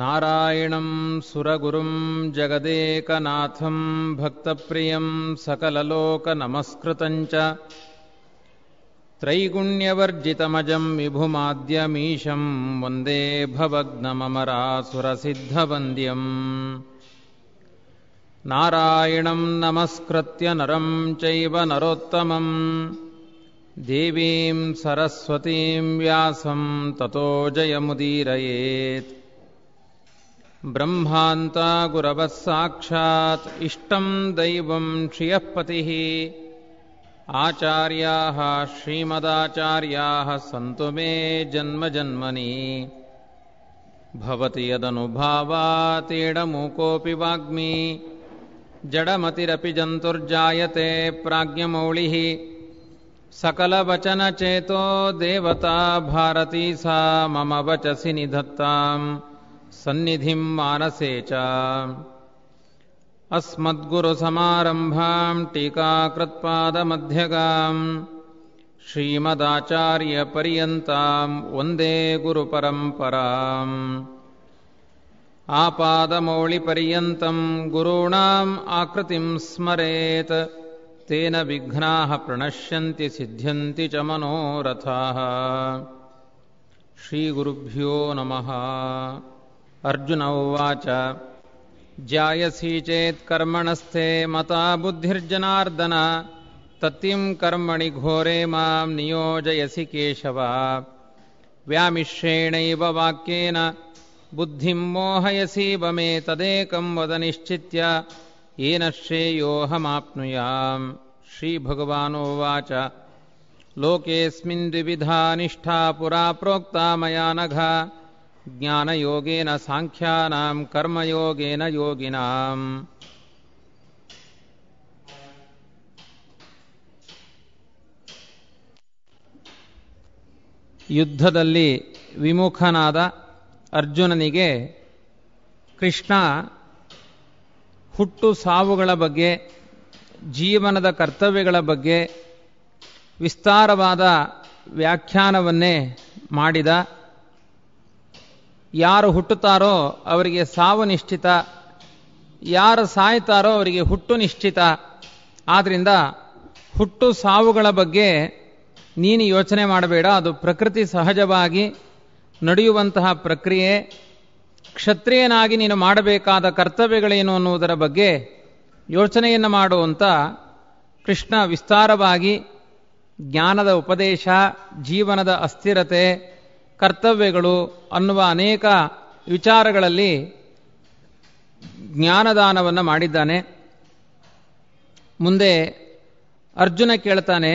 नारायणं सुरगुरुम् जगदेकनाथं भक्तप्रियं सकललोकनमस्कृतञ्च च विभुमाद्यमीशं वन्दे भवग्नममरासुरसिद्धवन्द्यम् नारायणं नमस्कृत्य नरं चैव नरोत्तमम् देवीं सरस्वतीं व्यासं ततो जयमुदीरयेत् ब्रह्मान्ता गुरवः साक्षात् इष्टम् दैवम् श्रियः पतिः आचार्याः श्रीमदाचार्याः सन्तु मे जन्मजन्मनि भवति यदनुभावात् ईडमूकोऽपि वाग्मी जडमतिरपि जन्तुर्जायते प्राज्ञमौळिः सकलवचनचेतो देवता भारती सा मम वचसि निधत्ताम् सन्निधिं मानसे च अस्मद्गुरुसमारम्भां टीकाकृत्पादमध्यगाम् श्रीमदाचार्यपर्यन्ताम् वन्दे गुरुपरम्पराम् आपादमौळिपर्यन्तम् गुरूणाम् आकृतिम् स्मरेत् तेन विघ्नाः प्रणश्यन्ति सिद्ध्यन्ति च मनोरथाः श्रीगुरुभ्यो नमः अर्जुन उवाच जायसी चेत्कर्मणस्थे मता बुद्धिर्जनार्दन ततिं कर्मणि घोरे मां केशव व्यामिश्रेणैव वाक्येन बुद्धि मोहयसी मे तदेक वद निश्चित्य येन श्रेयोऽहमाप्नुयाम् श्रीभगवानुवाच लोकेऽस्मिन् द्विविधा निष्ठा पुरा प्रोक्ता मया नघा ಜ್ಞಾನ ಯೋಗೇನ ಸಾಂಖ್ಯಾನಾಂ ಕರ್ಮಯೋಗೇನ ಯೋಗಿನಾಂ ಯುದ್ಧದಲ್ಲಿ ವಿಮುಖನಾದ ಅರ್ಜುನನಿಗೆ ಕೃಷ್ಣ ಹುಟ್ಟು ಸಾವುಗಳ ಬಗ್ಗೆ ಜೀವನದ ಕರ್ತವ್ಯಗಳ ಬಗ್ಗೆ ವಿಸ್ತಾರವಾದ ವ್ಯಾಖ್ಯಾನವನ್ನೇ ಮಾಡಿದ ಯಾರು ಹುಟ್ಟುತ್ತಾರೋ ಅವರಿಗೆ ಸಾವು ನಿಶ್ಚಿತ ಯಾರು ಸಾಯ್ತಾರೋ ಅವರಿಗೆ ಹುಟ್ಟು ನಿಶ್ಚಿತ ಆದ್ದರಿಂದ ಹುಟ್ಟು ಸಾವುಗಳ ಬಗ್ಗೆ ನೀನು ಯೋಚನೆ ಮಾಡಬೇಡ ಅದು ಪ್ರಕೃತಿ ಸಹಜವಾಗಿ ನಡೆಯುವಂತಹ ಪ್ರಕ್ರಿಯೆ ಕ್ಷತ್ರಿಯನಾಗಿ ನೀನು ಮಾಡಬೇಕಾದ ಕರ್ತವ್ಯಗಳೇನು ಅನ್ನುವುದರ ಬಗ್ಗೆ ಯೋಚನೆಯನ್ನು ಮಾಡುವಂಥ ಕೃಷ್ಣ ವಿಸ್ತಾರವಾಗಿ ಜ್ಞಾನದ ಉಪದೇಶ ಜೀವನದ ಅಸ್ಥಿರತೆ ಕರ್ತವ್ಯಗಳು ಅನ್ನುವ ಅನೇಕ ವಿಚಾರಗಳಲ್ಲಿ ಜ್ಞಾನದಾನವನ್ನು ಮಾಡಿದ್ದಾನೆ ಮುಂದೆ ಅರ್ಜುನ ಕೇಳ್ತಾನೆ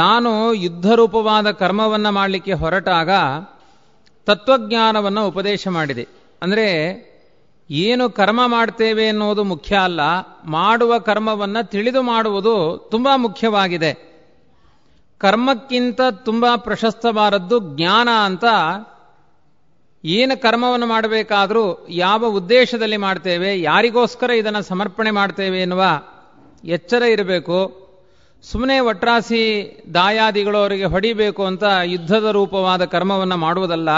ನಾನು ಯುದ್ಧರೂಪವಾದ ಕರ್ಮವನ್ನು ಮಾಡಲಿಕ್ಕೆ ಹೊರಟಾಗ ತತ್ವಜ್ಞಾನವನ್ನು ಉಪದೇಶ ಮಾಡಿದೆ ಅಂದರೆ ಏನು ಕರ್ಮ ಮಾಡ್ತೇವೆ ಅನ್ನೋದು ಮುಖ್ಯ ಅಲ್ಲ ಮಾಡುವ ಕರ್ಮವನ್ನು ತಿಳಿದು ಮಾಡುವುದು ತುಂಬ ಮುಖ್ಯವಾಗಿದೆ ಕರ್ಮಕ್ಕಿಂತ ತುಂಬ ಪ್ರಶಸ್ತವಾದದ್ದು ಜ್ಞಾನ ಅಂತ ಏನು ಕರ್ಮವನ್ನು ಮಾಡಬೇಕಾದರೂ ಯಾವ ಉದ್ದೇಶದಲ್ಲಿ ಮಾಡ್ತೇವೆ ಯಾರಿಗೋಸ್ಕರ ಇದನ್ನು ಸಮರ್ಪಣೆ ಮಾಡ್ತೇವೆ ಎನ್ನುವ ಎಚ್ಚರ ಇರಬೇಕು ಸುಮ್ಮನೆ ಒಟ್ರಾಸಿ ದಾಯಾದಿಗಳು ಅವರಿಗೆ ಹೊಡಿಬೇಕು ಅಂತ ಯುದ್ಧದ ರೂಪವಾದ ಕರ್ಮವನ್ನು ಮಾಡುವುದಲ್ಲ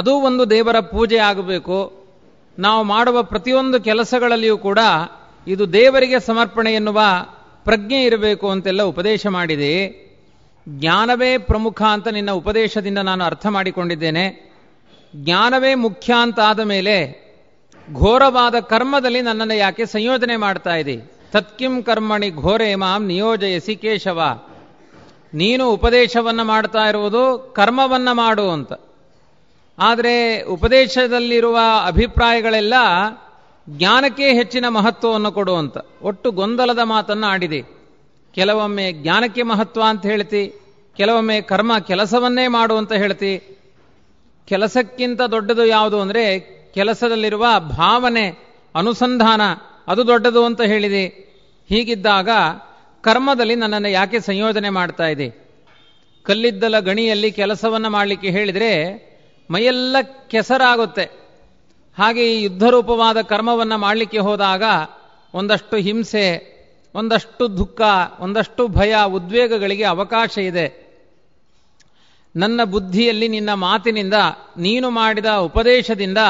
ಅದು ಒಂದು ದೇವರ ಪೂಜೆ ಆಗಬೇಕು ನಾವು ಮಾಡುವ ಪ್ರತಿಯೊಂದು ಕೆಲಸಗಳಲ್ಲಿಯೂ ಕೂಡ ಇದು ದೇವರಿಗೆ ಸಮರ್ಪಣೆ ಎನ್ನುವ ಪ್ರಜ್ಞೆ ಇರಬೇಕು ಅಂತೆಲ್ಲ ಉಪದೇಶ ಮಾಡಿದೆ ಜ್ಞಾನವೇ ಪ್ರಮುಖ ಅಂತ ನಿನ್ನ ಉಪದೇಶದಿಂದ ನಾನು ಅರ್ಥ ಮಾಡಿಕೊಂಡಿದ್ದೇನೆ ಜ್ಞಾನವೇ ಮುಖ್ಯ ಅಂತ ಆದ ಮೇಲೆ ಘೋರವಾದ ಕರ್ಮದಲ್ಲಿ ನನ್ನನ್ನು ಯಾಕೆ ಸಂಯೋಜನೆ ಮಾಡ್ತಾ ಇದೆ ತತ್ಕಿಂ ಕರ್ಮಣಿ ಘೋರೆ ಮಾಂ ನಿಯೋಜಯಸಿ ಕೇಶವ ನೀನು ಉಪದೇಶವನ್ನು ಮಾಡ್ತಾ ಇರುವುದು ಕರ್ಮವನ್ನು ಮಾಡು ಅಂತ ಆದರೆ ಉಪದೇಶದಲ್ಲಿರುವ ಅಭಿಪ್ರಾಯಗಳೆಲ್ಲ ಜ್ಞಾನಕ್ಕೆ ಹೆಚ್ಚಿನ ಮಹತ್ವವನ್ನು ಕೊಡುವಂತ ಒಟ್ಟು ಗೊಂದಲದ ಮಾತನ್ನು ಆಡಿದೆ ಕೆಲವೊಮ್ಮೆ ಜ್ಞಾನಕ್ಕೆ ಮಹತ್ವ ಅಂತ ಹೇಳ್ತಿ ಕೆಲವೊಮ್ಮೆ ಕರ್ಮ ಕೆಲಸವನ್ನೇ ಮಾಡು ಅಂತ ಹೇಳ್ತಿ ಕೆಲಸಕ್ಕಿಂತ ದೊಡ್ಡದು ಯಾವುದು ಅಂದರೆ ಕೆಲಸದಲ್ಲಿರುವ ಭಾವನೆ ಅನುಸಂಧಾನ ಅದು ದೊಡ್ಡದು ಅಂತ ಹೇಳಿದೆ ಹೀಗಿದ್ದಾಗ ಕರ್ಮದಲ್ಲಿ ನನ್ನನ್ನು ಯಾಕೆ ಸಂಯೋಜನೆ ಮಾಡ್ತಾ ಇದೆ ಕಲ್ಲಿದ್ದಲ ಗಣಿಯಲ್ಲಿ ಕೆಲಸವನ್ನು ಮಾಡಲಿಕ್ಕೆ ಹೇಳಿದರೆ ಮೈಯೆಲ್ಲ ಕೆಸರಾಗುತ್ತೆ ಹಾಗೆ ಈ ಯುದ್ಧರೂಪವಾದ ಕರ್ಮವನ್ನು ಮಾಡಲಿಕ್ಕೆ ಹೋದಾಗ ಒಂದಷ್ಟು ಹಿಂಸೆ ಒಂದಷ್ಟು ದುಃಖ ಒಂದಷ್ಟು ಭಯ ಉದ್ವೇಗಗಳಿಗೆ ಅವಕಾಶ ಇದೆ ನನ್ನ ಬುದ್ಧಿಯಲ್ಲಿ ನಿನ್ನ ಮಾತಿನಿಂದ ನೀನು ಮಾಡಿದ ಉಪದೇಶದಿಂದ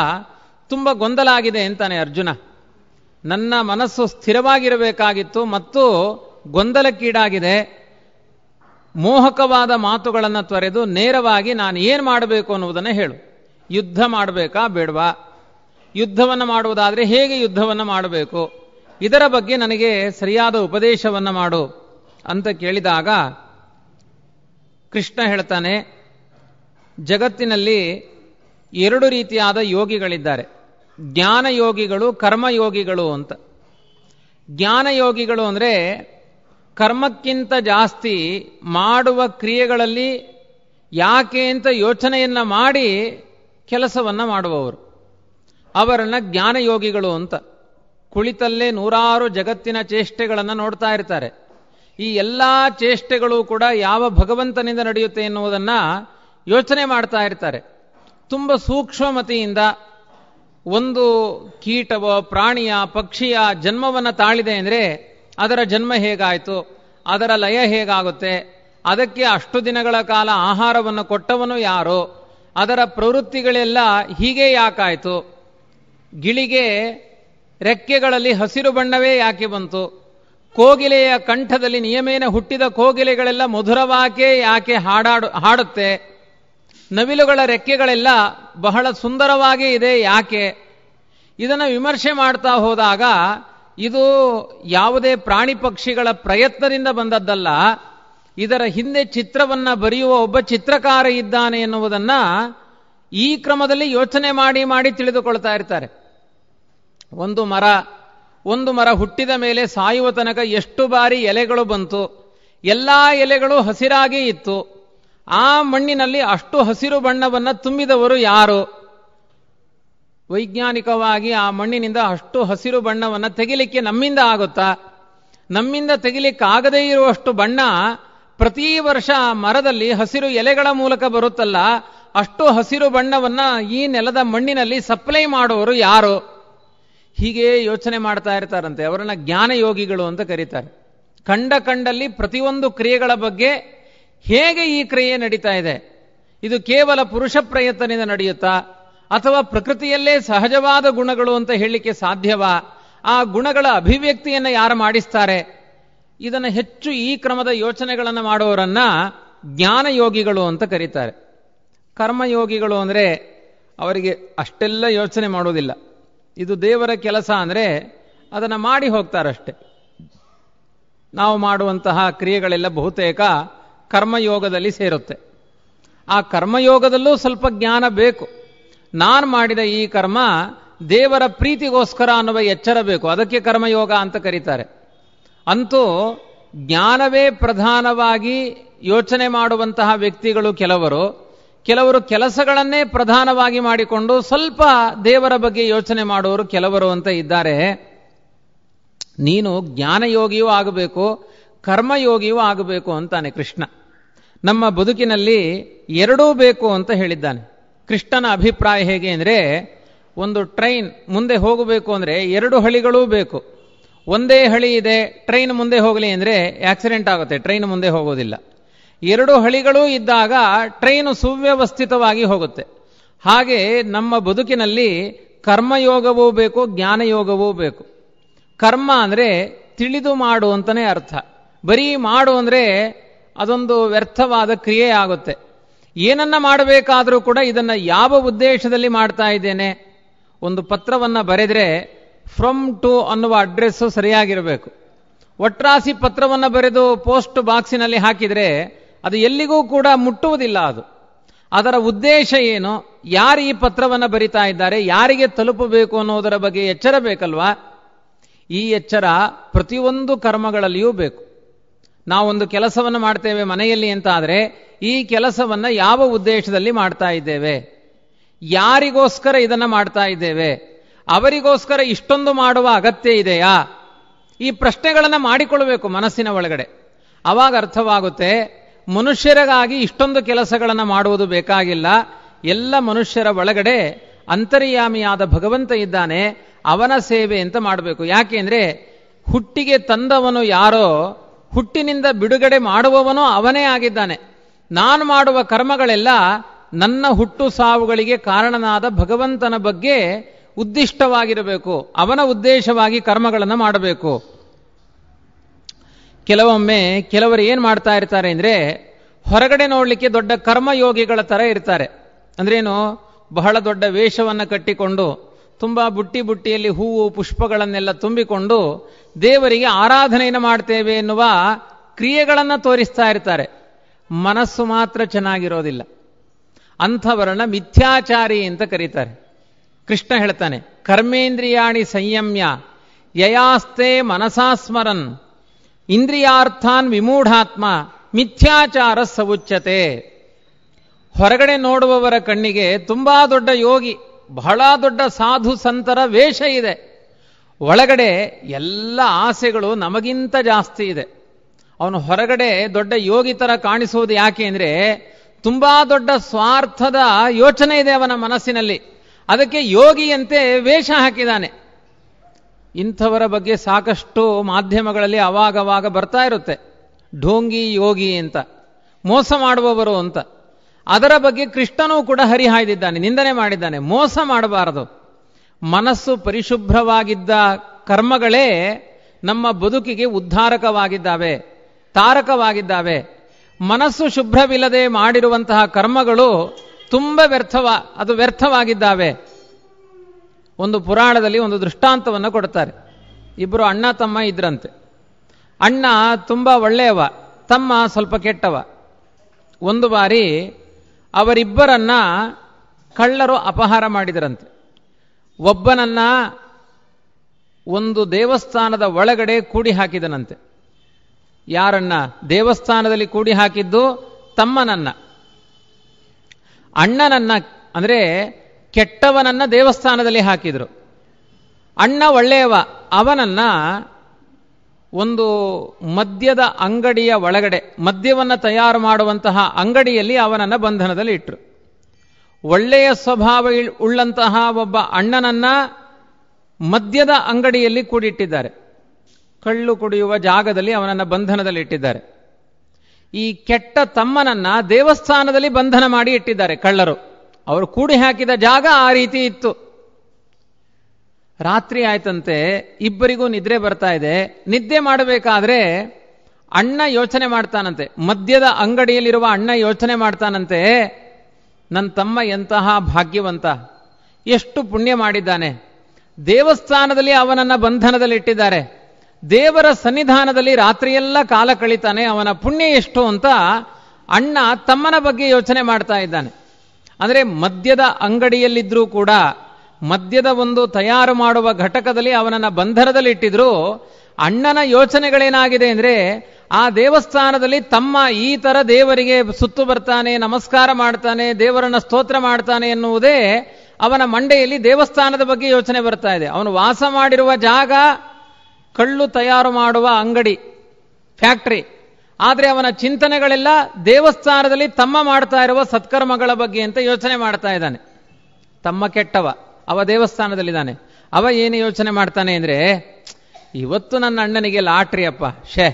ತುಂಬ ಗೊಂದಲ ಆಗಿದೆ ಅಂತಾನೆ ಅರ್ಜುನ ನನ್ನ ಮನಸ್ಸು ಸ್ಥಿರವಾಗಿರಬೇಕಾಗಿತ್ತು ಮತ್ತು ಗೊಂದಲಕ್ಕೀಡಾಗಿದೆ ಮೋಹಕವಾದ ಮಾತುಗಳನ್ನು ತೊರೆದು ನೇರವಾಗಿ ನಾನು ಏನು ಮಾಡಬೇಕು ಅನ್ನುವುದನ್ನು ಹೇಳು ಯುದ್ಧ ಮಾಡಬೇಕಾ ಬೇಡವಾ ಯುದ್ಧವನ್ನು ಮಾಡುವುದಾದರೆ ಹೇಗೆ ಯುದ್ಧವನ್ನು ಮಾಡಬೇಕು ಇದರ ಬಗ್ಗೆ ನನಗೆ ಸರಿಯಾದ ಉಪದೇಶವನ್ನು ಮಾಡು ಅಂತ ಕೇಳಿದಾಗ ಕೃಷ್ಣ ಹೇಳ್ತಾನೆ ಜಗತ್ತಿನಲ್ಲಿ ಎರಡು ರೀತಿಯಾದ ಯೋಗಿಗಳಿದ್ದಾರೆ ಜ್ಞಾನಯೋಗಿಗಳು ಕರ್ಮಯೋಗಿಗಳು ಅಂತ ಜ್ಞಾನಯೋಗಿಗಳು ಅಂದರೆ ಕರ್ಮಕ್ಕಿಂತ ಜಾಸ್ತಿ ಮಾಡುವ ಕ್ರಿಯೆಗಳಲ್ಲಿ ಯಾಕೆ ಅಂತ ಯೋಚನೆಯನ್ನು ಮಾಡಿ ಕೆಲಸವನ್ನು ಮಾಡುವವರು ಅವರನ್ನು ಜ್ಞಾನಯೋಗಿಗಳು ಅಂತ ಕುಳಿತಲ್ಲೇ ನೂರಾರು ಜಗತ್ತಿನ ಚೇಷ್ಟೆಗಳನ್ನು ನೋಡ್ತಾ ಇರ್ತಾರೆ ಈ ಎಲ್ಲ ಚೇಷ್ಟೆಗಳು ಕೂಡ ಯಾವ ಭಗವಂತನಿಂದ ನಡೆಯುತ್ತೆ ಎನ್ನುವುದನ್ನು ಯೋಚನೆ ಮಾಡ್ತಾ ಇರ್ತಾರೆ ತುಂಬ ಸೂಕ್ಷ್ಮಮತಿಯಿಂದ ಒಂದು ಕೀಟವೋ ಪ್ರಾಣಿಯ ಪಕ್ಷಿಯ ಜನ್ಮವನ್ನು ತಾಳಿದೆ ಅಂದರೆ ಅದರ ಜನ್ಮ ಹೇಗಾಯಿತು ಅದರ ಲಯ ಹೇಗಾಗುತ್ತೆ ಅದಕ್ಕೆ ಅಷ್ಟು ದಿನಗಳ ಕಾಲ ಆಹಾರವನ್ನು ಕೊಟ್ಟವನು ಯಾರು ಅದರ ಪ್ರವೃತ್ತಿಗಳೆಲ್ಲ ಹೀಗೆ ಯಾಕಾಯಿತು ಗಿಳಿಗೆ ರೆಕ್ಕೆಗಳಲ್ಲಿ ಹಸಿರು ಬಣ್ಣವೇ ಯಾಕೆ ಬಂತು ಕೋಗಿಲೆಯ ಕಂಠದಲ್ಲಿ ನಿಯಮೇನ ಹುಟ್ಟಿದ ಕೋಗಿಲೆಗಳೆಲ್ಲ ಮಧುರವಾಕೆ ಯಾಕೆ ಹಾಡಾಡು ಹಾಡುತ್ತೆ ನವಿಲುಗಳ ರೆಕ್ಕೆಗಳೆಲ್ಲ ಬಹಳ ಸುಂದರವಾಗಿ ಇದೆ ಯಾಕೆ ಇದನ್ನು ವಿಮರ್ಶೆ ಮಾಡ್ತಾ ಹೋದಾಗ ಇದು ಯಾವುದೇ ಪ್ರಾಣಿ ಪಕ್ಷಿಗಳ ಪ್ರಯತ್ನದಿಂದ ಬಂದದ್ದಲ್ಲ ಇದರ ಹಿಂದೆ ಚಿತ್ರವನ್ನು ಬರೆಯುವ ಒಬ್ಬ ಚಿತ್ರಕಾರ ಇದ್ದಾನೆ ಎನ್ನುವುದನ್ನು ಈ ಕ್ರಮದಲ್ಲಿ ಯೋಚನೆ ಮಾಡಿ ಮಾಡಿ ತಿಳಿದುಕೊಳ್ತಾ ಇರ್ತಾರೆ ಒಂದು ಮರ ಒಂದು ಮರ ಹುಟ್ಟಿದ ಮೇಲೆ ಸಾಯುವ ತನಕ ಎಷ್ಟು ಬಾರಿ ಎಲೆಗಳು ಬಂತು ಎಲ್ಲ ಎಲೆಗಳು ಹಸಿರಾಗಿ ಇತ್ತು ಆ ಮಣ್ಣಿನಲ್ಲಿ ಅಷ್ಟು ಹಸಿರು ಬಣ್ಣವನ್ನು ತುಂಬಿದವರು ಯಾರು ವೈಜ್ಞಾನಿಕವಾಗಿ ಆ ಮಣ್ಣಿನಿಂದ ಅಷ್ಟು ಹಸಿರು ಬಣ್ಣವನ್ನು ತೆಗಿಲಿಕ್ಕೆ ನಮ್ಮಿಂದ ಆಗುತ್ತಾ ನಮ್ಮಿಂದ ತೆಗಿಲಿಕ್ಕಾಗದೇ ಇರುವಷ್ಟು ಬಣ್ಣ ಪ್ರತಿ ವರ್ಷ ಆ ಮರದಲ್ಲಿ ಹಸಿರು ಎಲೆಗಳ ಮೂಲಕ ಬರುತ್ತಲ್ಲ ಅಷ್ಟು ಹಸಿರು ಬಣ್ಣವನ್ನು ಈ ನೆಲದ ಮಣ್ಣಿನಲ್ಲಿ ಸಪ್ಲೈ ಮಾಡುವವರು ಯಾರು ಹೀಗೆ ಯೋಚನೆ ಮಾಡ್ತಾ ಇರ್ತಾರಂತೆ ಅವರನ್ನ ಜ್ಞಾನ ಯೋಗಿಗಳು ಅಂತ ಕರೀತಾರೆ ಕಂಡ ಕಂಡಲ್ಲಿ ಪ್ರತಿಯೊಂದು ಕ್ರಿಯೆಗಳ ಬಗ್ಗೆ ಹೇಗೆ ಈ ಕ್ರಿಯೆ ನಡೀತಾ ಇದೆ ಇದು ಕೇವಲ ಪುರುಷ ಪ್ರಯತ್ನದಿಂದ ನಡೆಯುತ್ತಾ ಅಥವಾ ಪ್ರಕೃತಿಯಲ್ಲೇ ಸಹಜವಾದ ಗುಣಗಳು ಅಂತ ಹೇಳಲಿಕ್ಕೆ ಸಾಧ್ಯವಾ ಆ ಗುಣಗಳ ಅಭಿವ್ಯಕ್ತಿಯನ್ನು ಯಾರು ಮಾಡಿಸ್ತಾರೆ ಇದನ್ನು ಹೆಚ್ಚು ಈ ಕ್ರಮದ ಯೋಚನೆಗಳನ್ನು ಜ್ಞಾನ ಜ್ಞಾನಯೋಗಿಗಳು ಅಂತ ಕರೀತಾರೆ ಕರ್ಮಯೋಗಿಗಳು ಅಂದರೆ ಅವರಿಗೆ ಅಷ್ಟೆಲ್ಲ ಯೋಚನೆ ಮಾಡೋದಿಲ್ಲ ಇದು ದೇವರ ಕೆಲಸ ಅಂದರೆ ಅದನ್ನು ಮಾಡಿ ಹೋಗ್ತಾರಷ್ಟೆ ನಾವು ಮಾಡುವಂತಹ ಕ್ರಿಯೆಗಳೆಲ್ಲ ಬಹುತೇಕ ಕರ್ಮಯೋಗದಲ್ಲಿ ಸೇರುತ್ತೆ ಆ ಕರ್ಮಯೋಗದಲ್ಲೂ ಸ್ವಲ್ಪ ಜ್ಞಾನ ಬೇಕು ನಾನು ಮಾಡಿದ ಈ ಕರ್ಮ ದೇವರ ಪ್ರೀತಿಗೋಸ್ಕರ ಅನ್ನುವ ಎಚ್ಚರ ಬೇಕು ಅದಕ್ಕೆ ಕರ್ಮಯೋಗ ಅಂತ ಕರೀತಾರೆ ಅಂತೂ ಜ್ಞಾನವೇ ಪ್ರಧಾನವಾಗಿ ಯೋಚನೆ ಮಾಡುವಂತಹ ವ್ಯಕ್ತಿಗಳು ಕೆಲವರು ಕೆಲವರು ಕೆಲಸಗಳನ್ನೇ ಪ್ರಧಾನವಾಗಿ ಮಾಡಿಕೊಂಡು ಸ್ವಲ್ಪ ದೇವರ ಬಗ್ಗೆ ಯೋಚನೆ ಮಾಡುವರು ಕೆಲವರು ಅಂತ ಇದ್ದಾರೆ ನೀನು ಜ್ಞಾನಯೋಗಿಯೂ ಆಗಬೇಕು ಕರ್ಮಯೋಗಿಯೂ ಆಗಬೇಕು ಅಂತಾನೆ ಕೃಷ್ಣ ನಮ್ಮ ಬದುಕಿನಲ್ಲಿ ಎರಡೂ ಬೇಕು ಅಂತ ಹೇಳಿದ್ದಾನೆ ಕೃಷ್ಣನ ಅಭಿಪ್ರಾಯ ಹೇಗೆ ಅಂದರೆ ಒಂದು ಟ್ರೈನ್ ಮುಂದೆ ಹೋಗಬೇಕು ಅಂದರೆ ಎರಡು ಹಳಿಗಳೂ ಬೇಕು ಒಂದೇ ಹಳಿ ಇದೆ ಟ್ರೈನ್ ಮುಂದೆ ಹೋಗಲಿ ಅಂದರೆ ಆಕ್ಸಿಡೆಂಟ್ ಆಗುತ್ತೆ ಟ್ರೈನ್ ಮುಂದೆ ಹೋಗೋದಿಲ್ಲ ಎರಡು ಹಳಿಗಳೂ ಇದ್ದಾಗ ಟ್ರೈನು ಸುವ್ಯವಸ್ಥಿತವಾಗಿ ಹೋಗುತ್ತೆ ಹಾಗೆ ನಮ್ಮ ಬದುಕಿನಲ್ಲಿ ಕರ್ಮಯೋಗವೂ ಬೇಕು ಜ್ಞಾನಯೋಗವೂ ಬೇಕು ಕರ್ಮ ಅಂದರೆ ತಿಳಿದು ಮಾಡು ಅಂತಲೇ ಅರ್ಥ ಬರೀ ಮಾಡು ಅಂದರೆ ಅದೊಂದು ವ್ಯರ್ಥವಾದ ಕ್ರಿಯೆ ಆಗುತ್ತೆ ಏನನ್ನ ಮಾಡಬೇಕಾದರೂ ಕೂಡ ಇದನ್ನು ಯಾವ ಉದ್ದೇಶದಲ್ಲಿ ಮಾಡ್ತಾ ಇದ್ದೇನೆ ಒಂದು ಪತ್ರವನ್ನು ಬರೆದರೆ ಫ್ರಮ್ ಟು ಅನ್ನುವ ಅಡ್ರೆಸ್ಸು ಸರಿಯಾಗಿರಬೇಕು ಒಟ್ರಾಸಿ ಪತ್ರವನ್ನು ಬರೆದು ಪೋಸ್ಟ್ ಬಾಕ್ಸಿನಲ್ಲಿ ಹಾಕಿದರೆ ಅದು ಎಲ್ಲಿಗೂ ಕೂಡ ಮುಟ್ಟುವುದಿಲ್ಲ ಅದು ಅದರ ಉದ್ದೇಶ ಏನು ಯಾರು ಈ ಪತ್ರವನ್ನು ಬರಿತಾ ಇದ್ದಾರೆ ಯಾರಿಗೆ ತಲುಪಬೇಕು ಅನ್ನೋದರ ಬಗ್ಗೆ ಎಚ್ಚರ ಬೇಕಲ್ವಾ ಈ ಎಚ್ಚರ ಪ್ರತಿಯೊಂದು ಕರ್ಮಗಳಲ್ಲಿಯೂ ಬೇಕು ನಾವೊಂದು ಕೆಲಸವನ್ನು ಮಾಡ್ತೇವೆ ಮನೆಯಲ್ಲಿ ಅಂತ ಆದರೆ ಈ ಕೆಲಸವನ್ನು ಯಾವ ಉದ್ದೇಶದಲ್ಲಿ ಮಾಡ್ತಾ ಇದ್ದೇವೆ ಯಾರಿಗೋಸ್ಕರ ಇದನ್ನು ಮಾಡ್ತಾ ಇದ್ದೇವೆ ಅವರಿಗೋಸ್ಕರ ಇಷ್ಟೊಂದು ಮಾಡುವ ಅಗತ್ಯ ಇದೆಯಾ ಈ ಪ್ರಶ್ನೆಗಳನ್ನು ಮಾಡಿಕೊಳ್ಳಬೇಕು ಮನಸ್ಸಿನ ಒಳಗಡೆ ಅವಾಗ ಅರ್ಥವಾಗುತ್ತೆ ಮನುಷ್ಯರಿಗಾಗಿ ಇಷ್ಟೊಂದು ಕೆಲಸಗಳನ್ನು ಮಾಡುವುದು ಬೇಕಾಗಿಲ್ಲ ಎಲ್ಲ ಮನುಷ್ಯರ ಒಳಗಡೆ ಅಂತರ್ಯಾಮಿಯಾದ ಭಗವಂತ ಇದ್ದಾನೆ ಅವನ ಸೇವೆ ಅಂತ ಮಾಡಬೇಕು ಯಾಕೆಂದರೆ ಹುಟ್ಟಿಗೆ ತಂದವನು ಯಾರೋ ಹುಟ್ಟಿನಿಂದ ಬಿಡುಗಡೆ ಮಾಡುವವನು ಅವನೇ ಆಗಿದ್ದಾನೆ ನಾನು ಮಾಡುವ ಕರ್ಮಗಳೆಲ್ಲ ನನ್ನ ಹುಟ್ಟು ಸಾವುಗಳಿಗೆ ಕಾರಣನಾದ ಭಗವಂತನ ಬಗ್ಗೆ ಉದ್ದಿಷ್ಟವಾಗಿರಬೇಕು ಅವನ ಉದ್ದೇಶವಾಗಿ ಕರ್ಮಗಳನ್ನು ಮಾಡಬೇಕು ಕೆಲವೊಮ್ಮೆ ಕೆಲವರು ಏನು ಮಾಡ್ತಾ ಇರ್ತಾರೆ ಅಂದರೆ ಹೊರಗಡೆ ನೋಡಲಿಕ್ಕೆ ದೊಡ್ಡ ಕರ್ಮಯೋಗಿಗಳ ಥರ ಇರ್ತಾರೆ ಅಂದ್ರೇನು ಬಹಳ ದೊಡ್ಡ ವೇಷವನ್ನು ಕಟ್ಟಿಕೊಂಡು ತುಂಬ ಬುಟ್ಟಿ ಬುಟ್ಟಿಯಲ್ಲಿ ಹೂವು ಪುಷ್ಪಗಳನ್ನೆಲ್ಲ ತುಂಬಿಕೊಂಡು ದೇವರಿಗೆ ಆರಾಧನೆಯನ್ನು ಮಾಡ್ತೇವೆ ಎನ್ನುವ ಕ್ರಿಯೆಗಳನ್ನು ತೋರಿಸ್ತಾ ಇರ್ತಾರೆ ಮನಸ್ಸು ಮಾತ್ರ ಚೆನ್ನಾಗಿರೋದಿಲ್ಲ ಅಂಥವರ್ಣ ಮಿಥ್ಯಾಚಾರಿ ಅಂತ ಕರೀತಾರೆ ಕೃಷ್ಣ ಹೇಳ್ತಾನೆ ಕರ್ಮೇಂದ್ರಿಯಾಣಿ ಸಂಯಮ್ಯ ಯಯಾಸ್ತೆ ಮನಸಾಸ್ಮರನ್ ಇಂದ್ರಿಯಾರ್ಥಾನ್ ವಿಮೂಢಾತ್ಮ ಮಿಥ್ಯಾಚಾರ ಸವುಚ್ಯತೆ ಹೊರಗಡೆ ನೋಡುವವರ ಕಣ್ಣಿಗೆ ತುಂಬ ದೊಡ್ಡ ಯೋಗಿ ಬಹಳ ದೊಡ್ಡ ಸಾಧು ಸಂತರ ವೇಷ ಇದೆ ಒಳಗಡೆ ಎಲ್ಲ ಆಸೆಗಳು ನಮಗಿಂತ ಜಾಸ್ತಿ ಇದೆ ಅವನು ಹೊರಗಡೆ ದೊಡ್ಡ ಯೋಗಿ ಥರ ಕಾಣಿಸೋದು ಯಾಕೆ ಅಂದ್ರೆ ತುಂಬ ದೊಡ್ಡ ಸ್ವಾರ್ಥದ ಯೋಚನೆ ಇದೆ ಅವನ ಮನಸ್ಸಿನಲ್ಲಿ ಅದಕ್ಕೆ ಯೋಗಿಯಂತೆ ವೇಷ ಹಾಕಿದ್ದಾನೆ ಇಂಥವರ ಬಗ್ಗೆ ಸಾಕಷ್ಟು ಮಾಧ್ಯಮಗಳಲ್ಲಿ ಅವಾಗವಾಗ ಬರ್ತಾ ಇರುತ್ತೆ ಢೋಂಗಿ ಯೋಗಿ ಅಂತ ಮೋಸ ಮಾಡುವವರು ಅಂತ ಅದರ ಬಗ್ಗೆ ಕೃಷ್ಣನೂ ಕೂಡ ಹರಿಹಾಯ್ದಿದ್ದಾನೆ ನಿಂದನೆ ಮಾಡಿದ್ದಾನೆ ಮೋಸ ಮಾಡಬಾರದು ಮನಸ್ಸು ಪರಿಶುಭ್ರವಾಗಿದ್ದ ಕರ್ಮಗಳೇ ನಮ್ಮ ಬದುಕಿಗೆ ಉದ್ಧಾರಕವಾಗಿದ್ದಾವೆ ತಾರಕವಾಗಿದ್ದಾವೆ ಮನಸ್ಸು ಶುಭ್ರವಿಲ್ಲದೆ ಮಾಡಿರುವಂತಹ ಕರ್ಮಗಳು ತುಂಬ ವ್ಯರ್ಥವ ಅದು ವ್ಯರ್ಥವಾಗಿದ್ದಾವೆ ಒಂದು ಪುರಾಣದಲ್ಲಿ ಒಂದು ದೃಷ್ಟಾಂತವನ್ನು ಕೊಡ್ತಾರೆ ಇಬ್ಬರು ಅಣ್ಣ ತಮ್ಮ ಇದ್ರಂತೆ ಅಣ್ಣ ತುಂಬ ಒಳ್ಳೆಯವ ತಮ್ಮ ಸ್ವಲ್ಪ ಕೆಟ್ಟವ ಒಂದು ಬಾರಿ ಅವರಿಬ್ಬರನ್ನ ಕಳ್ಳರು ಅಪಹಾರ ಮಾಡಿದರಂತೆ ಒಬ್ಬನನ್ನ ಒಂದು ದೇವಸ್ಥಾನದ ಒಳಗಡೆ ಕೂಡಿ ಹಾಕಿದನಂತೆ ಯಾರನ್ನ ದೇವಸ್ಥಾನದಲ್ಲಿ ಕೂಡಿ ಹಾಕಿದ್ದು ತಮ್ಮನನ್ನ ಅಣ್ಣನನ್ನ ಅಂದರೆ ಕೆಟ್ಟವನನ್ನ ದೇವಸ್ಥಾನದಲ್ಲಿ ಹಾಕಿದರು ಅಣ್ಣ ಒಳ್ಳೆಯವ ಅವನನ್ನ ಒಂದು ಮದ್ಯದ ಅಂಗಡಿಯ ಒಳಗಡೆ ಮದ್ಯವನ್ನು ತಯಾರು ಮಾಡುವಂತಹ ಅಂಗಡಿಯಲ್ಲಿ ಅವನನ್ನು ಬಂಧನದಲ್ಲಿ ಇಟ್ಟರು ಒಳ್ಳೆಯ ಸ್ವಭಾವ ಉಳ್ಳಂತಹ ಒಬ್ಬ ಅಣ್ಣನನ್ನ ಮದ್ಯದ ಅಂಗಡಿಯಲ್ಲಿ ಕೂಡಿಟ್ಟಿದ್ದಾರೆ ಕಳ್ಳು ಕುಡಿಯುವ ಜಾಗದಲ್ಲಿ ಅವನನ್ನು ಬಂಧನದಲ್ಲಿ ಇಟ್ಟಿದ್ದಾರೆ ಈ ಕೆಟ್ಟ ತಮ್ಮನನ್ನ ದೇವಸ್ಥಾನದಲ್ಲಿ ಬಂಧನ ಮಾಡಿ ಇಟ್ಟಿದ್ದಾರೆ ಕಳ್ಳರು ಅವರು ಕೂಡಿ ಹಾಕಿದ ಜಾಗ ಆ ರೀತಿ ಇತ್ತು ರಾತ್ರಿ ಆಯ್ತಂತೆ ಇಬ್ಬರಿಗೂ ನಿದ್ರೆ ಬರ್ತಾ ಇದೆ ನಿದ್ದೆ ಮಾಡಬೇಕಾದ್ರೆ ಅಣ್ಣ ಯೋಚನೆ ಮಾಡ್ತಾನಂತೆ ಮದ್ಯದ ಅಂಗಡಿಯಲ್ಲಿರುವ ಅಣ್ಣ ಯೋಚನೆ ಮಾಡ್ತಾನಂತೆ ನನ್ನ ತಮ್ಮ ಎಂತಹ ಭಾಗ್ಯವಂತ ಎಷ್ಟು ಪುಣ್ಯ ಮಾಡಿದ್ದಾನೆ ದೇವಸ್ಥಾನದಲ್ಲಿ ಅವನನ್ನ ಬಂಧನದಲ್ಲಿಟ್ಟಿದ್ದಾರೆ ದೇವರ ಸನ್ನಿಧಾನದಲ್ಲಿ ರಾತ್ರಿಯೆಲ್ಲ ಕಾಲ ಕಳಿತಾನೆ ಅವನ ಪುಣ್ಯ ಎಷ್ಟು ಅಂತ ಅಣ್ಣ ತಮ್ಮನ ಬಗ್ಗೆ ಯೋಚನೆ ಮಾಡ್ತಾ ಇದ್ದಾನೆ ಅಂದರೆ ಮದ್ಯದ ಅಂಗಡಿಯಲ್ಲಿದ್ದರೂ ಕೂಡ ಮದ್ಯದ ಒಂದು ತಯಾರು ಮಾಡುವ ಘಟಕದಲ್ಲಿ ಅವನನ್ನು ಬಂಧನದಲ್ಲಿ ಇಟ್ಟಿದ್ರು ಅಣ್ಣನ ಯೋಚನೆಗಳೇನಾಗಿದೆ ಅಂದರೆ ಆ ದೇವಸ್ಥಾನದಲ್ಲಿ ತಮ್ಮ ಈ ಥರ ದೇವರಿಗೆ ಸುತ್ತು ಬರ್ತಾನೆ ನಮಸ್ಕಾರ ಮಾಡ್ತಾನೆ ದೇವರನ್ನ ಸ್ತೋತ್ರ ಮಾಡ್ತಾನೆ ಎನ್ನುವುದೇ ಅವನ ಮಂಡೆಯಲ್ಲಿ ದೇವಸ್ಥಾನದ ಬಗ್ಗೆ ಯೋಚನೆ ಬರ್ತಾ ಇದೆ ಅವನು ವಾಸ ಮಾಡಿರುವ ಜಾಗ ಕಳ್ಳು ತಯಾರು ಮಾಡುವ ಅಂಗಡಿ ಫ್ಯಾಕ್ಟ್ರಿ ಆದರೆ ಅವನ ಚಿಂತನೆಗಳೆಲ್ಲ ದೇವಸ್ಥಾನದಲ್ಲಿ ತಮ್ಮ ಮಾಡ್ತಾ ಇರುವ ಸತ್ಕರ್ಮಗಳ ಬಗ್ಗೆ ಅಂತ ಯೋಚನೆ ಮಾಡ್ತಾ ಇದ್ದಾನೆ ತಮ್ಮ ಕೆಟ್ಟವ ಅವ ದೇವಸ್ಥಾನದಲ್ಲಿದ್ದಾನೆ ಅವ ಏನು ಯೋಚನೆ ಮಾಡ್ತಾನೆ ಅಂದರೆ ಇವತ್ತು ನನ್ನ ಅಣ್ಣನಿಗೆ ಲಾಟ್ರಿ ಅಪ್ಪ ಶೇ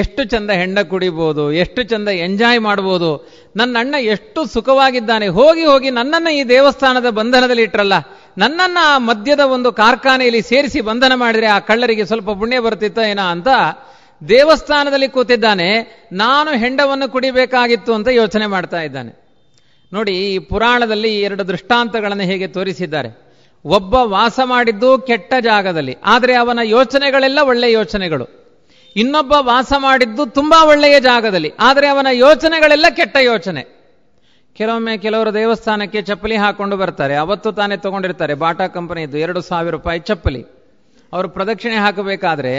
ಎಷ್ಟು ಚಂದ ಹೆಂಡ ಕುಡಿಬೋದು ಎಷ್ಟು ಚಂದ ಎಂಜಾಯ್ ಮಾಡ್ಬೋದು ನನ್ನ ಅಣ್ಣ ಎಷ್ಟು ಸುಖವಾಗಿದ್ದಾನೆ ಹೋಗಿ ಹೋಗಿ ನನ್ನನ್ನು ಈ ದೇವಸ್ಥಾನದ ಬಂಧನದಲ್ಲಿ ಇಟ್ರಲ್ಲ ನನ್ನನ್ನು ಆ ಮದ್ಯದ ಒಂದು ಕಾರ್ಖಾನೆಯಲ್ಲಿ ಸೇರಿಸಿ ಬಂಧನ ಮಾಡಿದರೆ ಆ ಕಳ್ಳರಿಗೆ ಸ್ವಲ್ಪ ಪುಣ್ಯ ಬರ್ತಿತ್ತ ಏನ ಅಂತ ದೇವಸ್ಥಾನದಲ್ಲಿ ಕೂತಿದ್ದಾನೆ ನಾನು ಹೆಂಡವನ್ನು ಕುಡಿಬೇಕಾಗಿತ್ತು ಅಂತ ಯೋಚನೆ ಮಾಡ್ತಾ ಇದ್ದಾನೆ ನೋಡಿ ಈ ಪುರಾಣದಲ್ಲಿ ಎರಡು ದೃಷ್ಟಾಂತಗಳನ್ನು ಹೇಗೆ ತೋರಿಸಿದ್ದಾರೆ ಒಬ್ಬ ವಾಸ ಮಾಡಿದ್ದು ಕೆಟ್ಟ ಜಾಗದಲ್ಲಿ ಆದರೆ ಅವನ ಯೋಚನೆಗಳೆಲ್ಲ ಒಳ್ಳೆಯ ಯೋಚನೆಗಳು ಇನ್ನೊಬ್ಬ ವಾಸ ಮಾಡಿದ್ದು ತುಂಬಾ ಒಳ್ಳೆಯ ಜಾಗದಲ್ಲಿ ಆದರೆ ಅವನ ಯೋಚನೆಗಳೆಲ್ಲ ಕೆಟ್ಟ ಯೋಚನೆ ಕೆಲವೊಮ್ಮೆ ಕೆಲವರು ದೇವಸ್ಥಾನಕ್ಕೆ ಚಪ್ಪಲಿ ಹಾಕೊಂಡು ಬರ್ತಾರೆ ಅವತ್ತು ತಾನೇ ತಗೊಂಡಿರ್ತಾರೆ ಬಾಟಾ ಕಂಪನಿದು ಎರಡು ಸಾವಿರ ರೂಪಾಯಿ ಚಪ್ಪಲಿ ಅವರು ಪ್ರದಕ್ಷಿಣೆ ಹಾಕಬೇಕಾದ್ರೆ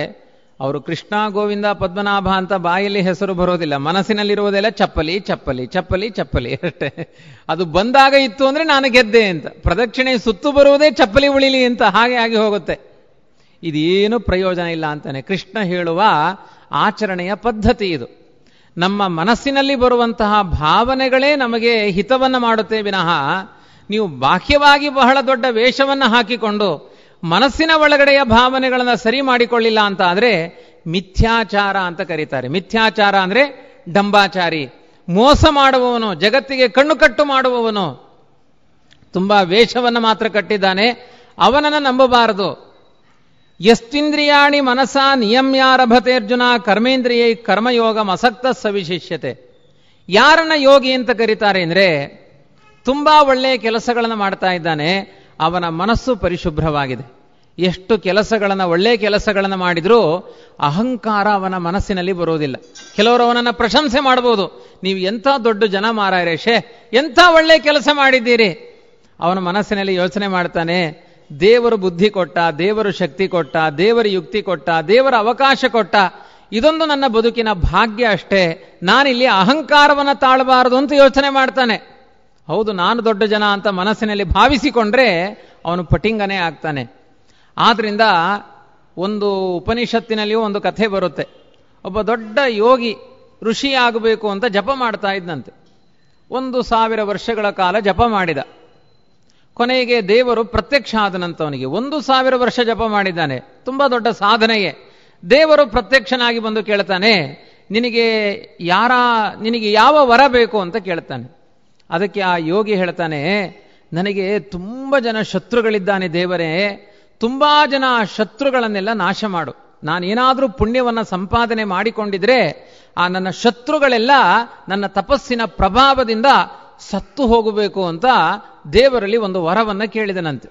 ಅವರು ಕೃಷ್ಣ ಗೋವಿಂದ ಪದ್ಮನಾಭ ಅಂತ ಬಾಯಲ್ಲಿ ಹೆಸರು ಬರೋದಿಲ್ಲ ಮನಸ್ಸಿನಲ್ಲಿರುವುದೆಲ್ಲ ಚಪ್ಪಲಿ ಚಪ್ಪಲಿ ಚಪ್ಪಲಿ ಚಪ್ಪಲಿ ಅಷ್ಟೇ ಅದು ಬಂದಾಗ ಇತ್ತು ಅಂದರೆ ನಾನು ಗೆದ್ದೆ ಅಂತ ಪ್ರದಕ್ಷಿಣೆ ಸುತ್ತು ಬರುವುದೇ ಚಪ್ಪಲಿ ಉಳಿಲಿ ಅಂತ ಹಾಗೆ ಆಗಿ ಹೋಗುತ್ತೆ ಇದೇನು ಪ್ರಯೋಜನ ಇಲ್ಲ ಅಂತಾನೆ ಕೃಷ್ಣ ಹೇಳುವ ಆಚರಣೆಯ ಪದ್ಧತಿ ಇದು ನಮ್ಮ ಮನಸ್ಸಿನಲ್ಲಿ ಬರುವಂತಹ ಭಾವನೆಗಳೇ ನಮಗೆ ಹಿತವನ್ನು ಮಾಡುತ್ತೆ ವಿನಃ ನೀವು ಬಾಹ್ಯವಾಗಿ ಬಹಳ ದೊಡ್ಡ ವೇಷವನ್ನು ಹಾಕಿಕೊಂಡು ಮನಸ್ಸಿನ ಒಳಗಡೆಯ ಭಾವನೆಗಳನ್ನು ಸರಿ ಮಾಡಿಕೊಳ್ಳಿಲ್ಲ ಅಂತ ಆದರೆ ಮಿಥ್ಯಾಚಾರ ಅಂತ ಕರೀತಾರೆ ಮಿಥ್ಯಾಚಾರ ಅಂದರೆ ಡಂಬಾಚಾರಿ ಮೋಸ ಮಾಡುವವನು ಜಗತ್ತಿಗೆ ಕಣ್ಣು ಕಟ್ಟು ಮಾಡುವವನು ತುಂಬ ವೇಷವನ್ನು ಮಾತ್ರ ಕಟ್ಟಿದ್ದಾನೆ ಅವನನ್ನು ನಂಬಬಾರದು ಎಷ್ಟಿಂದ್ರಿಯಾಣಿ ಮನಸ ಅರ್ಜುನ ಕರ್ಮೇಂದ್ರಿಯ ಕರ್ಮಯೋಗ ಮಸಕ್ತ ಸವಿಶಿಷ್ಯತೆ ಯಾರನ್ನ ಯೋಗಿ ಅಂತ ಕರೀತಾರೆ ಅಂದರೆ ತುಂಬಾ ಒಳ್ಳೆಯ ಕೆಲಸಗಳನ್ನು ಮಾಡ್ತಾ ಇದ್ದಾನೆ ಅವನ ಮನಸ್ಸು ಪರಿಶುಭ್ರವಾಗಿದೆ ಎಷ್ಟು ಕೆಲಸಗಳನ್ನು ಒಳ್ಳೆ ಕೆಲಸಗಳನ್ನು ಮಾಡಿದರೂ ಅಹಂಕಾರ ಅವನ ಮನಸ್ಸಿನಲ್ಲಿ ಬರೋದಿಲ್ಲ ಕೆಲವರು ಅವನನ್ನು ಪ್ರಶಂಸೆ ಮಾಡ್ಬೋದು ನೀವು ಎಂಥ ದೊಡ್ಡ ಜನ ಮಾರಾಯರೆ ಶೇ ಎಂಥ ಒಳ್ಳೆ ಕೆಲಸ ಮಾಡಿದ್ದೀರಿ ಅವನ ಮನಸ್ಸಿನಲ್ಲಿ ಯೋಚನೆ ಮಾಡ್ತಾನೆ ದೇವರು ಬುದ್ಧಿ ಕೊಟ್ಟ ದೇವರು ಶಕ್ತಿ ಕೊಟ್ಟ ದೇವರ ಯುಕ್ತಿ ಕೊಟ್ಟ ದೇವರ ಅವಕಾಶ ಕೊಟ್ಟ ಇದೊಂದು ನನ್ನ ಬದುಕಿನ ಭಾಗ್ಯ ಅಷ್ಟೇ ನಾನಿಲ್ಲಿ ಅಹಂಕಾರವನ್ನು ತಾಳಬಾರದು ಅಂತ ಯೋಚನೆ ಮಾಡ್ತಾನೆ ಹೌದು ನಾನು ದೊಡ್ಡ ಜನ ಅಂತ ಮನಸ್ಸಿನಲ್ಲಿ ಭಾವಿಸಿಕೊಂಡ್ರೆ ಅವನು ಪಟಿಂಗನೇ ಆಗ್ತಾನೆ ಆದ್ರಿಂದ ಒಂದು ಉಪನಿಷತ್ತಿನಲ್ಲಿಯೂ ಒಂದು ಕಥೆ ಬರುತ್ತೆ ಒಬ್ಬ ದೊಡ್ಡ ಯೋಗಿ ಋಷಿ ಆಗಬೇಕು ಅಂತ ಜಪ ಮಾಡ್ತಾ ಇದ್ದಂತೆ ಒಂದು ಸಾವಿರ ವರ್ಷಗಳ ಕಾಲ ಜಪ ಮಾಡಿದ ಕೊನೆಗೆ ದೇವರು ಪ್ರತ್ಯಕ್ಷ ಆದನಂತವನಿಗೆ ಒಂದು ಸಾವಿರ ವರ್ಷ ಜಪ ಮಾಡಿದ್ದಾನೆ ತುಂಬ ದೊಡ್ಡ ಸಾಧನೆಯೇ ದೇವರು ಪ್ರತ್ಯಕ್ಷನಾಗಿ ಬಂದು ಕೇಳ್ತಾನೆ ನಿನಗೆ ಯಾರ ನಿನಗೆ ಯಾವ ವರ ಬೇಕು ಅಂತ ಕೇಳ್ತಾನೆ ಅದಕ್ಕೆ ಆ ಯೋಗಿ ಹೇಳ್ತಾನೆ ನನಗೆ ತುಂಬ ಜನ ಶತ್ರುಗಳಿದ್ದಾನೆ ದೇವರೇ ತುಂಬ ಜನ ಆ ಶತ್ರುಗಳನ್ನೆಲ್ಲ ನಾಶ ಮಾಡು ನಾನೇನಾದರೂ ಪುಣ್ಯವನ್ನು ಸಂಪಾದನೆ ಮಾಡಿಕೊಂಡಿದ್ರೆ ಆ ನನ್ನ ಶತ್ರುಗಳೆಲ್ಲ ನನ್ನ ತಪಸ್ಸಿನ ಪ್ರಭಾವದಿಂದ ಸತ್ತು ಹೋಗಬೇಕು ಅಂತ ದೇವರಲ್ಲಿ ಒಂದು ವರವನ್ನು ಕೇಳಿದನಂತೆ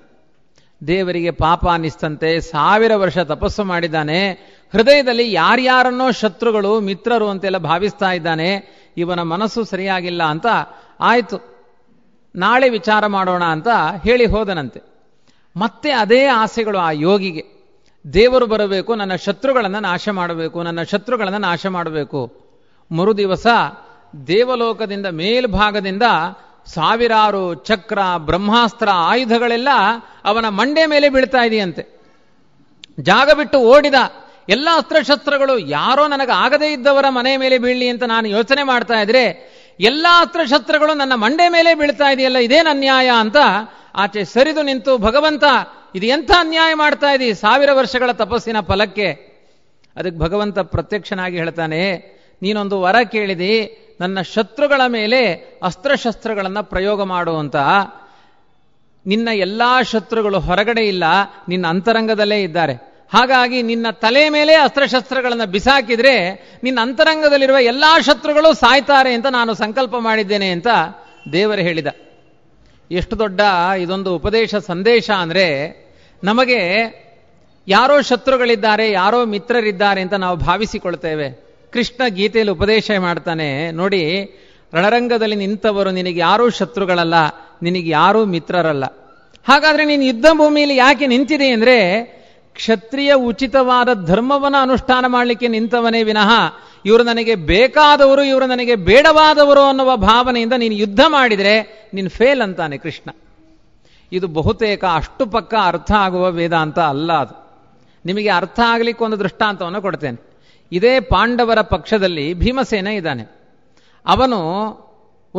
ದೇವರಿಗೆ ಪಾಪ ಅನ್ನಿಸ್ತಂತೆ ಸಾವಿರ ವರ್ಷ ತಪಸ್ಸು ಮಾಡಿದ್ದಾನೆ ಹೃದಯದಲ್ಲಿ ಯಾರ್ಯಾರನ್ನೋ ಶತ್ರುಗಳು ಮಿತ್ರರು ಅಂತೆಲ್ಲ ಭಾವಿಸ್ತಾ ಇದ್ದಾನೆ ಇವನ ಮನಸ್ಸು ಸರಿಯಾಗಿಲ್ಲ ಅಂತ ಆಯಿತು ನಾಳೆ ವಿಚಾರ ಮಾಡೋಣ ಅಂತ ಹೇಳಿ ಹೋದನಂತೆ ಮತ್ತೆ ಅದೇ ಆಸೆಗಳು ಆ ಯೋಗಿಗೆ ದೇವರು ಬರಬೇಕು ನನ್ನ ಶತ್ರುಗಳನ್ನು ನಾಶ ಮಾಡಬೇಕು ನನ್ನ ಶತ್ರುಗಳನ್ನು ನಾಶ ಮಾಡಬೇಕು ಮರುದಿವಸ ದೇವಲೋಕದಿಂದ ಮೇಲ್ಭಾಗದಿಂದ ಸಾವಿರಾರು ಚಕ್ರ ಬ್ರಹ್ಮಾಸ್ತ್ರ ಆಯುಧಗಳೆಲ್ಲ ಅವನ ಮಂಡೆ ಮೇಲೆ ಬೀಳ್ತಾ ಇದೆಯಂತೆ ಜಾಗ ಬಿಟ್ಟು ಓಡಿದ ಎಲ್ಲ ಅಸ್ತ್ರಶಸ್ತ್ರಗಳು ಯಾರೋ ನನಗೆ ಆಗದೇ ಇದ್ದವರ ಮನೆ ಮೇಲೆ ಬೀಳಲಿ ಅಂತ ನಾನು ಯೋಚನೆ ಮಾಡ್ತಾ ಇದ್ರೆ ಎಲ್ಲ ಅಸ್ತ್ರಶಸ್ತ್ರಗಳು ನನ್ನ ಮಂಡೆ ಮೇಲೆ ಬೀಳ್ತಾ ಇದೆಯಲ್ಲ ಇದೇನು ಅನ್ಯಾಯ ಅಂತ ಆಚೆ ಸರಿದು ನಿಂತು ಭಗವಂತ ಇದು ಎಂಥ ಅನ್ಯಾಯ ಮಾಡ್ತಾ ಇದೀ ಸಾವಿರ ವರ್ಷಗಳ ತಪಸ್ಸಿನ ಫಲಕ್ಕೆ ಅದಕ್ಕೆ ಭಗವಂತ ಪ್ರತ್ಯಕ್ಷನಾಗಿ ಹೇಳ್ತಾನೆ ನೀನೊಂದು ವರ ಕೇಳಿದಿ ನನ್ನ ಶತ್ರುಗಳ ಮೇಲೆ ಅಸ್ತ್ರಶಸ್ತ್ರಗಳನ್ನು ಪ್ರಯೋಗ ಮಾಡುವಂತ ನಿನ್ನ ಎಲ್ಲ ಶತ್ರುಗಳು ಹೊರಗಡೆ ಇಲ್ಲ ನಿನ್ನ ಅಂತರಂಗದಲ್ಲೇ ಇದ್ದಾರೆ ಹಾಗಾಗಿ ನಿನ್ನ ತಲೆ ಮೇಲೆ ಅಸ್ತ್ರಶಸ್ತ್ರಗಳನ್ನು ಬಿಸಾಕಿದ್ರೆ ನಿನ್ನ ಅಂತರಂಗದಲ್ಲಿರುವ ಎಲ್ಲ ಶತ್ರುಗಳು ಸಾಯ್ತಾರೆ ಅಂತ ನಾನು ಸಂಕಲ್ಪ ಮಾಡಿದ್ದೇನೆ ಅಂತ ದೇವರು ಹೇಳಿದ ಎಷ್ಟು ದೊಡ್ಡ ಇದೊಂದು ಉಪದೇಶ ಸಂದೇಶ ಅಂದರೆ ನಮಗೆ ಯಾರೋ ಶತ್ರುಗಳಿದ್ದಾರೆ ಯಾರೋ ಮಿತ್ರರಿದ್ದಾರೆ ಅಂತ ನಾವು ಭಾವಿಸಿಕೊಳ್ತೇವೆ ಕೃಷ್ಣ ಗೀತೆಯಲ್ಲಿ ಉಪದೇಶ ಮಾಡ್ತಾನೆ ನೋಡಿ ರಣರಂಗದಲ್ಲಿ ನಿಂತವರು ನಿನಗೆ ಯಾರೂ ಶತ್ರುಗಳಲ್ಲ ನಿನಗೆ ಯಾರೂ ಮಿತ್ರರಲ್ಲ ಹಾಗಾದರೆ ನೀನು ಯುದ್ಧ ಭೂಮಿಯಲ್ಲಿ ಯಾಕೆ ನಿಂತಿದೆ ಅಂದರೆ ಕ್ಷತ್ರಿಯ ಉಚಿತವಾದ ಧರ್ಮವನ್ನು ಅನುಷ್ಠಾನ ಮಾಡಲಿಕ್ಕೆ ನಿಂತವನೇ ವಿನಃ ಇವರು ನನಗೆ ಬೇಕಾದವರು ಇವರು ನನಗೆ ಬೇಡವಾದವರು ಅನ್ನುವ ಭಾವನೆಯಿಂದ ನೀನು ಯುದ್ಧ ಮಾಡಿದರೆ ನೀನು ಫೇಲ್ ಅಂತಾನೆ ಕೃಷ್ಣ ಇದು ಬಹುತೇಕ ಅಷ್ಟು ಪಕ್ಕ ಅರ್ಥ ಆಗುವ ವೇದಾಂತ ಅಲ್ಲ ಅದು ನಿಮಗೆ ಅರ್ಥ ಆಗಲಿಕ್ಕೆ ಒಂದು ದೃಷ್ಟಾಂತವನ್ನು ಕೊಡ್ತೇನೆ ಇದೇ ಪಾಂಡವರ ಪಕ್ಷದಲ್ಲಿ ಭೀಮಸೇನ ಇದ್ದಾನೆ ಅವನು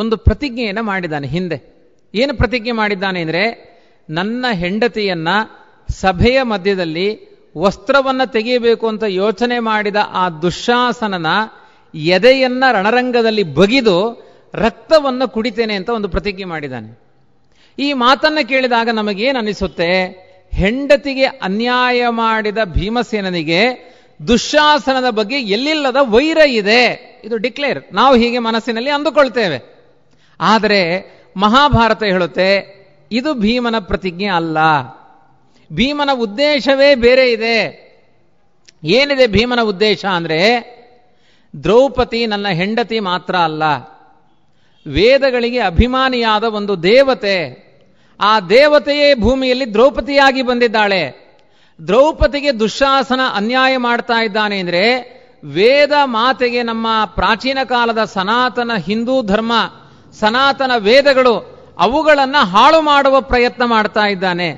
ಒಂದು ಪ್ರತಿಜ್ಞೆಯನ್ನು ಮಾಡಿದ್ದಾನೆ ಹಿಂದೆ ಏನು ಪ್ರತಿಜ್ಞೆ ಮಾಡಿದ್ದಾನೆ ಅಂದರೆ ನನ್ನ ಹೆಂಡತಿಯನ್ನು ಸಭೆಯ ಮಧ್ಯದಲ್ಲಿ ವಸ್ತ್ರವನ್ನು ತೆಗೆಯಬೇಕು ಅಂತ ಯೋಚನೆ ಮಾಡಿದ ಆ ದುಶಾಸನನ ಎದೆಯನ್ನ ರಣರಂಗದಲ್ಲಿ ಬಗಿದು ರಕ್ತವನ್ನು ಕುಡಿತೇನೆ ಅಂತ ಒಂದು ಪ್ರತಿಜ್ಞೆ ಮಾಡಿದ್ದಾನೆ ಈ ಮಾತನ್ನ ಕೇಳಿದಾಗ ನಮಗೇನು ಅನಿಸುತ್ತೆ ಹೆಂಡತಿಗೆ ಅನ್ಯಾಯ ಮಾಡಿದ ಭೀಮಸೇನನಿಗೆ ದುಶಾಸನದ ಬಗ್ಗೆ ಎಲ್ಲಿಲ್ಲದ ವೈರ ಇದೆ ಇದು ಡಿಕ್ಲೇರ್ ನಾವು ಹೀಗೆ ಮನಸ್ಸಿನಲ್ಲಿ ಅಂದುಕೊಳ್ತೇವೆ ಆದರೆ ಮಹಾಭಾರತ ಹೇಳುತ್ತೆ ಇದು ಭೀಮನ ಪ್ರತಿಜ್ಞೆ ಅಲ್ಲ ಭೀಮನ ಉದ್ದೇಶವೇ ಬೇರೆ ಇದೆ ಏನಿದೆ ಭೀಮನ ಉದ್ದೇಶ ಅಂದರೆ ದ್ರೌಪದಿ ನನ್ನ ಹೆಂಡತಿ ಮಾತ್ರ ಅಲ್ಲ ವೇದಗಳಿಗೆ ಅಭಿಮಾನಿಯಾದ ಒಂದು ದೇವತೆ ಆ ದೇವತೆಯೇ ಭೂಮಿಯಲ್ಲಿ ದ್ರೌಪದಿಯಾಗಿ ಬಂದಿದ್ದಾಳೆ ದ್ರೌಪದಿಗೆ ದುಶಾಸನ ಅನ್ಯಾಯ ಮಾಡ್ತಾ ಇದ್ದಾನೆ ಅಂದರೆ ವೇದ ಮಾತೆಗೆ ನಮ್ಮ ಪ್ರಾಚೀನ ಕಾಲದ ಸನಾತನ ಹಿಂದೂ ಧರ್ಮ ಸನಾತನ ವೇದಗಳು ಅವುಗಳನ್ನು ಹಾಳು ಮಾಡುವ ಪ್ರಯತ್ನ ಮಾಡ್ತಾ ಇದ್ದಾನೆ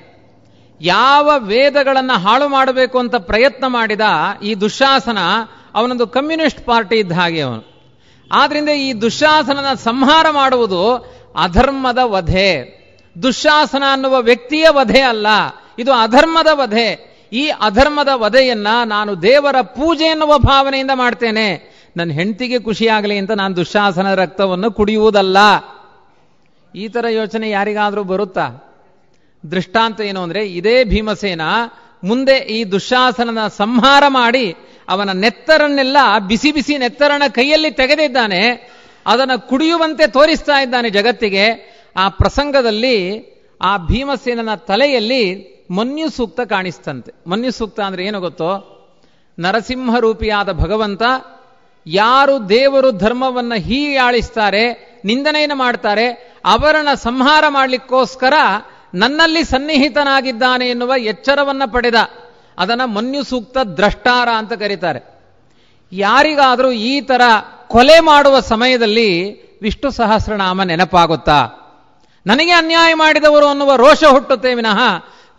ಯಾವ ವೇದಗಳನ್ನು ಹಾಳು ಮಾಡಬೇಕು ಅಂತ ಪ್ರಯತ್ನ ಮಾಡಿದ ಈ ದುಶಾಸನ ಅವನೊಂದು ಕಮ್ಯುನಿಸ್ಟ್ ಪಾರ್ಟಿ ಇದ್ದ ಹಾಗೆ ಅವನು ಆದ್ರಿಂದ ಈ ದುಶಾಸನನ ಸಂಹಾರ ಮಾಡುವುದು ಅಧರ್ಮದ ವಧೆ ದುಶಾಸನ ಅನ್ನುವ ವ್ಯಕ್ತಿಯ ವಧೆ ಅಲ್ಲ ಇದು ಅಧರ್ಮದ ವಧೆ ಈ ಅಧರ್ಮದ ವಧೆಯನ್ನ ನಾನು ದೇವರ ಪೂಜೆ ಎನ್ನುವ ಭಾವನೆಯಿಂದ ಮಾಡ್ತೇನೆ ನನ್ನ ಹೆಂಡತಿಗೆ ಖುಷಿಯಾಗಲಿ ಅಂತ ನಾನು ದುಶಾಸನ ರಕ್ತವನ್ನು ಕುಡಿಯುವುದಲ್ಲ ಈ ತರ ಯೋಚನೆ ಯಾರಿಗಾದರೂ ಬರುತ್ತಾ ದೃಷ್ಟಾಂತ ಏನು ಅಂದರೆ ಇದೇ ಭೀಮಸೇನ ಮುಂದೆ ಈ ದುಶಾಸನನ ಸಂಹಾರ ಮಾಡಿ ಅವನ ನೆತ್ತರನ್ನೆಲ್ಲ ಬಿಸಿ ಬಿಸಿ ನೆತ್ತರನ ಕೈಯಲ್ಲಿ ತೆಗೆದಿದ್ದಾನೆ ಅದನ್ನು ಕುಡಿಯುವಂತೆ ತೋರಿಸ್ತಾ ಇದ್ದಾನೆ ಜಗತ್ತಿಗೆ ಆ ಪ್ರಸಂಗದಲ್ಲಿ ಆ ಭೀಮಸೇನನ ತಲೆಯಲ್ಲಿ ಮನ್ಯು ಸೂಕ್ತ ಕಾಣಿಸ್ತಂತೆ ಮನ್ಯು ಸೂಕ್ತ ಅಂದರೆ ಏನು ಗೊತ್ತೋ ನರಸಿಂಹ ರೂಪಿಯಾದ ಭಗವಂತ ಯಾರು ದೇವರು ಧರ್ಮವನ್ನ ಹೀಯಾಳಿಸ್ತಾರೆ ನಿಂದನೆಯನ್ನು ಮಾಡ್ತಾರೆ ಅವರನ್ನ ಸಂಹಾರ ಮಾಡಲಿಕ್ಕೋಸ್ಕರ ನನ್ನಲ್ಲಿ ಸನ್ನಿಹಿತನಾಗಿದ್ದಾನೆ ಎನ್ನುವ ಎಚ್ಚರವನ್ನು ಪಡೆದ ಅದನ್ನು ಮನ್ಯು ಸೂಕ್ತ ದ್ರಷ್ಟಾರ ಅಂತ ಕರೀತಾರೆ ಯಾರಿಗಾದರೂ ಈ ಥರ ಕೊಲೆ ಮಾಡುವ ಸಮಯದಲ್ಲಿ ವಿಷ್ಣು ಸಹಸ್ರನಾಮ ನೆನಪಾಗುತ್ತಾ ನನಗೆ ಅನ್ಯಾಯ ಮಾಡಿದವರು ಅನ್ನುವ ರೋಷ ಹುಟ್ಟುತ್ತೆ ವಿನಃ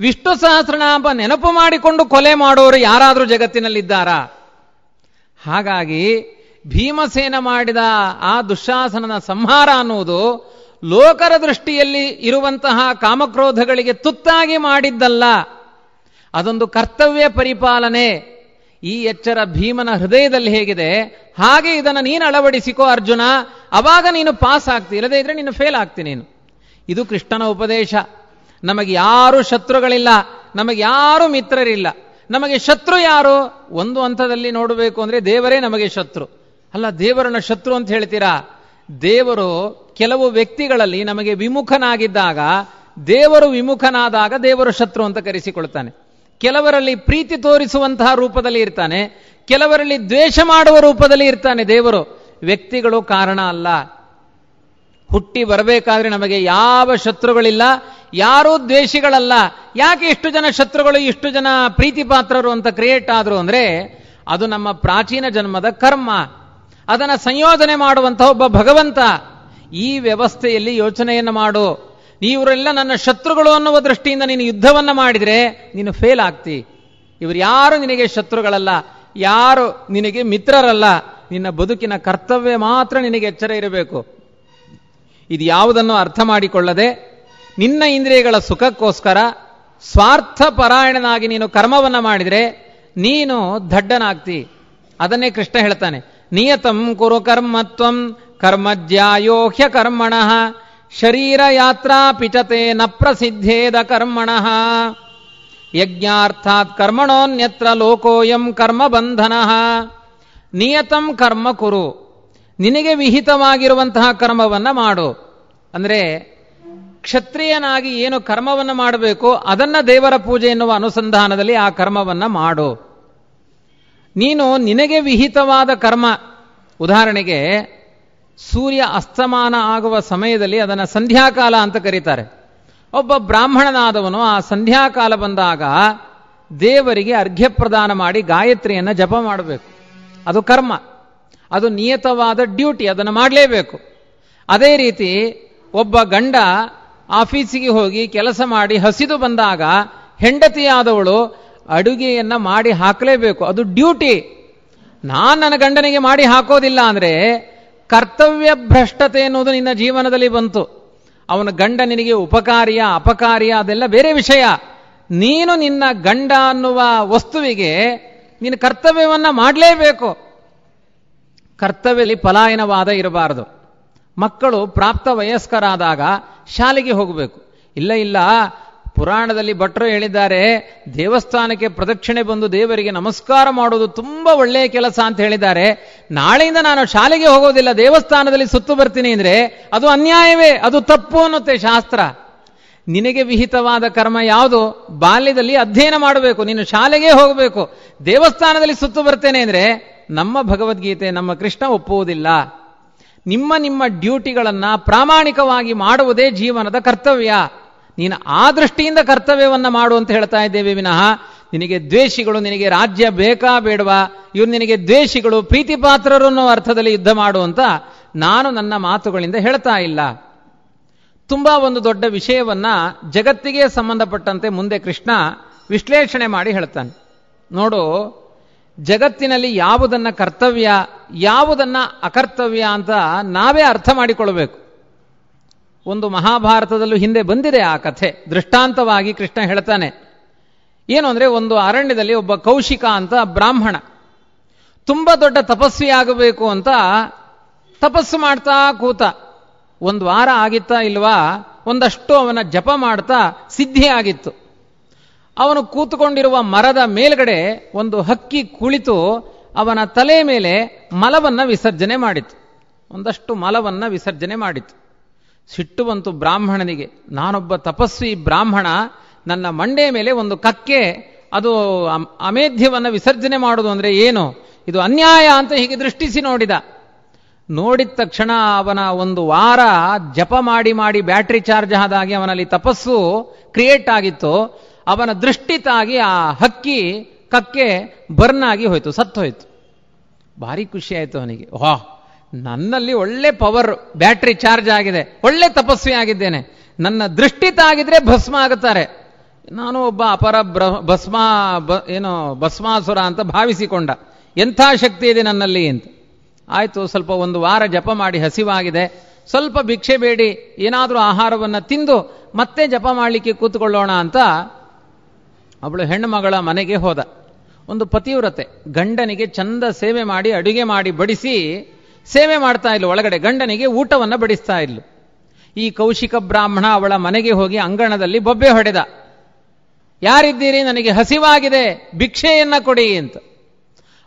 ವಿಷ್ಣು ಸಹಸ್ರನಾಮ ನೆನಪು ಮಾಡಿಕೊಂಡು ಕೊಲೆ ಮಾಡುವರು ಯಾರಾದರೂ ಜಗತ್ತಿನಲ್ಲಿದ್ದಾರಾ ಹಾಗಾಗಿ ಭೀಮಸೇನ ಮಾಡಿದ ಆ ದುಶಾಸನದ ಸಂಹಾರ ಅನ್ನುವುದು ಲೋಕರ ದೃಷ್ಟಿಯಲ್ಲಿ ಇರುವಂತಹ ಕಾಮಕ್ರೋಧಗಳಿಗೆ ತುತ್ತಾಗಿ ಮಾಡಿದ್ದಲ್ಲ ಅದೊಂದು ಕರ್ತವ್ಯ ಪರಿಪಾಲನೆ ಈ ಎಚ್ಚರ ಭೀಮನ ಹೃದಯದಲ್ಲಿ ಹೇಗಿದೆ ಹಾಗೆ ಇದನ್ನು ನೀನು ಅಳವಡಿಸಿಕೋ ಅರ್ಜುನ ಅವಾಗ ನೀನು ಪಾಸ್ ಆಗ್ತಿ ಇಲ್ಲದೇ ಇದ್ರೆ ನೀನು ಫೇಲ್ ಆಗ್ತಿ ನೀನು ಇದು ಕೃಷ್ಣನ ಉಪದೇಶ ನಮಗೆ ಯಾರು ಶತ್ರುಗಳಿಲ್ಲ ನಮಗೆ ಯಾರು ಮಿತ್ರರಿಲ್ಲ ನಮಗೆ ಶತ್ರು ಯಾರು ಒಂದು ಹಂತದಲ್ಲಿ ನೋಡಬೇಕು ಅಂದ್ರೆ ದೇವರೇ ನಮಗೆ ಶತ್ರು ಅಲ್ಲ ದೇವರನ್ನ ಶತ್ರು ಅಂತ ಹೇಳ್ತೀರಾ ದೇವರು ಕೆಲವು ವ್ಯಕ್ತಿಗಳಲ್ಲಿ ನಮಗೆ ವಿಮುಖನಾಗಿದ್ದಾಗ ದೇವರು ವಿಮುಖನಾದಾಗ ದೇವರು ಶತ್ರು ಅಂತ ಕರೆಸಿಕೊಳ್ತಾನೆ ಕೆಲವರಲ್ಲಿ ಪ್ರೀತಿ ತೋರಿಸುವಂತಹ ರೂಪದಲ್ಲಿ ಇರ್ತಾನೆ ಕೆಲವರಲ್ಲಿ ದ್ವೇಷ ಮಾಡುವ ರೂಪದಲ್ಲಿ ಇರ್ತಾನೆ ದೇವರು ವ್ಯಕ್ತಿಗಳು ಕಾರಣ ಅಲ್ಲ ಹುಟ್ಟಿ ಬರಬೇಕಾದ್ರೆ ನಮಗೆ ಯಾವ ಶತ್ರುಗಳಿಲ್ಲ ಯಾರೂ ದ್ವೇಷಿಗಳಲ್ಲ ಯಾಕೆ ಇಷ್ಟು ಜನ ಶತ್ರುಗಳು ಇಷ್ಟು ಜನ ಪ್ರೀತಿ ಪಾತ್ರರು ಅಂತ ಕ್ರಿಯೇಟ್ ಆದರು ಅಂದರೆ ಅದು ನಮ್ಮ ಪ್ರಾಚೀನ ಜನ್ಮದ ಕರ್ಮ ಅದನ್ನು ಸಂಯೋಜನೆ ಮಾಡುವಂತಹ ಒಬ್ಬ ಭಗವಂತ ಈ ವ್ಯವಸ್ಥೆಯಲ್ಲಿ ಯೋಚನೆಯನ್ನು ಮಾಡು ಇವರೆಲ್ಲ ನನ್ನ ಶತ್ರುಗಳು ಅನ್ನುವ ದೃಷ್ಟಿಯಿಂದ ನೀನು ಯುದ್ಧವನ್ನ ಮಾಡಿದರೆ ನೀನು ಫೇಲ್ ಆಗ್ತಿ ಇವರು ಯಾರು ನಿನಗೆ ಶತ್ರುಗಳಲ್ಲ ಯಾರು ನಿನಗೆ ಮಿತ್ರರಲ್ಲ ನಿನ್ನ ಬದುಕಿನ ಕರ್ತವ್ಯ ಮಾತ್ರ ನಿನಗೆ ಎಚ್ಚರ ಇರಬೇಕು ಇದು ಯಾವುದನ್ನು ಅರ್ಥ ಮಾಡಿಕೊಳ್ಳದೆ ನಿನ್ನ ಇಂದ್ರಿಯಗಳ ಸುಖಕ್ಕೋಸ್ಕರ ಸ್ವಾರ್ಥ ಪರಾಯಣನಾಗಿ ನೀನು ಕರ್ಮವನ್ನು ಮಾಡಿದರೆ ನೀನು ದಡ್ಡನಾಗ್ತಿ ಅದನ್ನೇ ಕೃಷ್ಣ ಹೇಳ್ತಾನೆ ನಿಯತಂ ಕುರುಕರ್ಮತ್ವಂ ಕರ್ಮತ್ವಂ ಹ್ಯ ಕರ್ಮಣ ಶರೀರ ಯಾತ್ರಾ ಪಿಟತೆ ನ ಪ್ರಸಿದ್ಧೇದ ಕರ್ಮಣ ಯಜ್ಞಾರ್ಥಾತ್ ಕರ್ಮಣೋನ್ಯತ್ರ ಲೋಕೋಯಂ ಕರ್ಮ ಬಂಧನ ನಿಯತಂ ಕರ್ಮ ಕುರು ನಿನಗೆ ವಿಹಿತವಾಗಿರುವಂತಹ ಕರ್ಮವನ್ನು ಮಾಡು ಅಂದರೆ ಕ್ಷತ್ರಿಯನಾಗಿ ಏನು ಕರ್ಮವನ್ನು ಮಾಡಬೇಕು ಅದನ್ನು ದೇವರ ಪೂಜೆ ಎನ್ನುವ ಅನುಸಂಧಾನದಲ್ಲಿ ಆ ಕರ್ಮವನ್ನು ಮಾಡು ನೀನು ನಿನಗೆ ವಿಹಿತವಾದ ಕರ್ಮ ಉದಾಹರಣೆಗೆ ಸೂರ್ಯ ಅಸ್ತಮಾನ ಆಗುವ ಸಮಯದಲ್ಲಿ ಅದನ್ನು ಸಂಧ್ಯಾಕಾಲ ಅಂತ ಕರೀತಾರೆ ಒಬ್ಬ ಬ್ರಾಹ್ಮಣನಾದವನು ಆ ಸಂಧ್ಯಾಕಾಲ ಬಂದಾಗ ದೇವರಿಗೆ ಅರ್ಘ್ಯ ಪ್ರದಾನ ಮಾಡಿ ಗಾಯತ್ರಿಯನ್ನು ಜಪ ಮಾಡಬೇಕು ಅದು ಕರ್ಮ ಅದು ನಿಯತವಾದ ಡ್ಯೂಟಿ ಅದನ್ನು ಮಾಡಲೇಬೇಕು ಅದೇ ರೀತಿ ಒಬ್ಬ ಗಂಡ ಆಫೀಸಿಗೆ ಹೋಗಿ ಕೆಲಸ ಮಾಡಿ ಹಸಿದು ಬಂದಾಗ ಹೆಂಡತಿಯಾದವಳು ಅಡುಗೆಯನ್ನು ಮಾಡಿ ಹಾಕಲೇಬೇಕು ಅದು ಡ್ಯೂಟಿ ನಾನು ನನ್ನ ಗಂಡನಿಗೆ ಮಾಡಿ ಹಾಕೋದಿಲ್ಲ ಅಂದರೆ ಕರ್ತವ್ಯ ಭ್ರಷ್ಟತೆ ಅನ್ನೋದು ನಿನ್ನ ಜೀವನದಲ್ಲಿ ಬಂತು ಅವನ ಗಂಡ ನಿನಗೆ ಉಪಕಾರಿಯ ಅಪಕಾರಿಯ ಅದೆಲ್ಲ ಬೇರೆ ವಿಷಯ ನೀನು ನಿನ್ನ ಗಂಡ ಅನ್ನುವ ವಸ್ತುವಿಗೆ ನಿನ್ನ ಕರ್ತವ್ಯವನ್ನು ಮಾಡಲೇಬೇಕು ಕರ್ತವ್ಯದಲ್ಲಿ ಪಲಾಯನವಾದ ಇರಬಾರದು ಮಕ್ಕಳು ಪ್ರಾಪ್ತ ವಯಸ್ಕರಾದಾಗ ಶಾಲೆಗೆ ಹೋಗಬೇಕು ಇಲ್ಲ ಇಲ್ಲ ಪುರಾಣದಲ್ಲಿ ಭಟ್ರು ಹೇಳಿದ್ದಾರೆ ದೇವಸ್ಥಾನಕ್ಕೆ ಪ್ರದಕ್ಷಿಣೆ ಬಂದು ದೇವರಿಗೆ ನಮಸ್ಕಾರ ಮಾಡೋದು ತುಂಬ ಒಳ್ಳೆಯ ಕೆಲಸ ಅಂತ ಹೇಳಿದ್ದಾರೆ ನಾಳೆಯಿಂದ ನಾನು ಶಾಲೆಗೆ ಹೋಗೋದಿಲ್ಲ ದೇವಸ್ಥಾನದಲ್ಲಿ ಸುತ್ತು ಬರ್ತೀನಿ ಅಂದರೆ ಅದು ಅನ್ಯಾಯವೇ ಅದು ತಪ್ಪು ಅನ್ನುತ್ತೆ ಶಾಸ್ತ್ರ ನಿನಗೆ ವಿಹಿತವಾದ ಕರ್ಮ ಯಾವುದು ಬಾಲ್ಯದಲ್ಲಿ ಅಧ್ಯಯನ ಮಾಡಬೇಕು ನೀನು ಶಾಲೆಗೆ ಹೋಗಬೇಕು ದೇವಸ್ಥಾನದಲ್ಲಿ ಸುತ್ತು ಬರ್ತೇನೆ ಅಂದರೆ ನಮ್ಮ ಭಗವದ್ಗೀತೆ ನಮ್ಮ ಕೃಷ್ಣ ಒಪ್ಪುವುದಿಲ್ಲ ನಿಮ್ಮ ನಿಮ್ಮ ಡ್ಯೂಟಿಗಳನ್ನು ಪ್ರಾಮಾಣಿಕವಾಗಿ ಮಾಡುವುದೇ ಜೀವನದ ಕರ್ತವ್ಯ ನೀನು ಆ ದೃಷ್ಟಿಯಿಂದ ಕರ್ತವ್ಯವನ್ನು ಮಾಡು ಅಂತ ಹೇಳ್ತಾ ಇದ್ದೇವೆ ವಿನಃ ನಿನಗೆ ದ್ವೇಷಿಗಳು ನಿನಗೆ ರಾಜ್ಯ ಬೇಕಾ ಬೇಡವಾ ಇವರು ನಿನಗೆ ದ್ವೇಷಿಗಳು ಪ್ರೀತಿ ಪಾತ್ರರು ಅನ್ನೋ ಅರ್ಥದಲ್ಲಿ ಯುದ್ಧ ಮಾಡು ಅಂತ ನಾನು ನನ್ನ ಮಾತುಗಳಿಂದ ಹೇಳ್ತಾ ಇಲ್ಲ ತುಂಬಾ ಒಂದು ದೊಡ್ಡ ವಿಷಯವನ್ನ ಜಗತ್ತಿಗೆ ಸಂಬಂಧಪಟ್ಟಂತೆ ಮುಂದೆ ಕೃಷ್ಣ ವಿಶ್ಲೇಷಣೆ ಮಾಡಿ ಹೇಳ್ತಾನೆ ನೋಡು ಜಗತ್ತಿನಲ್ಲಿ ಯಾವುದನ್ನ ಕರ್ತವ್ಯ ಯಾವುದನ್ನ ಅಕರ್ತವ್ಯ ಅಂತ ನಾವೇ ಅರ್ಥ ಮಾಡಿಕೊಳ್ಬೇಕು ಒಂದು ಮಹಾಭಾರತದಲ್ಲೂ ಹಿಂದೆ ಬಂದಿದೆ ಆ ಕಥೆ ದೃಷ್ಟಾಂತವಾಗಿ ಕೃಷ್ಣ ಹೇಳ್ತಾನೆ ಏನು ಅಂದರೆ ಒಂದು ಅರಣ್ಯದಲ್ಲಿ ಒಬ್ಬ ಕೌಶಿಕ ಅಂತ ಬ್ರಾಹ್ಮಣ ತುಂಬ ದೊಡ್ಡ ತಪಸ್ವಿಯಾಗಬೇಕು ಅಂತ ತಪಸ್ಸು ಮಾಡ್ತಾ ಕೂತ ಒಂದು ವಾರ ಆಗಿತ್ತಾ ಇಲ್ವಾ ಒಂದಷ್ಟು ಅವನ ಜಪ ಮಾಡ್ತಾ ಸಿದ್ಧಿಯಾಗಿತ್ತು ಅವನು ಕೂತುಕೊಂಡಿರುವ ಮರದ ಮೇಲ್ಗಡೆ ಒಂದು ಹಕ್ಕಿ ಕುಳಿತು ಅವನ ತಲೆ ಮೇಲೆ ಮಲವನ್ನು ವಿಸರ್ಜನೆ ಮಾಡಿತು ಒಂದಷ್ಟು ಮಲವನ್ನು ವಿಸರ್ಜನೆ ಮಾಡಿತು ಸಿಟ್ಟು ಬಂತು ಬ್ರಾಹ್ಮಣನಿಗೆ ನಾನೊಬ್ಬ ತಪಸ್ವಿ ಬ್ರಾಹ್ಮಣ ನನ್ನ ಮಂಡೆ ಮೇಲೆ ಒಂದು ಕಕ್ಕೆ ಅದು ಅಮೇಧ್ಯವನ್ನು ವಿಸರ್ಜನೆ ಮಾಡೋದು ಅಂದರೆ ಏನು ಇದು ಅನ್ಯಾಯ ಅಂತ ಹೀಗೆ ದೃಷ್ಟಿಸಿ ನೋಡಿದ ನೋಡಿದ ತಕ್ಷಣ ಅವನ ಒಂದು ವಾರ ಜಪ ಮಾಡಿ ಮಾಡಿ ಬ್ಯಾಟ್ರಿ ಚಾರ್ಜ್ ಆದಾಗಿ ಅವನಲ್ಲಿ ತಪಸ್ಸು ಕ್ರಿಯೇಟ್ ಆಗಿತ್ತು ಅವನ ದೃಷ್ಟಿತಾಗಿ ಆ ಹಕ್ಕಿ ಕಕ್ಕೆ ಬರ್ನ್ ಆಗಿ ಹೋಯಿತು ಸತ್ತು ಹೋಯಿತು ಭಾರಿ ಖುಷಿ ಆಯಿತು ಅವನಿಗೆ ವಾಹ್ ನನ್ನಲ್ಲಿ ಒಳ್ಳೆ ಪವರ್ ಬ್ಯಾಟ್ರಿ ಚಾರ್ಜ್ ಆಗಿದೆ ಒಳ್ಳೆ ತಪಸ್ವಿ ಆಗಿದ್ದೇನೆ ನನ್ನ ದೃಷ್ಟಿ ತಾಗಿದ್ರೆ ಭಸ್ಮ ಆಗುತ್ತಾರೆ ನಾನು ಒಬ್ಬ ಅಪರ ಬ್ರ ಭಸ್ಮ ಏನು ಭಸ್ಮಾಸುರ ಅಂತ ಭಾವಿಸಿಕೊಂಡ ಎಂಥ ಶಕ್ತಿ ಇದೆ ನನ್ನಲ್ಲಿ ಅಂತ ಆಯಿತು ಸ್ವಲ್ಪ ಒಂದು ವಾರ ಜಪ ಮಾಡಿ ಹಸಿವಾಗಿದೆ ಸ್ವಲ್ಪ ಭಿಕ್ಷೆ ಬೇಡಿ ಏನಾದರೂ ಆಹಾರವನ್ನು ತಿಂದು ಮತ್ತೆ ಜಪ ಮಾಡಲಿಕ್ಕೆ ಕೂತ್ಕೊಳ್ಳೋಣ ಅಂತ ಅವಳು ಹೆಣ್ಣುಮಗಳ ಮನೆಗೆ ಹೋದ ಒಂದು ಪತಿವ್ರತೆ ಗಂಡನಿಗೆ ಚಂದ ಸೇವೆ ಮಾಡಿ ಅಡುಗೆ ಮಾಡಿ ಬಡಿಸಿ ಸೇವೆ ಮಾಡ್ತಾ ಇಲ್ಲ ಒಳಗಡೆ ಗಂಡನಿಗೆ ಊಟವನ್ನು ಬಡಿಸ್ತಾ ಇದ್ಲು ಈ ಕೌಶಿಕ ಬ್ರಾಹ್ಮಣ ಅವಳ ಮನೆಗೆ ಹೋಗಿ ಅಂಗಣದಲ್ಲಿ ಬೊಬ್ಬೆ ಹೊಡೆದ ಯಾರಿದ್ದೀರಿ ನನಗೆ ಹಸಿವಾಗಿದೆ ಭಿಕ್ಷೆಯನ್ನ ಕೊಡಿ ಅಂತ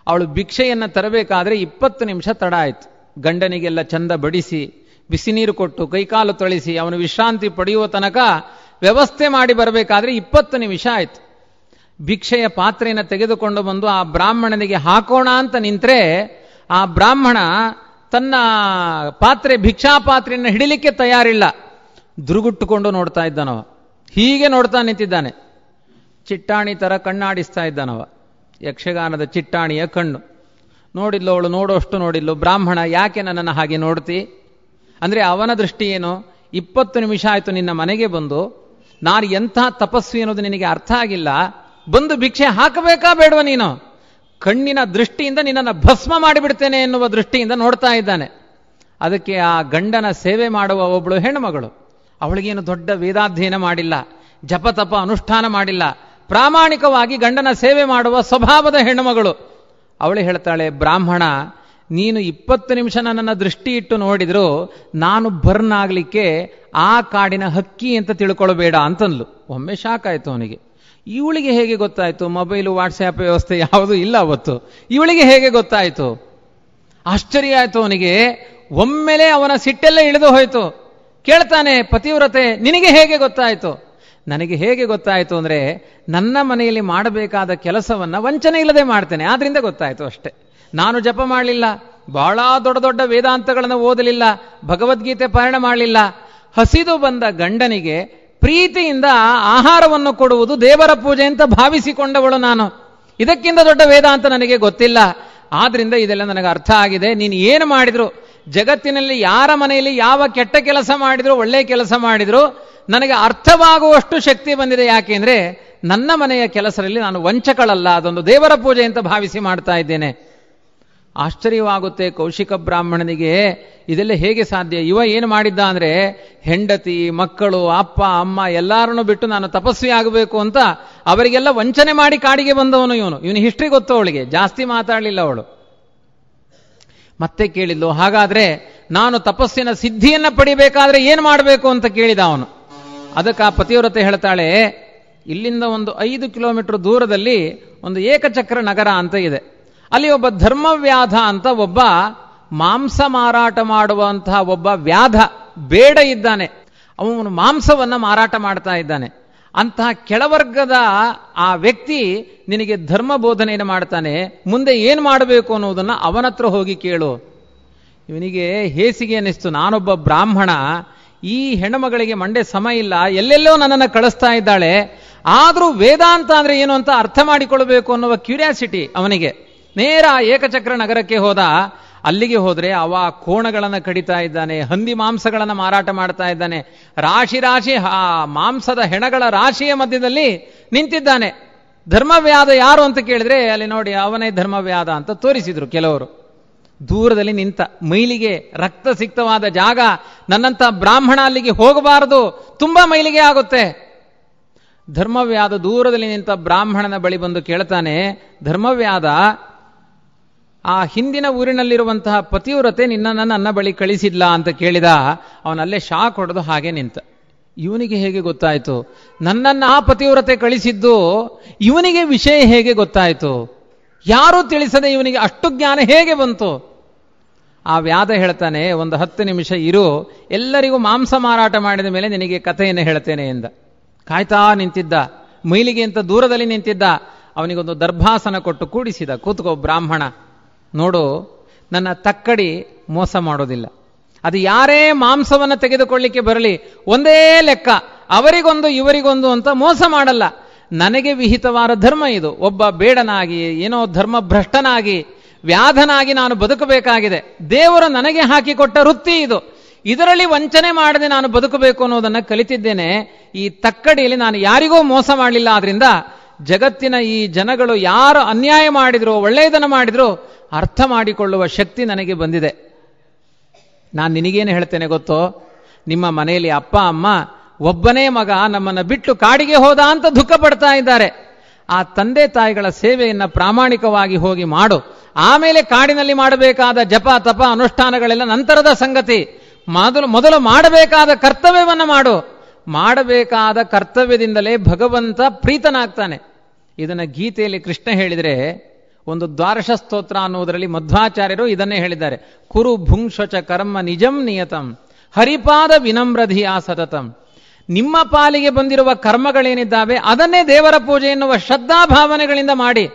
ಅವಳು ಭಿಕ್ಷೆಯನ್ನ ತರಬೇಕಾದ್ರೆ ಇಪ್ಪತ್ತು ನಿಮಿಷ ತಡ ಆಯಿತು ಗಂಡನಿಗೆಲ್ಲ ಚಂದ ಬಡಿಸಿ ಬಿಸಿ ನೀರು ಕೊಟ್ಟು ಕೈಕಾಲು ತೊಳಿಸಿ ಅವನು ವಿಶ್ರಾಂತಿ ಪಡೆಯುವ ತನಕ ವ್ಯವಸ್ಥೆ ಮಾಡಿ ಬರಬೇಕಾದ್ರೆ ಇಪ್ಪತ್ತು ನಿಮಿಷ ಆಯಿತು ಭಿಕ್ಷೆಯ ಪಾತ್ರೆಯನ್ನು ತೆಗೆದುಕೊಂಡು ಬಂದು ಆ ಬ್ರಾಹ್ಮಣನಿಗೆ ಹಾಕೋಣ ಅಂತ ನಿಂತರೆ ಆ ಬ್ರಾಹ್ಮಣ ತನ್ನ ಪಾತ್ರೆ ಪಾತ್ರೆಯನ್ನು ಹಿಡಿಲಿಕ್ಕೆ ತಯಾರಿಲ್ಲ ದುರುಗುಟ್ಟುಕೊಂಡು ನೋಡ್ತಾ ಇದ್ದಾನವ ಹೀಗೆ ನೋಡ್ತಾ ನಿಂತಿದ್ದಾನೆ ಚಿಟ್ಟಾಣಿ ಥರ ಕಣ್ಣಾಡಿಸ್ತಾ ಇದ್ದಾನವ ಯಕ್ಷಗಾನದ ಚಿಟ್ಟಾಣಿಯ ಕಣ್ಣು ನೋಡಿಲ್ಲ ಅವಳು ನೋಡೋಷ್ಟು ನೋಡಿಲ್ಲ ಬ್ರಾಹ್ಮಣ ಯಾಕೆ ನನ್ನನ್ನು ಹಾಗೆ ನೋಡ್ತಿ ಅಂದರೆ ಅವನ ದೃಷ್ಟಿ ಏನು ಇಪ್ಪತ್ತು ನಿಮಿಷ ಆಯಿತು ನಿನ್ನ ಮನೆಗೆ ಬಂದು ನಾನು ಎಂಥ ತಪಸ್ವಿ ಅನ್ನೋದು ನಿನಗೆ ಅರ್ಥ ಆಗಿಲ್ಲ ಬಂದು ಭಿಕ್ಷೆ ಹಾಕಬೇಕಾ ಬೇಡವ ನೀನು ಕಣ್ಣಿನ ದೃಷ್ಟಿಯಿಂದ ನಿನ್ನನ್ನು ಭಸ್ಮ ಮಾಡಿಬಿಡ್ತೇನೆ ಎನ್ನುವ ದೃಷ್ಟಿಯಿಂದ ನೋಡ್ತಾ ಇದ್ದಾನೆ ಅದಕ್ಕೆ ಆ ಗಂಡನ ಸೇವೆ ಮಾಡುವ ಒಬ್ಬಳು ಹೆಣ್ಣುಮಗಳು ಅವಳಿಗೇನು ದೊಡ್ಡ ವೇದಾಧ್ಯಯನ ಮಾಡಿಲ್ಲ ಜಪತಪ ಅನುಷ್ಠಾನ ಮಾಡಿಲ್ಲ ಪ್ರಾಮಾಣಿಕವಾಗಿ ಗಂಡನ ಸೇವೆ ಮಾಡುವ ಸ್ವಭಾವದ ಹೆಣ್ಣುಮಗಳು ಅವಳು ಹೇಳ್ತಾಳೆ ಬ್ರಾಹ್ಮಣ ನೀನು ಇಪ್ಪತ್ತು ನಿಮಿಷ ನನ್ನನ್ನು ದೃಷ್ಟಿ ಇಟ್ಟು ನೋಡಿದ್ರು ನಾನು ಬರ್ನ್ ಆಗಲಿಕ್ಕೆ ಆ ಕಾಡಿನ ಹಕ್ಕಿ ಅಂತ ತಿಳ್ಕೊಳ್ಬೇಡ ಅಂತಂದ್ಲು ಒಮ್ಮೆ ಶಾಕ್ ಆಯ್ತು ಅವನಿಗೆ ಇವಳಿಗೆ ಹೇಗೆ ಗೊತ್ತಾಯಿತು ಮೊಬೈಲು ವಾಟ್ಸಾಪ್ ವ್ಯವಸ್ಥೆ ಯಾವುದು ಇಲ್ಲ ಅವತ್ತು ಇವಳಿಗೆ ಹೇಗೆ ಗೊತ್ತಾಯಿತು ಆಶ್ಚರ್ಯ ಆಯಿತು ಅವನಿಗೆ ಒಮ್ಮೆಲೆ ಅವನ ಸಿಟ್ಟೆಲ್ಲ ಇಳಿದು ಹೋಯಿತು ಕೇಳ್ತಾನೆ ಪತಿವ್ರತೆ ನಿನಗೆ ಹೇಗೆ ಗೊತ್ತಾಯಿತು ನನಗೆ ಹೇಗೆ ಗೊತ್ತಾಯಿತು ಅಂದ್ರೆ ನನ್ನ ಮನೆಯಲ್ಲಿ ಮಾಡಬೇಕಾದ ಕೆಲಸವನ್ನ ವಂಚನೆ ಇಲ್ಲದೆ ಮಾಡ್ತೇನೆ ಆದ್ರಿಂದ ಗೊತ್ತಾಯಿತು ಅಷ್ಟೆ ನಾನು ಜಪ ಮಾಡಲಿಲ್ಲ ಬಹಳ ದೊಡ್ಡ ದೊಡ್ಡ ವೇದಾಂತಗಳನ್ನು ಓದಲಿಲ್ಲ ಭಗವದ್ಗೀತೆ ಪಾರಣ ಮಾಡಲಿಲ್ಲ ಹಸಿದು ಬಂದ ಗಂಡನಿಗೆ ಪ್ರೀತಿಯಿಂದ ಆಹಾರವನ್ನು ಕೊಡುವುದು ದೇವರ ಪೂಜೆ ಅಂತ ಭಾವಿಸಿಕೊಂಡವಳು ನಾನು ಇದಕ್ಕಿಂತ ದೊಡ್ಡ ವೇದ ಅಂತ ನನಗೆ ಗೊತ್ತಿಲ್ಲ ಆದ್ರಿಂದ ಇದೆಲ್ಲ ನನಗೆ ಅರ್ಥ ಆಗಿದೆ ನೀನು ಏನು ಮಾಡಿದ್ರು ಜಗತ್ತಿನಲ್ಲಿ ಯಾರ ಮನೆಯಲ್ಲಿ ಯಾವ ಕೆಟ್ಟ ಕೆಲಸ ಮಾಡಿದ್ರು ಒಳ್ಳೆಯ ಕೆಲಸ ಮಾಡಿದ್ರು ನನಗೆ ಅರ್ಥವಾಗುವಷ್ಟು ಶಕ್ತಿ ಬಂದಿದೆ ಯಾಕೆಂದ್ರೆ ನನ್ನ ಮನೆಯ ಕೆಲಸದಲ್ಲಿ ನಾನು ವಂಚಕಳಲ್ಲ ಅದೊಂದು ದೇವರ ಪೂಜೆ ಅಂತ ಭಾವಿಸಿ ಮಾಡ್ತಾ ಇದ್ದೇನೆ ಆಶ್ಚರ್ಯವಾಗುತ್ತೆ ಕೌಶಿಕ ಬ್ರಾಹ್ಮಣನಿಗೆ ಇದೆಲ್ಲ ಹೇಗೆ ಸಾಧ್ಯ ಇವ ಏನು ಮಾಡಿದ್ದ ಅಂದರೆ ಹೆಂಡತಿ ಮಕ್ಕಳು ಅಪ್ಪ ಅಮ್ಮ ಎಲ್ಲರನ್ನೂ ಬಿಟ್ಟು ನಾನು ತಪಸ್ವಿ ಆಗಬೇಕು ಅಂತ ಅವರಿಗೆಲ್ಲ ವಂಚನೆ ಮಾಡಿ ಕಾಡಿಗೆ ಬಂದವನು ಇವನು ಇವನು ಹಿಸ್ಟ್ರಿ ಗೊತ್ತು ಅವಳಿಗೆ ಜಾಸ್ತಿ ಮಾತಾಡಲಿಲ್ಲ ಅವಳು ಮತ್ತೆ ಕೇಳಿದ್ಲು ಹಾಗಾದರೆ ನಾನು ತಪಸ್ಸಿನ ಸಿದ್ಧಿಯನ್ನು ಪಡಿಬೇಕಾದ್ರೆ ಏನು ಮಾಡಬೇಕು ಅಂತ ಕೇಳಿದ ಅವನು ಅದಕ್ಕೆ ಆ ಪತಿವ್ರತೆ ಹೇಳ್ತಾಳೆ ಇಲ್ಲಿಂದ ಒಂದು ಐದು ಕಿಲೋಮೀಟರ್ ದೂರದಲ್ಲಿ ಒಂದು ಏಕಚಕ್ರ ನಗರ ಅಂತ ಇದೆ ಅಲ್ಲಿ ಒಬ್ಬ ಧರ್ಮವ್ಯಾಧ ಅಂತ ಒಬ್ಬ ಮಾಂಸ ಮಾರಾಟ ಮಾಡುವಂತಹ ಒಬ್ಬ ವ್ಯಾಧ ಬೇಡ ಇದ್ದಾನೆ ಅವನು ಮಾಂಸವನ್ನು ಮಾರಾಟ ಮಾಡ್ತಾ ಇದ್ದಾನೆ ಅಂತಹ ಕೆಳವರ್ಗದ ಆ ವ್ಯಕ್ತಿ ನಿನಗೆ ಧರ್ಮ ಬೋಧನೆಯನ್ನು ಮಾಡ್ತಾನೆ ಮುಂದೆ ಏನು ಮಾಡಬೇಕು ಅನ್ನೋದನ್ನು ಅವನತ್ರ ಹೋಗಿ ಕೇಳು ಇವನಿಗೆ ಹೇಸಿಗೆ ಅನ್ನಿಸ್ತು ನಾನೊಬ್ಬ ಬ್ರಾಹ್ಮಣ ಈ ಹೆಣ್ಣುಮಗಳಿಗೆ ಮಂಡೆ ಸಮ ಇಲ್ಲ ಎಲ್ಲೆಲ್ಲೋ ನನ್ನನ್ನು ಕಳಿಸ್ತಾ ಇದ್ದಾಳೆ ಆದರೂ ವೇದಾಂತ ಅಂದರೆ ಏನು ಅಂತ ಅರ್ಥ ಮಾಡಿಕೊಳ್ಬೇಕು ಅನ್ನುವ ಕ್ಯೂರಿಯಾಸಿಟಿ ಅವನಿಗೆ ನೇರ ಏಕಚಕ್ರ ನಗರಕ್ಕೆ ಹೋದ ಅಲ್ಲಿಗೆ ಹೋದರೆ ಅವ ಕೋಣಗಳನ್ನು ಕಡಿತಾ ಇದ್ದಾನೆ ಹಂದಿ ಮಾಂಸಗಳನ್ನು ಮಾರಾಟ ಮಾಡ್ತಾ ಇದ್ದಾನೆ ರಾಶಿ ರಾಶಿ ಆ ಮಾಂಸದ ಹೆಣಗಳ ರಾಶಿಯ ಮಧ್ಯದಲ್ಲಿ ನಿಂತಿದ್ದಾನೆ ಧರ್ಮವ್ಯಾದ ಯಾರು ಅಂತ ಕೇಳಿದ್ರೆ ಅಲ್ಲಿ ನೋಡಿ ಅವನೇ ಧರ್ಮವ್ಯಾದ ಅಂತ ತೋರಿಸಿದ್ರು ಕೆಲವರು ದೂರದಲ್ಲಿ ನಿಂತ ಮೈಲಿಗೆ ರಕ್ತ ಸಿಕ್ತವಾದ ಜಾಗ ನನ್ನಂತ ಬ್ರಾಹ್ಮಣ ಅಲ್ಲಿಗೆ ಹೋಗಬಾರದು ತುಂಬಾ ಮೈಲಿಗೆ ಆಗುತ್ತೆ ಧರ್ಮವ್ಯಾದ ದೂರದಲ್ಲಿ ನಿಂತ ಬ್ರಾಹ್ಮಣನ ಬಳಿ ಬಂದು ಕೇಳ್ತಾನೆ ಧರ್ಮವ್ಯಾದ ಆ ಹಿಂದಿನ ಊರಿನಲ್ಲಿರುವಂತಹ ಪತಿವ್ರತೆ ನಿನ್ನ ನನ್ನ ಬಳಿ ಕಳಿಸಿಲ್ಲ ಅಂತ ಕೇಳಿದ ಅವನಲ್ಲೇ ಶಾಕ್ ಹೊಡೆದು ಹಾಗೆ ನಿಂತ ಇವನಿಗೆ ಹೇಗೆ ಗೊತ್ತಾಯಿತು ನನ್ನನ್ನು ಆ ಪತಿವ್ರತೆ ಕಳಿಸಿದ್ದು ಇವನಿಗೆ ವಿಷಯ ಹೇಗೆ ಗೊತ್ತಾಯಿತು ಯಾರೂ ತಿಳಿಸದೆ ಇವನಿಗೆ ಅಷ್ಟು ಜ್ಞಾನ ಹೇಗೆ ಬಂತು ಆ ವ್ಯಾಧ ಹೇಳ್ತಾನೆ ಒಂದು ಹತ್ತು ನಿಮಿಷ ಇರು ಎಲ್ಲರಿಗೂ ಮಾಂಸ ಮಾರಾಟ ಮಾಡಿದ ಮೇಲೆ ನಿನಗೆ ಕಥೆಯನ್ನು ಹೇಳ್ತೇನೆ ಎಂದ ಕಾಯ್ತಾ ನಿಂತಿದ್ದ ಮೈಲಿಗೆ ಅಂತ ದೂರದಲ್ಲಿ ನಿಂತಿದ್ದ ಅವನಿಗೊಂದು ದರ್ಭಾಸನ ಕೊಟ್ಟು ಕೂಡಿಸಿದ ಕೂತ್ಕೋ ಬ್ರಾಹ್ಮಣ ನೋಡು ನನ್ನ ತಕ್ಕಡಿ ಮೋಸ ಮಾಡೋದಿಲ್ಲ ಅದು ಯಾರೇ ಮಾಂಸವನ್ನು ತೆಗೆದುಕೊಳ್ಳಿಕ್ಕೆ ಬರಲಿ ಒಂದೇ ಲೆಕ್ಕ ಅವರಿಗೊಂದು ಇವರಿಗೊಂದು ಅಂತ ಮೋಸ ಮಾಡಲ್ಲ ನನಗೆ ವಿಹಿತವಾದ ಧರ್ಮ ಇದು ಒಬ್ಬ ಬೇಡನಾಗಿ ಏನೋ ಧರ್ಮ ಭ್ರಷ್ಟನಾಗಿ ವ್ಯಾಧನಾಗಿ ನಾನು ಬದುಕಬೇಕಾಗಿದೆ ದೇವರು ನನಗೆ ಹಾಕಿಕೊಟ್ಟ ವೃತ್ತಿ ಇದು ಇದರಲ್ಲಿ ವಂಚನೆ ಮಾಡದೆ ನಾನು ಬದುಕಬೇಕು ಅನ್ನೋದನ್ನು ಕಲಿತಿದ್ದೇನೆ ಈ ತಕ್ಕಡಿಯಲ್ಲಿ ನಾನು ಯಾರಿಗೂ ಮೋಸ ಮಾಡಲಿಲ್ಲ ಆದ್ರಿಂದ ಜಗತ್ತಿನ ಈ ಜನಗಳು ಯಾರು ಅನ್ಯಾಯ ಮಾಡಿದ್ರು ಒಳ್ಳೆಯದನ್ನು ಮಾಡಿದ್ರು ಅರ್ಥ ಮಾಡಿಕೊಳ್ಳುವ ಶಕ್ತಿ ನನಗೆ ಬಂದಿದೆ ನಾನು ನಿನಗೇನು ಹೇಳ್ತೇನೆ ಗೊತ್ತೋ ನಿಮ್ಮ ಮನೆಯಲ್ಲಿ ಅಪ್ಪ ಅಮ್ಮ ಒಬ್ಬನೇ ಮಗ ನಮ್ಮನ್ನು ಬಿಟ್ಟು ಕಾಡಿಗೆ ಹೋದ ಅಂತ ದುಃಖ ಪಡ್ತಾ ಇದ್ದಾರೆ ಆ ತಂದೆ ತಾಯಿಗಳ ಸೇವೆಯನ್ನು ಪ್ರಾಮಾಣಿಕವಾಗಿ ಹೋಗಿ ಮಾಡು ಆಮೇಲೆ ಕಾಡಿನಲ್ಲಿ ಮಾಡಬೇಕಾದ ಜಪ ತಪ ಅನುಷ್ಠಾನಗಳೆಲ್ಲ ನಂತರದ ಸಂಗತಿ ಮೊದಲು ಮೊದಲು ಮಾಡಬೇಕಾದ ಕರ್ತವ್ಯವನ್ನು ಮಾಡು ಮಾಡಬೇಕಾದ ಕರ್ತವ್ಯದಿಂದಲೇ ಭಗವಂತ ಪ್ರೀತನಾಗ್ತಾನೆ ಇದನ್ನು ಗೀತೆಯಲ್ಲಿ ಕೃಷ್ಣ ಹೇಳಿದರೆ ಒಂದು ದ್ವಾರಶ ಸ್ತೋತ್ರ ಅನ್ನುವುದರಲ್ಲಿ ಮಧ್ವಾಚಾರ್ಯರು ಇದನ್ನೇ ಹೇಳಿದ್ದಾರೆ ಕುರು ಭುಂಶ್ವಚ ಕರ್ಮ ನಿಜಂ ನಿಯತಂ ಹರಿಪಾದ ವಿನಮ್ರಧಿ ಸತತಂ ನಿಮ್ಮ ಪಾಲಿಗೆ ಬಂದಿರುವ ಕರ್ಮಗಳೇನಿದ್ದಾವೆ ಅದನ್ನೇ ದೇವರ ಪೂಜೆ ಎನ್ನುವ ಶ್ರದ್ಧಾ ಭಾವನೆಗಳಿಂದ ಮಾಡಿ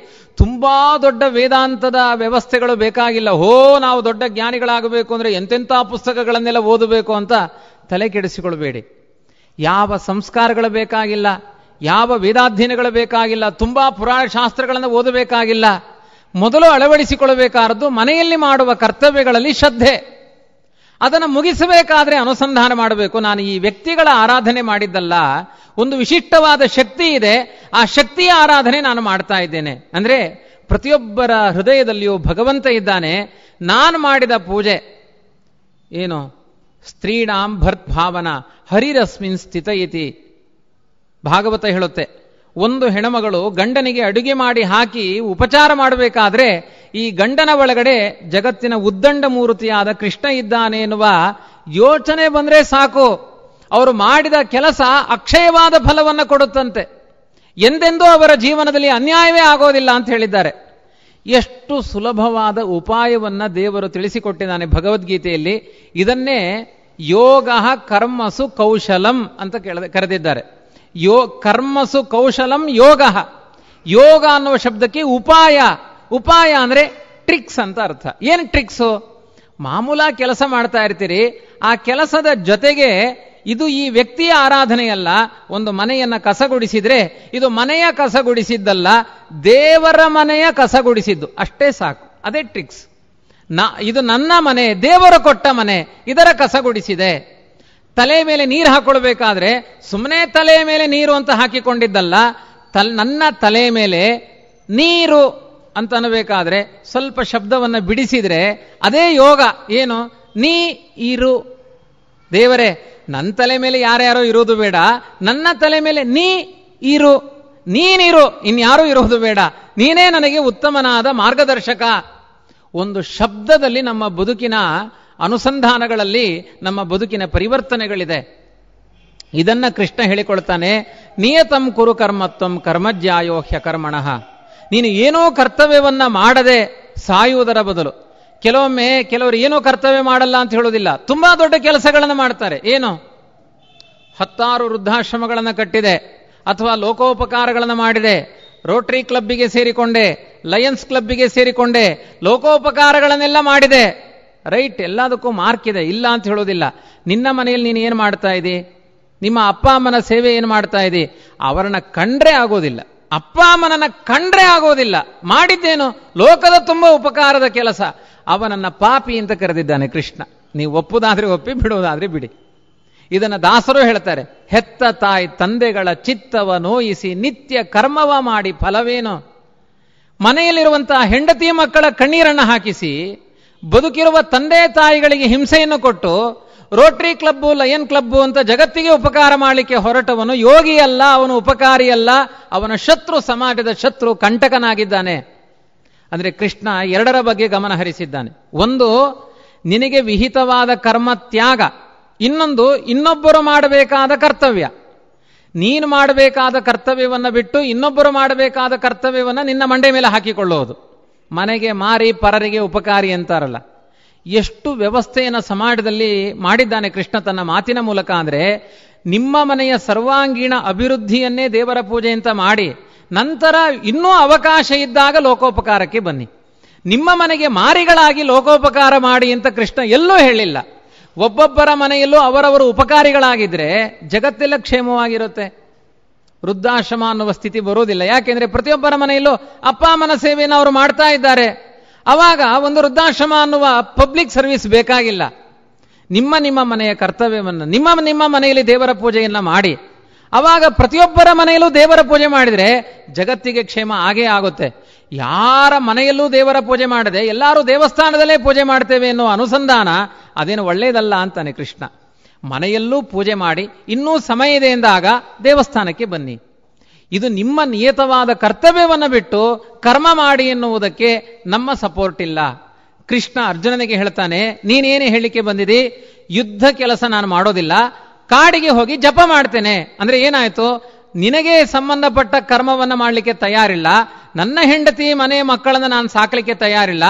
ತುಂಬಾ ದೊಡ್ಡ ವೇದಾಂತದ ವ್ಯವಸ್ಥೆಗಳು ಬೇಕಾಗಿಲ್ಲ ಹೋ ನಾವು ದೊಡ್ಡ ಜ್ಞಾನಿಗಳಾಗಬೇಕು ಅಂದ್ರೆ ಎಂತೆಂಥ ಪುಸ್ತಕಗಳನ್ನೆಲ್ಲ ಓದಬೇಕು ಅಂತ ತಲೆ ಕೆಡಿಸಿಕೊಳ್ಬೇಡಿ ಯಾವ ಸಂಸ್ಕಾರಗಳು ಬೇಕಾಗಿಲ್ಲ ಯಾವ ವೇದಾಧ್ಯಯನಗಳು ಬೇಕಾಗಿಲ್ಲ ತುಂಬಾ ಪುರಾಣ ಶಾಸ್ತ್ರಗಳನ್ನು ಓದಬೇಕಾಗಿಲ್ಲ ಮೊದಲು ಅಳವಡಿಸಿಕೊಳ್ಳಬೇಕಾದದ್ದು ಮನೆಯಲ್ಲಿ ಮಾಡುವ ಕರ್ತವ್ಯಗಳಲ್ಲಿ ಶ್ರದ್ಧೆ ಅದನ್ನು ಮುಗಿಸಬೇಕಾದ್ರೆ ಅನುಸಂಧಾನ ಮಾಡಬೇಕು ನಾನು ಈ ವ್ಯಕ್ತಿಗಳ ಆರಾಧನೆ ಮಾಡಿದ್ದಲ್ಲ ಒಂದು ವಿಶಿಷ್ಟವಾದ ಶಕ್ತಿ ಇದೆ ಆ ಶಕ್ತಿಯ ಆರಾಧನೆ ನಾನು ಮಾಡ್ತಾ ಇದ್ದೇನೆ ಅಂದರೆ ಪ್ರತಿಯೊಬ್ಬರ ಹೃದಯದಲ್ಲಿಯೂ ಭಗವಂತ ಇದ್ದಾನೆ ನಾನು ಮಾಡಿದ ಪೂಜೆ ಏನು ಸ್ತ್ರೀಣಾಂ ಭರ್ತ್ ಭಾವನ ಹರಿರಸ್ಮಿನ್ ಸ್ಥಿತ ಇತಿ ಭಾಗವತ ಹೇಳುತ್ತೆ ಒಂದು ಹೆಣಮಗಳು ಗಂಡನಿಗೆ ಅಡುಗೆ ಮಾಡಿ ಹಾಕಿ ಉಪಚಾರ ಮಾಡಬೇಕಾದ್ರೆ ಈ ಗಂಡನ ಒಳಗಡೆ ಜಗತ್ತಿನ ಉದ್ದಂಡ ಮೂರ್ತಿಯಾದ ಕೃಷ್ಣ ಇದ್ದಾನೆ ಎನ್ನುವ ಯೋಚನೆ ಬಂದರೆ ಸಾಕು ಅವರು ಮಾಡಿದ ಕೆಲಸ ಅಕ್ಷಯವಾದ ಫಲವನ್ನು ಕೊಡುತ್ತಂತೆ ಎಂದೆಂದೂ ಅವರ ಜೀವನದಲ್ಲಿ ಅನ್ಯಾಯವೇ ಆಗೋದಿಲ್ಲ ಅಂತ ಹೇಳಿದ್ದಾರೆ ಎಷ್ಟು ಸುಲಭವಾದ ಉಪಾಯವನ್ನು ದೇವರು ತಿಳಿಸಿಕೊಟ್ಟಿದ್ದಾನೆ ಭಗವದ್ಗೀತೆಯಲ್ಲಿ ಇದನ್ನೇ ಯೋಗ ಕರ್ಮಸು ಕೌಶಲಂ ಅಂತ ಕರೆದಿದ್ದಾರೆ ಯೋ ಕರ್ಮಸು ಕೌಶಲಂ ಯೋಗ ಯೋಗ ಅನ್ನುವ ಶಬ್ದಕ್ಕೆ ಉಪಾಯ ಉಪಾಯ ಅಂದರೆ ಟ್ರಿಕ್ಸ್ ಅಂತ ಅರ್ಥ ಏನು ಟ್ರಿಕ್ಸು ಮಾಮೂಲ ಕೆಲಸ ಮಾಡ್ತಾ ಇರ್ತೀರಿ ಆ ಕೆಲಸದ ಜೊತೆಗೆ ಇದು ಈ ವ್ಯಕ್ತಿಯ ಆರಾಧನೆಯಲ್ಲ ಒಂದು ಮನೆಯನ್ನು ಕಸಗುಡಿಸಿದ್ರೆ ಇದು ಮನೆಯ ಕಸಗುಡಿಸಿದ್ದಲ್ಲ ದೇವರ ಮನೆಯ ಕಸಗುಡಿಸಿದ್ದು ಅಷ್ಟೇ ಸಾಕು ಅದೇ ಟ್ರಿಕ್ಸ್ ನ ಇದು ನನ್ನ ಮನೆ ದೇವರು ಕೊಟ್ಟ ಮನೆ ಇದರ ಕಸಗುಡಿಸಿದೆ ತಲೆ ಮೇಲೆ ನೀರು ಹಾಕೊಳ್ಬೇಕಾದ್ರೆ ಸುಮ್ಮನೆ ತಲೆ ಮೇಲೆ ನೀರು ಅಂತ ಹಾಕಿಕೊಂಡಿದ್ದಲ್ಲ ತಲ್ ನನ್ನ ತಲೆ ಮೇಲೆ ನೀರು ಅಂತ ಅನ್ನಬೇಕಾದ್ರೆ ಸ್ವಲ್ಪ ಶಬ್ದವನ್ನು ಬಿಡಿಸಿದ್ರೆ ಅದೇ ಯೋಗ ಏನು ನೀ ಇರು ದೇವರೇ ನನ್ನ ತಲೆ ಮೇಲೆ ಯಾರ್ಯಾರೋ ಇರೋದು ಬೇಡ ನನ್ನ ತಲೆ ಮೇಲೆ ನೀ ಇರು ನೀನಿರು ಇನ್ಯಾರೂ ಇರೋದು ಬೇಡ ನೀನೇ ನನಗೆ ಉತ್ತಮನಾದ ಮಾರ್ಗದರ್ಶಕ ಒಂದು ಶಬ್ದದಲ್ಲಿ ನಮ್ಮ ಬದುಕಿನ ಅನುಸಂಧಾನಗಳಲ್ಲಿ ನಮ್ಮ ಬದುಕಿನ ಪರಿವರ್ತನೆಗಳಿದೆ ಇದನ್ನ ಕೃಷ್ಣ ಹೇಳಿಕೊಳ್ತಾನೆ ನಿಯತಂ ಕುರು ಕರ್ಮತ್ವಂ ಕರ್ಮಜ್ಯಾಯೋಹ್ಯ ಕರ್ಮಣಃ ನೀನು ಏನೋ ಕರ್ತವ್ಯವನ್ನ ಮಾಡದೆ ಸಾಯುವುದರ ಬದಲು ಕೆಲವೊಮ್ಮೆ ಕೆಲವರು ಏನೋ ಕರ್ತವ್ಯ ಮಾಡಲ್ಲ ಅಂತ ಹೇಳೋದಿಲ್ಲ ತುಂಬಾ ದೊಡ್ಡ ಕೆಲಸಗಳನ್ನು ಮಾಡ್ತಾರೆ ಏನು ಹತ್ತಾರು ವೃದ್ಧಾಶ್ರಮಗಳನ್ನು ಕಟ್ಟಿದೆ ಅಥವಾ ಲೋಕೋಪಕಾರಗಳನ್ನು ಮಾಡಿದೆ ರೋಟರಿ ಕ್ಲಬ್ಬಿಗೆ ಸೇರಿಕೊಂಡೆ ಲಯನ್ಸ್ ಕ್ಲಬ್ಬಿಗೆ ಸೇರಿಕೊಂಡೆ ಲೋಕೋಪಕಾರಗಳನ್ನೆಲ್ಲ ಮಾಡಿದೆ ರೈಟ್ ಎಲ್ಲದಕ್ಕೂ ಮಾರ್ಕ್ ಇದೆ ಇಲ್ಲ ಅಂತ ಹೇಳೋದಿಲ್ಲ ನಿನ್ನ ಮನೆಯಲ್ಲಿ ನೀನು ಏನು ಮಾಡ್ತಾ ಇದ್ದಿ ನಿಮ್ಮ ಅಪ್ಪ ಅಮ್ಮನ ಸೇವೆ ಏನು ಮಾಡ್ತಾ ಇದ್ದಿ ಅವರನ್ನ ಕಂಡ್ರೆ ಆಗೋದಿಲ್ಲ ಅಪ್ಪ ಅಮ್ಮನನ್ನ ಕಂಡ್ರೆ ಆಗೋದಿಲ್ಲ ಮಾಡಿದ್ದೇನು ಲೋಕದ ತುಂಬ ಉಪಕಾರದ ಕೆಲಸ ಅವನನ್ನ ಪಾಪಿ ಅಂತ ಕರೆದಿದ್ದಾನೆ ಕೃಷ್ಣ ನೀವು ಒಪ್ಪುದಾದ್ರೆ ಒಪ್ಪಿ ಬಿಡುವುದಾದ್ರೆ ಬಿಡಿ ಇದನ್ನು ದಾಸರು ಹೇಳ್ತಾರೆ ಹೆತ್ತ ತಾಯಿ ತಂದೆಗಳ ಚಿತ್ತವ ನೋಯಿಸಿ ನಿತ್ಯ ಕರ್ಮವ ಮಾಡಿ ಫಲವೇನು ಮನೆಯಲ್ಲಿರುವಂತಹ ಹೆಂಡತಿ ಮಕ್ಕಳ ಕಣ್ಣೀರನ್ನು ಹಾಕಿಸಿ ಬದುಕಿರುವ ತಂದೆ ತಾಯಿಗಳಿಗೆ ಹಿಂಸೆಯನ್ನು ಕೊಟ್ಟು ರೋಟರಿ ಕ್ಲಬ್ಬು ಲಯನ್ ಕ್ಲಬ್ಬು ಅಂತ ಜಗತ್ತಿಗೆ ಉಪಕಾರ ಮಾಡಲಿಕ್ಕೆ ಹೊರಟವನು ಯೋಗಿಯಲ್ಲ ಅವನು ಉಪಕಾರಿಯಲ್ಲ ಅವನ ಶತ್ರು ಸಮಾಜದ ಶತ್ರು ಕಂಟಕನಾಗಿದ್ದಾನೆ ಅಂದರೆ ಕೃಷ್ಣ ಎರಡರ ಬಗ್ಗೆ ಗಮನ ಹರಿಸಿದ್ದಾನೆ ಒಂದು ನಿನಗೆ ವಿಹಿತವಾದ ಕರ್ಮ ತ್ಯಾಗ ಇನ್ನೊಂದು ಇನ್ನೊಬ್ಬರು ಮಾಡಬೇಕಾದ ಕರ್ತವ್ಯ ನೀನು ಮಾಡಬೇಕಾದ ಕರ್ತವ್ಯವನ್ನು ಬಿಟ್ಟು ಇನ್ನೊಬ್ಬರು ಮಾಡಬೇಕಾದ ಕರ್ತವ್ಯವನ್ನು ನಿನ್ನ ಮಂಡೆ ಮೇಲೆ ಹಾಕಿಕೊಳ್ಳುವುದು ಮನೆಗೆ ಮಾರಿ ಪರರಿಗೆ ಉಪಕಾರಿ ಅಂತಾರಲ್ಲ ಎಷ್ಟು ವ್ಯವಸ್ಥೆಯನ್ನು ಸಮಾಜದಲ್ಲಿ ಮಾಡಿದ್ದಾನೆ ಕೃಷ್ಣ ತನ್ನ ಮಾತಿನ ಮೂಲಕ ಅಂದರೆ ನಿಮ್ಮ ಮನೆಯ ಸರ್ವಾಂಗೀಣ ಅಭಿವೃದ್ಧಿಯನ್ನೇ ದೇವರ ಪೂಜೆ ಅಂತ ಮಾಡಿ ನಂತರ ಇನ್ನೂ ಅವಕಾಶ ಇದ್ದಾಗ ಲೋಕೋಪಕಾರಕ್ಕೆ ಬನ್ನಿ ನಿಮ್ಮ ಮನೆಗೆ ಮಾರಿಗಳಾಗಿ ಲೋಕೋಪಕಾರ ಮಾಡಿ ಅಂತ ಕೃಷ್ಣ ಎಲ್ಲೂ ಹೇಳಿಲ್ಲ ಒಬ್ಬೊಬ್ಬರ ಮನೆಯಲ್ಲೂ ಅವರವರು ಉಪಕಾರಿಗಳಾಗಿದ್ರೆ ಜಗತ್ತೆಲ್ಲ ಕ್ಷೇಮವಾಗಿರುತ್ತೆ ವೃದ್ಧಾಶ್ರಮ ಅನ್ನುವ ಸ್ಥಿತಿ ಬರೋದಿಲ್ಲ ಯಾಕೆಂದ್ರೆ ಪ್ರತಿಯೊಬ್ಬರ ಮನೆಯಲ್ಲೂ ಅಪ್ಪ ಅಮ್ಮನ ಸೇವೆಯನ್ನು ಅವರು ಮಾಡ್ತಾ ಇದ್ದಾರೆ ಅವಾಗ ಒಂದು ವೃದ್ಧಾಶ್ರಮ ಅನ್ನುವ ಪಬ್ಲಿಕ್ ಸರ್ವಿಸ್ ಬೇಕಾಗಿಲ್ಲ ನಿಮ್ಮ ನಿಮ್ಮ ಮನೆಯ ಕರ್ತವ್ಯವನ್ನು ನಿಮ್ಮ ನಿಮ್ಮ ಮನೆಯಲ್ಲಿ ದೇವರ ಪೂಜೆಯನ್ನ ಮಾಡಿ ಅವಾಗ ಪ್ರತಿಯೊಬ್ಬರ ಮನೆಯಲ್ಲೂ ದೇವರ ಪೂಜೆ ಮಾಡಿದ್ರೆ ಜಗತ್ತಿಗೆ ಕ್ಷೇಮ ಆಗೇ ಆಗುತ್ತೆ ಯಾರ ಮನೆಯಲ್ಲೂ ದೇವರ ಪೂಜೆ ಮಾಡದೆ ಎಲ್ಲರೂ ದೇವಸ್ಥಾನದಲ್ಲೇ ಪೂಜೆ ಮಾಡ್ತೇವೆ ಎನ್ನುವ ಅನುಸಂಧಾನ ಅದೇನು ಒಳ್ಳೆಯದಲ್ಲ ಅಂತಾನೆ ಕೃಷ್ಣ ಮನೆಯಲ್ಲೂ ಪೂಜೆ ಮಾಡಿ ಇನ್ನೂ ಸಮಯ ಇದೆ ಎಂದಾಗ ದೇವಸ್ಥಾನಕ್ಕೆ ಬನ್ನಿ ಇದು ನಿಮ್ಮ ನಿಯತವಾದ ಕರ್ತವ್ಯವನ್ನು ಬಿಟ್ಟು ಕರ್ಮ ಮಾಡಿ ಎನ್ನುವುದಕ್ಕೆ ನಮ್ಮ ಸಪೋರ್ಟ್ ಇಲ್ಲ ಕೃಷ್ಣ ಅರ್ಜುನನಿಗೆ ಹೇಳ್ತಾನೆ ನೀನೇನು ಹೇಳಿಕೆ ಬಂದಿದೆ ಯುದ್ಧ ಕೆಲಸ ನಾನು ಮಾಡೋದಿಲ್ಲ ಕಾಡಿಗೆ ಹೋಗಿ ಜಪ ಮಾಡ್ತೇನೆ ಅಂದ್ರೆ ಏನಾಯ್ತು ನಿನಗೆ ಸಂಬಂಧಪಟ್ಟ ಕರ್ಮವನ್ನು ಮಾಡಲಿಕ್ಕೆ ತಯಾರಿಲ್ಲ ನನ್ನ ಹೆಂಡತಿ ಮನೆ ಮಕ್ಕಳನ್ನ ನಾನು ಸಾಕಲಿಕ್ಕೆ ತಯಾರಿಲ್ಲ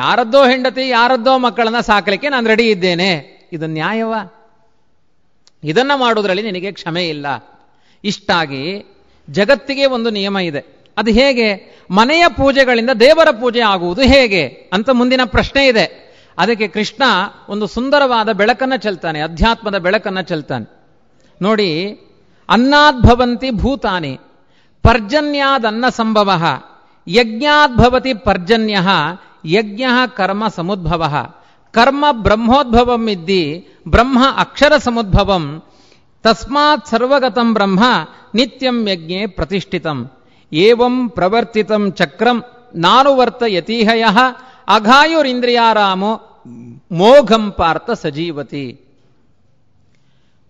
ಯಾರದ್ದೋ ಹೆಂಡತಿ ಯಾರದ್ದೋ ಮಕ್ಕಳನ್ನ ಸಾಕಲಿಕ್ಕೆ ನಾನು ರೆಡಿ ಇದ್ದೇನೆ ಇದು ನ್ಯಾಯವಾ ಇದನ್ನು ಮಾಡೋದ್ರಲ್ಲಿ ನಿನಗೆ ಕ್ಷಮೆ ಇಲ್ಲ ಇಷ್ಟಾಗಿ ಜಗತ್ತಿಗೆ ಒಂದು ನಿಯಮ ಇದೆ ಅದು ಹೇಗೆ ಮನೆಯ ಪೂಜೆಗಳಿಂದ ದೇವರ ಪೂಜೆ ಆಗುವುದು ಹೇಗೆ ಅಂತ ಮುಂದಿನ ಪ್ರಶ್ನೆ ಇದೆ ಅದಕ್ಕೆ ಕೃಷ್ಣ ಒಂದು ಸುಂದರವಾದ ಬೆಳಕನ್ನು ಚೆಲ್ತಾನೆ ಅಧ್ಯಾತ್ಮದ ಬೆಳಕನ್ನು ಚೆಲ್ತಾನೆ ನೋಡಿ ಅನ್ನಾದ್ಭವಂತಿ ಭೂತಾನಿ ಪರ್ಜನ್ಯಾದನ್ನ ಸಂಭವ ಯಜ್ಞಾದ್ಭವತಿ ಪರ್ಜನ್ಯ ಯಜ್ಞ ಕರ್ಮ ಸಮುದ್ಭವ ಕರ್ಮ ಬ್ರಹ್ಮೋದ್ಭವಂ ಇದ್ದಿ ಬ್ರಹ್ಮ ಅಕ್ಷರ ಸಮುದ್ಭವಂ ತಸ್ಮಾತ್ ಸರ್ವಗತಂ ಬ್ರಹ್ಮ ನಿತ್ಯಂ ಯಜ್ಞೆ ಪ್ರತಿಷ್ಠಿತಂ ಏವಂ ಪ್ರವರ್ತಿತಂ ಚಕ್ರಂ ನಾನುವರ್ತ ಯತಿಹಯ ಅಘಾಯುರಿಂದ್ರಿಯಾರಾಮೋ ಮೋಘಂ ಪಾರ್ಥ ಸಜೀವತಿ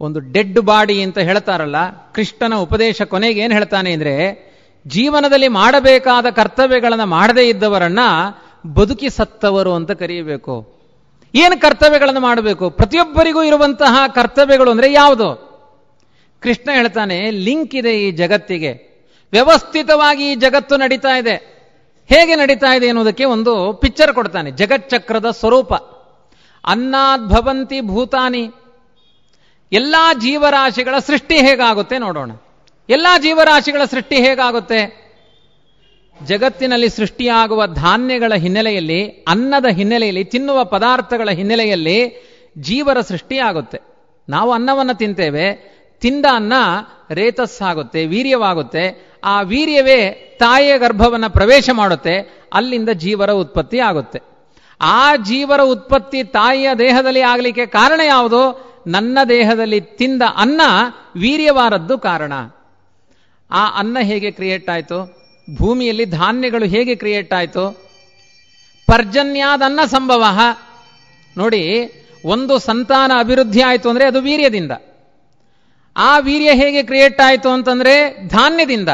ಒಂದು ಡೆಡ್ ಬಾಡಿ ಅಂತ ಹೇಳ್ತಾರಲ್ಲ ಕೃಷ್ಣನ ಉಪದೇಶ ಕೊನೆಗೆ ಏನು ಹೇಳ್ತಾನೆ ಅಂದರೆ ಜೀವನದಲ್ಲಿ ಮಾಡಬೇಕಾದ ಕರ್ತವ್ಯಗಳನ್ನು ಮಾಡದೇ ಇದ್ದವರನ್ನ ಬದುಕಿ ಸತ್ತವರು ಅಂತ ಕರೆಯಬೇಕು ಏನು ಕರ್ತವ್ಯಗಳನ್ನು ಮಾಡಬೇಕು ಪ್ರತಿಯೊಬ್ಬರಿಗೂ ಇರುವಂತಹ ಕರ್ತವ್ಯಗಳು ಅಂದರೆ ಯಾವುದು ಕೃಷ್ಣ ಹೇಳ್ತಾನೆ ಲಿಂಕ್ ಇದೆ ಈ ಜಗತ್ತಿಗೆ ವ್ಯವಸ್ಥಿತವಾಗಿ ಈ ಜಗತ್ತು ನಡೀತಾ ಇದೆ ಹೇಗೆ ನಡೀತಾ ಇದೆ ಎನ್ನುವುದಕ್ಕೆ ಒಂದು ಪಿಕ್ಚರ್ ಕೊಡ್ತಾನೆ ಜಗಚ್ಚಕ್ರದ ಸ್ವರೂಪ ಅನ್ನಾದ್ಭವಂತಿ ಭೂತಾನಿ ಎಲ್ಲ ಜೀವರಾಶಿಗಳ ಸೃಷ್ಟಿ ಹೇಗಾಗುತ್ತೆ ನೋಡೋಣ ಎಲ್ಲ ಜೀವರಾಶಿಗಳ ಸೃಷ್ಟಿ ಹೇಗಾಗುತ್ತೆ ಜಗತ್ತಿನಲ್ಲಿ ಸೃಷ್ಟಿಯಾಗುವ ಧಾನ್ಯಗಳ ಹಿನ್ನೆಲೆಯಲ್ಲಿ ಅನ್ನದ ಹಿನ್ನೆಲೆಯಲ್ಲಿ ತಿನ್ನುವ ಪದಾರ್ಥಗಳ ಹಿನ್ನೆಲೆಯಲ್ಲಿ ಜೀವರ ಸೃಷ್ಟಿಯಾಗುತ್ತೆ ನಾವು ಅನ್ನವನ್ನು ತಿಂತೇವೆ ತಿಂದ ಅನ್ನ ರೇತಸ್ಸಾಗುತ್ತೆ ವೀರ್ಯವಾಗುತ್ತೆ ಆ ವೀರ್ಯವೇ ತಾಯಿಯ ಗರ್ಭವನ್ನು ಪ್ರವೇಶ ಮಾಡುತ್ತೆ ಅಲ್ಲಿಂದ ಜೀವರ ಉತ್ಪತ್ತಿ ಆಗುತ್ತೆ ಆ ಜೀವರ ಉತ್ಪತ್ತಿ ತಾಯಿಯ ದೇಹದಲ್ಲಿ ಆಗಲಿಕ್ಕೆ ಕಾರಣ ಯಾವುದು ನನ್ನ ದೇಹದಲ್ಲಿ ತಿಂದ ಅನ್ನ ವೀರ್ಯವಾರದ್ದು ಕಾರಣ ಆ ಅನ್ನ ಹೇಗೆ ಕ್ರಿಯೇಟ್ ಆಯಿತು ಭೂಮಿಯಲ್ಲಿ ಧಾನ್ಯಗಳು ಹೇಗೆ ಕ್ರಿಯೇಟ್ ಆಯಿತು ಪರ್ಜನ್ಯಾದನ್ನ ಸಂಭವ ನೋಡಿ ಒಂದು ಸಂತಾನ ಅಭಿವೃದ್ಧಿ ಆಯಿತು ಅಂದರೆ ಅದು ವೀರ್ಯದಿಂದ ಆ ವೀರ್ಯ ಹೇಗೆ ಕ್ರಿಯೇಟ್ ಆಯಿತು ಅಂತಂದರೆ ಧಾನ್ಯದಿಂದ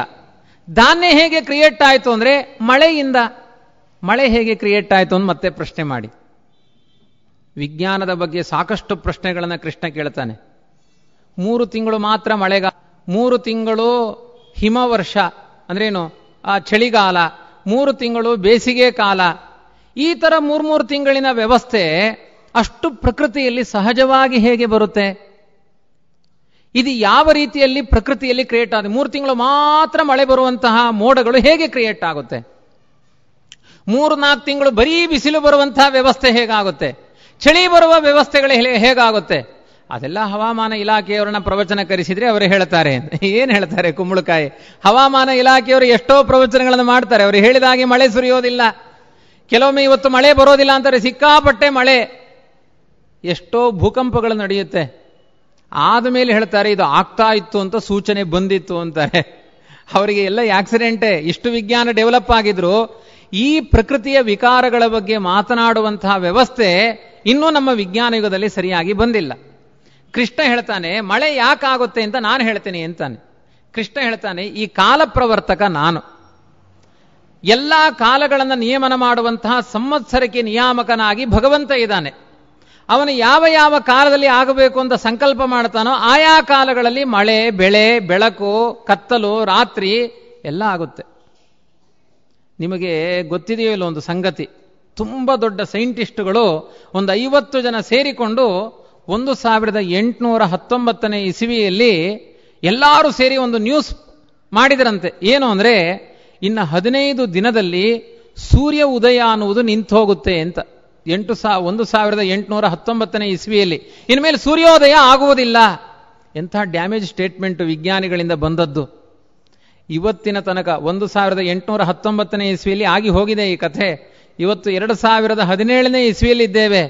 ಧಾನ್ಯ ಹೇಗೆ ಕ್ರಿಯೇಟ್ ಆಯಿತು ಅಂದರೆ ಮಳೆಯಿಂದ ಮಳೆ ಹೇಗೆ ಕ್ರಿಯೇಟ್ ಆಯಿತು ಅಂತ ಮತ್ತೆ ಪ್ರಶ್ನೆ ಮಾಡಿ ವಿಜ್ಞಾನದ ಬಗ್ಗೆ ಸಾಕಷ್ಟು ಪ್ರಶ್ನೆಗಳನ್ನು ಕೃಷ್ಣ ಕೇಳ್ತಾನೆ ಮೂರು ತಿಂಗಳು ಮಾತ್ರ ಮಳೆಗಾಲ ಮೂರು ತಿಂಗಳು ಹಿಮವರ್ಷ ಅಂದ್ರೇನು ಆ ಚಳಿಗಾಲ ಮೂರು ತಿಂಗಳು ಬೇಸಿಗೆ ಕಾಲ ಈ ಥರ ಮೂರು ಮೂರು ತಿಂಗಳಿನ ವ್ಯವಸ್ಥೆ ಅಷ್ಟು ಪ್ರಕೃತಿಯಲ್ಲಿ ಸಹಜವಾಗಿ ಹೇಗೆ ಬರುತ್ತೆ ಇದು ಯಾವ ರೀತಿಯಲ್ಲಿ ಪ್ರಕೃತಿಯಲ್ಲಿ ಕ್ರಿಯೇಟ್ ಆಗುತ್ತೆ ಮೂರು ತಿಂಗಳು ಮಾತ್ರ ಮಳೆ ಬರುವಂತಹ ಮೋಡಗಳು ಹೇಗೆ ಕ್ರಿಯೇಟ್ ಆಗುತ್ತೆ ಮೂರು ನಾಲ್ಕು ತಿಂಗಳು ಬರೀ ಬಿಸಿಲು ಬರುವಂತಹ ವ್ಯವಸ್ಥೆ ಹೇಗಾಗುತ್ತೆ ಚಳಿ ಬರುವ ವ್ಯವಸ್ಥೆಗಳು ಹೇಗಾಗುತ್ತೆ ಅದೆಲ್ಲ ಹವಾಮಾನ ಇಲಾಖೆಯವರನ್ನ ಪ್ರವಚನ ಕರೆಸಿದ್ರೆ ಅವರು ಹೇಳ್ತಾರೆ ಏನು ಹೇಳ್ತಾರೆ ಕುಂಬಳಕಾಯಿ ಹವಾಮಾನ ಇಲಾಖೆಯವರು ಎಷ್ಟೋ ಪ್ರವಚನಗಳನ್ನು ಮಾಡ್ತಾರೆ ಅವರು ಹೇಳಿದ ಹಾಗೆ ಮಳೆ ಸುರಿಯೋದಿಲ್ಲ ಕೆಲವೊಮ್ಮೆ ಇವತ್ತು ಮಳೆ ಬರೋದಿಲ್ಲ ಅಂತಾರೆ ಸಿಕ್ಕಾಪಟ್ಟೆ ಮಳೆ ಎಷ್ಟೋ ಭೂಕಂಪಗಳು ನಡೆಯುತ್ತೆ ಆದ್ಮೇಲೆ ಹೇಳ್ತಾರೆ ಇದು ಆಗ್ತಾ ಇತ್ತು ಅಂತ ಸೂಚನೆ ಬಂದಿತ್ತು ಅಂತಾರೆ ಅವರಿಗೆ ಎಲ್ಲ ಆಕ್ಸಿಡೆಂಟೇ ಇಷ್ಟು ವಿಜ್ಞಾನ ಡೆವಲಪ್ ಆಗಿದ್ರು ಈ ಪ್ರಕೃತಿಯ ವಿಕಾರಗಳ ಬಗ್ಗೆ ಮಾತನಾಡುವಂತಹ ವ್ಯವಸ್ಥೆ ಇನ್ನೂ ನಮ್ಮ ವಿಜ್ಞಾನ ಯುಗದಲ್ಲಿ ಸರಿಯಾಗಿ ಬಂದಿಲ್ಲ ಕೃಷ್ಣ ಹೇಳ್ತಾನೆ ಮಳೆ ಯಾಕಾಗುತ್ತೆ ಅಂತ ನಾನು ಹೇಳ್ತೇನೆ ಅಂತಾನೆ ಕೃಷ್ಣ ಹೇಳ್ತಾನೆ ಈ ಕಾಲ ಪ್ರವರ್ತಕ ನಾನು ಎಲ್ಲ ಕಾಲಗಳನ್ನು ನಿಯಮನ ಮಾಡುವಂತಹ ಸಂವತ್ಸರಕ್ಕೆ ನಿಯಾಮಕನಾಗಿ ಭಗವಂತ ಇದ್ದಾನೆ ಅವನು ಯಾವ ಯಾವ ಕಾಲದಲ್ಲಿ ಆಗಬೇಕು ಅಂತ ಸಂಕಲ್ಪ ಮಾಡ್ತಾನೋ ಆಯಾ ಕಾಲಗಳಲ್ಲಿ ಮಳೆ ಬೆಳೆ ಬೆಳಕು ಕತ್ತಲು ರಾತ್ರಿ ಎಲ್ಲ ಆಗುತ್ತೆ ನಿಮಗೆ ಗೊತ್ತಿದೆಯೋ ಇಲ್ಲ ಒಂದು ಸಂಗತಿ ತುಂಬ ದೊಡ್ಡ ಸೈಂಟಿಸ್ಟ್ಗಳು ಒಂದು ಐವತ್ತು ಜನ ಸೇರಿಕೊಂಡು ಒಂದು ಸಾವಿರದ ಎಂಟುನೂರ ಹತ್ತೊಂಬತ್ತನೇ ಇಸವಿಯಲ್ಲಿ ಎಲ್ಲರೂ ಸೇರಿ ಒಂದು ನ್ಯೂಸ್ ಮಾಡಿದರಂತೆ ಏನು ಅಂದರೆ ಇನ್ನು ಹದಿನೈದು ದಿನದಲ್ಲಿ ಸೂರ್ಯ ಉದಯ ಅನ್ನುವುದು ನಿಂತು ಹೋಗುತ್ತೆ ಅಂತ ಎಂಟು ಸಾ ಒಂದು ಸಾವಿರದ ಎಂಟುನೂರ ಹತ್ತೊಂಬತ್ತನೇ ಇಸುವಿಯಲ್ಲಿ ಇನ್ಮೇಲೆ ಸೂರ್ಯೋದಯ ಆಗುವುದಿಲ್ಲ ಎಂಥ ಡ್ಯಾಮೇಜ್ ಸ್ಟೇಟ್ಮೆಂಟ್ ವಿಜ್ಞಾನಿಗಳಿಂದ ಬಂದದ್ದು ಇವತ್ತಿನ ತನಕ ಒಂದು ಸಾವಿರದ ಎಂಟುನೂರ ಹತ್ತೊಂಬತ್ತನೇ ಇಸ್ವಿಯಲ್ಲಿ ಆಗಿ ಹೋಗಿದೆ ಈ ಕಥೆ ಇವತ್ತು ಎರಡು ಸಾವಿರದ ಹದಿನೇಳನೇ ಇಸ್ವಿಯಲ್ಲಿದ್ದೇವೆ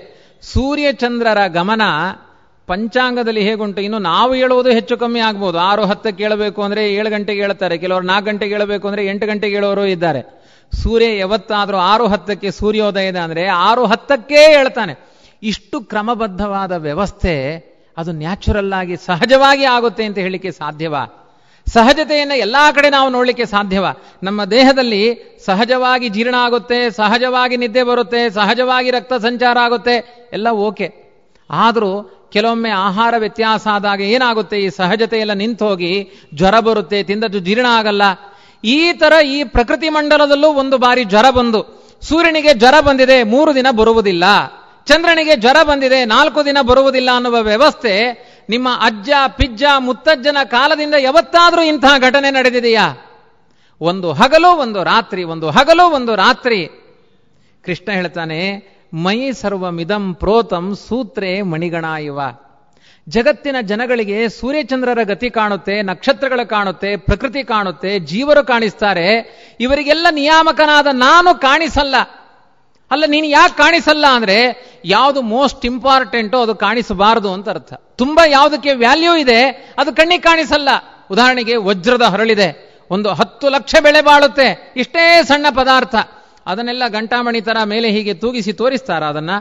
ಸೂರ್ಯ ಚಂದ್ರರ ಗಮನ ಪಂಚಾಂಗದಲ್ಲಿ ಹೇಗುಂಟು ಇನ್ನು ನಾವು ಹೇಳುವುದು ಹೆಚ್ಚು ಕಮ್ಮಿ ಆಗ್ಬೋದು ಆರು ಹತ್ತಕ್ಕೆ ಕೇಳಬೇಕು ಅಂದರೆ ಏಳು ಗಂಟೆಗೆ ಹೇಳ್ತಾರೆ ಕೆಲವರು ನಾಲ್ಕು ಗಂಟೆಗೆ ಹೇಳಬೇಕು ಅಂದರೆ ಎಂಟು ಗಂಟೆಗೆ ಹೇಳೋರು ಇದ್ದಾರೆ ಸೂರ್ಯ ಯಾವತ್ತಾದರೂ ಆರು ಹತ್ತಕ್ಕೆ ಸೂರ್ಯೋದಯ ಇದೆ ಅಂದರೆ ಆರು ಹತ್ತಕ್ಕೇ ಹೇಳ್ತಾನೆ ಇಷ್ಟು ಕ್ರಮಬದ್ಧವಾದ ವ್ಯವಸ್ಥೆ ಅದು ನ್ಯಾಚುರಲ್ ಆಗಿ ಸಹಜವಾಗಿ ಆಗುತ್ತೆ ಅಂತ ಹೇಳಿಕ್ಕೆ ಸಾಧ್ಯವಾ ಸಹಜತೆಯನ್ನು ಎಲ್ಲ ಕಡೆ ನಾವು ನೋಡಲಿಕ್ಕೆ ಸಾಧ್ಯವ ನಮ್ಮ ದೇಹದಲ್ಲಿ ಸಹಜವಾಗಿ ಜೀರ್ಣ ಆಗುತ್ತೆ ಸಹಜವಾಗಿ ನಿದ್ದೆ ಬರುತ್ತೆ ಸಹಜವಾಗಿ ರಕ್ತ ಸಂಚಾರ ಆಗುತ್ತೆ ಎಲ್ಲ ಓಕೆ ಆದರೂ ಕೆಲವೊಮ್ಮೆ ಆಹಾರ ವ್ಯತ್ಯಾಸ ಆದಾಗ ಏನಾಗುತ್ತೆ ಈ ಸಹಜತೆ ಎಲ್ಲ ನಿಂತು ಹೋಗಿ ಜ್ವರ ಬರುತ್ತೆ ತಿಂದದ್ದು ಜೀರ್ಣ ಆಗಲ್ಲ ಈ ತರ ಈ ಪ್ರಕೃತಿ ಮಂಡಲದಲ್ಲೂ ಒಂದು ಬಾರಿ ಜ್ವರ ಬಂದು ಸೂರ್ಯನಿಗೆ ಜ್ವರ ಬಂದಿದೆ ಮೂರು ದಿನ ಬರುವುದಿಲ್ಲ ಚಂದ್ರನಿಗೆ ಜ್ವರ ಬಂದಿದೆ ನಾಲ್ಕು ದಿನ ಬರುವುದಿಲ್ಲ ಅನ್ನುವ ವ್ಯವಸ್ಥೆ ನಿಮ್ಮ ಅಜ್ಜ ಪಿಜ್ಜ ಮುತ್ತಜ್ಜನ ಕಾಲದಿಂದ ಯಾವತ್ತಾದರೂ ಇಂತಹ ಘಟನೆ ನಡೆದಿದೆಯಾ ಒಂದು ಹಗಲು ಒಂದು ರಾತ್ರಿ ಒಂದು ಹಗಲು ಒಂದು ರಾತ್ರಿ ಕೃಷ್ಣ ಹೇಳ್ತಾನೆ ಮೈ ಸರ್ವ ಮಿದಂ ಪ್ರೋತಂ ಸೂತ್ರೇ ಮಣಿಗಣ ಇವ ಜಗತ್ತಿನ ಜನಗಳಿಗೆ ಸೂರ್ಯಚಂದ್ರರ ಗತಿ ಕಾಣುತ್ತೆ ನಕ್ಷತ್ರಗಳು ಕಾಣುತ್ತೆ ಪ್ರಕೃತಿ ಕಾಣುತ್ತೆ ಜೀವರು ಕಾಣಿಸ್ತಾರೆ ಇವರಿಗೆಲ್ಲ ನಿಯಾಮಕನಾದ ನಾನು ಕಾಣಿಸಲ್ಲ ಅಲ್ಲ ನೀನು ಯಾಕೆ ಕಾಣಿಸಲ್ಲ ಅಂದ್ರೆ ಯಾವುದು ಮೋಸ್ಟ್ ಇಂಪಾರ್ಟೆಂಟೋ ಅದು ಕಾಣಿಸಬಾರದು ಅಂತ ಅರ್ಥ ತುಂಬಾ ಯಾವುದಕ್ಕೆ ವ್ಯಾಲ್ಯೂ ಇದೆ ಅದು ಕಣ್ಣಿಗೆ ಕಾಣಿಸಲ್ಲ ಉದಾಹರಣೆಗೆ ವಜ್ರದ ಹರಳಿದೆ ಒಂದು ಹತ್ತು ಲಕ್ಷ ಬೆಳೆ ಬಾಳುತ್ತೆ ಇಷ್ಟೇ ಸಣ್ಣ ಪದಾರ್ಥ ಅದನ್ನೆಲ್ಲ ಗಂಟಾಮಣಿ ತರ ಮೇಲೆ ಹೀಗೆ ತೂಗಿಸಿ ತೋರಿಸ್ತಾರ ಅದನ್ನ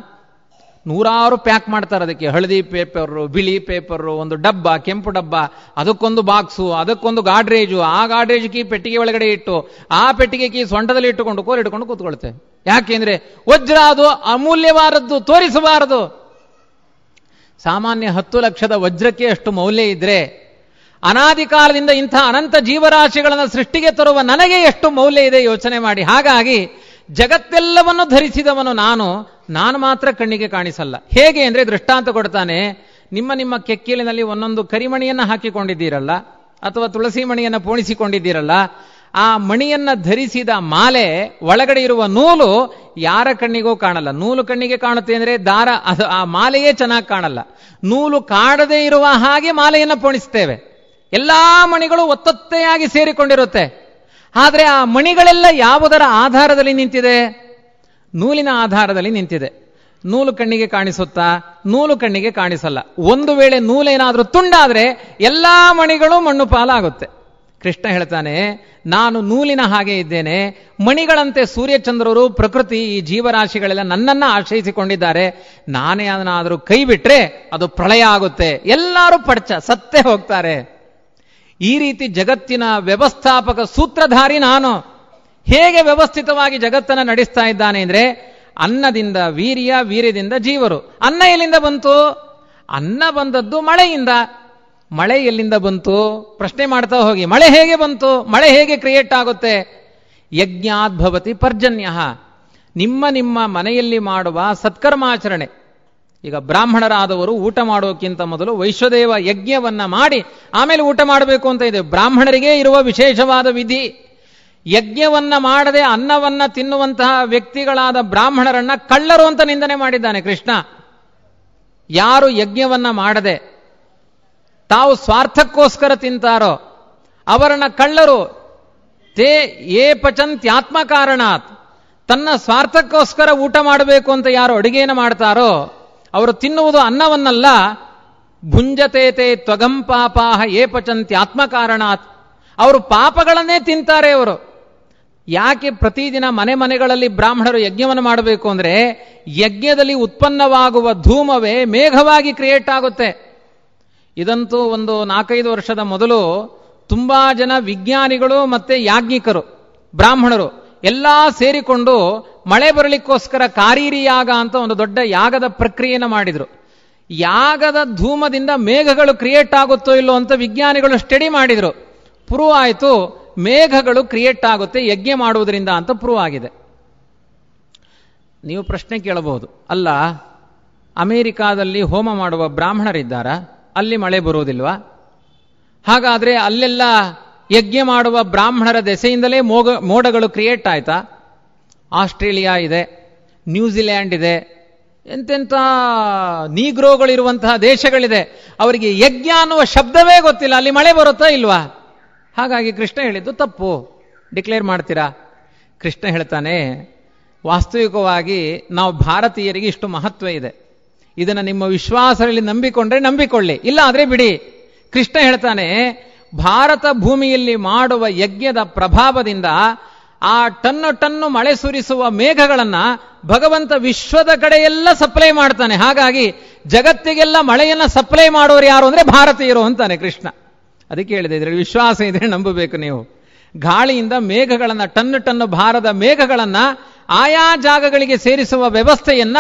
ನೂರಾರು ಪ್ಯಾಕ್ ಮಾಡ್ತಾರೆ ಅದಕ್ಕೆ ಹಳದಿ ಪೇಪರ್ ಬಿಳಿ ಪೇಪರ್ ಒಂದು ಡಬ್ಬ ಕೆಂಪು ಡಬ್ಬ ಅದಕ್ಕೊಂದು ಬಾಕ್ಸು ಅದಕ್ಕೊಂದು ಗಾಡ್ರೇಜು ಆ ಗಾಡ್ರೇಜ್ ಕೀ ಪೆಟ್ಟಿಗೆ ಒಳಗಡೆ ಇಟ್ಟು ಆ ಪೆಟ್ಟಿಗೆ ಕೀ ಸೊಂಟದಲ್ಲಿ ಇಟ್ಟುಕೊಂಡು ಕೋಲ್ ಇಟ್ಕೊಂಡು ಕೂತ್ಕೊಳ್ತೇವೆ ಯಾಕೆಂದ್ರೆ ವಜ್ರ ಅದು ಅಮೂಲ್ಯವಾದದ್ದು ತೋರಿಸಬಾರದು ಸಾಮಾನ್ಯ ಹತ್ತು ಲಕ್ಷದ ವಜ್ರಕ್ಕೆ ಅಷ್ಟು ಮೌಲ್ಯ ಇದ್ರೆ ಅನಾದಿ ಕಾಲದಿಂದ ಇಂಥ ಅನಂತ ಜೀವರಾಶಿಗಳನ್ನು ಸೃಷ್ಟಿಗೆ ತರುವ ನನಗೆ ಎಷ್ಟು ಮೌಲ್ಯ ಇದೆ ಯೋಚನೆ ಮಾಡಿ ಹಾಗಾಗಿ ಜಗತ್ತೆಲ್ಲವನ್ನು ಧರಿಸಿದವನು ನಾನು ನಾನು ಮಾತ್ರ ಕಣ್ಣಿಗೆ ಕಾಣಿಸಲ್ಲ ಹೇಗೆ ಅಂದ್ರೆ ದೃಷ್ಟಾಂತ ಕೊಡ್ತಾನೆ ನಿಮ್ಮ ನಿಮ್ಮ ಕೆಕ್ಕಿಲಿನಲ್ಲಿ ಒಂದೊಂದು ಕರಿಮಣಿಯನ್ನು ಹಾಕಿಕೊಂಡಿದ್ದೀರಲ್ಲ ಅಥವಾ ತುಳಸಿ ಮಣಿಯನ್ನು ಪೋಣಿಸಿಕೊಂಡಿದ್ದೀರಲ್ಲ ಆ ಮಣಿಯನ್ನು ಧರಿಸಿದ ಮಾಲೆ ಒಳಗಡೆ ಇರುವ ನೂಲು ಯಾರ ಕಣ್ಣಿಗೂ ಕಾಣಲ್ಲ ನೂಲು ಕಣ್ಣಿಗೆ ಕಾಣುತ್ತೆ ಅಂದರೆ ದಾರ ಅದು ಆ ಮಾಲೆಯೇ ಚೆನ್ನಾಗಿ ಕಾಣಲ್ಲ ನೂಲು ಕಾಡದೇ ಇರುವ ಹಾಗೆ ಮಾಲೆಯನ್ನು ಪೋಣಿಸ್ತೇವೆ ಎಲ್ಲ ಮಣಿಗಳು ಒತ್ತೊತ್ತೆಯಾಗಿ ಸೇರಿಕೊಂಡಿರುತ್ತೆ ಆದರೆ ಆ ಮಣಿಗಳೆಲ್ಲ ಯಾವುದರ ಆಧಾರದಲ್ಲಿ ನಿಂತಿದೆ ನೂಲಿನ ಆಧಾರದಲ್ಲಿ ನಿಂತಿದೆ ನೂಲು ಕಣ್ಣಿಗೆ ಕಾಣಿಸುತ್ತಾ ನೂಲು ಕಣ್ಣಿಗೆ ಕಾಣಿಸಲ್ಲ ಒಂದು ವೇಳೆ ನೂಲೇನಾದರೂ ತುಂಡಾದರೆ ಎಲ್ಲ ಮಣಿಗಳು ಮಣ್ಣು ಪಾಲಾಗುತ್ತೆ ಕೃಷ್ಣ ಹೇಳ್ತಾನೆ ನಾನು ನೂಲಿನ ಹಾಗೆ ಇದ್ದೇನೆ ಮಣಿಗಳಂತೆ ಸೂರ್ಯಚಂದ್ರರು ಪ್ರಕೃತಿ ಈ ಜೀವರಾಶಿಗಳೆಲ್ಲ ನನ್ನನ್ನ ಆಶ್ರಯಿಸಿಕೊಂಡಿದ್ದಾರೆ ನಾನೇ ಅದನ್ನಾದರೂ ಕೈ ಬಿಟ್ಟರೆ ಅದು ಪ್ರಳಯ ಆಗುತ್ತೆ ಎಲ್ಲರೂ ಪಡ್ಚ ಸತ್ತೇ ಹೋಗ್ತಾರೆ ಈ ರೀತಿ ಜಗತ್ತಿನ ವ್ಯವಸ್ಥಾಪಕ ಸೂತ್ರಧಾರಿ ನಾನು ಹೇಗೆ ವ್ಯವಸ್ಥಿತವಾಗಿ ಜಗತ್ತನ್ನು ನಡೆಸ್ತಾ ಇದ್ದಾನೆ ಅಂದರೆ ಅನ್ನದಿಂದ ವೀರ್ಯ ವೀರ್ಯದಿಂದ ಜೀವರು ಅನ್ನ ಎಲ್ಲಿಂದ ಬಂತು ಅನ್ನ ಬಂದದ್ದು ಮಳೆಯಿಂದ ಮಳೆ ಎಲ್ಲಿಂದ ಬಂತು ಪ್ರಶ್ನೆ ಮಾಡ್ತಾ ಹೋಗಿ ಮಳೆ ಹೇಗೆ ಬಂತು ಮಳೆ ಹೇಗೆ ಕ್ರಿಯೇಟ್ ಆಗುತ್ತೆ ಯಜ್ಞಾದ್ಭವತಿ ಪರ್ಜನ್ಯ ನಿಮ್ಮ ನಿಮ್ಮ ಮನೆಯಲ್ಲಿ ಮಾಡುವ ಸತ್ಕರ್ಮಾಚರಣೆ ಈಗ ಬ್ರಾಹ್ಮಣರಾದವರು ಊಟ ಮಾಡೋಕ್ಕಿಂತ ಮೊದಲು ವೈಶ್ವದೇವ ಯಜ್ಞವನ್ನ ಮಾಡಿ ಆಮೇಲೆ ಊಟ ಮಾಡಬೇಕು ಅಂತ ಇದೆ ಬ್ರಾಹ್ಮಣರಿಗೆ ಇರುವ ವಿಶೇಷವಾದ ವಿಧಿ ಯಜ್ಞವನ್ನ ಮಾಡದೆ ಅನ್ನವನ್ನ ತಿನ್ನುವಂತಹ ವ್ಯಕ್ತಿಗಳಾದ ಬ್ರಾಹ್ಮಣರನ್ನ ಕಳ್ಳರು ಅಂತ ನಿಂದನೆ ಮಾಡಿದ್ದಾನೆ ಕೃಷ್ಣ ಯಾರು ಯಜ್ಞವನ್ನ ಮಾಡದೆ ತಾವು ಸ್ವಾರ್ಥಕ್ಕೋಸ್ಕರ ತಿಂತಾರೋ ಅವರನ್ನ ಕಳ್ಳರು ತೇ ಏ ಪಚಂತ್ಯಾತ್ಮ ಕಾರಣಾತ್ ತನ್ನ ಸ್ವಾರ್ಥಕ್ಕೋಸ್ಕರ ಊಟ ಮಾಡಬೇಕು ಅಂತ ಯಾರು ಅಡುಗೆಯನ್ನು ಮಾಡ್ತಾರೋ ಅವರು ತಿನ್ನುವುದು ಅನ್ನವನ್ನಲ್ಲ ಭುಂಜತೆ ತೇ ತ್ವಗಂ ಪಾಪಾಹ ಏ ಆತ್ಮ ಕಾರಣಾತ್ ಅವರು ಪಾಪಗಳನ್ನೇ ತಿಂತಾರೆ ಅವರು ಯಾಕೆ ಪ್ರತಿದಿನ ಮನೆ ಮನೆಗಳಲ್ಲಿ ಬ್ರಾಹ್ಮಣರು ಯಜ್ಞವನ್ನು ಮಾಡಬೇಕು ಅಂದರೆ ಯಜ್ಞದಲ್ಲಿ ಉತ್ಪನ್ನವಾಗುವ ಧೂಮವೇ ಮೇಘವಾಗಿ ಕ್ರಿಯೇಟ್ ಆಗುತ್ತೆ ಇದಂತೂ ಒಂದು ನಾಲ್ಕೈದು ವರ್ಷದ ಮೊದಲು ತುಂಬ ಜನ ವಿಜ್ಞಾನಿಗಳು ಮತ್ತೆ ಯಾಜ್ಞಿಕರು ಬ್ರಾಹ್ಮಣರು ಎಲ್ಲ ಸೇರಿಕೊಂಡು ಮಳೆ ಬರಲಿಕ್ಕೋಸ್ಕರ ಕಾರೀರಿ ಯಾಗ ಅಂತ ಒಂದು ದೊಡ್ಡ ಯಾಗದ ಪ್ರಕ್ರಿಯೆಯನ್ನು ಮಾಡಿದರು ಯಾಗದ ಧೂಮದಿಂದ ಮೇಘಗಳು ಕ್ರಿಯೇಟ್ ಆಗುತ್ತೋ ಇಲ್ಲೋ ಅಂತ ವಿಜ್ಞಾನಿಗಳು ಸ್ಟಡಿ ಮಾಡಿದರು ಪ್ರೂವ್ ಆಯಿತು ಮೇಘಗಳು ಕ್ರಿಯೇಟ್ ಆಗುತ್ತೆ ಯಜ್ಞ ಮಾಡುವುದರಿಂದ ಅಂತ ಪ್ರೂವ್ ಆಗಿದೆ ನೀವು ಪ್ರಶ್ನೆ ಕೇಳಬಹುದು ಅಲ್ಲ ಅಮೇರಿಕಾದಲ್ಲಿ ಹೋಮ ಮಾಡುವ ಬ್ರಾಹ್ಮಣರಿದ್ದಾರಾ ಅಲ್ಲಿ ಮಳೆ ಬರುವುದಿಲ್ವಾ ಹಾಗಾದರೆ ಅಲ್ಲೆಲ್ಲ ಯಜ್ಞ ಮಾಡುವ ಬ್ರಾಹ್ಮಣರ ದೆಸೆಯಿಂದಲೇ ಮೋಗ ಮೋಡಗಳು ಕ್ರಿಯೇಟ್ ಆಯಿತಾ ಆಸ್ಟ್ರೇಲಿಯಾ ಇದೆ ನ್ಯೂಜಿಲ್ಯಾಂಡ್ ಇದೆ ಎಂತೆಂಥ ನೀಗ್ರೋಗಳಿರುವಂತಹ ದೇಶಗಳಿದೆ ಅವರಿಗೆ ಯಜ್ಞ ಅನ್ನುವ ಶಬ್ದವೇ ಗೊತ್ತಿಲ್ಲ ಅಲ್ಲಿ ಮಳೆ ಬರುತ್ತಾ ಇಲ್ವಾ ಹಾಗಾಗಿ ಕೃಷ್ಣ ಹೇಳಿದ್ದು ತಪ್ಪು ಡಿಕ್ಲೇರ್ ಮಾಡ್ತೀರಾ ಕೃಷ್ಣ ಹೇಳ್ತಾನೆ ವಾಸ್ತವಿಕವಾಗಿ ನಾವು ಭಾರತೀಯರಿಗೆ ಇಷ್ಟು ಮಹತ್ವ ಇದೆ ಇದನ್ನು ನಿಮ್ಮ ವಿಶ್ವಾಸದಲ್ಲಿ ನಂಬಿಕೊಂಡ್ರೆ ನಂಬಿಕೊಳ್ಳಿ ಇಲ್ಲ ಆದರೆ ಬಿಡಿ ಕೃಷ್ಣ ಹೇಳ್ತಾನೆ ಭಾರತ ಭೂಮಿಯಲ್ಲಿ ಮಾಡುವ ಯಜ್ಞದ ಪ್ರಭಾವದಿಂದ ಆ ಟನ್ನು ಟನ್ನು ಮಳೆ ಸುರಿಸುವ ಮೇಘಗಳನ್ನು ಭಗವಂತ ವಿಶ್ವದ ಕಡೆಯೆಲ್ಲ ಸಪ್ಲೈ ಮಾಡ್ತಾನೆ ಹಾಗಾಗಿ ಜಗತ್ತಿಗೆಲ್ಲ ಮಳೆಯನ್ನು ಸಪ್ಲೈ ಮಾಡೋರು ಯಾರು ಅಂದರೆ ಭಾರತೀಯರು ಅಂತಾನೆ ಕೃಷ್ಣ ಅದಕ್ಕೆ ಹೇಳಿದೆ ಇದರಲ್ಲಿ ವಿಶ್ವಾಸ ಇದ್ರೆ ನಂಬಬೇಕು ನೀವು ಗಾಳಿಯಿಂದ ಮೇಘಗಳನ್ನು ಟನ್ನು ಟನ್ನು ಭಾರದ ಮೇಘಗಳನ್ನು ಆಯಾ ಜಾಗಗಳಿಗೆ ಸೇರಿಸುವ ವ್ಯವಸ್ಥೆಯನ್ನ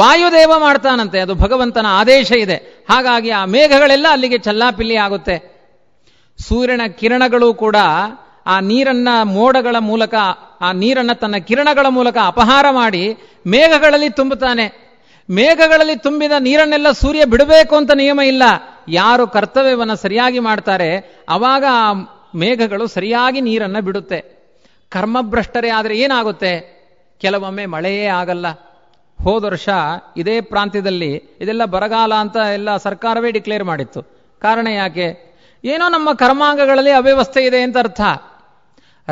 ವಾಯುದೇವ ಮಾಡ್ತಾನಂತೆ ಅದು ಭಗವಂತನ ಆದೇಶ ಇದೆ ಹಾಗಾಗಿ ಆ ಮೇಘಗಳೆಲ್ಲ ಅಲ್ಲಿಗೆ ಚಲ್ಲಾಪಿಲ್ಲಿ ಆಗುತ್ತೆ ಸೂರ್ಯನ ಕಿರಣಗಳು ಕೂಡ ಆ ನೀರನ್ನ ಮೋಡಗಳ ಮೂಲಕ ಆ ನೀರನ್ನ ತನ್ನ ಕಿರಣಗಳ ಮೂಲಕ ಅಪಹಾರ ಮಾಡಿ ಮೇಘಗಳಲ್ಲಿ ತುಂಬುತ್ತಾನೆ ಮೇಘಗಳಲ್ಲಿ ತುಂಬಿದ ನೀರನ್ನೆಲ್ಲ ಸೂರ್ಯ ಬಿಡಬೇಕು ಅಂತ ನಿಯಮ ಇಲ್ಲ ಯಾರು ಕರ್ತವ್ಯವನ್ನು ಸರಿಯಾಗಿ ಮಾಡ್ತಾರೆ ಅವಾಗ ಆ ಮೇಘಗಳು ಸರಿಯಾಗಿ ನೀರನ್ನ ಬಿಡುತ್ತೆ ಕರ್ಮಭ್ರಷ್ಟರೇ ಆದರೆ ಏನಾಗುತ್ತೆ ಕೆಲವೊಮ್ಮೆ ಮಳೆಯೇ ಆಗಲ್ಲ ಹೋದ ವರ್ಷ ಇದೇ ಪ್ರಾಂತ್ಯದಲ್ಲಿ ಇದೆಲ್ಲ ಬರಗಾಲ ಅಂತ ಎಲ್ಲ ಸರ್ಕಾರವೇ ಡಿಕ್ಲೇರ್ ಮಾಡಿತ್ತು ಕಾರಣ ಯಾಕೆ ಏನೋ ನಮ್ಮ ಕರ್ಮಾಂಗಗಳಲ್ಲಿ ಅವ್ಯವಸ್ಥೆ ಇದೆ ಅಂತ ಅರ್ಥ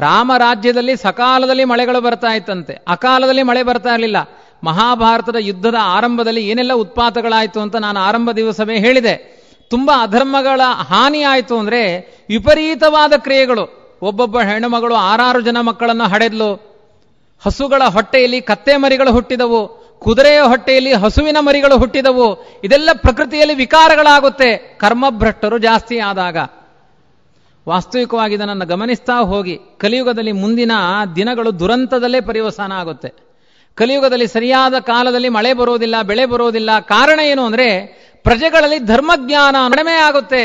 ರಾಮ ರಾಜ್ಯದಲ್ಲಿ ಸಕಾಲದಲ್ಲಿ ಮಳೆಗಳು ಬರ್ತಾ ಇತ್ತಂತೆ ಅಕಾಲದಲ್ಲಿ ಮಳೆ ಬರ್ತಾ ಇರಲಿಲ್ಲ ಮಹಾಭಾರತದ ಯುದ್ಧದ ಆರಂಭದಲ್ಲಿ ಏನೆಲ್ಲ ಉತ್ಪಾತಗಳಾಯಿತು ಅಂತ ನಾನು ಆರಂಭ ದಿವಸವೇ ಹೇಳಿದೆ ತುಂಬ ಅಧರ್ಮಗಳ ಹಾನಿ ಆಯಿತು ಅಂದರೆ ವಿಪರೀತವಾದ ಕ್ರಿಯೆಗಳು ಒಬ್ಬೊಬ್ಬ ಹೆಣ್ಣುಮಗಳು ಆರಾರು ಜನ ಮಕ್ಕಳನ್ನು ಹಡೆದ್ಲು ಹಸುಗಳ ಹೊಟ್ಟೆಯಲ್ಲಿ ಕತ್ತೆ ಮರಿಗಳು ಹುಟ್ಟಿದವು ಕುದುರೆಯ ಹೊಟ್ಟೆಯಲ್ಲಿ ಹಸುವಿನ ಮರಿಗಳು ಹುಟ್ಟಿದವು ಇದೆಲ್ಲ ಪ್ರಕೃತಿಯಲ್ಲಿ ವಿಕಾರಗಳಾಗುತ್ತೆ ಕರ್ಮಭ್ರಷ್ಟರು ಜಾಸ್ತಿ ಆದಾಗ ವಾಸ್ತವಿಕವಾಗಿ ಇದನ್ನು ಗಮನಿಸ್ತಾ ಹೋಗಿ ಕಲಿಯುಗದಲ್ಲಿ ಮುಂದಿನ ದಿನಗಳು ದುರಂತದಲ್ಲೇ ಪರಿವಸನ ಆಗುತ್ತೆ ಕಲಿಯುಗದಲ್ಲಿ ಸರಿಯಾದ ಕಾಲದಲ್ಲಿ ಮಳೆ ಬರೋದಿಲ್ಲ ಬೆಳೆ ಬರೋದಿಲ್ಲ ಕಾರಣ ಏನು ಅಂದರೆ ಪ್ರಜೆಗಳಲ್ಲಿ ಧರ್ಮಜ್ಞಾನ ಕಡಿಮೆ ಆಗುತ್ತೆ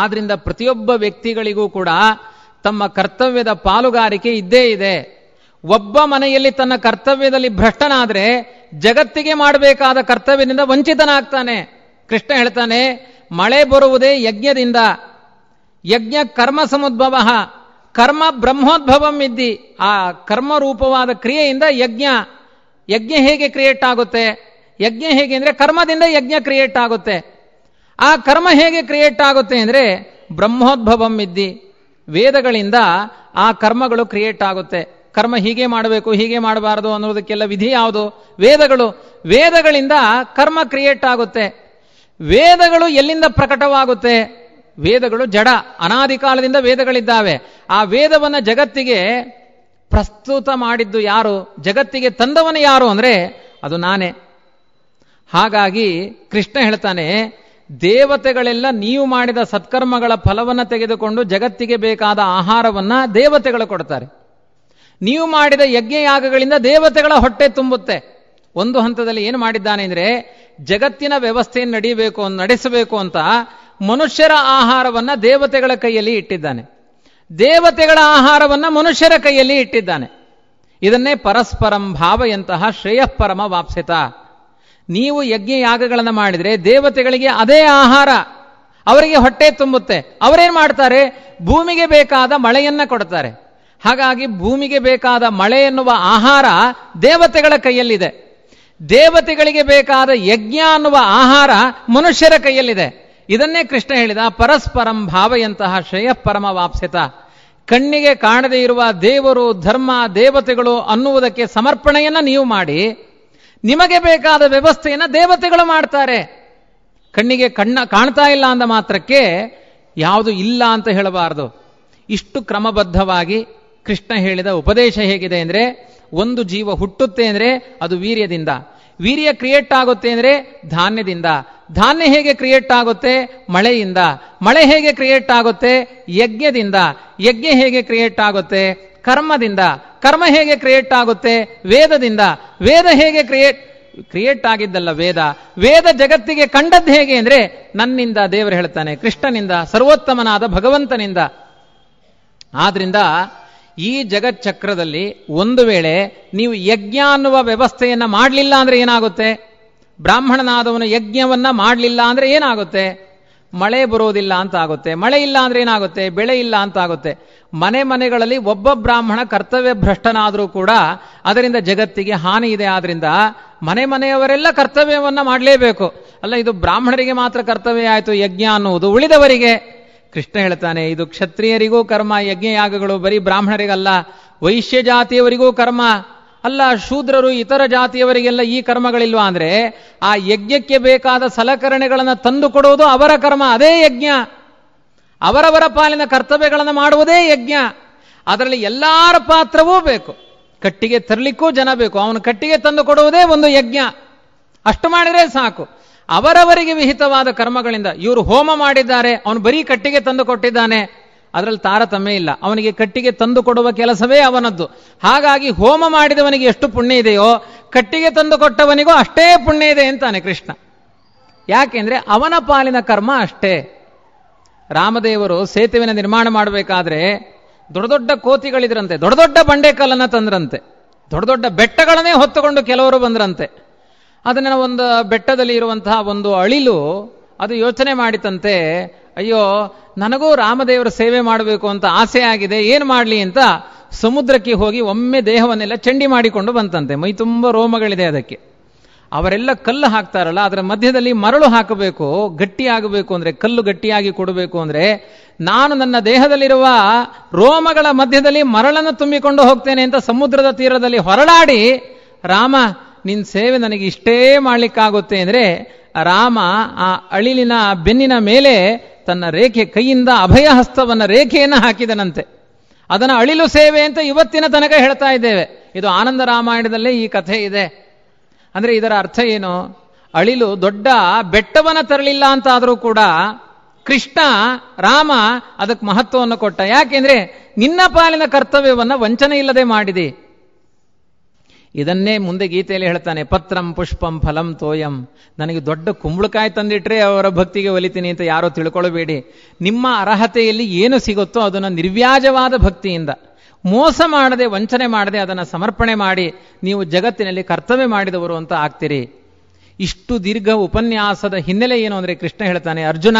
ಆದ್ರಿಂದ ಪ್ರತಿಯೊಬ್ಬ ವ್ಯಕ್ತಿಗಳಿಗೂ ಕೂಡ ತಮ್ಮ ಕರ್ತವ್ಯದ ಪಾಲುಗಾರಿಕೆ ಇದ್ದೇ ಇದೆ ಒಬ್ಬ ಮನೆಯಲ್ಲಿ ತನ್ನ ಕರ್ತವ್ಯದಲ್ಲಿ ಭ್ರಷ್ಟನಾದ್ರೆ ಜಗತ್ತಿಗೆ ಮಾಡಬೇಕಾದ ಕರ್ತವ್ಯದಿಂದ ವಂಚಿತನಾಗ್ತಾನೆ ಕೃಷ್ಣ ಹೇಳ್ತಾನೆ ಮಳೆ ಬರುವುದೇ ಯಜ್ಞದಿಂದ ಯಜ್ಞ ಕರ್ಮ ಸಮುದ್ಭವ ಕರ್ಮ ಬ್ರಹ್ಮೋದ್ಭವಂ ಇದ್ದಿ ಆ ಕರ್ಮ ರೂಪವಾದ ಕ್ರಿಯೆಯಿಂದ ಯಜ್ಞ ಯಜ್ಞ ಹೇಗೆ ಕ್ರಿಯೇಟ್ ಆಗುತ್ತೆ ಯಜ್ಞ ಹೇಗೆ ಅಂದರೆ ಕರ್ಮದಿಂದ ಯಜ್ಞ ಕ್ರಿಯೇಟ್ ಆಗುತ್ತೆ ಆ ಕರ್ಮ ಹೇಗೆ ಕ್ರಿಯೇಟ್ ಆಗುತ್ತೆ ಅಂದರೆ ಬ್ರಹ್ಮೋದ್ಭವಂ ಇದ್ದಿ ವೇದಗಳಿಂದ ಆ ಕರ್ಮಗಳು ಕ್ರಿಯೇಟ್ ಆಗುತ್ತೆ ಕರ್ಮ ಹೀಗೆ ಮಾಡಬೇಕು ಹೀಗೆ ಮಾಡಬಾರದು ಅನ್ನೋದಕ್ಕೆಲ್ಲ ವಿಧಿ ಯಾವುದು ವೇದಗಳು ವೇದಗಳಿಂದ ಕರ್ಮ ಕ್ರಿಯೇಟ್ ಆಗುತ್ತೆ ವೇದಗಳು ಎಲ್ಲಿಂದ ಪ್ರಕಟವಾಗುತ್ತೆ ವೇದಗಳು ಜಡ ಅನಾದಿ ಕಾಲದಿಂದ ವೇದಗಳಿದ್ದಾವೆ ಆ ವೇದವನ್ನ ಜಗತ್ತಿಗೆ ಪ್ರಸ್ತುತ ಮಾಡಿದ್ದು ಯಾರು ಜಗತ್ತಿಗೆ ತಂದವನು ಯಾರು ಅಂದ್ರೆ ಅದು ನಾನೇ ಹಾಗಾಗಿ ಕೃಷ್ಣ ಹೇಳ್ತಾನೆ ದೇವತೆಗಳೆಲ್ಲ ನೀವು ಮಾಡಿದ ಸತ್ಕರ್ಮಗಳ ಫಲವನ್ನು ತೆಗೆದುಕೊಂಡು ಜಗತ್ತಿಗೆ ಬೇಕಾದ ಆಹಾರವನ್ನು ದೇವತೆಗಳು ಕೊಡ್ತಾರೆ ನೀವು ಮಾಡಿದ ಯಜ್ಞಯಾಗಗಳಿಂದ ದೇವತೆಗಳ ಹೊಟ್ಟೆ ತುಂಬುತ್ತೆ ಒಂದು ಹಂತದಲ್ಲಿ ಏನು ಮಾಡಿದ್ದಾನೆ ಅಂದರೆ ಜಗತ್ತಿನ ವ್ಯವಸ್ಥೆಯನ್ನು ನಡೀಬೇಕು ನಡೆಸಬೇಕು ಅಂತ ಮನುಷ್ಯರ ಆಹಾರವನ್ನು ದೇವತೆಗಳ ಕೈಯಲ್ಲಿ ಇಟ್ಟಿದ್ದಾನೆ ದೇವತೆಗಳ ಆಹಾರವನ್ನು ಮನುಷ್ಯರ ಕೈಯಲ್ಲಿ ಇಟ್ಟಿದ್ದಾನೆ ಇದನ್ನೇ ಪರಸ್ಪರಂ ಭಾವಯಂತಹ ಶ್ರೇಯಃಪರಮ ವಾಪ್ಸಿತ ನೀವು ಯಾಗಗಳನ್ನು ಮಾಡಿದರೆ ದೇವತೆಗಳಿಗೆ ಅದೇ ಆಹಾರ ಅವರಿಗೆ ಹೊಟ್ಟೆ ತುಂಬುತ್ತೆ ಅವರೇನು ಮಾಡ್ತಾರೆ ಭೂಮಿಗೆ ಬೇಕಾದ ಮಳೆಯನ್ನ ಕೊಡ್ತಾರೆ ಹಾಗಾಗಿ ಭೂಮಿಗೆ ಬೇಕಾದ ಮಳೆ ಎನ್ನುವ ಆಹಾರ ದೇವತೆಗಳ ಕೈಯಲ್ಲಿದೆ ದೇವತೆಗಳಿಗೆ ಬೇಕಾದ ಯಜ್ಞ ಅನ್ನುವ ಆಹಾರ ಮನುಷ್ಯರ ಕೈಯಲ್ಲಿದೆ ಇದನ್ನೇ ಕೃಷ್ಣ ಹೇಳಿದ ಪರಸ್ಪರಂ ಭಾವೆಯಂತಹ ಶ್ರೇಯ ಪರಮ ವಾಪ್ಸಿತ ಕಣ್ಣಿಗೆ ಕಾಣದೇ ಇರುವ ದೇವರು ಧರ್ಮ ದೇವತೆಗಳು ಅನ್ನುವುದಕ್ಕೆ ಸಮರ್ಪಣೆಯನ್ನು ನೀವು ಮಾಡಿ ನಿಮಗೆ ಬೇಕಾದ ವ್ಯವಸ್ಥೆಯನ್ನು ದೇವತೆಗಳು ಮಾಡ್ತಾರೆ ಕಣ್ಣಿಗೆ ಕಣ್ಣ ಕಾಣ್ತಾ ಇಲ್ಲ ಅಂದ ಮಾತ್ರಕ್ಕೆ ಯಾವುದು ಇಲ್ಲ ಅಂತ ಹೇಳಬಾರದು ಇಷ್ಟು ಕ್ರಮಬದ್ಧವಾಗಿ ಕೃಷ್ಣ ಹೇಳಿದ ಉಪದೇಶ ಹೇಗಿದೆ ಅಂದರೆ ಒಂದು ಜೀವ ಹುಟ್ಟುತ್ತೆ ಅಂದರೆ ಅದು ವೀರ್ಯದಿಂದ ವೀರ್ಯ ಕ್ರಿಯೇಟ್ ಆಗುತ್ತೆ ಅಂದರೆ ಧಾನ್ಯದಿಂದ ಧಾನ್ಯ ಹೇಗೆ ಕ್ರಿಯೇಟ್ ಆಗುತ್ತೆ ಮಳೆಯಿಂದ ಮಳೆ ಹೇಗೆ ಕ್ರಿಯೇಟ್ ಆಗುತ್ತೆ ಯಜ್ಞದಿಂದ ಯಜ್ಞ ಹೇಗೆ ಕ್ರಿಯೇಟ್ ಆಗುತ್ತೆ ಕರ್ಮದಿಂದ ಕರ್ಮ ಹೇಗೆ ಕ್ರಿಯೇಟ್ ಆಗುತ್ತೆ ವೇದದಿಂದ ವೇದ ಹೇಗೆ ಕ್ರಿಯೇಟ್ ಕ್ರಿಯೇಟ್ ಆಗಿದ್ದಲ್ಲ ವೇದ ವೇದ ಜಗತ್ತಿಗೆ ಕಂಡದ್ದು ಹೇಗೆ ಅಂದರೆ ನನ್ನಿಂದ ದೇವರು ಹೇಳ್ತಾನೆ ಕೃಷ್ಣನಿಂದ ಸರ್ವೋತ್ತಮನಾದ ಭಗವಂತನಿಂದ ಆದ್ರಿಂದ ಈ ಚಕ್ರದಲ್ಲಿ ಒಂದು ವೇಳೆ ನೀವು ಯಜ್ಞ ಅನ್ನುವ ವ್ಯವಸ್ಥೆಯನ್ನು ಮಾಡಲಿಲ್ಲ ಅಂದ್ರೆ ಏನಾಗುತ್ತೆ ಬ್ರಾಹ್ಮಣನಾದವನು ಯಜ್ಞವನ್ನ ಮಾಡಲಿಲ್ಲ ಅಂದ್ರೆ ಏನಾಗುತ್ತೆ ಮಳೆ ಬರೋದಿಲ್ಲ ಅಂತ ಆಗುತ್ತೆ ಮಳೆ ಇಲ್ಲ ಅಂದ್ರೆ ಏನಾಗುತ್ತೆ ಬೆಳೆ ಇಲ್ಲ ಅಂತ ಆಗುತ್ತೆ ಮನೆ ಮನೆಗಳಲ್ಲಿ ಒಬ್ಬ ಬ್ರಾಹ್ಮಣ ಕರ್ತವ್ಯ ಭ್ರಷ್ಟನಾದರೂ ಕೂಡ ಅದರಿಂದ ಜಗತ್ತಿಗೆ ಹಾನಿ ಇದೆ ಆದ್ರಿಂದ ಮನೆ ಮನೆಯವರೆಲ್ಲ ಕರ್ತವ್ಯವನ್ನ ಮಾಡಲೇಬೇಕು ಅಲ್ಲ ಇದು ಬ್ರಾಹ್ಮಣರಿಗೆ ಮಾತ್ರ ಕರ್ತವ್ಯ ಆಯಿತು ಯಜ್ಞ ಅನ್ನುವುದು ಉಳಿದವರಿಗೆ ಕೃಷ್ಣ ಹೇಳ್ತಾನೆ ಇದು ಕ್ಷತ್ರಿಯರಿಗೂ ಕರ್ಮ ಯಜ್ಞಯಾಗಗಳು ಬರೀ ಬ್ರಾಹ್ಮಣರಿಗಲ್ಲ ವೈಶ್ಯ ಜಾತಿಯವರಿಗೂ ಕರ್ಮ ಅಲ್ಲ ಶೂದ್ರರು ಇತರ ಜಾತಿಯವರಿಗೆಲ್ಲ ಈ ಕರ್ಮಗಳಿಲ್ವಾ ಅಂದ್ರೆ ಆ ಯಜ್ಞಕ್ಕೆ ಬೇಕಾದ ಸಲಕರಣೆಗಳನ್ನು ತಂದು ಕೊಡುವುದು ಅವರ ಕರ್ಮ ಅದೇ ಯಜ್ಞ ಅವರವರ ಪಾಲಿನ ಕರ್ತವ್ಯಗಳನ್ನು ಮಾಡುವುದೇ ಯಜ್ಞ ಅದರಲ್ಲಿ ಎಲ್ಲರ ಪಾತ್ರವೂ ಬೇಕು ಕಟ್ಟಿಗೆ ತರಲಿಕ್ಕೂ ಜನ ಬೇಕು ಅವನು ಕಟ್ಟಿಗೆ ತಂದು ಕೊಡುವುದೇ ಒಂದು ಯಜ್ಞ ಅಷ್ಟು ಮಾಡಿದರೆ ಸಾಕು ಅವರವರಿಗೆ ವಿಹಿತವಾದ ಕರ್ಮಗಳಿಂದ ಇವರು ಹೋಮ ಮಾಡಿದ್ದಾರೆ ಅವನು ಬರೀ ಕಟ್ಟಿಗೆ ತಂದು ಕೊಟ್ಟಿದ್ದಾನೆ ಅದರಲ್ಲಿ ತಾರತಮ್ಯ ಇಲ್ಲ ಅವನಿಗೆ ಕಟ್ಟಿಗೆ ತಂದು ಕೊಡುವ ಕೆಲಸವೇ ಅವನದ್ದು ಹಾಗಾಗಿ ಹೋಮ ಮಾಡಿದವನಿಗೆ ಎಷ್ಟು ಪುಣ್ಯ ಇದೆಯೋ ಕಟ್ಟಿಗೆ ತಂದು ಕೊಟ್ಟವನಿಗೂ ಅಷ್ಟೇ ಪುಣ್ಯ ಇದೆ ಅಂತಾನೆ ಕೃಷ್ಣ ಯಾಕೆಂದ್ರೆ ಅವನ ಪಾಲಿನ ಕರ್ಮ ಅಷ್ಟೇ ರಾಮದೇವರು ಸೇತುವೆನ ನಿರ್ಮಾಣ ಮಾಡಬೇಕಾದ್ರೆ ದೊಡ್ಡ ದೊಡ್ಡ ಕೋತಿಗಳಿದ್ರಂತೆ ದೊಡ್ಡ ದೊಡ್ಡ ಬಂಡೆಕಲ್ಲನ್ನ ತಂದ್ರಂತೆ ದೊಡ್ಡ ದೊಡ್ಡ ಬೆಟ್ಟಗಳನ್ನೇ ಹೊತ್ತುಕೊಂಡು ಕೆಲವರು ಬಂದ್ರಂತೆ ಅದನ್ನ ಒಂದು ಬೆಟ್ಟದಲ್ಲಿ ಇರುವಂತಹ ಒಂದು ಅಳಿಲು ಅದು ಯೋಚನೆ ಮಾಡಿತಂತೆ ಅಯ್ಯೋ ನನಗೂ ರಾಮದೇವರ ಸೇವೆ ಮಾಡಬೇಕು ಅಂತ ಆಸೆ ಆಗಿದೆ ಏನು ಮಾಡಲಿ ಅಂತ ಸಮುದ್ರಕ್ಕೆ ಹೋಗಿ ಒಮ್ಮೆ ದೇಹವನ್ನೆಲ್ಲ ಚಂಡಿ ಮಾಡಿಕೊಂಡು ಬಂತಂತೆ ಮೈ ತುಂಬ ರೋಮಗಳಿದೆ ಅದಕ್ಕೆ ಅವರೆಲ್ಲ ಕಲ್ಲು ಹಾಕ್ತಾರಲ್ಲ ಅದರ ಮಧ್ಯದಲ್ಲಿ ಮರಳು ಹಾಕಬೇಕು ಗಟ್ಟಿಯಾಗಬೇಕು ಅಂದರೆ ಕಲ್ಲು ಗಟ್ಟಿಯಾಗಿ ಕೊಡಬೇಕು ಅಂದರೆ ನಾನು ನನ್ನ ದೇಹದಲ್ಲಿರುವ ರೋಮಗಳ ಮಧ್ಯದಲ್ಲಿ ಮರಳನ್ನು ತುಂಬಿಕೊಂಡು ಹೋಗ್ತೇನೆ ಅಂತ ಸಮುದ್ರದ ತೀರದಲ್ಲಿ ಹೊರಳಾಡಿ ರಾಮ ನಿನ್ನ ಸೇವೆ ನನಗೆ ಇಷ್ಟೇ ಮಾಡಲಿಕ್ಕಾಗುತ್ತೆ ಅಂದರೆ ರಾಮ ಆ ಅಳಿಲಿನ ಬೆನ್ನಿನ ಮೇಲೆ ತನ್ನ ರೇಖೆ ಕೈಯಿಂದ ಅಭಯ ಹಸ್ತವನ್ನು ರೇಖೆಯನ್ನು ಹಾಕಿದನಂತೆ ಅದನ್ನು ಅಳಿಲು ಸೇವೆ ಅಂತ ಇವತ್ತಿನ ತನಕ ಹೇಳ್ತಾ ಇದ್ದೇವೆ ಇದು ಆನಂದ ರಾಮಾಯಣದಲ್ಲೇ ಈ ಕಥೆ ಇದೆ ಅಂದರೆ ಇದರ ಅರ್ಥ ಏನು ಅಳಿಲು ದೊಡ್ಡ ಬೆಟ್ಟವನ್ನ ತರಲಿಲ್ಲ ಅಂತಾದರೂ ಕೂಡ ಕೃಷ್ಣ ರಾಮ ಅದಕ್ಕೆ ಮಹತ್ವವನ್ನು ಕೊಟ್ಟ ಯಾಕೆಂದ್ರೆ ನಿನ್ನ ಪಾಲಿನ ಕರ್ತವ್ಯವನ್ನು ವಂಚನೆ ಇಲ್ಲದೆ ಮಾಡಿದೆ ಇದನ್ನೇ ಮುಂದೆ ಗೀತೆಯಲ್ಲಿ ಹೇಳ್ತಾನೆ ಪತ್ರಂ ಪುಷ್ಪಂ ಫಲಂ ತೋಯಂ ನನಗೆ ದೊಡ್ಡ ಕುಂಬಳಕಾಯಿ ತಂದಿಟ್ರೆ ಅವರ ಭಕ್ತಿಗೆ ಒಲಿತೀನಿ ಅಂತ ಯಾರೋ ತಿಳ್ಕೊಳ್ಬೇಡಿ ನಿಮ್ಮ ಅರ್ಹತೆಯಲ್ಲಿ ಏನು ಸಿಗುತ್ತೋ ಅದನ್ನು ನಿರ್ವ್ಯಾಜವಾದ ಭಕ್ತಿಯಿಂದ ಮೋಸ ಮಾಡದೆ ವಂಚನೆ ಮಾಡದೆ ಅದನ್ನು ಸಮರ್ಪಣೆ ಮಾಡಿ ನೀವು ಜಗತ್ತಿನಲ್ಲಿ ಕರ್ತವ್ಯ ಮಾಡಿದವರು ಅಂತ ಆಗ್ತೀರಿ ಇಷ್ಟು ದೀರ್ಘ ಉಪನ್ಯಾಸದ ಹಿನ್ನೆಲೆ ಏನು ಅಂದರೆ ಕೃಷ್ಣ ಹೇಳ್ತಾನೆ ಅರ್ಜುನ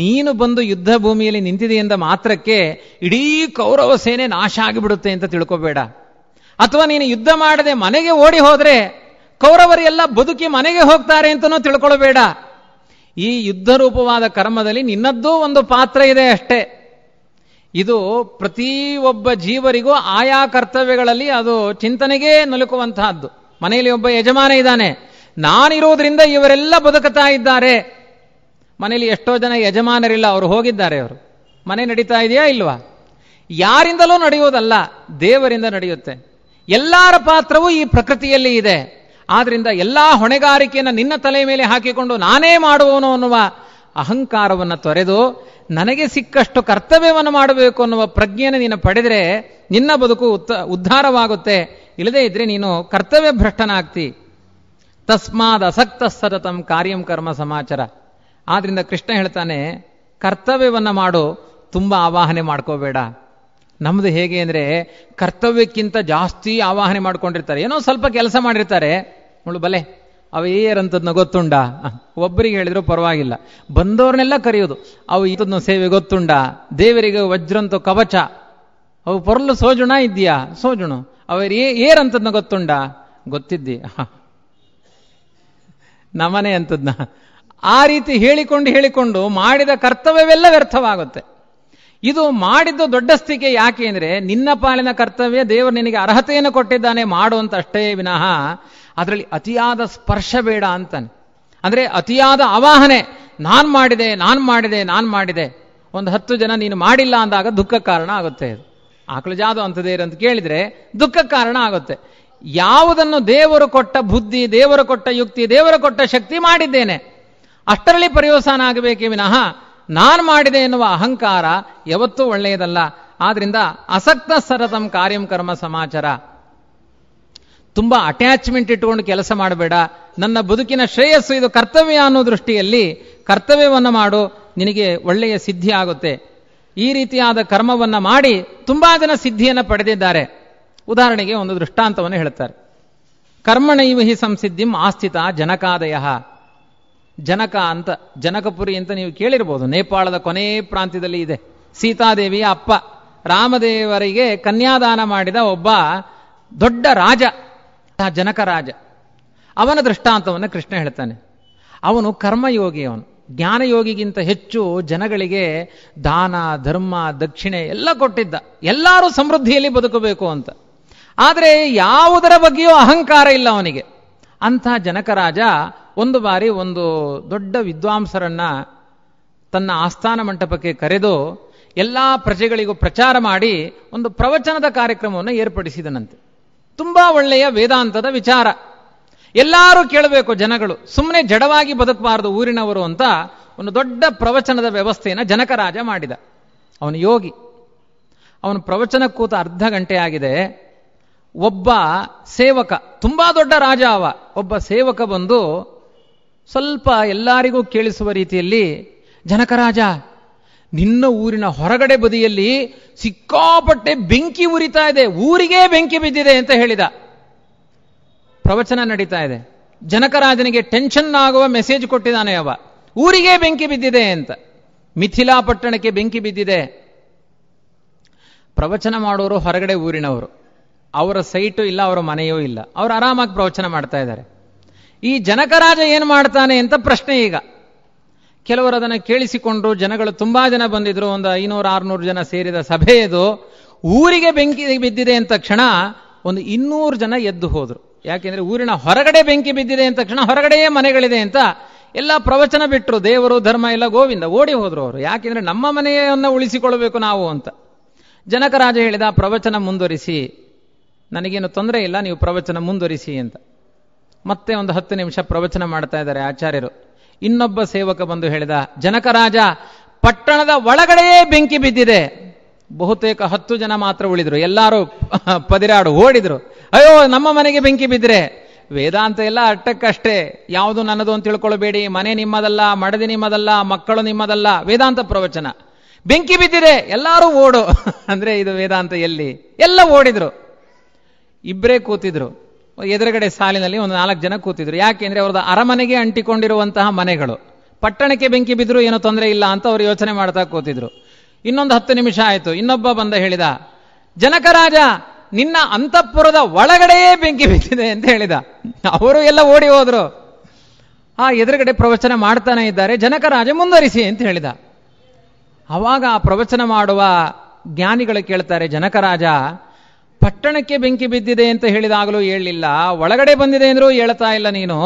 ನೀನು ಬಂದು ಯುದ್ಧ ಭೂಮಿಯಲ್ಲಿ ನಿಂತಿದೆಯಿಂದ ಮಾತ್ರಕ್ಕೆ ಇಡೀ ಕೌರವ ಸೇನೆ ನಾಶ ಆಗಿಬಿಡುತ್ತೆ ಅಂತ ತಿಳ್ಕೊಬೇಡ ಅಥವಾ ನೀನು ಯುದ್ಧ ಮಾಡದೆ ಮನೆಗೆ ಓಡಿ ಹೋದರೆ ಕೌರವರೆಲ್ಲ ಬದುಕಿ ಮನೆಗೆ ಹೋಗ್ತಾರೆ ಅಂತನೂ ತಿಳ್ಕೊಳ್ಬೇಡ ಈ ಯುದ್ಧ ರೂಪವಾದ ಕರ್ಮದಲ್ಲಿ ನಿನ್ನದ್ದೂ ಒಂದು ಪಾತ್ರ ಇದೆ ಅಷ್ಟೇ ಇದು ಪ್ರತಿ ಒಬ್ಬ ಜೀವರಿಗೂ ಆಯಾ ಕರ್ತವ್ಯಗಳಲ್ಲಿ ಅದು ಚಿಂತನೆಗೆ ನಲುಕುವಂತಹದ್ದು ಮನೆಯಲ್ಲಿ ಒಬ್ಬ ಯಜಮಾನ ಇದ್ದಾನೆ ನಾನಿರುವುದರಿಂದ ಇವರೆಲ್ಲ ಬದುಕತಾ ಇದ್ದಾರೆ ಮನೆಯಲ್ಲಿ ಎಷ್ಟೋ ಜನ ಯಜಮಾನರಿಲ್ಲ ಅವರು ಹೋಗಿದ್ದಾರೆ ಅವರು ಮನೆ ನಡೀತಾ ಇದೆಯಾ ಇಲ್ವಾ ಯಾರಿಂದಲೂ ನಡೆಯುವುದಲ್ಲ ದೇವರಿಂದ ನಡೆಯುತ್ತೆ ಎಲ್ಲರ ಪಾತ್ರವೂ ಈ ಪ್ರಕೃತಿಯಲ್ಲಿ ಇದೆ ಆದ್ರಿಂದ ಎಲ್ಲಾ ಹೊಣೆಗಾರಿಕೆಯನ್ನು ನಿನ್ನ ತಲೆ ಮೇಲೆ ಹಾಕಿಕೊಂಡು ನಾನೇ ಮಾಡುವವನು ಅನ್ನುವ ಅಹಂಕಾರವನ್ನು ತೊರೆದು ನನಗೆ ಸಿಕ್ಕಷ್ಟು ಕರ್ತವ್ಯವನ್ನು ಮಾಡಬೇಕು ಅನ್ನುವ ಪ್ರಜ್ಞೆಯನ್ನು ನೀನು ಪಡೆದರೆ ನಿನ್ನ ಬದುಕು ಉತ್ತ ಉದ್ಧಾರವಾಗುತ್ತೆ ಇಲ್ಲದೇ ಇದ್ರೆ ನೀನು ಕರ್ತವ್ಯ ಭ್ರಷ್ಟನಾಗ್ತಿ ತಸ್ಮಾದ ಅಸಕ್ತ ಸತತಂ ಕಾರ್ಯಂ ಕರ್ಮ ಸಮಾಚಾರ ಆದ್ರಿಂದ ಕೃಷ್ಣ ಹೇಳ್ತಾನೆ ಕರ್ತವ್ಯವನ್ನು ಮಾಡು ತುಂಬ ಆವಾಹನೆ ಮಾಡ್ಕೋಬೇಡ ನಮ್ಮದು ಹೇಗೆ ಅಂದರೆ ಕರ್ತವ್ಯಕ್ಕಿಂತ ಜಾಸ್ತಿ ಆವಾಹನೆ ಮಾಡ್ಕೊಂಡಿರ್ತಾರೆ ಏನೋ ಸ್ವಲ್ಪ ಕೆಲಸ ಮಾಡಿರ್ತಾರೆ ನೋಡು ಬಲೆ ಅವ ಅಂತದ್ನ ಗೊತ್ತುಂಡ ಒಬ್ಬರಿಗೆ ಹೇಳಿದ್ರು ಪರವಾಗಿಲ್ಲ ಬಂದವ್ರನ್ನೆಲ್ಲ ಕರೆಯೋದು ಅವು ಈತದ್ನ ಸೇವೆ ಗೊತ್ತುಂಡ ದೇವರಿಗೆ ವಜ್ರಂತು ಕವಚ ಅವು ಪೊರ್ಲು ಸೋಜುಣ ಇದೆಯಾ ಸೋಜುಣು ಅವ ಏರಂಥದ್ನ ಗೊತ್ತುಂಡ ಗೊತ್ತಿದ್ದೀಯ ನಮನೆ ಅಂಥದ್ನ ಆ ರೀತಿ ಹೇಳಿಕೊಂಡು ಹೇಳಿಕೊಂಡು ಮಾಡಿದ ಕರ್ತವ್ಯವೆಲ್ಲ ವ್ಯರ್ಥವಾಗುತ್ತೆ ಇದು ಮಾಡಿದ್ದು ದೊಡ್ಡ ಸ್ಥಿಕೆ ಯಾಕೆ ಅಂದರೆ ನಿನ್ನ ಪಾಲಿನ ಕರ್ತವ್ಯ ದೇವರು ನಿನಗೆ ಅರ್ಹತೆಯನ್ನು ಕೊಟ್ಟಿದ್ದಾನೆ ಮಾಡು ಅಂತ ಅಷ್ಟೇ ವಿನಃ ಅದರಲ್ಲಿ ಅತಿಯಾದ ಸ್ಪರ್ಶ ಬೇಡ ಅಂತಾನೆ ಅಂದರೆ ಅತಿಯಾದ ಆವಾಹನೆ ನಾನು ಮಾಡಿದೆ ನಾನು ಮಾಡಿದೆ ನಾನು ಮಾಡಿದೆ ಒಂದು ಹತ್ತು ಜನ ನೀನು ಮಾಡಿಲ್ಲ ಅಂದಾಗ ದುಃಖ ಕಾರಣ ಆಗುತ್ತೆ ಅದು ಆಕಳು ಜಾದು ಅಂತದೇ ಅಂತ ಕೇಳಿದ್ರೆ ದುಃಖ ಕಾರಣ ಆಗುತ್ತೆ ಯಾವುದನ್ನು ದೇವರು ಕೊಟ್ಟ ಬುದ್ಧಿ ದೇವರು ಕೊಟ್ಟ ಯುಕ್ತಿ ದೇವರು ಕೊಟ್ಟ ಶಕ್ತಿ ಮಾಡಿದ್ದೇನೆ ಅಷ್ಟರಲ್ಲಿ ಪರಿವಸಾನ ಆಗಬೇಕೇ ವಿನಃ ನಾನು ಮಾಡಿದೆ ಎನ್ನುವ ಅಹಂಕಾರ ಯಾವತ್ತೂ ಒಳ್ಳೆಯದಲ್ಲ ಆದ್ರಿಂದ ಅಸಕ್ತ ಸರತಂ ಕಾರ್ಯಂ ಕರ್ಮ ಸಮಾಚಾರ ತುಂಬ ಅಟ್ಯಾಚ್ಮೆಂಟ್ ಇಟ್ಟುಕೊಂಡು ಕೆಲಸ ಮಾಡಬೇಡ ನನ್ನ ಬದುಕಿನ ಶ್ರೇಯಸ್ಸು ಇದು ಕರ್ತವ್ಯ ಅನ್ನೋ ದೃಷ್ಟಿಯಲ್ಲಿ ಕರ್ತವ್ಯವನ್ನು ಮಾಡು ನಿನಗೆ ಒಳ್ಳೆಯ ಸಿದ್ಧಿ ಆಗುತ್ತೆ ಈ ರೀತಿಯಾದ ಕರ್ಮವನ್ನು ಮಾಡಿ ತುಂಬಾ ಜನ ಸಿದ್ಧಿಯನ್ನು ಪಡೆದಿದ್ದಾರೆ ಉದಾಹರಣೆಗೆ ಒಂದು ದೃಷ್ಟಾಂತವನ್ನು ಹೇಳ್ತಾರೆ ಕರ್ಮಣೈವಹಿ ಸಂಸಿದ್ಧಿಂ ಆಸ್ಥಿತ ಜನಕಾದಯ ಜನಕ ಅಂತ ಜನಕಪುರಿ ಅಂತ ನೀವು ಕೇಳಿರ್ಬೋದು ನೇಪಾಳದ ಕೊನೆ ಪ್ರಾಂತ್ಯದಲ್ಲಿ ಇದೆ ಸೀತಾದೇವಿಯ ಅಪ್ಪ ರಾಮದೇವರಿಗೆ ಕನ್ಯಾದಾನ ಮಾಡಿದ ಒಬ್ಬ ದೊಡ್ಡ ರಾಜ ಜನಕ ರಾಜ ಅವನ ದೃಷ್ಟಾಂತವನ್ನು ಕೃಷ್ಣ ಹೇಳ್ತಾನೆ ಅವನು ಕರ್ಮಯೋಗಿ ಅವನು ಜ್ಞಾನಯೋಗಿಗಿಂತ ಹೆಚ್ಚು ಜನಗಳಿಗೆ ದಾನ ಧರ್ಮ ದಕ್ಷಿಣೆ ಎಲ್ಲ ಕೊಟ್ಟಿದ್ದ ಎಲ್ಲರೂ ಸಮೃದ್ಧಿಯಲ್ಲಿ ಬದುಕಬೇಕು ಅಂತ ಆದರೆ ಯಾವುದರ ಬಗ್ಗೆಯೂ ಅಹಂಕಾರ ಇಲ್ಲ ಅವನಿಗೆ ಅಂಥ ಜನಕರಾಜ ಒಂದು ಬಾರಿ ಒಂದು ದೊಡ್ಡ ವಿದ್ವಾಂಸರನ್ನ ತನ್ನ ಆಸ್ಥಾನ ಮಂಟಪಕ್ಕೆ ಕರೆದು ಎಲ್ಲ ಪ್ರಜೆಗಳಿಗೂ ಪ್ರಚಾರ ಮಾಡಿ ಒಂದು ಪ್ರವಚನದ ಕಾರ್ಯಕ್ರಮವನ್ನು ಏರ್ಪಡಿಸಿದನಂತೆ ತುಂಬ ಒಳ್ಳೆಯ ವೇದಾಂತದ ವಿಚಾರ ಎಲ್ಲರೂ ಕೇಳಬೇಕು ಜನಗಳು ಸುಮ್ಮನೆ ಜಡವಾಗಿ ಬದುಕಬಾರದು ಊರಿನವರು ಅಂತ ಒಂದು ದೊಡ್ಡ ಪ್ರವಚನದ ವ್ಯವಸ್ಥೆಯನ್ನು ಜನಕರಾಜ ಮಾಡಿದ ಅವನು ಯೋಗಿ ಅವನು ಪ್ರವಚನ ಕೂತ ಅರ್ಧ ಗಂಟೆ ಆಗಿದೆ ಒಬ್ಬ ಸೇವಕ ತುಂಬಾ ದೊಡ್ಡ ರಾಜ ಅವ ಒಬ್ಬ ಸೇವಕ ಬಂದು ಸ್ವಲ್ಪ ಎಲ್ಲರಿಗೂ ಕೇಳಿಸುವ ರೀತಿಯಲ್ಲಿ ಜನಕರಾಜ ನಿನ್ನ ಊರಿನ ಹೊರಗಡೆ ಬದಿಯಲ್ಲಿ ಸಿಕ್ಕಾಪಟ್ಟೆ ಬೆಂಕಿ ಉರಿತಾ ಇದೆ ಊರಿಗೆ ಬೆಂಕಿ ಬಿದ್ದಿದೆ ಅಂತ ಹೇಳಿದ ಪ್ರವಚನ ನಡೀತಾ ಇದೆ ಜನಕರಾಜನಿಗೆ ಟೆನ್ಷನ್ ಆಗುವ ಮೆಸೇಜ್ ಕೊಟ್ಟಿದ್ದಾನೆ ಅವ ಊರಿಗೆ ಬೆಂಕಿ ಬಿದ್ದಿದೆ ಅಂತ ಮಿಥಿಲಾ ಪಟ್ಟಣಕ್ಕೆ ಬೆಂಕಿ ಬಿದ್ದಿದೆ ಪ್ರವಚನ ಮಾಡೋರು ಹೊರಗಡೆ ಊರಿನವರು ಅವರ ಸೈಟು ಇಲ್ಲ ಅವರ ಮನೆಯೂ ಇಲ್ಲ ಅವರು ಆರಾಮಾಗಿ ಪ್ರವಚನ ಮಾಡ್ತಾ ಇದ್ದಾರೆ ಈ ಜನಕರಾಜ ಏನು ಮಾಡ್ತಾನೆ ಅಂತ ಪ್ರಶ್ನೆ ಈಗ ಕೆಲವರು ಅದನ್ನು ಕೇಳಿಸಿಕೊಂಡ್ರು ಜನಗಳು ತುಂಬಾ ಜನ ಬಂದಿದ್ರು ಒಂದು ಐನೂರು ಆರುನೂರು ಜನ ಸೇರಿದ ಸಭೆಯದು ಊರಿಗೆ ಬೆಂಕಿ ಬಿದ್ದಿದೆ ಅಂತ ಕ್ಷಣ ಒಂದು ಇನ್ನೂರು ಜನ ಎದ್ದು ಹೋದರು ಯಾಕೆಂದ್ರೆ ಊರಿನ ಹೊರಗಡೆ ಬೆಂಕಿ ಬಿದ್ದಿದೆ ಅಂತ ಕ್ಷಣ ಹೊರಗಡೆಯೇ ಮನೆಗಳಿದೆ ಅಂತ ಎಲ್ಲ ಪ್ರವಚನ ಬಿಟ್ಟರು ದೇವರು ಧರ್ಮ ಎಲ್ಲ ಗೋವಿಂದ ಓಡಿ ಹೋದರು ಅವರು ಯಾಕೆಂದ್ರೆ ನಮ್ಮ ಮನೆಯನ್ನು ಉಳಿಸಿಕೊಳ್ಳಬೇಕು ನಾವು ಅಂತ ಜನಕರಾಜ ಹೇಳಿದ ಪ್ರವಚನ ಮುಂದುವರಿಸಿ ನನಗೇನು ತೊಂದರೆ ಇಲ್ಲ ನೀವು ಪ್ರವಚನ ಮುಂದುವರಿಸಿ ಅಂತ ಮತ್ತೆ ಒಂದು ಹತ್ತು ನಿಮಿಷ ಪ್ರವಚನ ಮಾಡ್ತಾ ಇದ್ದಾರೆ ಆಚಾರ್ಯರು ಇನ್ನೊಬ್ಬ ಸೇವಕ ಬಂದು ಹೇಳಿದ ಜನಕರಾಜ ಪಟ್ಟಣದ ಒಳಗಡೆಯೇ ಬೆಂಕಿ ಬಿದ್ದಿದೆ ಬಹುತೇಕ ಹತ್ತು ಜನ ಮಾತ್ರ ಉಳಿದ್ರು ಎಲ್ಲರೂ ಪದಿರಾಡು ಓಡಿದ್ರು ಅಯ್ಯೋ ನಮ್ಮ ಮನೆಗೆ ಬೆಂಕಿ ಬಿದ್ದರೆ ವೇದಾಂತ ಎಲ್ಲ ಅಟ್ಟಕ್ಕಷ್ಟೇ ಯಾವುದು ನನ್ನದು ಅಂತ ತಿಳ್ಕೊಳ್ಬೇಡಿ ಮನೆ ನಿಮ್ಮದಲ್ಲ ಮಡದಿ ನಿಮ್ಮದಲ್ಲ ಮಕ್ಕಳು ನಿಮ್ಮದಲ್ಲ ವೇದಾಂತ ಪ್ರವಚನ ಬೆಂಕಿ ಬಿದ್ದಿದೆ ಎಲ್ಲರೂ ಓಡು ಅಂದ್ರೆ ಇದು ವೇದಾಂತ ಎಲ್ಲಿ ಎಲ್ಲ ಓಡಿದ್ರು ಇಬ್ಬರೇ ಕೂತಿದ್ರು ಎದುರುಗಡೆ ಸಾಲಿನಲ್ಲಿ ಒಂದು ನಾಲ್ಕು ಜನ ಕೂತಿದ್ರು ಯಾಕೆಂದ್ರೆ ಅವ್ರದ್ದು ಅರಮನೆಗೆ ಅಂಟಿಕೊಂಡಿರುವಂತಹ ಮನೆಗಳು ಪಟ್ಟಣಕ್ಕೆ ಬೆಂಕಿ ಬಿದ್ದರೂ ಏನೋ ತೊಂದರೆ ಇಲ್ಲ ಅಂತ ಅವರು ಯೋಚನೆ ಮಾಡ್ತಾ ಕೂತಿದ್ರು ಇನ್ನೊಂದು ಹತ್ತು ನಿಮಿಷ ಆಯಿತು ಇನ್ನೊಬ್ಬ ಬಂದ ಹೇಳಿದ ಜನಕರಾಜ ನಿನ್ನ ಅಂತಃಪುರದ ಒಳಗಡೆಯೇ ಬೆಂಕಿ ಬಿದ್ದಿದೆ ಅಂತ ಹೇಳಿದ ಅವರು ಎಲ್ಲ ಓಡಿ ಹೋದ್ರು ಆ ಎದುರುಗಡೆ ಪ್ರವಚನ ಮಾಡ್ತಾನೆ ಇದ್ದಾರೆ ಜನಕರಾಜ ಮುಂದುವರಿಸಿ ಅಂತ ಹೇಳಿದ ಅವಾಗ ಆ ಪ್ರವಚನ ಮಾಡುವ ಜ್ಞಾನಿಗಳು ಕೇಳ್ತಾರೆ ಜನಕರಾಜ ಪಟ್ಟಣಕ್ಕೆ ಬೆಂಕಿ ಬಿದ್ದಿದೆ ಅಂತ ಹೇಳಿದಾಗಲೂ ಹೇಳಲಿಲ್ಲ ಒಳಗಡೆ ಬಂದಿದೆ ಅಂದರೂ ಹೇಳ್ತಾ ಇಲ್ಲ ನೀನು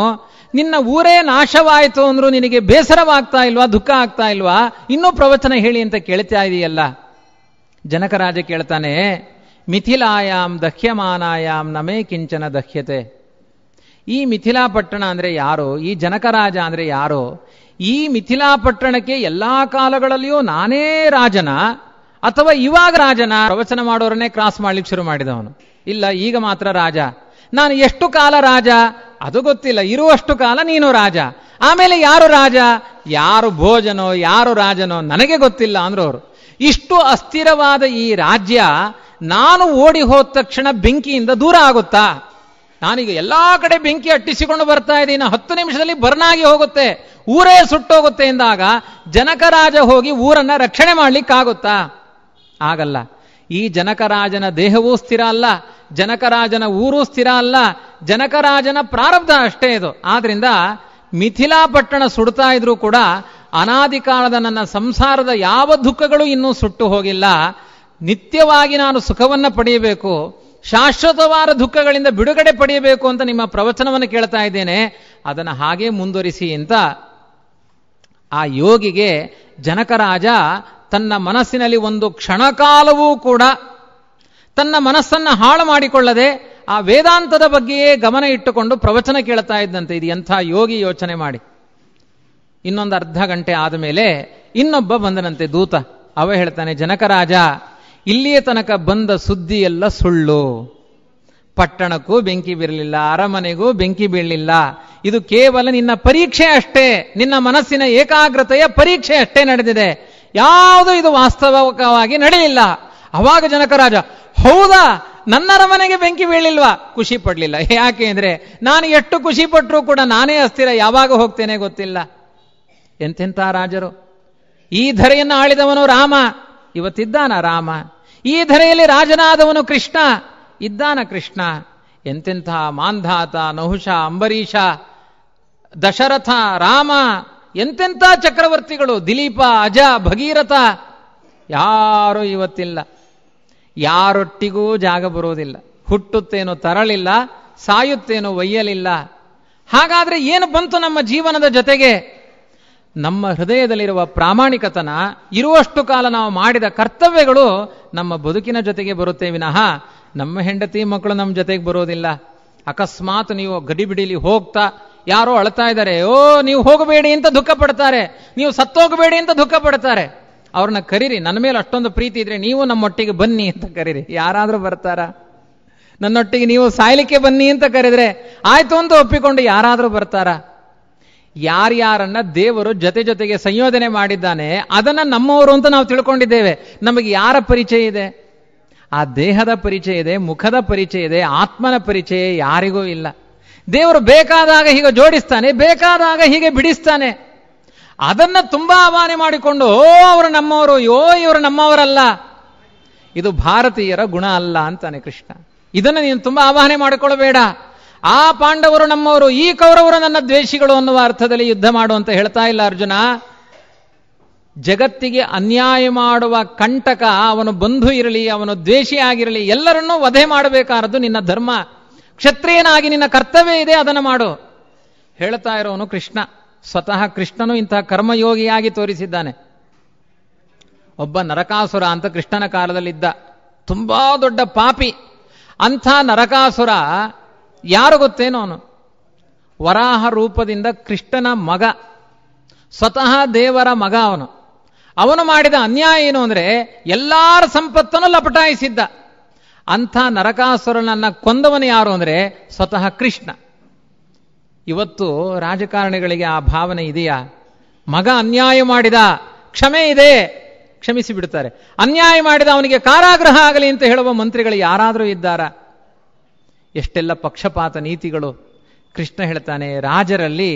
ನಿನ್ನ ಊರೇ ನಾಶವಾಯಿತು ಅಂದ್ರೂ ನಿನಗೆ ಬೇಸರವಾಗ್ತಾ ಇಲ್ವಾ ದುಃಖ ಆಗ್ತಾ ಇಲ್ವಾ ಇನ್ನೂ ಪ್ರವಚನ ಹೇಳಿ ಅಂತ ಕೇಳ್ತಾ ಇದೆಯಲ್ಲ ಜನಕರಾಜ ಕೇಳ್ತಾನೆ ಮಿಥಿಲಾಯಾಮ್ ದಹ್ಯಮಾನಾಯಾಮ್ ನಮೇ ಕಿಂಚನ ದಹ್ಯತೆ ಈ ಮಿಥಿಲಾ ಪಟ್ಟಣ ಅಂದರೆ ಯಾರು ಈ ಜನಕರಾಜ ಅಂದರೆ ಯಾರು ಈ ಮಿಥಿಲಾ ಪಟ್ಟಣಕ್ಕೆ ಎಲ್ಲಾ ಕಾಲಗಳಲ್ಲಿಯೂ ನಾನೇ ರಾಜನ ಅಥವಾ ಇವಾಗ ರಾಜನ ಪ್ರವಚನ ಮಾಡೋರನ್ನೇ ಕ್ರಾಸ್ ಮಾಡ್ಲಿಕ್ಕೆ ಶುರು ಮಾಡಿದವನು ಇಲ್ಲ ಈಗ ಮಾತ್ರ ರಾಜ ನಾನು ಎಷ್ಟು ಕಾಲ ರಾಜ ಅದು ಗೊತ್ತಿಲ್ಲ ಇರುವಷ್ಟು ಕಾಲ ನೀನು ರಾಜ ಆಮೇಲೆ ಯಾರು ರಾಜ ಯಾರು ಭೋಜನೋ ಯಾರು ರಾಜನೋ ನನಗೆ ಗೊತ್ತಿಲ್ಲ ಅಂದ್ರವರು ಅವರು ಇಷ್ಟು ಅಸ್ಥಿರವಾದ ಈ ರಾಜ್ಯ ನಾನು ಓಡಿ ಹೋದ ತಕ್ಷಣ ಬೆಂಕಿಯಿಂದ ದೂರ ಆಗುತ್ತಾ ನಾನೀಗ ಎಲ್ಲಾ ಕಡೆ ಬೆಂಕಿ ಅಟ್ಟಿಸಿಕೊಂಡು ಬರ್ತಾ ಇದ್ದೀನಿ ಹತ್ತು ನಿಮಿಷದಲ್ಲಿ ಬರ್ನಾಗಿ ಹೋಗುತ್ತೆ ಊರೇ ಸುಟ್ಟೋಗುತ್ತೆ ಎಂದಾಗ ಜನಕರಾಜ ಹೋಗಿ ಊರನ್ನ ರಕ್ಷಣೆ ಮಾಡ್ಲಿಕ್ಕಾಗುತ್ತಾ ಆಗಲ್ಲ ಈ ಜನಕರಾಜನ ದೇಹವೂ ಸ್ಥಿರ ಅಲ್ಲ ಜನಕರಾಜನ ಊರೂ ಸ್ಥಿರ ಅಲ್ಲ ಜನಕರಾಜನ ಪ್ರಾರಬ್ಧ ಅಷ್ಟೇ ಇದು ಆದ್ರಿಂದ ಮಿಥಿಲಾ ಪಟ್ಟಣ ಸುಡ್ತಾ ಇದ್ರೂ ಕೂಡ ಅನಾದಿ ಕಾಲದ ನನ್ನ ಸಂಸಾರದ ಯಾವ ದುಃಖಗಳು ಇನ್ನೂ ಸುಟ್ಟು ಹೋಗಿಲ್ಲ ನಿತ್ಯವಾಗಿ ನಾನು ಸುಖವನ್ನ ಪಡೆಯಬೇಕು ಶಾಶ್ವತವಾದ ದುಃಖಗಳಿಂದ ಬಿಡುಗಡೆ ಪಡೆಯಬೇಕು ಅಂತ ನಿಮ್ಮ ಪ್ರವಚನವನ್ನು ಕೇಳ್ತಾ ಇದ್ದೇನೆ ಅದನ್ನು ಹಾಗೆ ಮುಂದುವರಿಸಿ ಅಂತ ಆ ಯೋಗಿಗೆ ಜನಕರಾಜ ತನ್ನ ಮನಸ್ಸಿನಲ್ಲಿ ಒಂದು ಕ್ಷಣಕಾಲವೂ ಕೂಡ ತನ್ನ ಮನಸ್ಸನ್ನು ಹಾಳು ಮಾಡಿಕೊಳ್ಳದೆ ಆ ವೇದಾಂತದ ಬಗ್ಗೆಯೇ ಗಮನ ಇಟ್ಟುಕೊಂಡು ಪ್ರವಚನ ಕೇಳ್ತಾ ಇದ್ದಂತೆ ಇದು ಎಂಥ ಯೋಗಿ ಯೋಚನೆ ಮಾಡಿ ಇನ್ನೊಂದು ಅರ್ಧ ಗಂಟೆ ಆದ ಮೇಲೆ ಇನ್ನೊಬ್ಬ ಬಂದನಂತೆ ದೂತ ಅವ ಹೇಳ್ತಾನೆ ಜನಕರಾಜ ಇಲ್ಲಿಯ ತನಕ ಬಂದ ಸುದ್ದಿ ಎಲ್ಲ ಸುಳ್ಳು ಪಟ್ಟಣಕ್ಕೂ ಬೆಂಕಿ ಬೀರಲಿಲ್ಲ ಅರಮನೆಗೂ ಬೆಂಕಿ ಬೀಳಲಿಲ್ಲ ಇದು ಕೇವಲ ನಿನ್ನ ಪರೀಕ್ಷೆ ಅಷ್ಟೇ ನಿನ್ನ ಮನಸ್ಸಿನ ಏಕಾಗ್ರತೆಯ ಪರೀಕ್ಷೆ ಅಷ್ಟೇ ನಡೆದಿದೆ ಯಾವುದು ಇದು ವಾಸ್ತವಕವಾಗಿ ನಡೆಯಲಿಲ್ಲ ಅವಾಗ ಜನಕರಾಜ ಹೌದಾ ನನ್ನ ಅರಮನೆಗೆ ಬೆಂಕಿ ಬೀಳಿಲ್ವಾ ಖುಷಿ ಪಡ್ಲಿಲ್ಲ ಯಾಕೆ ಅಂದ್ರೆ ನಾನು ಎಷ್ಟು ಖುಷಿ ಪಟ್ಟರೂ ಕೂಡ ನಾನೇ ಅಸ್ಥಿರ ಯಾವಾಗ ಹೋಗ್ತೇನೆ ಗೊತ್ತಿಲ್ಲ ಎಂತೆಂಥ ರಾಜರು ಈ ಧರೆಯನ್ನು ಆಳಿದವನು ರಾಮ ಇವತ್ತಿದ್ದಾನ ರಾಮ ಈ ಧರೆಯಲ್ಲಿ ರಾಜನಾದವನು ಕೃಷ್ಣ ಇದ್ದಾನ ಕೃಷ್ಣ ಎಂತೆಂಥ ಮಾಂಧಾತ ನಹುಷ ಅಂಬರೀಷ ದಶರಥ ರಾಮ ಎಂತೆಂಥ ಚಕ್ರವರ್ತಿಗಳು ದಿಲೀಪ ಅಜ ಭಗೀರಥ ಯಾರು ಇವತ್ತಿಲ್ಲ ಯಾರೊಟ್ಟಿಗೂ ಜಾಗ ಬರೋದಿಲ್ಲ ಹುಟ್ಟುತ್ತೇನೋ ತರಳಿಲ್ಲ ಸಾಯುತ್ತೇನೋ ಒಯ್ಯಲಿಲ್ಲ ಹಾಗಾದ್ರೆ ಏನು ಬಂತು ನಮ್ಮ ಜೀವನದ ಜೊತೆಗೆ ನಮ್ಮ ಹೃದಯದಲ್ಲಿರುವ ಪ್ರಾಮಾಣಿಕತನ ಇರುವಷ್ಟು ಕಾಲ ನಾವು ಮಾಡಿದ ಕರ್ತವ್ಯಗಳು ನಮ್ಮ ಬದುಕಿನ ಜೊತೆಗೆ ಬರುತ್ತೆ ವಿನಃ ನಮ್ಮ ಹೆಂಡತಿ ಮಕ್ಕಳು ನಮ್ಮ ಜೊತೆಗೆ ಬರೋದಿಲ್ಲ ಅಕಸ್ಮಾತ್ ನೀವು ಗಡಿಬಿಡಿಲಿ ಹೋಗ್ತಾ ಯಾರೋ ಅಳ್ತಾ ಇದ್ದಾರೆ ಓ ನೀವು ಹೋಗಬೇಡಿ ಅಂತ ದುಃಖ ಪಡ್ತಾರೆ ನೀವು ಸತ್ತೋಗಬೇಡಿ ಅಂತ ದುಃಖ ಪಡ್ತಾರೆ ಅವ್ರನ್ನ ಕರೀರಿ ನನ್ನ ಮೇಲೆ ಅಷ್ಟೊಂದು ಪ್ರೀತಿ ಇದ್ರೆ ನೀವು ನಮ್ಮೊಟ್ಟಿಗೆ ಬನ್ನಿ ಅಂತ ಕರೀರಿ ಯಾರಾದರೂ ಬರ್ತಾರಾ ನನ್ನೊಟ್ಟಿಗೆ ನೀವು ಸಾಯ್ಲಿಕ್ಕೆ ಬನ್ನಿ ಅಂತ ಕರೆದ್ರೆ ಆಯ್ತು ಅಂತ ಒಪ್ಪಿಕೊಂಡು ಯಾರಾದರೂ ಬರ್ತಾರಾ ಯಾರ್ಯಾರನ್ನ ದೇವರು ಜೊತೆ ಜೊತೆಗೆ ಸಂಯೋಜನೆ ಮಾಡಿದ್ದಾನೆ ಅದನ್ನ ನಮ್ಮವರು ಅಂತ ನಾವು ತಿಳ್ಕೊಂಡಿದ್ದೇವೆ ನಮಗೆ ಯಾರ ಪರಿಚಯ ಇದೆ ಆ ದೇಹದ ಪರಿಚಯ ಇದೆ ಮುಖದ ಪರಿಚಯ ಇದೆ ಆತ್ಮನ ಪರಿಚಯ ಯಾರಿಗೂ ಇಲ್ಲ ದೇವರು ಬೇಕಾದಾಗ ಹೀಗೆ ಜೋಡಿಸ್ತಾನೆ ಬೇಕಾದಾಗ ಹೀಗೆ ಬಿಡಿಸ್ತಾನೆ ಅದನ್ನ ತುಂಬಾ ಆಹ್ವಾನೆ ಮಾಡಿಕೊಂಡು ಓ ಅವರು ನಮ್ಮವರು ಯೋ ಇವರು ನಮ್ಮವರಲ್ಲ ಇದು ಭಾರತೀಯರ ಗುಣ ಅಲ್ಲ ಅಂತಾನೆ ಕೃಷ್ಣ ಇದನ್ನ ನೀನು ತುಂಬಾ ಆವಾಹನೆ ಮಾಡಿಕೊಳ್ಳಬೇಡ ಆ ಪಾಂಡವರು ನಮ್ಮವರು ಈ ಕೌರವರು ನನ್ನ ದ್ವೇಷಿಗಳು ಅನ್ನುವ ಅರ್ಥದಲ್ಲಿ ಯುದ್ಧ ಮಾಡು ಅಂತ ಹೇಳ್ತಾ ಇಲ್ಲ ಅರ್ಜುನ ಜಗತ್ತಿಗೆ ಅನ್ಯಾಯ ಮಾಡುವ ಕಂಟಕ ಅವನು ಬಂಧು ಇರಲಿ ಅವನು ದ್ವೇಷಿ ಆಗಿರಲಿ ಎಲ್ಲರನ್ನೂ ವಧೆ ಮಾಡಬೇಕಾರದು ನಿನ್ನ ಧರ್ಮ ಕ್ಷತ್ರಿಯನಾಗಿ ನಿನ್ನ ಕರ್ತವ್ಯ ಇದೆ ಅದನ್ನು ಮಾಡು ಹೇಳ್ತಾ ಇರೋನು ಕೃಷ್ಣ ಸ್ವತಃ ಕೃಷ್ಣನು ಇಂತಹ ಕರ್ಮಯೋಗಿಯಾಗಿ ತೋರಿಸಿದ್ದಾನೆ ಒಬ್ಬ ನರಕಾಸುರ ಅಂತ ಕೃಷ್ಣನ ಕಾಲದಲ್ಲಿದ್ದ ತುಂಬಾ ದೊಡ್ಡ ಪಾಪಿ ಅಂಥ ನರಕಾಸುರ ಯಾರು ಗೊತ್ತೇನೋ ಅವನು ವರಾಹ ರೂಪದಿಂದ ಕೃಷ್ಣನ ಮಗ ಸ್ವತಃ ದೇವರ ಮಗ ಅವನು ಅವನು ಮಾಡಿದ ಅನ್ಯಾಯ ಏನು ಅಂದರೆ ಎಲ್ಲಾರ ಸಂಪತ್ತನ್ನು ಲಪಟಾಯಿಸಿದ್ದ ಅಂಥ ನರಕಾಸುರನನ್ನ ಕೊಂದವನು ಯಾರು ಅಂದರೆ ಸ್ವತಃ ಕೃಷ್ಣ ಇವತ್ತು ರಾಜಕಾರಣಿಗಳಿಗೆ ಆ ಭಾವನೆ ಇದೆಯಾ ಮಗ ಅನ್ಯಾಯ ಮಾಡಿದ ಕ್ಷಮೆ ಇದೆ ಕ್ಷಮಿಸಿ ಬಿಡ್ತಾರೆ ಅನ್ಯಾಯ ಮಾಡಿದ ಅವನಿಗೆ ಕಾರಾಗ್ರಹ ಆಗಲಿ ಅಂತ ಹೇಳುವ ಮಂತ್ರಿಗಳು ಯಾರಾದರೂ ಇದ್ದಾರಾ ಎಷ್ಟೆಲ್ಲ ಪಕ್ಷಪಾತ ನೀತಿಗಳು ಕೃಷ್ಣ ಹೇಳ್ತಾನೆ ರಾಜರಲ್ಲಿ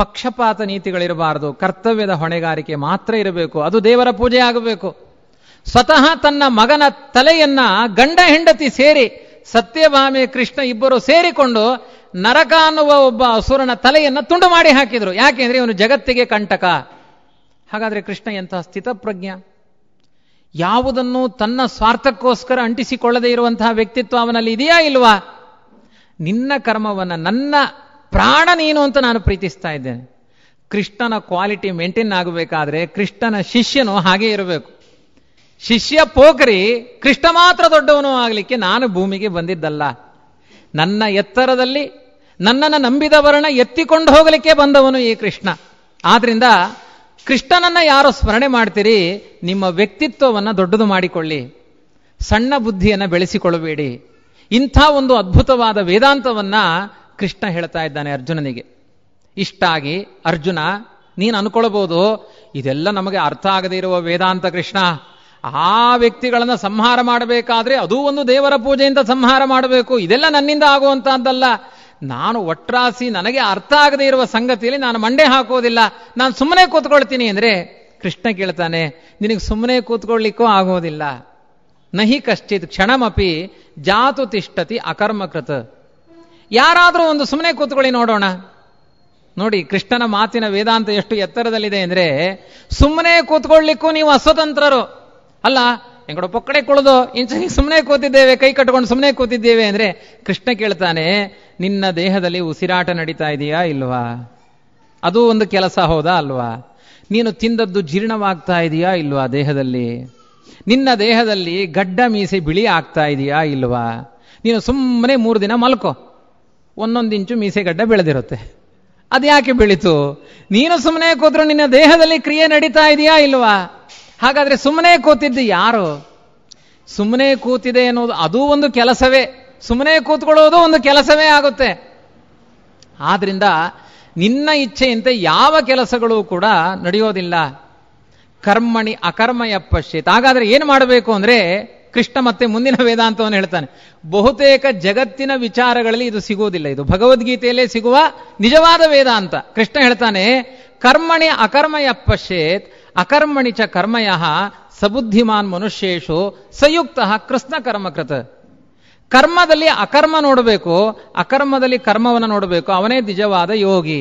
ಪಕ್ಷಪಾತ ನೀತಿಗಳಿರಬಾರದು ಕರ್ತವ್ಯದ ಹೊಣೆಗಾರಿಕೆ ಮಾತ್ರ ಇರಬೇಕು ಅದು ದೇವರ ಪೂಜೆ ಆಗಬೇಕು ಸ್ವತಃ ತನ್ನ ಮಗನ ತಲೆಯನ್ನ ಗಂಡ ಹೆಂಡತಿ ಸೇರಿ ಸತ್ಯಭಾಮೆ ಕೃಷ್ಣ ಇಬ್ಬರು ಸೇರಿಕೊಂಡು ನರಕ ಅನ್ನುವ ಒಬ್ಬ ಅಸುರನ ತಲೆಯನ್ನ ತುಂಡು ಮಾಡಿ ಹಾಕಿದ್ರು ಯಾಕೆಂದ್ರೆ ಇವನು ಜಗತ್ತಿಗೆ ಕಂಟಕ ಹಾಗಾದ್ರೆ ಕೃಷ್ಣ ಎಂತಹ ಸ್ಥಿತಪ್ರಜ್ಞ ಯಾವುದನ್ನು ತನ್ನ ಸ್ವಾರ್ಥಕ್ಕೋಸ್ಕರ ಅಂಟಿಸಿಕೊಳ್ಳದೆ ಇರುವಂತಹ ವ್ಯಕ್ತಿತ್ವ ಅವನಲ್ಲಿ ಇದೆಯಾ ಇಲ್ವಾ ನಿನ್ನ ಕರ್ಮವನ್ನ ನನ್ನ ಪ್ರಾಣ ನೀನು ಅಂತ ನಾನು ಪ್ರೀತಿಸ್ತಾ ಇದ್ದೇನೆ ಕೃಷ್ಣನ ಕ್ವಾಲಿಟಿ ಮೇಂಟೈನ್ ಆಗಬೇಕಾದ್ರೆ ಕೃಷ್ಣನ ಶಿಷ್ಯನು ಹಾಗೆ ಇರಬೇಕು ಶಿಷ್ಯ ಪೋಕರಿ ಕೃಷ್ಣ ಮಾತ್ರ ದೊಡ್ಡವನು ಆಗಲಿಕ್ಕೆ ನಾನು ಭೂಮಿಗೆ ಬಂದಿದ್ದಲ್ಲ ನನ್ನ ಎತ್ತರದಲ್ಲಿ ನನ್ನನ್ನು ನಂಬಿದವರನ್ನ ಎತ್ತಿಕೊಂಡು ಹೋಗಲಿಕ್ಕೆ ಬಂದವನು ಈ ಕೃಷ್ಣ ಆದ್ರಿಂದ ಕೃಷ್ಣನನ್ನ ಯಾರು ಸ್ಮರಣೆ ಮಾಡ್ತೀರಿ ನಿಮ್ಮ ವ್ಯಕ್ತಿತ್ವವನ್ನು ದೊಡ್ಡದು ಮಾಡಿಕೊಳ್ಳಿ ಸಣ್ಣ ಬುದ್ಧಿಯನ್ನು ಬೆಳೆಸಿಕೊಳ್ಳಬೇಡಿ ಇಂಥ ಒಂದು ಅದ್ಭುತವಾದ ವೇದಾಂತವನ್ನ ಕೃಷ್ಣ ಹೇಳ್ತಾ ಇದ್ದಾನೆ ಅರ್ಜುನನಿಗೆ ಇಷ್ಟಾಗಿ ಅರ್ಜುನ ನೀನು ಅನ್ಕೊಳ್ಬೋದು ಇದೆಲ್ಲ ನಮಗೆ ಅರ್ಥ ಆಗದೇ ಇರುವ ವೇದಾಂತ ಕೃಷ್ಣ ಆ ವ್ಯಕ್ತಿಗಳನ್ನು ಸಂಹಾರ ಮಾಡಬೇಕಾದ್ರೆ ಅದೂ ಒಂದು ದೇವರ ಪೂಜೆಯಿಂದ ಸಂಹಾರ ಮಾಡಬೇಕು ಇದೆಲ್ಲ ನನ್ನಿಂದ ಆಗುವಂತಹದ್ದಲ್ಲ ನಾನು ಒಟ್ರಾಸಿ ನನಗೆ ಅರ್ಥ ಆಗದೇ ಇರುವ ಸಂಗತಿಯಲ್ಲಿ ನಾನು ಮಂಡೆ ಹಾಕೋದಿಲ್ಲ ನಾನು ಸುಮ್ಮನೆ ಕೂತ್ಕೊಳ್ತೀನಿ ಅಂದ್ರೆ ಕೃಷ್ಣ ಕೇಳ್ತಾನೆ ನಿನಗೆ ಸುಮ್ಮನೆ ಕೂತ್ಕೊಳ್ಳಿಕ್ಕೂ ಆಗೋದಿಲ್ಲ ನಹಿ ಕಶ್ಚಿತ್ ಕ್ಷಣಮಪಿ ಜಾತು ತಿಷ್ಟತಿ ಅಕರ್ಮಕೃತ ಯಾರಾದರೂ ಒಂದು ಸುಮ್ಮನೆ ಕೂತ್ಕೊಳ್ಳಿ ನೋಡೋಣ ನೋಡಿ ಕೃಷ್ಣನ ಮಾತಿನ ವೇದಾಂತ ಎಷ್ಟು ಎತ್ತರದಲ್ಲಿದೆ ಅಂದರೆ ಸುಮ್ಮನೆ ಕೂತ್ಕೊಳ್ಳಿಕ್ಕೂ ನೀವು ಅಸ್ವತಂತ್ರರು ಅಲ್ಲ ಹೆಂಗಡ ಪೊಕ್ಕಡೆ ಕುಳಿದು ಇಂಚಿ ಸುಮ್ಮನೆ ಕೂತಿದ್ದೇವೆ ಕೈ ಕಟ್ಕೊಂಡು ಸುಮ್ಮನೆ ಕೂತಿದ್ದೇವೆ ಅಂದ್ರೆ ಕೃಷ್ಣ ಕೇಳ್ತಾನೆ ನಿನ್ನ ದೇಹದಲ್ಲಿ ಉಸಿರಾಟ ನಡೀತಾ ಇದೆಯಾ ಇಲ್ವಾ ಅದು ಒಂದು ಕೆಲಸ ಹೌದಾ ಅಲ್ವಾ ನೀನು ತಿಂದದ್ದು ಜೀರ್ಣವಾಗ್ತಾ ಇದೆಯಾ ಇಲ್ವಾ ದೇಹದಲ್ಲಿ ನಿನ್ನ ದೇಹದಲ್ಲಿ ಗಡ್ಡ ಮೀಸೆ ಬಿಳಿ ಆಗ್ತಾ ಇದೆಯಾ ಇಲ್ವಾ ನೀನು ಸುಮ್ಮನೆ ಮೂರು ದಿನ ಮಲ್ಕೋ ಒಂದೊಂದು ಇಂಚು ಮೀಸೆ ಗಡ್ಡ ಬೆಳೆದಿರುತ್ತೆ ಅದ್ಯಾಕೆ ಬೆಳೀತು ನೀನು ಸುಮ್ಮನೆ ಕೂತ್ರು ನಿನ್ನ ದೇಹದಲ್ಲಿ ಕ್ರಿಯೆ ನಡೀತಾ ಇದೆಯಾ ಇಲ್ವಾ ಹಾಗಾದ್ರೆ ಸುಮ್ಮನೆ ಕೂತಿದ್ದು ಯಾರು ಸುಮ್ಮನೆ ಕೂತಿದೆ ಅನ್ನೋದು ಅದೂ ಒಂದು ಕೆಲಸವೇ ಸುಮ್ಮನೆ ಕೂತ್ಕೊಳ್ಳೋದು ಒಂದು ಕೆಲಸವೇ ಆಗುತ್ತೆ ಆದ್ರಿಂದ ನಿನ್ನ ಇಚ್ಛೆಯಂತೆ ಯಾವ ಕೆಲಸಗಳು ಕೂಡ ನಡೆಯೋದಿಲ್ಲ ಕರ್ಮಣಿ ಅಕರ್ಮಯ ಪಶ್ಚಿತ್ ಹಾಗಾದ್ರೆ ಏನು ಮಾಡಬೇಕು ಅಂದ್ರೆ ಕೃಷ್ಣ ಮತ್ತೆ ಮುಂದಿನ ವೇದಾಂತವನ್ನು ಹೇಳ್ತಾನೆ ಬಹುತೇಕ ಜಗತ್ತಿನ ವಿಚಾರಗಳಲ್ಲಿ ಇದು ಸಿಗುವುದಿಲ್ಲ ಇದು ಭಗವದ್ಗೀತೆಯಲ್ಲೇ ಸಿಗುವ ನಿಜವಾದ ವೇದಾಂತ ಕೃಷ್ಣ ಹೇಳ್ತಾನೆ ಕರ್ಮಣಿ ಅಕರ್ಮಯ ಅಕರ್ಮಣಿ ಚ ಕರ್ಮಯ ಸಬುದ್ಧಿಮಾನ್ ಮನುಷ್ಯೇಶು ಸಂಯುಕ್ತ ಕೃಷ್ಣ ಕರ್ಮಕೃತ ಕರ್ಮದಲ್ಲಿ ಅಕರ್ಮ ನೋಡಬೇಕು ಅಕರ್ಮದಲ್ಲಿ ಕರ್ಮವನ್ನು ನೋಡಬೇಕು ಅವನೇ ನಿಜವಾದ ಯೋಗಿ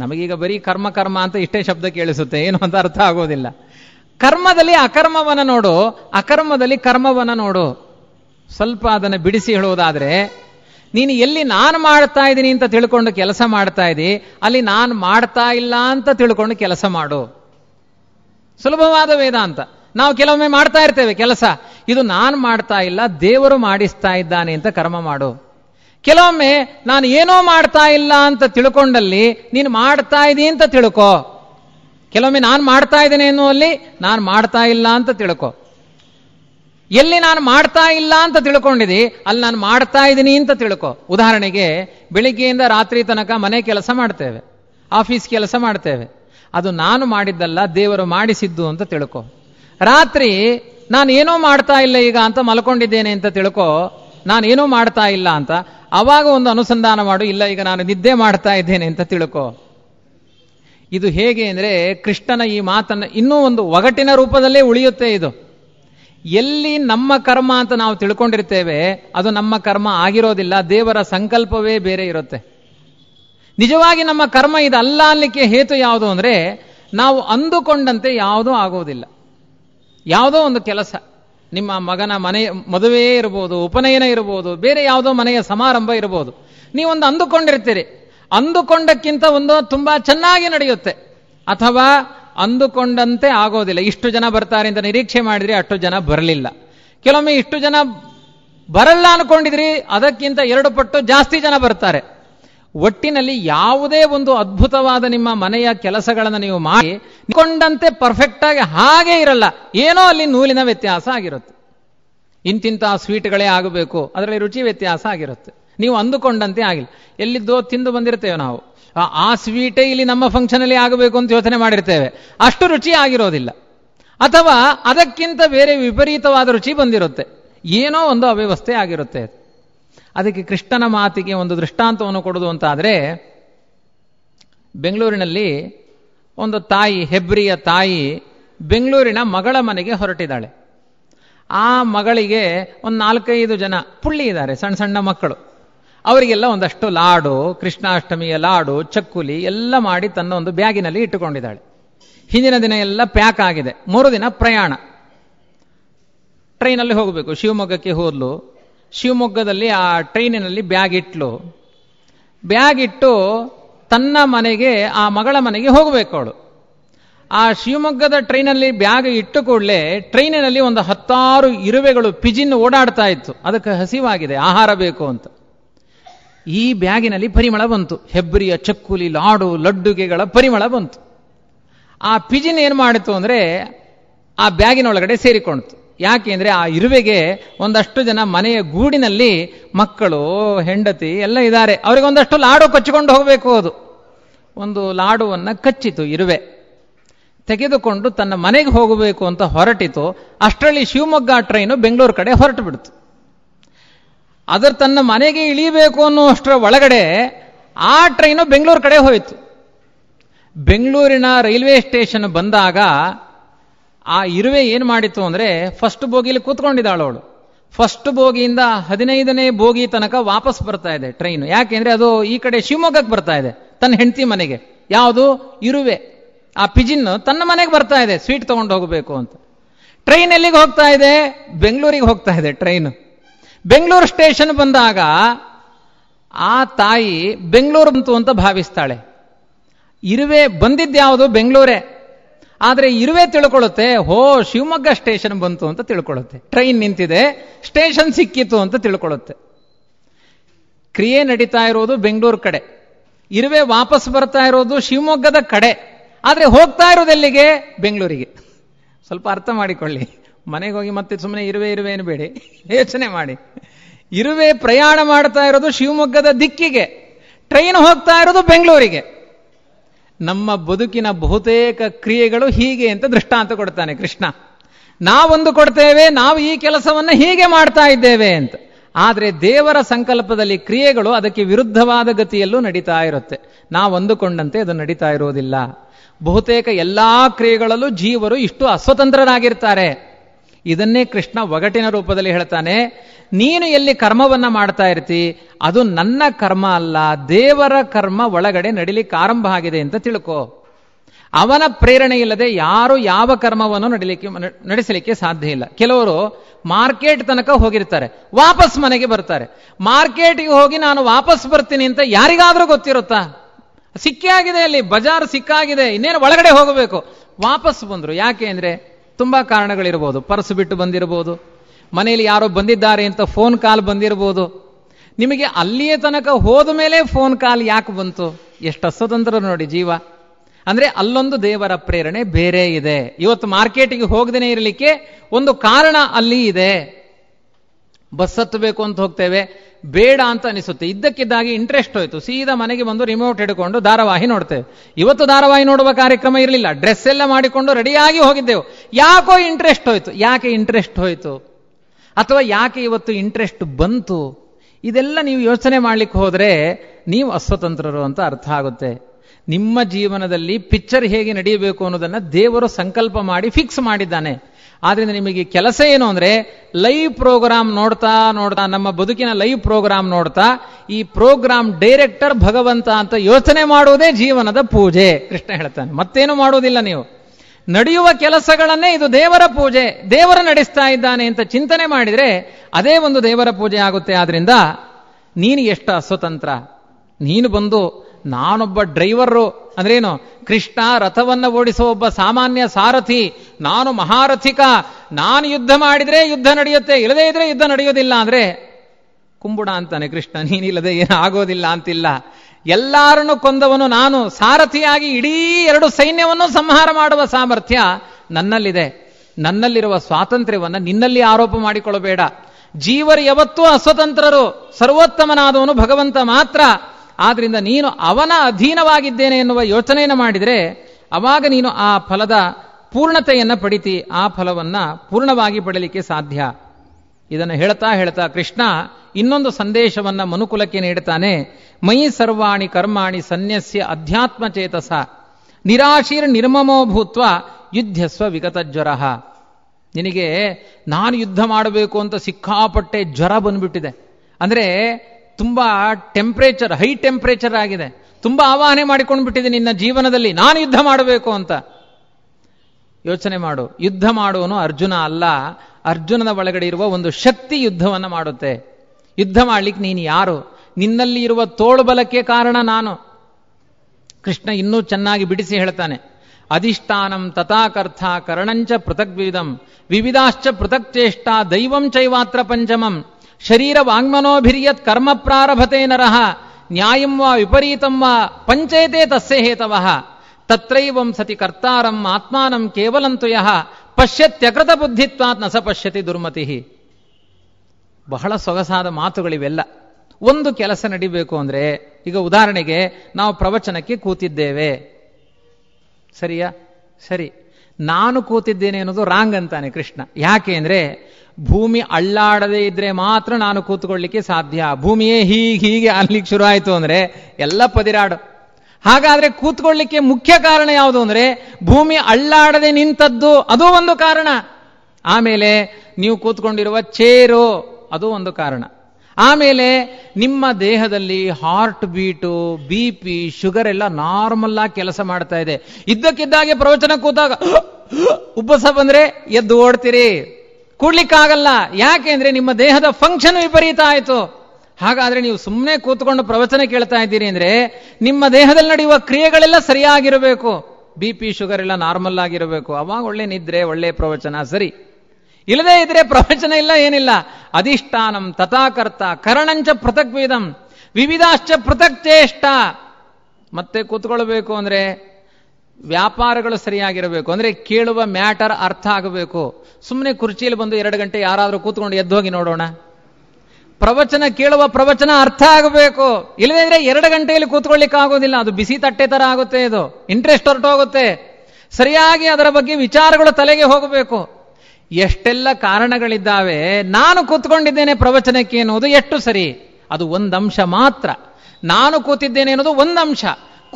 ನಮಗೀಗ ಬರೀ ಕರ್ಮ ಕರ್ಮ ಅಂತ ಇಷ್ಟೇ ಶಬ್ದ ಕೇಳಿಸುತ್ತೆ ಏನು ಅಂತ ಅರ್ಥ ಆಗೋದಿಲ್ಲ ಕರ್ಮದಲ್ಲಿ ಅಕರ್ಮವನ್ನು ನೋಡು ಅಕರ್ಮದಲ್ಲಿ ಕರ್ಮವನ್ನು ನೋಡು ಸ್ವಲ್ಪ ಅದನ್ನು ಬಿಡಿಸಿ ಹೇಳುವುದಾದರೆ ನೀನು ಎಲ್ಲಿ ನಾನು ಮಾಡ್ತಾ ಇದ್ದೀನಿ ಅಂತ ತಿಳ್ಕೊಂಡು ಕೆಲಸ ಮಾಡ್ತಾ ಇದ್ದಿ ಅಲ್ಲಿ ನಾನು ಮಾಡ್ತಾ ಇಲ್ಲ ಅಂತ ತಿಳ್ಕೊಂಡು ಕೆಲಸ ಮಾಡು ಸುಲಭವಾದ ವೇದಾಂತ ನಾವು ಕೆಲವೊಮ್ಮೆ ಮಾಡ್ತಾ ಇರ್ತೇವೆ ಕೆಲಸ ಇದು ನಾನು ಮಾಡ್ತಾ ಇಲ್ಲ ದೇವರು ಮಾಡಿಸ್ತಾ ಇದ್ದಾನೆ ಅಂತ ಕರ್ಮ ಮಾಡು ಕೆಲವೊಮ್ಮೆ ನಾನು ಏನೋ ಮಾಡ್ತಾ ಇಲ್ಲ ಅಂತ ತಿಳ್ಕೊಂಡಲ್ಲಿ ನೀನು ಮಾಡ್ತಾ ಇದ್ದೀನಿ ಅಂತ ತಿಳ್ಕೋ ಕೆಲವೊಮ್ಮೆ ನಾನು ಮಾಡ್ತಾ ಇದ್ದೇನೆ ಅಲ್ಲಿ ನಾನು ಮಾಡ್ತಾ ಇಲ್ಲ ಅಂತ ತಿಳ್ಕೊ ಎಲ್ಲಿ ನಾನು ಮಾಡ್ತಾ ಇಲ್ಲ ಅಂತ ತಿಳ್ಕೊಂಡಿದಿ ಅಲ್ಲಿ ನಾನು ಮಾಡ್ತಾ ಇದ್ದೀನಿ ಅಂತ ತಿಳ್ಕೊ ಉದಾಹರಣೆಗೆ ಬೆಳಿಗ್ಗೆಯಿಂದ ರಾತ್ರಿ ತನಕ ಮನೆ ಕೆಲಸ ಮಾಡ್ತೇವೆ ಆಫೀಸ್ ಕೆಲಸ ಮಾಡ್ತೇವೆ ಅದು ನಾನು ಮಾಡಿದ್ದಲ್ಲ ದೇವರು ಮಾಡಿಸಿದ್ದು ಅಂತ ತಿಳ್ಕೊ ರಾತ್ರಿ ನಾನು ಏನೋ ಮಾಡ್ತಾ ಇಲ್ಲ ಈಗ ಅಂತ ಮಲ್ಕೊಂಡಿದ್ದೇನೆ ಅಂತ ತಿಳ್ಕೊ ನಾನೇನೂ ಮಾಡ್ತಾ ಇಲ್ಲ ಅಂತ ಅವಾಗ ಒಂದು ಅನುಸಂಧಾನ ಮಾಡು ಇಲ್ಲ ಈಗ ನಾನು ನಿದ್ದೆ ಮಾಡ್ತಾ ಇದ್ದೇನೆ ಅಂತ ತಿಳ್ಕೊ ಇದು ಹೇಗೆ ಅಂದರೆ ಕೃಷ್ಣನ ಈ ಮಾತನ್ನು ಇನ್ನೂ ಒಂದು ಒಗಟಿನ ರೂಪದಲ್ಲೇ ಉಳಿಯುತ್ತೆ ಇದು ಎಲ್ಲಿ ನಮ್ಮ ಕರ್ಮ ಅಂತ ನಾವು ತಿಳ್ಕೊಂಡಿರ್ತೇವೆ ಅದು ನಮ್ಮ ಕರ್ಮ ಆಗಿರೋದಿಲ್ಲ ದೇವರ ಸಂಕಲ್ಪವೇ ಬೇರೆ ಇರುತ್ತೆ ನಿಜವಾಗಿ ನಮ್ಮ ಕರ್ಮ ಇದಲ್ಲ ಅಲ್ಲ ಅಲ್ಲಿಕ್ಕೆ ಹೇತು ಯಾವುದು ಅಂದರೆ ನಾವು ಅಂದುಕೊಂಡಂತೆ ಯಾವುದೂ ಆಗೋದಿಲ್ಲ ಯಾವುದೋ ಒಂದು ಕೆಲಸ ನಿಮ್ಮ ಮಗನ ಮನೆಯ ಮದುವೆಯೇ ಇರ್ಬೋದು ಉಪನಯನ ಇರ್ಬೋದು ಬೇರೆ ಯಾವುದೋ ಮನೆಯ ಸಮಾರಂಭ ಇರ್ಬೋದು ನೀವೊಂದು ಅಂದುಕೊಂಡಿರ್ತೀರಿ ಅಂದುಕೊಂಡಕ್ಕಿಂತ ಒಂದು ತುಂಬ ಚೆನ್ನಾಗಿ ನಡೆಯುತ್ತೆ ಅಥವಾ ಅಂದುಕೊಂಡಂತೆ ಆಗೋದಿಲ್ಲ ಇಷ್ಟು ಜನ ಬರ್ತಾರೆ ಅಂತ ನಿರೀಕ್ಷೆ ಮಾಡಿದ್ರಿ ಅಷ್ಟು ಜನ ಬರಲಿಲ್ಲ ಕೆಲವೊಮ್ಮೆ ಇಷ್ಟು ಜನ ಬರಲ್ಲ ಅನ್ಕೊಂಡಿದ್ರಿ ಅದಕ್ಕಿಂತ ಎರಡು ಪಟ್ಟು ಜಾಸ್ತಿ ಜನ ಬರ್ತಾರೆ ಒಟ್ಟಿನಲ್ಲಿ ಯಾವುದೇ ಒಂದು ಅದ್ಭುತವಾದ ನಿಮ್ಮ ಮನೆಯ ಕೆಲಸಗಳನ್ನು ನೀವು ಮಾಡಿ ಕೊಂಡಂತೆ ಪರ್ಫೆಕ್ಟ್ ಆಗಿ ಹಾಗೆ ಇರಲ್ಲ ಏನೋ ಅಲ್ಲಿ ನೂಲಿನ ವ್ಯತ್ಯಾಸ ಆಗಿರುತ್ತೆ ಇಂತಿಂಥ ಸ್ವೀಟ್ಗಳೇ ಆಗಬೇಕು ಅದರಲ್ಲಿ ರುಚಿ ವ್ಯತ್ಯಾಸ ಆಗಿರುತ್ತೆ ನೀವು ಅಂದುಕೊಂಡಂತೆ ಆಗಿಲ್ಲ ಎಲ್ಲಿದ್ದೋ ತಿಂದು ಬಂದಿರ್ತೇವೆ ನಾವು ಆ ಸ್ವೀಟೇ ಇಲ್ಲಿ ನಮ್ಮ ಫಂಕ್ಷನಲ್ಲಿ ಆಗಬೇಕು ಅಂತ ಯೋಚನೆ ಮಾಡಿರ್ತೇವೆ ಅಷ್ಟು ರುಚಿ ಆಗಿರೋದಿಲ್ಲ ಅಥವಾ ಅದಕ್ಕಿಂತ ಬೇರೆ ವಿಪರೀತವಾದ ರುಚಿ ಬಂದಿರುತ್ತೆ ಏನೋ ಒಂದು ಅವ್ಯವಸ್ಥೆ ಆಗಿರುತ್ತೆ ಅದಕ್ಕೆ ಕೃಷ್ಣನ ಮಾತಿಗೆ ಒಂದು ದೃಷ್ಟಾಂತವನ್ನು ಕೊಡೋದು ಅಂತಾದ್ರೆ ಬೆಂಗಳೂರಿನಲ್ಲಿ ಒಂದು ತಾಯಿ ಹೆಬ್ರಿಯ ತಾಯಿ ಬೆಂಗಳೂರಿನ ಮಗಳ ಮನೆಗೆ ಹೊರಟಿದ್ದಾಳೆ ಆ ಮಗಳಿಗೆ ಒಂದು ನಾಲ್ಕೈದು ಜನ ಪುಳ್ಳಿ ಇದ್ದಾರೆ ಸಣ್ಣ ಸಣ್ಣ ಮಕ್ಕಳು ಅವರಿಗೆಲ್ಲ ಒಂದಷ್ಟು ಲಾಡು ಕೃಷ್ಣಾಷ್ಟಮಿಯ ಲಾಡು ಚಕ್ಕುಲಿ ಎಲ್ಲ ಮಾಡಿ ತನ್ನ ಒಂದು ಬ್ಯಾಗಿನಲ್ಲಿ ಇಟ್ಟುಕೊಂಡಿದ್ದಾಳೆ ಹಿಂದಿನ ದಿನ ಎಲ್ಲ ಪ್ಯಾಕ್ ಆಗಿದೆ ಮೂರು ದಿನ ಪ್ರಯಾಣ ಟ್ರೈನಲ್ಲಿ ಹೋಗಬೇಕು ಶಿವಮೊಗ್ಗಕ್ಕೆ ಹೋದ್ಲು ಶಿವಮೊಗ್ಗದಲ್ಲಿ ಆ ಟ್ರೈನಿನಲ್ಲಿ ಬ್ಯಾಗ್ ಇಟ್ಲು ಬ್ಯಾಗ್ ಇಟ್ಟು ತನ್ನ ಮನೆಗೆ ಆ ಮಗಳ ಮನೆಗೆ ಹೋಗಬೇಕು ಅವಳು ಆ ಶಿವಮೊಗ್ಗದ ಟ್ರೈನಲ್ಲಿ ಬ್ಯಾಗ್ ಇಟ್ಟು ಕೂಡಲೇ ಟ್ರೈನಿನಲ್ಲಿ ಒಂದು ಹತ್ತಾರು ಇರುವೆಗಳು ಪಿಜಿನ್ ಓಡಾಡ್ತಾ ಇತ್ತು ಅದಕ್ಕೆ ಹಸಿವಾಗಿದೆ ಆಹಾರ ಬೇಕು ಅಂತ ಈ ಬ್ಯಾಗಿನಲ್ಲಿ ಪರಿಮಳ ಬಂತು ಹೆಬ್ಬರಿಯ ಚಕ್ಕುಲಿ ಲಾಡು ಲಡ್ಡುಗೆಗಳ ಪರಿಮಳ ಬಂತು ಆ ಪಿಜಿನ್ ಏನು ಮಾಡಿತು ಅಂದರೆ ಆ ಬ್ಯಾಗಿನ ಒಳಗಡೆ ಸೇರಿಕೊಂಡಿತು ಯಾಕೆಂದ್ರೆ ಆ ಇರುವೆಗೆ ಒಂದಷ್ಟು ಜನ ಮನೆಯ ಗೂಡಿನಲ್ಲಿ ಮಕ್ಕಳು ಹೆಂಡತಿ ಎಲ್ಲ ಇದ್ದಾರೆ ಅವರಿಗೆ ಒಂದಷ್ಟು ಲಾಡು ಕಚ್ಚಿಕೊಂಡು ಹೋಗಬೇಕು ಅದು ಒಂದು ಲಾಡುವನ್ನು ಕಚ್ಚಿತು ಇರುವೆ ತೆಗೆದುಕೊಂಡು ತನ್ನ ಮನೆಗೆ ಹೋಗಬೇಕು ಅಂತ ಹೊರಟಿತು ಅಷ್ಟರಲ್ಲಿ ಶಿವಮೊಗ್ಗ ಟ್ರೈನು ಬೆಂಗಳೂರು ಕಡೆ ಹೊರಟು ಬಿಡ್ತು ಅದರ ತನ್ನ ಮನೆಗೆ ಇಳಿಬೇಕು ಅನ್ನುವಷ್ಟರ ಒಳಗಡೆ ಆ ಟ್ರೈನು ಬೆಂಗಳೂರು ಕಡೆ ಹೋಯಿತು ಬೆಂಗಳೂರಿನ ರೈಲ್ವೆ ಸ್ಟೇಷನ್ ಬಂದಾಗ ಆ ಇರುವೆ ಏನು ಮಾಡಿತ್ತು ಅಂದರೆ ಫಸ್ಟ್ ಬೋಗಿಲಿ ಕೂತ್ಕೊಂಡಿದ್ದಾಳು ಅವಳು ಫಸ್ಟ್ ಬೋಗಿಯಿಂದ ಹದಿನೈದನೇ ಬೋಗಿ ತನಕ ವಾಪಸ್ ಬರ್ತಾ ಇದೆ ಟ್ರೈನು ಯಾಕೆಂದ್ರೆ ಅದು ಈ ಕಡೆ ಶಿವಮೊಗ್ಗಕ್ಕೆ ಬರ್ತಾ ಇದೆ ತನ್ನ ಹೆಂಡತಿ ಮನೆಗೆ ಯಾವುದು ಇರುವೆ ಆ ಪಿಜಿನ್ ತನ್ನ ಮನೆಗೆ ಬರ್ತಾ ಇದೆ ಸ್ವೀಟ್ ತಗೊಂಡು ಹೋಗಬೇಕು ಅಂತ ಟ್ರೈನ್ ಎಲ್ಲಿಗೆ ಹೋಗ್ತಾ ಇದೆ ಬೆಂಗಳೂರಿಗೆ ಹೋಗ್ತಾ ಇದೆ ಟ್ರೈನ್ ಬೆಂಗಳೂರು ಸ್ಟೇಷನ್ ಬಂದಾಗ ಆ ತಾಯಿ ಬೆಂಗಳೂರು ಬಂತು ಅಂತ ಭಾವಿಸ್ತಾಳೆ ಇರುವೆ ಬಂದಿದ್ದ್ಯಾವುದು ಬೆಂಗಳೂರೇ ಆದರೆ ಇರುವೆ ತಿಳ್ಕೊಳ್ಳುತ್ತೆ ಹೋ ಶಿವಮೊಗ್ಗ ಸ್ಟೇಷನ್ ಬಂತು ಅಂತ ತಿಳ್ಕೊಳ್ಳುತ್ತೆ ಟ್ರೈನ್ ನಿಂತಿದೆ ಸ್ಟೇಷನ್ ಸಿಕ್ಕಿತು ಅಂತ ತಿಳ್ಕೊಳ್ಳುತ್ತೆ ಕ್ರಿಯೆ ನಡೀತಾ ಇರೋದು ಬೆಂಗಳೂರು ಕಡೆ ಇರುವೆ ವಾಪಸ್ ಬರ್ತಾ ಇರೋದು ಶಿವಮೊಗ್ಗದ ಕಡೆ ಆದರೆ ಹೋಗ್ತಾ ಇರೋದೆಲ್ಲಿಗೆ ಬೆಂಗಳೂರಿಗೆ ಸ್ವಲ್ಪ ಅರ್ಥ ಮಾಡಿಕೊಳ್ಳಿ ಮನೆಗೆ ಹೋಗಿ ಮತ್ತೆ ಸುಮ್ಮನೆ ಇರುವೆ ಇರುವೆ ಏನು ಬೇಡಿ ಯೋಚನೆ ಮಾಡಿ ಇರುವೆ ಪ್ರಯಾಣ ಮಾಡ್ತಾ ಇರೋದು ಶಿವಮೊಗ್ಗದ ದಿಕ್ಕಿಗೆ ಟ್ರೈನ್ ಹೋಗ್ತಾ ಇರೋದು ಬೆಂಗಳೂರಿಗೆ ನಮ್ಮ ಬದುಕಿನ ಬಹುತೇಕ ಕ್ರಿಯೆಗಳು ಹೀಗೆ ಅಂತ ದೃಷ್ಟಾಂತ ಕೊಡ್ತಾನೆ ಕೃಷ್ಣ ನಾವೊಂದು ಕೊಡ್ತೇವೆ ನಾವು ಈ ಕೆಲಸವನ್ನು ಹೀಗೆ ಮಾಡ್ತಾ ಇದ್ದೇವೆ ಅಂತ ಆದರೆ ದೇವರ ಸಂಕಲ್ಪದಲ್ಲಿ ಕ್ರಿಯೆಗಳು ಅದಕ್ಕೆ ವಿರುದ್ಧವಾದ ಗತಿಯಲ್ಲೂ ನಡೀತಾ ಇರುತ್ತೆ ನಾವೊಂದುಕೊಂಡಂತೆ ಅದು ನಡೀತಾ ಇರುವುದಿಲ್ಲ ಬಹುತೇಕ ಎಲ್ಲ ಕ್ರಿಯೆಗಳಲ್ಲೂ ಜೀವರು ಇಷ್ಟು ಅಸ್ವತಂತ್ರರಾಗಿರ್ತಾರೆ ಇದನ್ನೇ ಕೃಷ್ಣ ಒಗಟಿನ ರೂಪದಲ್ಲಿ ಹೇಳ್ತಾನೆ ನೀನು ಎಲ್ಲಿ ಕರ್ಮವನ್ನ ಮಾಡ್ತಾ ಇರ್ತಿ ಅದು ನನ್ನ ಕರ್ಮ ಅಲ್ಲ ದೇವರ ಕರ್ಮ ಒಳಗಡೆ ನಡಿಲಿಕ್ಕೆ ಆರಂಭ ಆಗಿದೆ ಅಂತ ತಿಳ್ಕೋ ಅವನ ಪ್ರೇರಣೆ ಇಲ್ಲದೆ ಯಾರು ಯಾವ ಕರ್ಮವನ್ನು ನಡಿಲಿಕ್ಕೆ ನಡೆಸಲಿಕ್ಕೆ ಸಾಧ್ಯ ಇಲ್ಲ ಕೆಲವರು ಮಾರ್ಕೆಟ್ ತನಕ ಹೋಗಿರ್ತಾರೆ ವಾಪಸ್ ಮನೆಗೆ ಬರ್ತಾರೆ ಮಾರ್ಕೆಟ್ಗೆ ಹೋಗಿ ನಾನು ವಾಪಸ್ ಬರ್ತೀನಿ ಅಂತ ಯಾರಿಗಾದ್ರೂ ಗೊತ್ತಿರುತ್ತಾ ಸಿಕ್ಕಾಗಿದೆ ಅಲ್ಲಿ ಬಜಾರ್ ಸಿಕ್ಕಾಗಿದೆ ಇನ್ನೇನು ಒಳಗಡೆ ಹೋಗಬೇಕು ವಾಪಸ್ ಬಂದರು ಯಾಕೆ ಅಂದರೆ ತುಂಬ ಕಾರಣಗಳಿರ್ಬೋದು ಪರ್ಸ್ ಬಿಟ್ಟು ಬಂದಿರಬಹುದು ಮನೆಯಲ್ಲಿ ಯಾರೋ ಬಂದಿದ್ದಾರೆ ಅಂತ ಫೋನ್ ಕಾಲ್ ಬಂದಿರ್ಬೋದು ನಿಮಗೆ ಅಲ್ಲಿಯೇ ತನಕ ಹೋದ ಮೇಲೆ ಫೋನ್ ಕಾಲ್ ಯಾಕೆ ಬಂತು ಎಷ್ಟು ಅಸ್ವತಂತ್ರ ನೋಡಿ ಜೀವ ಅಂದ್ರೆ ಅಲ್ಲೊಂದು ದೇವರ ಪ್ರೇರಣೆ ಬೇರೆ ಇದೆ ಇವತ್ತು ಮಾರ್ಕೆಟಿಗೆ ಹೋಗದೇನೆ ಇರಲಿಕ್ಕೆ ಒಂದು ಕಾರಣ ಅಲ್ಲಿ ಇದೆ ಬಸ್ ಹತ್ತಬೇಕು ಅಂತ ಹೋಗ್ತೇವೆ ಬೇಡ ಅಂತ ಅನಿಸುತ್ತೆ ಇದ್ದಕ್ಕಿದ್ದಾಗಿ ಇಂಟ್ರೆಸ್ಟ್ ಹೋಯ್ತು ಸೀದಾ ಮನೆಗೆ ಬಂದು ರಿಮೋಟ್ ಹಿಡ್ಕೊಂಡು ಧಾರಾವಾಹಿ ನೋಡ್ತೇವೆ ಇವತ್ತು ಧಾರಾವಾಹಿ ನೋಡುವ ಕಾರ್ಯಕ್ರಮ ಇರಲಿಲ್ಲ ಡ್ರೆಸ್ ಎಲ್ಲ ಮಾಡಿಕೊಂಡು ರೆಡಿಯಾಗಿ ಹೋಗಿದ್ದೆವು ಯಾಕೋ ಇಂಟ್ರೆಸ್ಟ್ ಹೋಯ್ತು ಯಾಕೆ ಇಂಟ್ರೆಸ್ಟ್ ಹೋಯ್ತು ಅಥವಾ ಯಾಕೆ ಇವತ್ತು ಇಂಟ್ರೆಸ್ಟ್ ಬಂತು ಇದೆಲ್ಲ ನೀವು ಯೋಚನೆ ಮಾಡ್ಲಿಕ್ಕೆ ಹೋದರೆ ನೀವು ಅಸ್ವತಂತ್ರರು ಅಂತ ಅರ್ಥ ಆಗುತ್ತೆ ನಿಮ್ಮ ಜೀವನದಲ್ಲಿ ಪಿಕ್ಚರ್ ಹೇಗೆ ನಡೆಯಬೇಕು ಅನ್ನೋದನ್ನು ದೇವರು ಸಂಕಲ್ಪ ಮಾಡಿ ಫಿಕ್ಸ್ ಮಾಡಿದ್ದಾನೆ ಆದ್ರಿಂದ ನಿಮಗೆ ಕೆಲಸ ಏನು ಅಂದರೆ ಲೈವ್ ಪ್ರೋಗ್ರಾಮ್ ನೋಡ್ತಾ ನೋಡ್ತಾ ನಮ್ಮ ಬದುಕಿನ ಲೈವ್ ಪ್ರೋಗ್ರಾಮ್ ನೋಡ್ತಾ ಈ ಪ್ರೋಗ್ರಾಮ್ ಡೈರೆಕ್ಟರ್ ಭಗವಂತ ಅಂತ ಯೋಚನೆ ಮಾಡುವುದೇ ಜೀವನದ ಪೂಜೆ ಕೃಷ್ಣ ಹೇಳ್ತಾನೆ ಮತ್ತೇನು ಮಾಡುವುದಿಲ್ಲ ನೀವು ನಡೆಯುವ ಕೆಲಸಗಳನ್ನೇ ಇದು ದೇವರ ಪೂಜೆ ದೇವರ ನಡೆಸ್ತಾ ಇದ್ದಾನೆ ಅಂತ ಚಿಂತನೆ ಮಾಡಿದರೆ ಅದೇ ಒಂದು ದೇವರ ಪೂಜೆ ಆಗುತ್ತೆ ಆದ್ರಿಂದ ನೀನು ಎಷ್ಟು ಅಸ್ವತಂತ್ರ ನೀನು ಬಂದು ನಾನೊಬ್ಬ ಡ್ರೈವರು ಅಂದ್ರೇನು ಕೃಷ್ಣ ರಥವನ್ನು ಓಡಿಸುವ ಒಬ್ಬ ಸಾಮಾನ್ಯ ಸಾರಥಿ ನಾನು ಮಹಾರಥಿಕ ನಾನು ಯುದ್ಧ ಮಾಡಿದರೆ ಯುದ್ಧ ನಡೆಯುತ್ತೆ ಇಲ್ಲದೇ ಇದ್ರೆ ಯುದ್ಧ ನಡೆಯೋದಿಲ್ಲ ಅಂದ್ರೆ ಕುಂಬುಡ ಅಂತಾನೆ ಕೃಷ್ಣ ನೀನಿಲ್ಲದೆ ಏನು ಆಗೋದಿಲ್ಲ ಅಂತಿಲ್ಲ ಎಲ್ಲಾರನ್ನು ಕೊಂದವನು ನಾನು ಸಾರಥಿಯಾಗಿ ಇಡೀ ಎರಡು ಸೈನ್ಯವನ್ನು ಸಂಹಾರ ಮಾಡುವ ಸಾಮರ್ಥ್ಯ ನನ್ನಲ್ಲಿದೆ ನನ್ನಲ್ಲಿರುವ ಸ್ವಾತಂತ್ರ್ಯವನ್ನು ನಿನ್ನಲ್ಲಿ ಆರೋಪ ಮಾಡಿಕೊಳ್ಳಬೇಡ ಜೀವರು ಯಾವತ್ತೂ ಅಸ್ವತಂತ್ರರು ಸರ್ವೋತ್ತಮನಾದವನು ಭಗವಂತ ಮಾತ್ರ ಆದ್ರಿಂದ ನೀನು ಅವನ ಅಧೀನವಾಗಿದ್ದೇನೆ ಎನ್ನುವ ಯೋಚನೆಯನ್ನು ಮಾಡಿದರೆ ಅವಾಗ ನೀನು ಆ ಫಲದ ಪೂರ್ಣತೆಯನ್ನು ಪಡಿತಿ ಆ ಫಲವನ್ನ ಪೂರ್ಣವಾಗಿ ಪಡಲಿಕ್ಕೆ ಸಾಧ್ಯ ಇದನ್ನು ಹೇಳ್ತಾ ಹೇಳ್ತಾ ಕೃಷ್ಣ ಇನ್ನೊಂದು ಸಂದೇಶವನ್ನ ಮನುಕುಲಕ್ಕೆ ನೀಡುತ್ತಾನೆ ಮಯಿ ಸರ್ವಾಣಿ ಕರ್ಮಾಣಿ ಸನ್ಯಸ್ಯ ಅಧ್ಯಾತ್ಮ ಚೇತಸ ನಿರಾಶೀರ್ ನಿರ್ಮಮೋ ಭೂತ್ವ ಯುದ್ಧಸ್ವ ವಿಗತ ಜ್ವರ ನಿನಗೆ ನಾನು ಯುದ್ಧ ಮಾಡಬೇಕು ಅಂತ ಸಿಕ್ಕಾಪಟ್ಟೆ ಜ್ವರ ಬಂದ್ಬಿಟ್ಟಿದೆ ಅಂದರೆ ತುಂಬ ಟೆಂಪ್ರೇಚರ್ ಹೈ ಟೆಂಪ್ರೇಚರ್ ಆಗಿದೆ ತುಂಬ ಆವಾಹನೆ ಬಿಟ್ಟಿದೆ ನಿನ್ನ ಜೀವನದಲ್ಲಿ ನಾನು ಯುದ್ಧ ಮಾಡಬೇಕು ಅಂತ ಯೋಚನೆ ಮಾಡು ಯುದ್ಧ ಮಾಡುವನು ಅರ್ಜುನ ಅಲ್ಲ ಅರ್ಜುನನ ಒಳಗಡೆ ಇರುವ ಒಂದು ಶಕ್ತಿ ಯುದ್ಧವನ್ನು ಮಾಡುತ್ತೆ ಯುದ್ಧ ಮಾಡ್ಲಿಕ್ಕೆ ನೀನು ಯಾರು ನಿನ್ನಲ್ಲಿ ಇರುವ ತೋಳ್ಬಲಕ್ಕೆ ಕಾರಣ ನಾನು ಕೃಷ್ಣ ಇನ್ನೂ ಚೆನ್ನಾಗಿ ಬಿಡಿಸಿ ಹೇಳ್ತಾನೆ ಅಧಿಷ್ಠಾನಂ ತಥಾಕರ್ಥ ಕರಣಂಚ ಪೃಥಗ್ವಿಧಂ ವಿವಿಧಾಶ್ಚ ಚೇಷ್ಟಾ ದೈವಂ ಚೈವಾತ್ರ ಪಂಚಮಂ ಶರೀರ ವಾಂಗ್ಮನೋಭಿರ್ಯತ್ ಕರ್ಮ ಪ್ರಾರಭತೆ ನರಹ ನ್ಯಾಯಂ ವಾ ವಿಪರೀತಂ ವಾ ಪಂಚೇತೆ ತಸ್ಯ ಹೇತವಃ ತತ್ರೈವಂ ಸತಿ ಕರ್ತಾರಂ ಆತ್ಮಾನಂ ಕೇವಲಂತು ಯಹ ಪಶ್ಯತ್ಯಕೃತ ಬುದ್ಧಿತ್ವಾತ್ ನ ಪಶ್ಯತಿ ದುರ್ಮತಿ ಬಹಳ ಸೊಗಸಾದ ಮಾತುಗಳಿವೆಲ್ಲ ಒಂದು ಕೆಲಸ ನಡಿಬೇಕು ಅಂದ್ರೆ ಈಗ ಉದಾಹರಣೆಗೆ ನಾವು ಪ್ರವಚನಕ್ಕೆ ಕೂತಿದ್ದೇವೆ ಸರಿಯಾ ಸರಿ ನಾನು ಕೂತಿದ್ದೇನೆ ಅನ್ನೋದು ರಾಂಗ್ ಅಂತಾನೆ ಕೃಷ್ಣ ಯಾಕೆ ಅಂದ್ರೆ ಭೂಮಿ ಅಳ್ಳಾಡದೇ ಇದ್ರೆ ಮಾತ್ರ ನಾನು ಕೂತ್ಕೊಳ್ಳಿಕ್ಕೆ ಸಾಧ್ಯ ಭೂಮಿಯೇ ಹೀಗೆ ಹೀಗೆ ಅಲ್ಲಿಗೆ ಶುರು ಆಯಿತು ಅಂದ್ರೆ ಎಲ್ಲ ಪದಿರಾಡು ಹಾಗಾದ್ರೆ ಕೂತ್ಕೊಳ್ಳಿಕ್ಕೆ ಮುಖ್ಯ ಕಾರಣ ಯಾವುದು ಅಂದ್ರೆ ಭೂಮಿ ಅಳ್ಳಾಡದೆ ನಿಂತದ್ದು ಅದು ಒಂದು ಕಾರಣ ಆಮೇಲೆ ನೀವು ಕೂತ್ಕೊಂಡಿರುವ ಚೇರು ಅದು ಒಂದು ಕಾರಣ ಆಮೇಲೆ ನಿಮ್ಮ ದೇಹದಲ್ಲಿ heart beat B P sugar ಎಲ್ಲ ನಾರ್ಮಲ್ ಆಗಿ ಕೆಲಸ ಮಾಡ್ತಾ ಇದೆ ಇದ್ದಕ್ಕಿದ್ದಾಗೆ ಪ್ರವಚನ ಕೂತಾಗ ಉಬ್ಬಸ ಬಂದ್ರೆ ಎದ್ದು ಓಡ್ತೀರಿ ಕೂಡ್ಲಿಕ್ಕಾಗಲ್ಲ ಯಾಕೆಂದ್ರೆ ನಿಮ್ಮ ದೇಹದ ಫಂಕ್ಷನ್ ವಿಪರೀತ ಆಯಿತು ಹಾಗಾದ್ರೆ ನೀವು ಸುಮ್ಮನೆ ಕೂತ್ಕೊಂಡು ಪ್ರವಚನ ಕೇಳ್ತಾ ಇದ್ದೀರಿ ಅಂದ್ರೆ ನಿಮ್ಮ ದೇಹದಲ್ಲಿ ನಡೆಯುವ ಕ್ರಿಯೆಗಳೆಲ್ಲ ಸರಿಯಾಗಿರಬೇಕು ಬಿ ಪಿ ಶುಗರ್ ಎಲ್ಲ ನಾರ್ಮಲ್ ಆಗಿರಬೇಕು ಅವಾಗ ಒಳ್ಳೆ ನಿದ್ರೆ ಒಳ್ಳೆ ಪ್ರವಚನ ಸರಿ ಇಲ್ಲದೇ ಇದ್ರೆ ಪ್ರವಚನ ಇಲ್ಲ ಏನಿಲ್ಲ ಅಧಿಷ್ಠಾನಂ ತಥಾಕರ್ತ ಕರಣಂಚ ಪೃಥಕ್ವೇದಂ ವಿವಿಧಾಶ್ಚ ಪೃಥಕ್ ಚೇಷ್ಟ ಮತ್ತೆ ಕೂತ್ಕೊಳ್ಬೇಕು ಅಂದ್ರೆ ವ್ಯಾಪಾರಗಳು ಸರಿಯಾಗಿರಬೇಕು ಅಂದ್ರೆ ಕೇಳುವ ಮ್ಯಾಟರ್ ಅರ್ಥ ಆಗಬೇಕು ಸುಮ್ಮನೆ ಕುರ್ಚಿಯಲ್ಲಿ ಬಂದು ಎರಡು ಗಂಟೆ ಯಾರಾದರೂ ಕೂತ್ಕೊಂಡು ಎದ್ದು ಹೋಗಿ ನೋಡೋಣ ಪ್ರವಚನ ಕೇಳುವ ಪ್ರವಚನ ಅರ್ಥ ಆಗಬೇಕು ಇಲ್ಲದೇ ಇದ್ರೆ ಎರಡು ಗಂಟೆಯಲ್ಲಿ ಕೂತ್ಕೊಳ್ಳಿಕ್ಕೆ ಆಗೋದಿಲ್ಲ ಅದು ಬಿಸಿ ತಟ್ಟೆ ತರ ಆಗುತ್ತೆ ಇದು ಇಂಟ್ರೆಸ್ಟ್ ಹೊರಟೋಗುತ್ತೆ ಸರಿಯಾಗಿ ಅದರ ಬಗ್ಗೆ ವಿಚಾರಗಳು ತಲೆಗೆ ಹೋಗಬೇಕು ಎಷ್ಟೆಲ್ಲ ಕಾರಣಗಳಿದ್ದಾವೆ ನಾನು ಕೂತ್ಕೊಂಡಿದ್ದೇನೆ ಪ್ರವಚನಕ್ಕೆ ಎನ್ನುವುದು ಎಷ್ಟು ಸರಿ ಅದು ಒಂದಂಶ ಮಾತ್ರ ನಾನು ಕೂತಿದ್ದೇನೆ ಅನ್ನೋದು ಒಂದಂಶ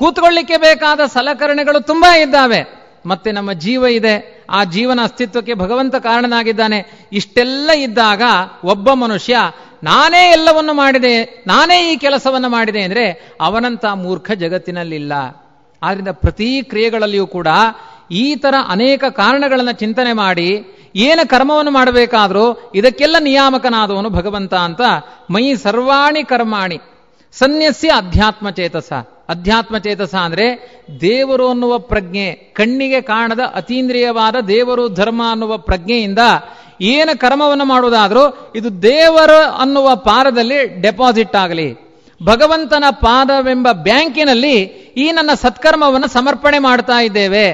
ಕೂತ್ಕೊಳ್ಳಿಕ್ಕೆ ಬೇಕಾದ ಸಲಕರಣೆಗಳು ತುಂಬಾ ಇದ್ದಾವೆ ಮತ್ತೆ ನಮ್ಮ ಜೀವ ಇದೆ ಆ ಜೀವನ ಅಸ್ತಿತ್ವಕ್ಕೆ ಭಗವಂತ ಕಾರಣನಾಗಿದ್ದಾನೆ ಇಷ್ಟೆಲ್ಲ ಇದ್ದಾಗ ಒಬ್ಬ ಮನುಷ್ಯ ನಾನೇ ಎಲ್ಲವನ್ನು ಮಾಡಿದೆ ನಾನೇ ಈ ಕೆಲಸವನ್ನು ಮಾಡಿದೆ ಅಂದರೆ ಅವನಂತ ಮೂರ್ಖ ಜಗತ್ತಿನಲ್ಲಿಲ್ಲ ಆದ್ರಿಂದ ಪ್ರತಿ ಕ್ರಿಯೆಗಳಲ್ಲಿಯೂ ಕೂಡ ಈ ಥರ ಅನೇಕ ಕಾರಣಗಳನ್ನು ಚಿಂತನೆ ಮಾಡಿ ಏನ ಕರ್ಮವನ್ನು ಮಾಡಬೇಕಾದರೂ ಇದಕ್ಕೆಲ್ಲ ನಿಯಾಮಕನಾದವನು ಭಗವಂತ ಅಂತ ಮೈ ಸರ್ವಾಣಿ ಕರ್ಮಾಣಿ ಸನ್ಯಸ್ಯ ಅಧ್ಯಾತ್ಮ ಚೇತಸ ಅಧ್ಯಾತ್ಮ ಚೇತಸ ಅಂದರೆ ದೇವರು ಅನ್ನುವ ಪ್ರಜ್ಞೆ ಕಣ್ಣಿಗೆ ಕಾಣದ ಅತೀಂದ್ರಿಯವಾದ ದೇವರು ಧರ್ಮ ಅನ್ನುವ ಪ್ರಜ್ಞೆಯಿಂದ ಏನು ಕರ್ಮವನ್ನು ಮಾಡುವುದಾದರೂ ಇದು ದೇವರು ಅನ್ನುವ ಪಾರದಲ್ಲಿ ಡೆಪಾಸಿಟ್ ಆಗಲಿ ಭಗವಂತನ ಪಾದವೆಂಬ ಬ್ಯಾಂಕಿನಲ್ಲಿ ಈ ನನ್ನ ಸತ್ಕರ್ಮವನ್ನು ಸಮರ್ಪಣೆ ಮಾಡ್ತಾ ಇದ್ದೇವೆ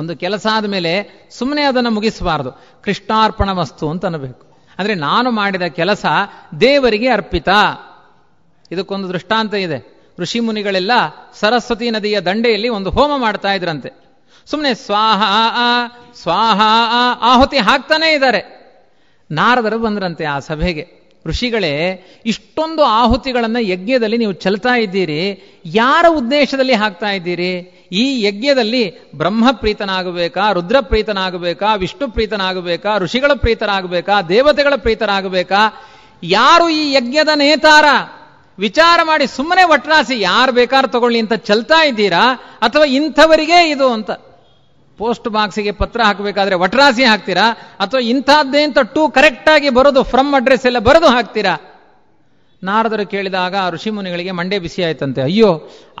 ಒಂದು ಕೆಲಸ ಆದಮೇಲೆ ಸುಮ್ಮನೆ ಅದನ್ನು ಮುಗಿಸಬಾರ್ದು ಕೃಷ್ಣಾರ್ಪಣ ವಸ್ತು ಅಂತ ಅನ್ನಬೇಕು ಅಂದರೆ ನಾನು ಮಾಡಿದ ಕೆಲಸ ದೇವರಿಗೆ ಅರ್ಪಿತ ಇದಕ್ಕೊಂದು ದೃಷ್ಟಾಂತ ಇದೆ ಋಷಿ ಮುನಿಗಳೆಲ್ಲ ಸರಸ್ವತಿ ನದಿಯ ದಂಡೆಯಲ್ಲಿ ಒಂದು ಹೋಮ ಮಾಡ್ತಾ ಇದ್ರಂತೆ ಸುಮ್ಮನೆ ಸ್ವಾಹ ಸ್ವಾಹ ಆಹುತಿ ಹಾಕ್ತಾನೇ ಇದ್ದಾರೆ ನಾರದರು ಬಂದ್ರಂತೆ ಆ ಸಭೆಗೆ ಋಷಿಗಳೇ ಇಷ್ಟೊಂದು ಆಹುತಿಗಳನ್ನು ಯಜ್ಞದಲ್ಲಿ ನೀವು ಚೆಲ್ತಾ ಇದ್ದೀರಿ ಯಾರ ಉದ್ದೇಶದಲ್ಲಿ ಹಾಕ್ತಾ ಇದ್ದೀರಿ ಈ ಯಜ್ಞದಲ್ಲಿ ಬ್ರಹ್ಮ ಪ್ರೀತನಾಗಬೇಕಾ ರುದ್ರ ಪ್ರೀತನಾಗಬೇಕಾ ವಿಷ್ಣು ಪ್ರೀತನಾಗಬೇಕಾ ಋಷಿಗಳ ಪ್ರೀತನಾಗಬೇಕಾ ದೇವತೆಗಳ ಪ್ರೀತನಾಗಬೇಕಾ ಯಾರು ಈ ಯಜ್ಞದ ನೇತಾರ ವಿಚಾರ ಮಾಡಿ ಸುಮ್ಮನೆ ಒಟ್ರಾಸಿ ಯಾರು ಬೇಕಾದ್ರೂ ತಗೊಳ್ಳಿ ಅಂತ ಚಲ್ತಾ ಇದ್ದೀರಾ ಅಥವಾ ಇಂಥವರಿಗೆ ಇದು ಅಂತ ಪೋಸ್ಟ್ ಬಾಕ್ಸಿಗೆ ಪತ್ರ ಹಾಕಬೇಕಾದ್ರೆ ಒಟ್ರಾಸಿ ಹಾಕ್ತೀರಾ ಅಥವಾ ಇಂಥದ್ದೇ ಅಂತ ಟೂ ಕರೆಕ್ಟಾಗಿ ಬರೋದು ಫ್ರಮ್ ಅಡ್ರೆಸ್ ಎಲ್ಲ ಬರೋದು ಹಾಕ್ತೀರಾ ನಾರದರು ಕೇಳಿದಾಗ ಆ ಋಷಿಮುನಿಗಳಿಗೆ ಮಂಡೆ ಬಿಸಿ ಆಯ್ತಂತೆ ಅಯ್ಯೋ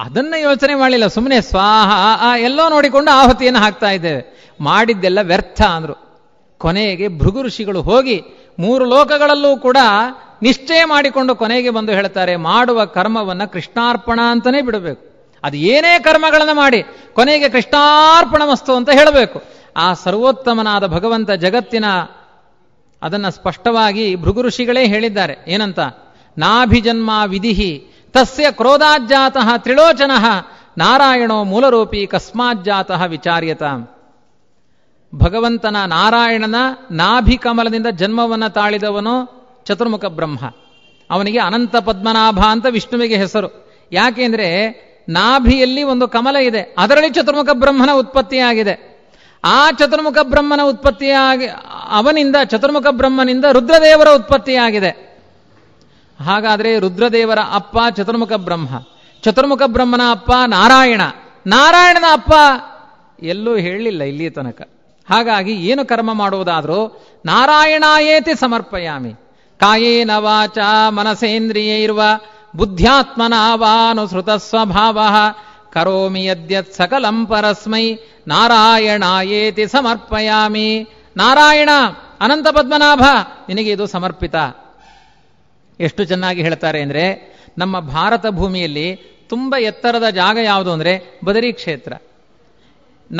ಅದನ್ನ ಯೋಚನೆ ಮಾಡಲಿಲ್ಲ ಸುಮ್ಮನೆ ಸ್ವಾಹ ಆ ಎಲ್ಲೋ ನೋಡಿಕೊಂಡು ಆಹುತಿಯನ್ನು ಹಾಕ್ತಾ ಇದ್ದೇವೆ ಮಾಡಿದ್ದೆಲ್ಲ ವ್ಯರ್ಥ ಅಂದ್ರು ಕೊನೆಗೆ ಭೃಗು ಋಷಿಗಳು ಹೋಗಿ ಮೂರು ಲೋಕಗಳಲ್ಲೂ ಕೂಡ ನಿಶ್ಚಯ ಮಾಡಿಕೊಂಡು ಕೊನೆಗೆ ಬಂದು ಹೇಳ್ತಾರೆ ಮಾಡುವ ಕರ್ಮವನ್ನು ಕೃಷ್ಣಾರ್ಪಣ ಅಂತಲೇ ಬಿಡಬೇಕು ಅದು ಏನೇ ಕರ್ಮಗಳನ್ನು ಮಾಡಿ ಕೊನೆಗೆ ಕೃಷ್ಣಾರ್ಪಣ ವಸ್ತು ಅಂತ ಹೇಳಬೇಕು ಆ ಸರ್ವೋತ್ತಮನಾದ ಭಗವಂತ ಜಗತ್ತಿನ ಅದನ್ನ ಸ್ಪಷ್ಟವಾಗಿ ಭೃಗು ಋಷಿಗಳೇ ಹೇಳಿದ್ದಾರೆ ಏನಂತ ನಾಭಿಜನ್ಮ ವಿಧಿ ತಸ್ಯ ಕ್ರೋಧಾಜ್ಜಾತಃ ತ್ರಿಲೋಚನಃ ನಾರಾಯಣೋ ಮೂಲರೂಪಿ ಜಾತಃ ವಿಚಾರ್ಯತ ಭಗವಂತನ ನಾರಾಯಣನ ನಾಭಿ ಕಮಲದಿಂದ ಜನ್ಮವನ್ನು ತಾಳಿದವನು ಚತುರ್ಮುಖ ಬ್ರಹ್ಮ ಅವನಿಗೆ ಅನಂತ ಪದ್ಮನಾಭ ಅಂತ ವಿಷ್ಣುವಿಗೆ ಹೆಸರು ಯಾಕೆಂದ್ರೆ ನಾಭಿಯಲ್ಲಿ ಒಂದು ಕಮಲ ಇದೆ ಅದರಲ್ಲಿ ಚತುರ್ಮುಖ ಬ್ರಹ್ಮನ ಉತ್ಪತ್ತಿಯಾಗಿದೆ ಆ ಚತುರ್ಮುಖ ಬ್ರಹ್ಮನ ಉತ್ಪತ್ತಿಯಾಗಿ ಅವನಿಂದ ಚತುರ್ಮುಖ ಬ್ರಹ್ಮನಿಂದ ರುದ್ರದೇವರ ಉತ್ಪತ್ತಿಯಾಗಿದೆ ಹಾಗಾದರೆ ರುದ್ರದೇವರ ಅಪ್ಪ ಚತುರ್ಮುಖ ಬ್ರಹ್ಮ ಚತುರ್ಮುಖ ಬ್ರಹ್ಮನ ಅಪ್ಪ ನಾರಾಯಣ ನಾರಾಯಣನ ಅಪ್ಪ ಎಲ್ಲೂ ಹೇಳಲಿಲ್ಲ ಇಲ್ಲಿಯ ತನಕ ಹಾಗಾಗಿ ಏನು ಕರ್ಮ ಮಾಡುವುದಾದರೂ ನಾರಾಯಣಾಯೇತಿ ಸಮರ್ಪಯಾಮಿ ಕಾಯೇನ ವಾಚ ಮನಸೇಂದ್ರಿಯೈರ್ವ ಬುದ್ಧ್ಯಾತ್ಮನಾವಾನುಸೃತ ಸ್ವಭಾವ ಕರೋಮಿ ಯದ್ಯತ್ ಸಕಲಂ ಪರಸ್ಮೈ ನಾರಾಯಣಾಯೇತಿ ಸಮರ್ಪಯಾಮಿ ನಾರಾಯಣ ಅನಂತ ಪದ್ಮನಾಭ ನಿನಗೆ ಇದು ಸಮರ್ಪಿತ ಎಷ್ಟು ಚೆನ್ನಾಗಿ ಹೇಳ್ತಾರೆ ಅಂದರೆ ನಮ್ಮ ಭಾರತ ಭೂಮಿಯಲ್ಲಿ ತುಂಬ ಎತ್ತರದ ಜಾಗ ಯಾವುದು ಅಂದರೆ ಬದರಿ ಕ್ಷೇತ್ರ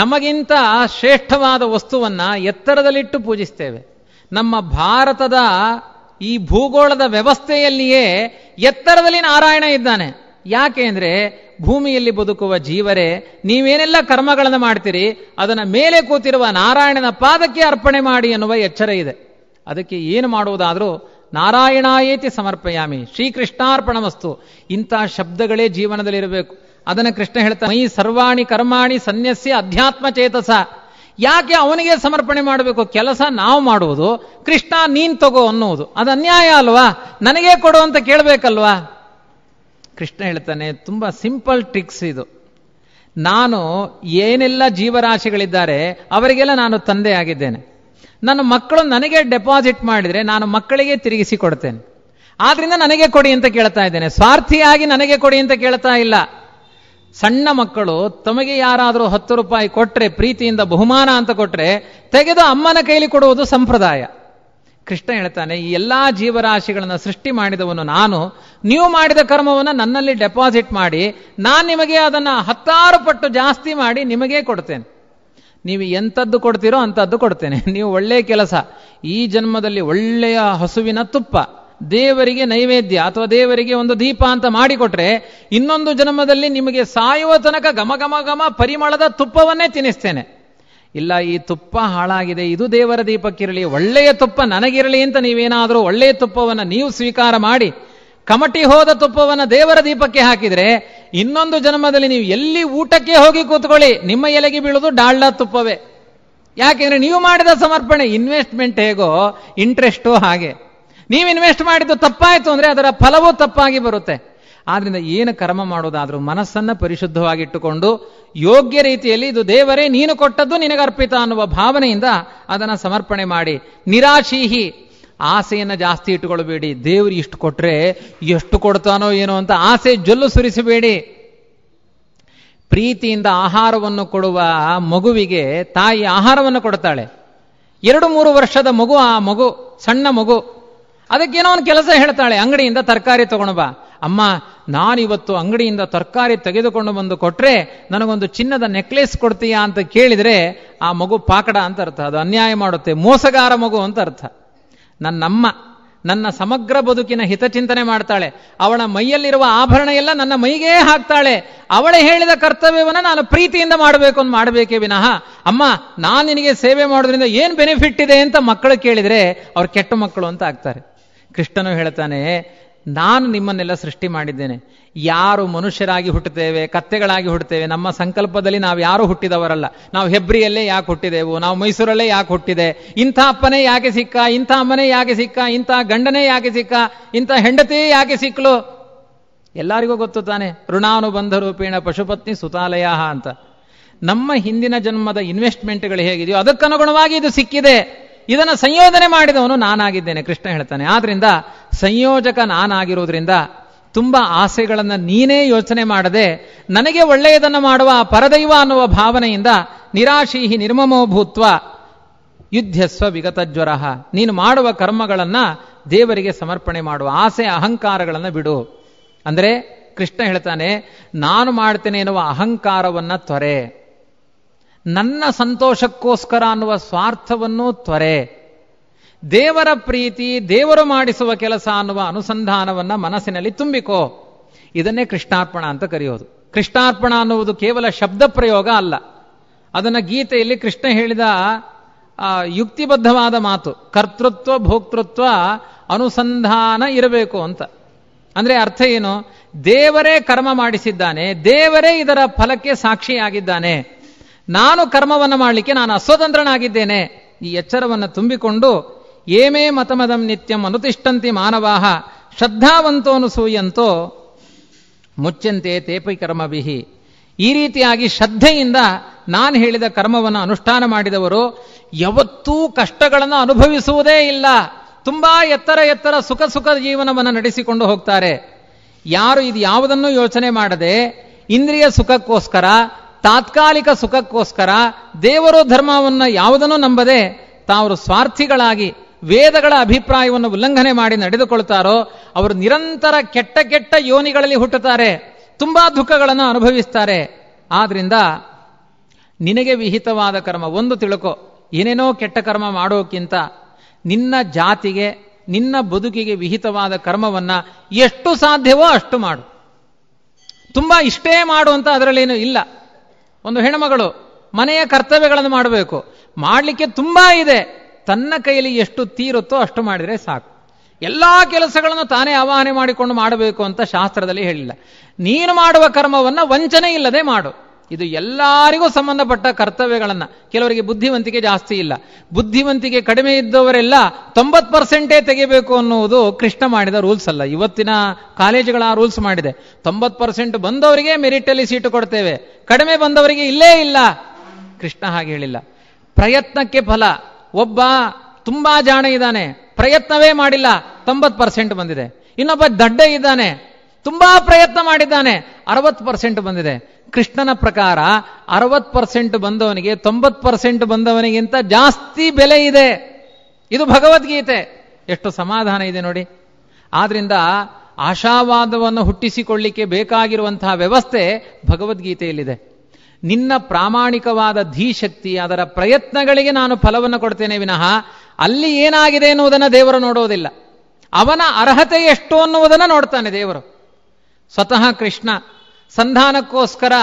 ನಮಗಿಂತ ಶ್ರೇಷ್ಠವಾದ ವಸ್ತುವನ್ನು ಎತ್ತರದಲ್ಲಿಟ್ಟು ಪೂಜಿಸ್ತೇವೆ ನಮ್ಮ ಭಾರತದ ಈ ಭೂಗೋಳದ ವ್ಯವಸ್ಥೆಯಲ್ಲಿಯೇ ಎತ್ತರದಲ್ಲಿ ನಾರಾಯಣ ಇದ್ದಾನೆ ಯಾಕೆ ಅಂದರೆ ಭೂಮಿಯಲ್ಲಿ ಬದುಕುವ ಜೀವರೇ ನೀವೇನೆಲ್ಲ ಕರ್ಮಗಳನ್ನು ಮಾಡ್ತೀರಿ ಅದನ್ನ ಮೇಲೆ ಕೂತಿರುವ ನಾರಾಯಣನ ಪಾದಕ್ಕೆ ಅರ್ಪಣೆ ಮಾಡಿ ಎನ್ನುವ ಎಚ್ಚರ ಇದೆ ಅದಕ್ಕೆ ಏನು ಮಾಡುವುದಾದರೂ ನಾರಾಯಣಾಯೇತಿ ಸಮರ್ಪಯಾಮಿ ವಸ್ತು ಇಂಥ ಶಬ್ದಗಳೇ ಜೀವನದಲ್ಲಿರಬೇಕು ಅದನ್ನು ಕೃಷ್ಣ ಹೇಳ್ತಾ ಮೈ ಸರ್ವಾಣಿ ಕರ್ಮಾಣಿ ಸನ್ಯಸ್ಯ ಅಧ್ಯಾತ್ಮ ಚೇತಸ ಯಾಕೆ ಅವನಿಗೆ ಸಮರ್ಪಣೆ ಮಾಡಬೇಕು ಕೆಲಸ ನಾವು ಮಾಡುವುದು ಕೃಷ್ಣ ನೀನ್ ತಗೋ ಅನ್ನುವುದು ಅದು ಅನ್ಯಾಯ ಅಲ್ವಾ ನನಗೆ ಕೊಡು ಅಂತ ಕೇಳಬೇಕಲ್ವಾ ಕೃಷ್ಣ ಹೇಳ್ತಾನೆ ತುಂಬಾ ಸಿಂಪಲ್ ಟ್ರಿಕ್ಸ್ ಇದು ನಾನು ಏನೆಲ್ಲ ಜೀವರಾಶಿಗಳಿದ್ದಾರೆ ಅವರಿಗೆಲ್ಲ ನಾನು ತಂದೆ ಆಗಿದ್ದೇನೆ ನನ್ನ ಮಕ್ಕಳು ನನಗೆ ಡೆಪಾಸಿಟ್ ಮಾಡಿದರೆ ನಾನು ಮಕ್ಕಳಿಗೆ ತಿರುಗಿಸಿ ಕೊಡ್ತೇನೆ ಆದ್ರಿಂದ ನನಗೆ ಕೊಡಿ ಅಂತ ಕೇಳ್ತಾ ಇದ್ದೇನೆ ಸ್ವಾರ್ಥಿಯಾಗಿ ನನಗೆ ಕೊಡಿ ಅಂತ ಕೇಳ್ತಾ ಇಲ್ಲ ಸಣ್ಣ ಮಕ್ಕಳು ತಮಗೆ ಯಾರಾದರೂ ಹತ್ತು ರೂಪಾಯಿ ಕೊಟ್ಟರೆ ಪ್ರೀತಿಯಿಂದ ಬಹುಮಾನ ಅಂತ ಕೊಟ್ಟರೆ ತೆಗೆದು ಅಮ್ಮನ ಕೈಲಿ ಕೊಡುವುದು ಸಂಪ್ರದಾಯ ಕೃಷ್ಣ ಹೇಳ್ತಾನೆ ಈ ಎಲ್ಲ ಜೀವರಾಶಿಗಳನ್ನು ಸೃಷ್ಟಿ ಮಾಡಿದವನು ನಾನು ನೀವು ಮಾಡಿದ ಕರ್ಮವನ್ನು ನನ್ನಲ್ಲಿ ಡೆಪಾಸಿಟ್ ಮಾಡಿ ನಾನು ನಿಮಗೆ ಅದನ್ನು ಹತ್ತಾರು ಪಟ್ಟು ಜಾಸ್ತಿ ಮಾಡಿ ನಿಮಗೇ ಕೊಡ್ತೇನೆ ನೀವು ಎಂಥದ್ದು ಕೊಡ್ತೀರೋ ಅಂಥದ್ದು ಕೊಡ್ತೇನೆ ನೀವು ಒಳ್ಳೆಯ ಕೆಲಸ ಈ ಜನ್ಮದಲ್ಲಿ ಒಳ್ಳೆಯ ಹಸುವಿನ ತುಪ್ಪ ದೇವರಿಗೆ ನೈವೇದ್ಯ ಅಥವಾ ದೇವರಿಗೆ ಒಂದು ದೀಪ ಅಂತ ಮಾಡಿಕೊಟ್ರೆ ಇನ್ನೊಂದು ಜನ್ಮದಲ್ಲಿ ನಿಮಗೆ ಸಾಯುವ ತನಕ ಘಮ ಘಮ ಪರಿಮಳದ ತುಪ್ಪವನ್ನೇ ತಿನ್ನಿಸ್ತೇನೆ ಇಲ್ಲ ಈ ತುಪ್ಪ ಹಾಳಾಗಿದೆ ಇದು ದೇವರ ದೀಪಕ್ಕಿರಲಿ ಒಳ್ಳೆಯ ತುಪ್ಪ ನನಗಿರಲಿ ಅಂತ ನೀವೇನಾದರೂ ಒಳ್ಳೆಯ ತುಪ್ಪವನ್ನು ನೀವು ಸ್ವೀಕಾರ ಮಾಡಿ ಕಮಟಿ ಹೋದ ತುಪ್ಪವನ್ನು ದೇವರ ದೀಪಕ್ಕೆ ಹಾಕಿದರೆ ಇನ್ನೊಂದು ಜನ್ಮದಲ್ಲಿ ನೀವು ಎಲ್ಲಿ ಊಟಕ್ಕೆ ಹೋಗಿ ಕೂತ್ಕೊಳ್ಳಿ ನಿಮ್ಮ ಎಲೆಗೆ ಬೀಳೋದು ಡಾಳ್ಡ ತುಪ್ಪವೇ ಯಾಕೆಂದ್ರೆ ನೀವು ಮಾಡಿದ ಸಮರ್ಪಣೆ ಇನ್ವೆಸ್ಟ್ಮೆಂಟ್ ಹೇಗೋ ಇಂಟ್ರೆಸ್ಟು ಹಾಗೆ ನೀವು ಇನ್ವೆಸ್ಟ್ ಮಾಡಿದ್ದು ತಪ್ಪಾಯ್ತು ಅಂದ್ರೆ ಅದರ ಫಲವೂ ತಪ್ಪಾಗಿ ಬರುತ್ತೆ ಆದ್ರಿಂದ ಏನು ಕರ್ಮ ಮಾಡೋದಾದ್ರೂ ಮನಸ್ಸನ್ನ ಪರಿಶುದ್ಧವಾಗಿಟ್ಟುಕೊಂಡು ಯೋಗ್ಯ ರೀತಿಯಲ್ಲಿ ಇದು ದೇವರೇ ನೀನು ಕೊಟ್ಟದ್ದು ನಿನಗರ್ಪಿತ ಅನ್ನುವ ಭಾವನೆಯಿಂದ ಅದನ್ನು ಸಮರ್ಪಣೆ ಮಾಡಿ ನಿರಾಶೀಹಿ ಆಸೆಯನ್ನು ಜಾಸ್ತಿ ಇಟ್ಟುಕೊಳ್ಬೇಡಿ ದೇವರು ಇಷ್ಟು ಕೊಟ್ಟರೆ ಎಷ್ಟು ಕೊಡ್ತಾನೋ ಏನೋ ಅಂತ ಆಸೆ ಜೊಲ್ಲು ಸುರಿಸಬೇಡಿ ಪ್ರೀತಿಯಿಂದ ಆಹಾರವನ್ನು ಕೊಡುವ ಮಗುವಿಗೆ ತಾಯಿ ಆಹಾರವನ್ನು ಕೊಡ್ತಾಳೆ ಎರಡು ಮೂರು ವರ್ಷದ ಮಗು ಆ ಮಗು ಸಣ್ಣ ಮಗು ಅದಕ್ಕೇನೋ ಒಂದು ಕೆಲಸ ಹೇಳ್ತಾಳೆ ಅಂಗಡಿಯಿಂದ ತರಕಾರಿ ಬಾ ಅಮ್ಮ ನಾನಿವತ್ತು ಅಂಗಡಿಯಿಂದ ತರಕಾರಿ ತೆಗೆದುಕೊಂಡು ಬಂದು ಕೊಟ್ಟರೆ ನನಗೊಂದು ಚಿನ್ನದ ನೆಕ್ಲೆಸ್ ಕೊಡ್ತೀಯಾ ಅಂತ ಕೇಳಿದರೆ ಆ ಮಗು ಪಾಕಡ ಅಂತ ಅರ್ಥ ಅದು ಅನ್ಯಾಯ ಮಾಡುತ್ತೆ ಮೋಸಗಾರ ಮಗು ಅಂತ ಅರ್ಥ ನನ್ನಮ್ಮ ನನ್ನ ಸಮಗ್ರ ಬದುಕಿನ ಹಿತಚಿಂತನೆ ಮಾಡ್ತಾಳೆ ಅವಳ ಮೈಯಲ್ಲಿರುವ ಆಭರಣ ಎಲ್ಲ ನನ್ನ ಮೈಗೆ ಹಾಕ್ತಾಳೆ ಅವಳೆ ಹೇಳಿದ ಕರ್ತವ್ಯವನ್ನು ನಾನು ಪ್ರೀತಿಯಿಂದ ಮಾಡಬೇಕು ಅಂತ ಮಾಡಬೇಕೇ ವಿನಃ ಅಮ್ಮ ನಾನು ನಿನಗೆ ಸೇವೆ ಮಾಡೋದ್ರಿಂದ ಏನು ಬೆನಿಫಿಟ್ ಇದೆ ಅಂತ ಮಕ್ಕಳು ಕೇಳಿದ್ರೆ ಅವ್ರು ಕೆಟ್ಟ ಮಕ್ಕಳು ಅಂತ ಆಗ್ತಾರೆ ಕೃಷ್ಣನು ಹೇಳ್ತಾನೆ ನಾನು ನಿಮ್ಮನ್ನೆಲ್ಲ ಸೃಷ್ಟಿ ಮಾಡಿದ್ದೇನೆ ಯಾರು ಮನುಷ್ಯರಾಗಿ ಹುಟ್ಟುತ್ತೇವೆ ಕತ್ತೆಗಳಾಗಿ ಹುಟ್ಟುತ್ತೇವೆ ನಮ್ಮ ಸಂಕಲ್ಪದಲ್ಲಿ ನಾವು ಯಾರು ಹುಟ್ಟಿದವರಲ್ಲ ನಾವು ಹೆಬ್ರಿಯಲ್ಲೇ ಯಾಕೆ ಹುಟ್ಟಿದೆವು ನಾವು ಮೈಸೂರಲ್ಲೇ ಯಾಕೆ ಹುಟ್ಟಿದೆ ಇಂಥ ಅಪ್ಪನೇ ಯಾಕೆ ಸಿಕ್ಕ ಇಂಥ ಅಮ್ಮನೇ ಯಾಕೆ ಸಿಕ್ಕ ಇಂಥ ಗಂಡನೇ ಯಾಕೆ ಸಿಕ್ಕ ಇಂಥ ಹೆಂಡತಿ ಯಾಕೆ ಸಿಕ್ಕಲು ಎಲ್ಲರಿಗೂ ಗೊತ್ತು ತಾನೆ ಋಣಾನುಬಂಧ ರೂಪೇಣ ಪಶುಪತ್ನಿ ಸುತಾಲಯ ಅಂತ ನಮ್ಮ ಹಿಂದಿನ ಜನ್ಮದ ಇನ್ವೆಸ್ಟ್ಮೆಂಟ್ಗಳು ಹೇಗಿದೆಯೋ ಅದಕ್ಕನುಗುಣವಾಗಿ ಇದು ಸಿಕ್ಕಿದೆ ಇದನ್ನು ಸಂಯೋಜನೆ ಮಾಡಿದವನು ನಾನಾಗಿದ್ದೇನೆ ಕೃಷ್ಣ ಹೇಳ್ತಾನೆ ಆದ್ರಿಂದ ಸಂಯೋಜಕ ನಾನಾಗಿರೋದ್ರಿಂದ ತುಂಬ ಆಸೆಗಳನ್ನು ನೀನೇ ಯೋಚನೆ ಮಾಡದೆ ನನಗೆ ಒಳ್ಳೆಯದನ್ನು ಮಾಡುವ ಪರದೈವ ಅನ್ನುವ ಭಾವನೆಯಿಂದ ನಿರಾಶೀಹಿ ನಿರ್ಮಮೋ ಭೂತ್ವ ಯುದ್ಧಸ್ವ ಜ್ವರ ನೀನು ಮಾಡುವ ಕರ್ಮಗಳನ್ನು ದೇವರಿಗೆ ಸಮರ್ಪಣೆ ಮಾಡುವ ಆಸೆ ಅಹಂಕಾರಗಳನ್ನು ಬಿಡು ಅಂದರೆ ಕೃಷ್ಣ ಹೇಳ್ತಾನೆ ನಾನು ಮಾಡ್ತೇನೆ ಎನ್ನುವ ಅಹಂಕಾರವನ್ನು ತೊರೆ ನನ್ನ ಸಂತೋಷಕ್ಕೋಸ್ಕರ ಅನ್ನುವ ಸ್ವಾರ್ಥವನ್ನು ತ್ವರೆ ದೇವರ ಪ್ರೀತಿ ದೇವರು ಮಾಡಿಸುವ ಕೆಲಸ ಅನ್ನುವ ಅನುಸಂಧಾನವನ್ನು ಮನಸ್ಸಿನಲ್ಲಿ ತುಂಬಿಕೋ ಇದನ್ನೇ ಕೃಷ್ಣಾರ್ಪಣ ಅಂತ ಕರೆಯೋದು ಕೃಷ್ಣಾರ್ಪಣ ಅನ್ನುವುದು ಕೇವಲ ಶಬ್ದ ಪ್ರಯೋಗ ಅಲ್ಲ ಅದನ್ನು ಗೀತೆಯಲ್ಲಿ ಕೃಷ್ಣ ಹೇಳಿದ ಯುಕ್ತಿಬದ್ಧವಾದ ಮಾತು ಕರ್ತೃತ್ವ ಭೋಕ್ತೃತ್ವ ಅನುಸಂಧಾನ ಇರಬೇಕು ಅಂತ ಅಂದರೆ ಅರ್ಥ ಏನು ದೇವರೇ ಕರ್ಮ ಮಾಡಿಸಿದ್ದಾನೆ ದೇವರೇ ಇದರ ಫಲಕ್ಕೆ ಸಾಕ್ಷಿಯಾಗಿದ್ದಾನೆ ನಾನು ಕರ್ಮವನ್ನು ಮಾಡಲಿಕ್ಕೆ ನಾನು ಅಸ್ವತಂತ್ರನಾಗಿದ್ದೇನೆ ಈ ಎಚ್ಚರವನ್ನು ತುಂಬಿಕೊಂಡು ಏಮೇ ಮತಮದಂ ನಿತ್ಯಂ ಅನುತಿಷ್ಠಂತಿ ಮಾನವಾಹ ಶ್ರದ್ಧಾವಂತೋನು ಸೂಯಂತೋ ಮುಚ್ಚಂತೆ ತೇಪಿ ಕರ್ಮವಿಹಿ ಈ ರೀತಿಯಾಗಿ ಶ್ರದ್ಧೆಯಿಂದ ನಾನು ಹೇಳಿದ ಕರ್ಮವನ್ನು ಅನುಷ್ಠಾನ ಮಾಡಿದವರು ಯಾವತ್ತೂ ಕಷ್ಟಗಳನ್ನು ಅನುಭವಿಸುವುದೇ ಇಲ್ಲ ತುಂಬ ಎತ್ತರ ಎತ್ತರ ಸುಖ ಸುಖ ಜೀವನವನ್ನು ನಡೆಸಿಕೊಂಡು ಹೋಗ್ತಾರೆ ಯಾರು ಇದು ಯಾವುದನ್ನು ಯೋಚನೆ ಮಾಡದೆ ಇಂದ್ರಿಯ ಸುಖಕ್ಕೋಸ್ಕರ ತಾತ್ಕಾಲಿಕ ಸುಖಕ್ಕೋಸ್ಕರ ದೇವರು ಧರ್ಮವನ್ನು ಯಾವುದನ್ನೂ ನಂಬದೆ ತಾವರು ಸ್ವಾರ್ಥಿಗಳಾಗಿ ವೇದಗಳ ಅಭಿಪ್ರಾಯವನ್ನು ಉಲ್ಲಂಘನೆ ಮಾಡಿ ನಡೆದುಕೊಳ್ತಾರೋ ಅವರು ನಿರಂತರ ಕೆಟ್ಟ ಕೆಟ್ಟ ಯೋನಿಗಳಲ್ಲಿ ಹುಟ್ಟುತ್ತಾರೆ ತುಂಬಾ ದುಃಖಗಳನ್ನು ಅನುಭವಿಸ್ತಾರೆ ಆದ್ರಿಂದ ನಿನಗೆ ವಿಹಿತವಾದ ಕರ್ಮ ಒಂದು ತಿಳ್ಕೊ ಏನೇನೋ ಕೆಟ್ಟ ಕರ್ಮ ಮಾಡೋಕ್ಕಿಂತ ನಿನ್ನ ಜಾತಿಗೆ ನಿನ್ನ ಬದುಕಿಗೆ ವಿಹಿತವಾದ ಕರ್ಮವನ್ನ ಎಷ್ಟು ಸಾಧ್ಯವೋ ಅಷ್ಟು ಮಾಡು ತುಂಬಾ ಇಷ್ಟೇ ಮಾಡು ಅಂತ ಅದರಲ್ಲೇನು ಇಲ್ಲ ಒಂದು ಹೆಣ್ಮಗಳು ಮನೆಯ ಕರ್ತವ್ಯಗಳನ್ನು ಮಾಡಬೇಕು ಮಾಡಲಿಕ್ಕೆ ತುಂಬ ಇದೆ ತನ್ನ ಕೈಯಲ್ಲಿ ಎಷ್ಟು ತೀರುತ್ತೋ ಅಷ್ಟು ಮಾಡಿದರೆ ಸಾಕು ಎಲ್ಲ ಕೆಲಸಗಳನ್ನು ತಾನೇ ಆವಾಹನೆ ಮಾಡಿಕೊಂಡು ಮಾಡಬೇಕು ಅಂತ ಶಾಸ್ತ್ರದಲ್ಲಿ ಹೇಳಿಲ್ಲ ನೀನು ಮಾಡುವ ಕರ್ಮವನ್ನು ವಂಚನೆ ಇಲ್ಲದೆ ಮಾಡು ಇದು ಎಲ್ಲರಿಗೂ ಸಂಬಂಧಪಟ್ಟ ಕರ್ತವ್ಯಗಳನ್ನು ಕೆಲವರಿಗೆ ಬುದ್ಧಿವಂತಿಕೆ ಜಾಸ್ತಿ ಇಲ್ಲ ಬುದ್ಧಿವಂತಿಕೆ ಕಡಿಮೆ ಇದ್ದವರೆಲ್ಲ ತೊಂಬತ್ತು ಪರ್ಸೆಂಟೇ ತೆಗಿಬೇಕು ಅನ್ನುವುದು ಕೃಷ್ಣ ಮಾಡಿದ ರೂಲ್ಸ್ ಅಲ್ಲ ಇವತ್ತಿನ ಕಾಲೇಜುಗಳ ರೂಲ್ಸ್ ಮಾಡಿದೆ ತೊಂಬತ್ತು ಪರ್ಸೆಂಟ್ ಬಂದವರಿಗೆ ಮೆರಿಟಲ್ಲಿ ಸೀಟು ಕೊಡ್ತೇವೆ ಕಡಿಮೆ ಬಂದವರಿಗೆ ಇಲ್ಲೇ ಇಲ್ಲ ಕೃಷ್ಣ ಹಾಗೆ ಹೇಳಿಲ್ಲ ಪ್ರಯತ್ನಕ್ಕೆ ಫಲ ಒಬ್ಬ ತುಂಬಾ ಜಾಣ ಇದ್ದಾನೆ ಪ್ರಯತ್ನವೇ ಮಾಡಿಲ್ಲ ತೊಂಬತ್ತು ಪರ್ಸೆಂಟ್ ಬಂದಿದೆ ಇನ್ನೊಬ್ಬ ದಡ್ಡ ಇದ್ದಾನೆ ತುಂಬಾ ಪ್ರಯತ್ನ ಮಾಡಿದ್ದಾನೆ ಅರವತ್ತು ಪರ್ಸೆಂಟ್ ಬಂದಿದೆ ಕೃಷ್ಣನ ಪ್ರಕಾರ ಅರವತ್ ಪರ್ಸೆಂಟ್ ಬಂದವನಿಗೆ ತೊಂಬತ್ ಪರ್ಸೆಂಟ್ ಬಂದವನಿಗಿಂತ ಜಾಸ್ತಿ ಬೆಲೆ ಇದೆ ಇದು ಭಗವದ್ಗೀತೆ ಎಷ್ಟು ಸಮಾಧಾನ ಇದೆ ನೋಡಿ ಆದ್ರಿಂದ ಆಶಾವಾದವನ್ನು ಹುಟ್ಟಿಸಿಕೊಳ್ಳಿಕ್ಕೆ ಬೇಕಾಗಿರುವಂತಹ ವ್ಯವಸ್ಥೆ ಭಗವದ್ಗೀತೆಯಲ್ಲಿದೆ ನಿನ್ನ ಪ್ರಾಮಾಣಿಕವಾದ ಧೀಶಕ್ತಿ ಅದರ ಪ್ರಯತ್ನಗಳಿಗೆ ನಾನು ಫಲವನ್ನು ಕೊಡ್ತೇನೆ ವಿನಃ ಅಲ್ಲಿ ಏನಾಗಿದೆ ಎನ್ನುವುದನ್ನು ದೇವರು ನೋಡೋದಿಲ್ಲ ಅವನ ಅರ್ಹತೆ ಎಷ್ಟು ಅನ್ನುವುದನ್ನು ನೋಡ್ತಾನೆ ದೇವರು ಸ್ವತಃ ಕೃಷ್ಣ ಸಂಧಾನಕ್ಕೋಸ್ಕರ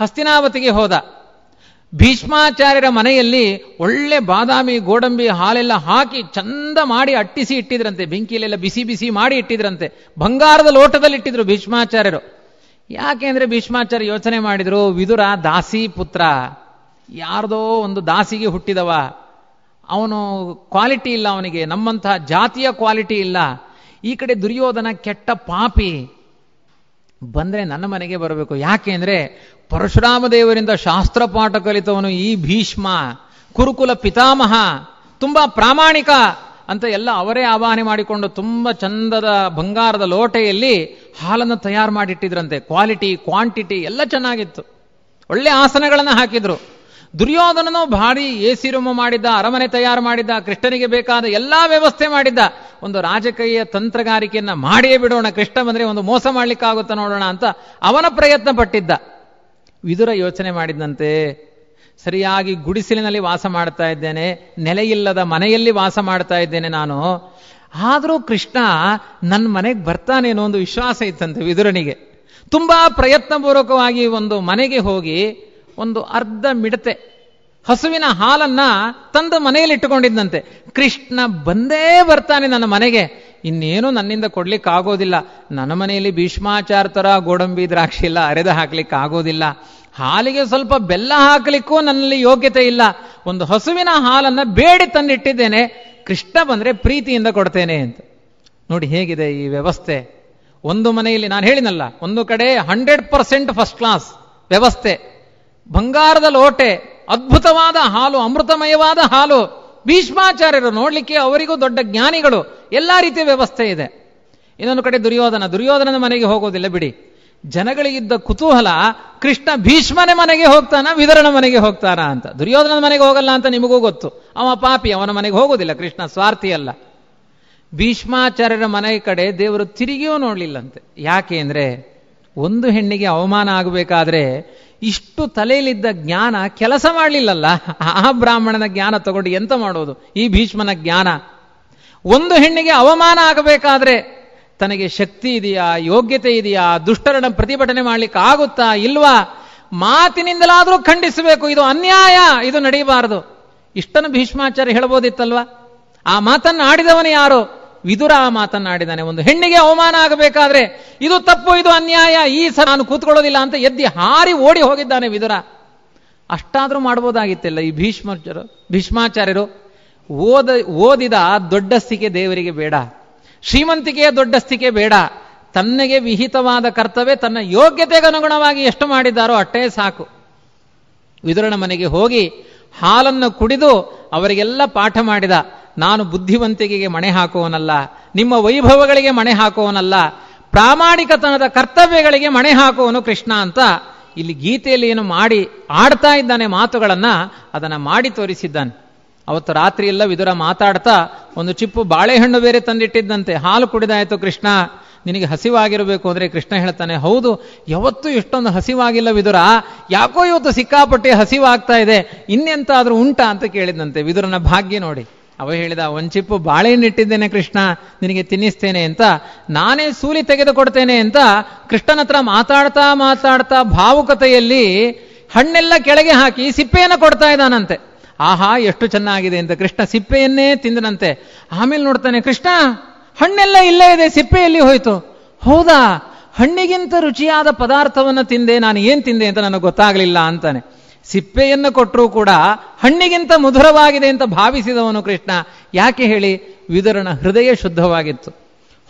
ಹಸ್ತಿನಾವತಿಗೆ ಹೋದ ಭೀಷ್ಮಾಚಾರ್ಯರ ಮನೆಯಲ್ಲಿ ಒಳ್ಳೆ ಬಾದಾಮಿ ಗೋಡಂಬಿ ಹಾಲೆಲ್ಲ ಹಾಕಿ ಚಂದ ಮಾಡಿ ಅಟ್ಟಿಸಿ ಇಟ್ಟಿದ್ರಂತೆ ಬೆಂಕಿಯಲ್ಲೆಲ್ಲ ಬಿಸಿ ಬಿಸಿ ಮಾಡಿ ಇಟ್ಟಿದ್ರಂತೆ ಬಂಗಾರದ ಲೋಟದಲ್ಲಿ ಇಟ್ಟಿದ್ರು ಭೀಷ್ಮಾಚಾರ್ಯರು ಯಾಕೆಂದ್ರೆ ಭೀಷ್ಮಾಚಾರ್ಯ ಯೋಚನೆ ಮಾಡಿದ್ರು ವಿದುರ ದಾಸಿ ಪುತ್ರ ಯಾರದೋ ಒಂದು ದಾಸಿಗೆ ಹುಟ್ಟಿದವ ಅವನು ಕ್ವಾಲಿಟಿ ಇಲ್ಲ ಅವನಿಗೆ ನಮ್ಮಂತಹ ಜಾತಿಯ ಕ್ವಾಲಿಟಿ ಇಲ್ಲ ಈ ಕಡೆ ದುರ್ಯೋಧನ ಕೆಟ್ಟ ಪಾಪಿ ಬಂದರೆ ನನ್ನ ಮನೆಗೆ ಬರಬೇಕು ಯಾಕೆ ಅಂದರೆ ಪರಶುರಾಮ ದೇವರಿಂದ ಶಾಸ್ತ್ರ ಪಾಠ ಕಲಿತವನು ಈ ಭೀಷ್ಮ ಕುರುಕುಲ ಪಿತಾಮಹ ತುಂಬ ಪ್ರಾಮಾಣಿಕ ಅಂತ ಎಲ್ಲ ಅವರೇ ಆವಾಹನೆ ಮಾಡಿಕೊಂಡು ತುಂಬ ಚಂದದ ಬಂಗಾರದ ಲೋಟೆಯಲ್ಲಿ ಹಾಲನ್ನು ತಯಾರು ಮಾಡಿಟ್ಟಿದ್ರಂತೆ ಕ್ವಾಲಿಟಿ ಕ್ವಾಂಟಿಟಿ ಎಲ್ಲ ಚೆನ್ನಾಗಿತ್ತು ಒಳ್ಳೆ ಆಸನಗಳನ್ನು ಹಾಕಿದ್ರು ದುರ್ಯೋಧನನು ಭಾರಿ ಸಿ ರೂಮ್ ಮಾಡಿದ್ದ ಅರಮನೆ ತಯಾರು ಮಾಡಿದ್ದ ಕೃಷ್ಣನಿಗೆ ಬೇಕಾದ ಎಲ್ಲಾ ವ್ಯವಸ್ಥೆ ಮಾಡಿದ್ದ ಒಂದು ರಾಜಕೀಯ ತಂತ್ರಗಾರಿಕೆಯನ್ನ ಮಾಡಿಯೇ ಬಿಡೋಣ ಕೃಷ್ಣ ಬಂದ್ರೆ ಒಂದು ಮೋಸ ಮಾಡ್ಲಿಕ್ಕಾಗುತ್ತ ನೋಡೋಣ ಅಂತ ಅವನ ಪ್ರಯತ್ನ ಪಟ್ಟಿದ್ದ ವಿದುರ ಯೋಚನೆ ಮಾಡಿದಂತೆ ಸರಿಯಾಗಿ ಗುಡಿಸಿಲಿನಲ್ಲಿ ವಾಸ ಮಾಡ್ತಾ ಇದ್ದೇನೆ ನೆಲೆಯಿಲ್ಲದ ಮನೆಯಲ್ಲಿ ವಾಸ ಮಾಡ್ತಾ ಇದ್ದೇನೆ ನಾನು ಆದರೂ ಕೃಷ್ಣ ನನ್ನ ಮನೆಗೆ ಬರ್ತಾನೇನೋ ಒಂದು ವಿಶ್ವಾಸ ಇತ್ತಂತೆ ವಿದುರನಿಗೆ ತುಂಬಾ ಪ್ರಯತ್ನಪೂರ್ವಕವಾಗಿ ಒಂದು ಮನೆಗೆ ಹೋಗಿ ಒಂದು ಅರ್ಧ ಮಿಡತೆ ಹಸುವಿನ ಹಾಲನ್ನ ತಂದು ಮನೆಯಲ್ಲಿ ಇಟ್ಟುಕೊಂಡಿದ್ದಂತೆ ಕೃಷ್ಣ ಬಂದೇ ಬರ್ತಾನೆ ನನ್ನ ಮನೆಗೆ ಇನ್ನೇನು ನನ್ನಿಂದ ಕೊಡ್ಲಿಕ್ಕಾಗೋದಿಲ್ಲ ನನ್ನ ಮನೆಯಲ್ಲಿ ಭೀಷ್ಮಾಚಾರ ತರ ಗೋಡಂಬಿ ದ್ರಾಕ್ಷಿ ಇಲ್ಲ ಅರೆದು ಹಾಕ್ಲಿಕ್ಕಾಗೋದಿಲ್ಲ ಹಾಲಿಗೆ ಸ್ವಲ್ಪ ಬೆಲ್ಲ ಹಾಕ್ಲಿಕ್ಕೂ ನನ್ನಲ್ಲಿ ಯೋಗ್ಯತೆ ಇಲ್ಲ ಒಂದು ಹಸುವಿನ ಹಾಲನ್ನ ಬೇಡಿ ತಂದಿಟ್ಟಿದ್ದೇನೆ ಕೃಷ್ಣ ಬಂದ್ರೆ ಪ್ರೀತಿಯಿಂದ ಕೊಡ್ತೇನೆ ಅಂತ ನೋಡಿ ಹೇಗಿದೆ ಈ ವ್ಯವಸ್ಥೆ ಒಂದು ಮನೆಯಲ್ಲಿ ನಾನು ಹೇಳಿನಲ್ಲ ಒಂದು ಕಡೆ ಹಂಡ್ರೆಡ್ ಪರ್ಸೆಂಟ್ ಫಸ್ಟ್ ಕ್ಲಾಸ್ ವ್ಯವಸ್ಥೆ ಬಂಗಾರದ ಲೋಟೆ ಅದ್ಭುತವಾದ ಹಾಲು ಅಮೃತಮಯವಾದ ಹಾಲು ಭೀಷ್ಮಾಚಾರ್ಯರು ನೋಡಲಿಕ್ಕೆ ಅವರಿಗೂ ದೊಡ್ಡ ಜ್ಞಾನಿಗಳು ಎಲ್ಲಾ ರೀತಿಯ ವ್ಯವಸ್ಥೆ ಇದೆ ಇನ್ನೊಂದು ಕಡೆ ದುರ್ಯೋಧನ ದುರ್ಯೋಧನದ ಮನೆಗೆ ಹೋಗೋದಿಲ್ಲ ಬಿಡಿ ಜನಗಳಿಗಿದ್ದ ಕುತೂಹಲ ಕೃಷ್ಣ ಭೀಷ್ಮನೆ ಮನೆಗೆ ಹೋಗ್ತಾನ ವಿದರನ ಮನೆಗೆ ಹೋಗ್ತಾನ ಅಂತ ದುರ್ಯೋಧನದ ಮನೆಗೆ ಹೋಗಲ್ಲ ಅಂತ ನಿಮಗೂ ಗೊತ್ತು ಅವ ಪಾಪಿ ಅವನ ಮನೆಗೆ ಹೋಗೋದಿಲ್ಲ ಕೃಷ್ಣ ಸ್ವಾರ್ಥಿ ಅಲ್ಲ ಭೀಷ್ಮಾಚಾರ್ಯರ ಮನೆ ಕಡೆ ದೇವರು ತಿರುಗಿಯೂ ನೋಡಲಿಲ್ಲಂತೆ ಯಾಕೆ ಅಂದರೆ ಒಂದು ಹೆಣ್ಣಿಗೆ ಅವಮಾನ ಆಗಬೇಕಾದ್ರೆ ಇಷ್ಟು ತಲೆಯಲ್ಲಿದ್ದ ಜ್ಞಾನ ಕೆಲಸ ಮಾಡಲಿಲ್ಲಲ್ಲ ಆ ಬ್ರಾಹ್ಮಣನ ಜ್ಞಾನ ತಗೊಂಡು ಎಂತ ಮಾಡೋದು ಈ ಭೀಷ್ಮನ ಜ್ಞಾನ ಒಂದು ಹೆಣ್ಣಿಗೆ ಅವಮಾನ ಆಗಬೇಕಾದ್ರೆ ತನಗೆ ಶಕ್ತಿ ಇದೆಯಾ ಯೋಗ್ಯತೆ ಇದೆಯಾ ದುಷ್ಟರನ್ನ ಪ್ರತಿಭಟನೆ ಮಾಡ್ಲಿಕ್ಕೆ ಆಗುತ್ತಾ ಇಲ್ವಾ ಮಾತಿನಿಂದಲಾದರೂ ಖಂಡಿಸಬೇಕು ಇದು ಅನ್ಯಾಯ ಇದು ನಡೆಯಬಾರದು ಇಷ್ಟನ್ನು ಭೀಷ್ಮಾಚಾರ್ಯ ಹೇಳ್ಬೋದಿತ್ತಲ್ವಾ ಆ ಮಾತನ್ನು ಆಡಿದವನು ಯಾರು ವಿದುರ ಮಾತನಾಡಿದ್ದಾನೆ ಒಂದು ಹೆಣ್ಣಿಗೆ ಅವಮಾನ ಆಗಬೇಕಾದ್ರೆ ಇದು ತಪ್ಪು ಇದು ಅನ್ಯಾಯ ಈ ಸಲ ನಾನು ಕೂತ್ಕೊಳ್ಳೋದಿಲ್ಲ ಅಂತ ಎದ್ದಿ ಹಾರಿ ಓಡಿ ಹೋಗಿದ್ದಾನೆ ವಿದುರ ಅಷ್ಟಾದರೂ ಮಾಡ್ಬೋದಾಗಿತ್ತಿಲ್ಲ ಈ ಭೀಷ್ಮರು ಭೀಷ್ಮಾಚಾರ್ಯರು ಓದ ಓದಿದ ದೊಡ್ಡಸ್ತಿಕೆ ದೇವರಿಗೆ ಬೇಡ ಶ್ರೀಮಂತಿಕೆಯ ದೊಡ್ಡಸ್ತಿಕೆ ಬೇಡ ತನ್ನಗೆ ವಿಹಿತವಾದ ಕರ್ತವ್ಯ ತನ್ನ ಯೋಗ್ಯತೆಗೆ ಅನುಗುಣವಾಗಿ ಎಷ್ಟು ಮಾಡಿದ್ದಾರೋ ಅಷ್ಟೇ ಸಾಕು ವಿದುರನ ಮನೆಗೆ ಹೋಗಿ ಹಾಲನ್ನು ಕುಡಿದು ಅವರಿಗೆಲ್ಲ ಪಾಠ ಮಾಡಿದ ನಾನು ಬುದ್ಧಿವಂತಿಕೆಗೆ ಮಣೆ ಹಾಕುವನಲ್ಲ ನಿಮ್ಮ ವೈಭವಗಳಿಗೆ ಮಣೆ ಹಾಕುವನಲ್ಲ ಪ್ರಾಮಾಣಿಕತನದ ಕರ್ತವ್ಯಗಳಿಗೆ ಮಣೆ ಹಾಕುವನು ಕೃಷ್ಣ ಅಂತ ಇಲ್ಲಿ ಗೀತೆಯಲ್ಲಿ ಏನು ಮಾಡಿ ಆಡ್ತಾ ಇದ್ದಾನೆ ಮಾತುಗಳನ್ನು ಅದನ್ನು ಮಾಡಿ ತೋರಿಸಿದ್ದಾನೆ ಅವತ್ತು ರಾತ್ರಿ ಎಲ್ಲ ವಿದುರ ಮಾತಾಡ್ತಾ ಒಂದು ಚಿಪ್ಪು ಬಾಳೆಹಣ್ಣು ಬೇರೆ ತಂದಿಟ್ಟಿದ್ದಂತೆ ಹಾಲು ಕುಡಿದಾಯಿತು ಕೃಷ್ಣ ನಿನಗೆ ಹಸಿವಾಗಿರಬೇಕು ಅಂದರೆ ಕೃಷ್ಣ ಹೇಳ್ತಾನೆ ಹೌದು ಯಾವತ್ತೂ ಇಷ್ಟೊಂದು ಹಸಿವಾಗಿಲ್ಲ ವಿದುರ ಯಾಕೋ ಇವತ್ತು ಸಿಕ್ಕಾಪಟ್ಟೆ ಹಸಿವಾಗ್ತಾ ಇದೆ ಇನ್ನೆಂತಾದರೂ ಉಂಟ ಅಂತ ಕೇಳಿದಂತೆ ವಿದುರನ ಭಾಗ್ಯ ನೋಡಿ ಅವ ಹೇಳಿದ ಒಂದು ಚಿಪ್ಪು ಬಾಳೆಹಣ್ಣಿಟ್ಟಿದ್ದೇನೆ ಕೃಷ್ಣ ನಿನಗೆ ತಿನ್ನಿಸ್ತೇನೆ ಅಂತ ನಾನೇ ಸೂಲಿ ತೆಗೆದುಕೊಡ್ತೇನೆ ಅಂತ ಕೃಷ್ಣನ ಹತ್ರ ಮಾತಾಡ್ತಾ ಮಾತಾಡ್ತಾ ಭಾವುಕತೆಯಲ್ಲಿ ಹಣ್ಣೆಲ್ಲ ಕೆಳಗೆ ಹಾಕಿ ಸಿಪ್ಪೆಯನ್ನು ಕೊಡ್ತಾ ಇದ್ದಾನಂತೆ ಆಹಾ ಎಷ್ಟು ಚೆನ್ನಾಗಿದೆ ಅಂತ ಕೃಷ್ಣ ಸಿಪ್ಪೆಯನ್ನೇ ತಿಂದನಂತೆ ಆಮೇಲೆ ನೋಡ್ತಾನೆ ಕೃಷ್ಣ ಹಣ್ಣೆಲ್ಲ ಇಲ್ಲೇ ಇದೆ ಸಿಪ್ಪೆಯಲ್ಲಿ ಹೋಯ್ತು ಹೌದಾ ಹಣ್ಣಿಗಿಂತ ರುಚಿಯಾದ ಪದಾರ್ಥವನ್ನು ತಿಂದೆ ನಾನು ಏನು ತಿಂದೆ ಅಂತ ನನಗೆ ಗೊತ್ತಾಗಲಿಲ್ಲ ಅಂತಾನೆ ಸಿಪ್ಪೆಯನ್ನು ಕೊಟ್ಟರೂ ಕೂಡ ಹಣ್ಣಿಗಿಂತ ಮಧುರವಾಗಿದೆ ಅಂತ ಭಾವಿಸಿದವನು ಕೃಷ್ಣ ಯಾಕೆ ಹೇಳಿ ವಿದುರನ ಹೃದಯ ಶುದ್ಧವಾಗಿತ್ತು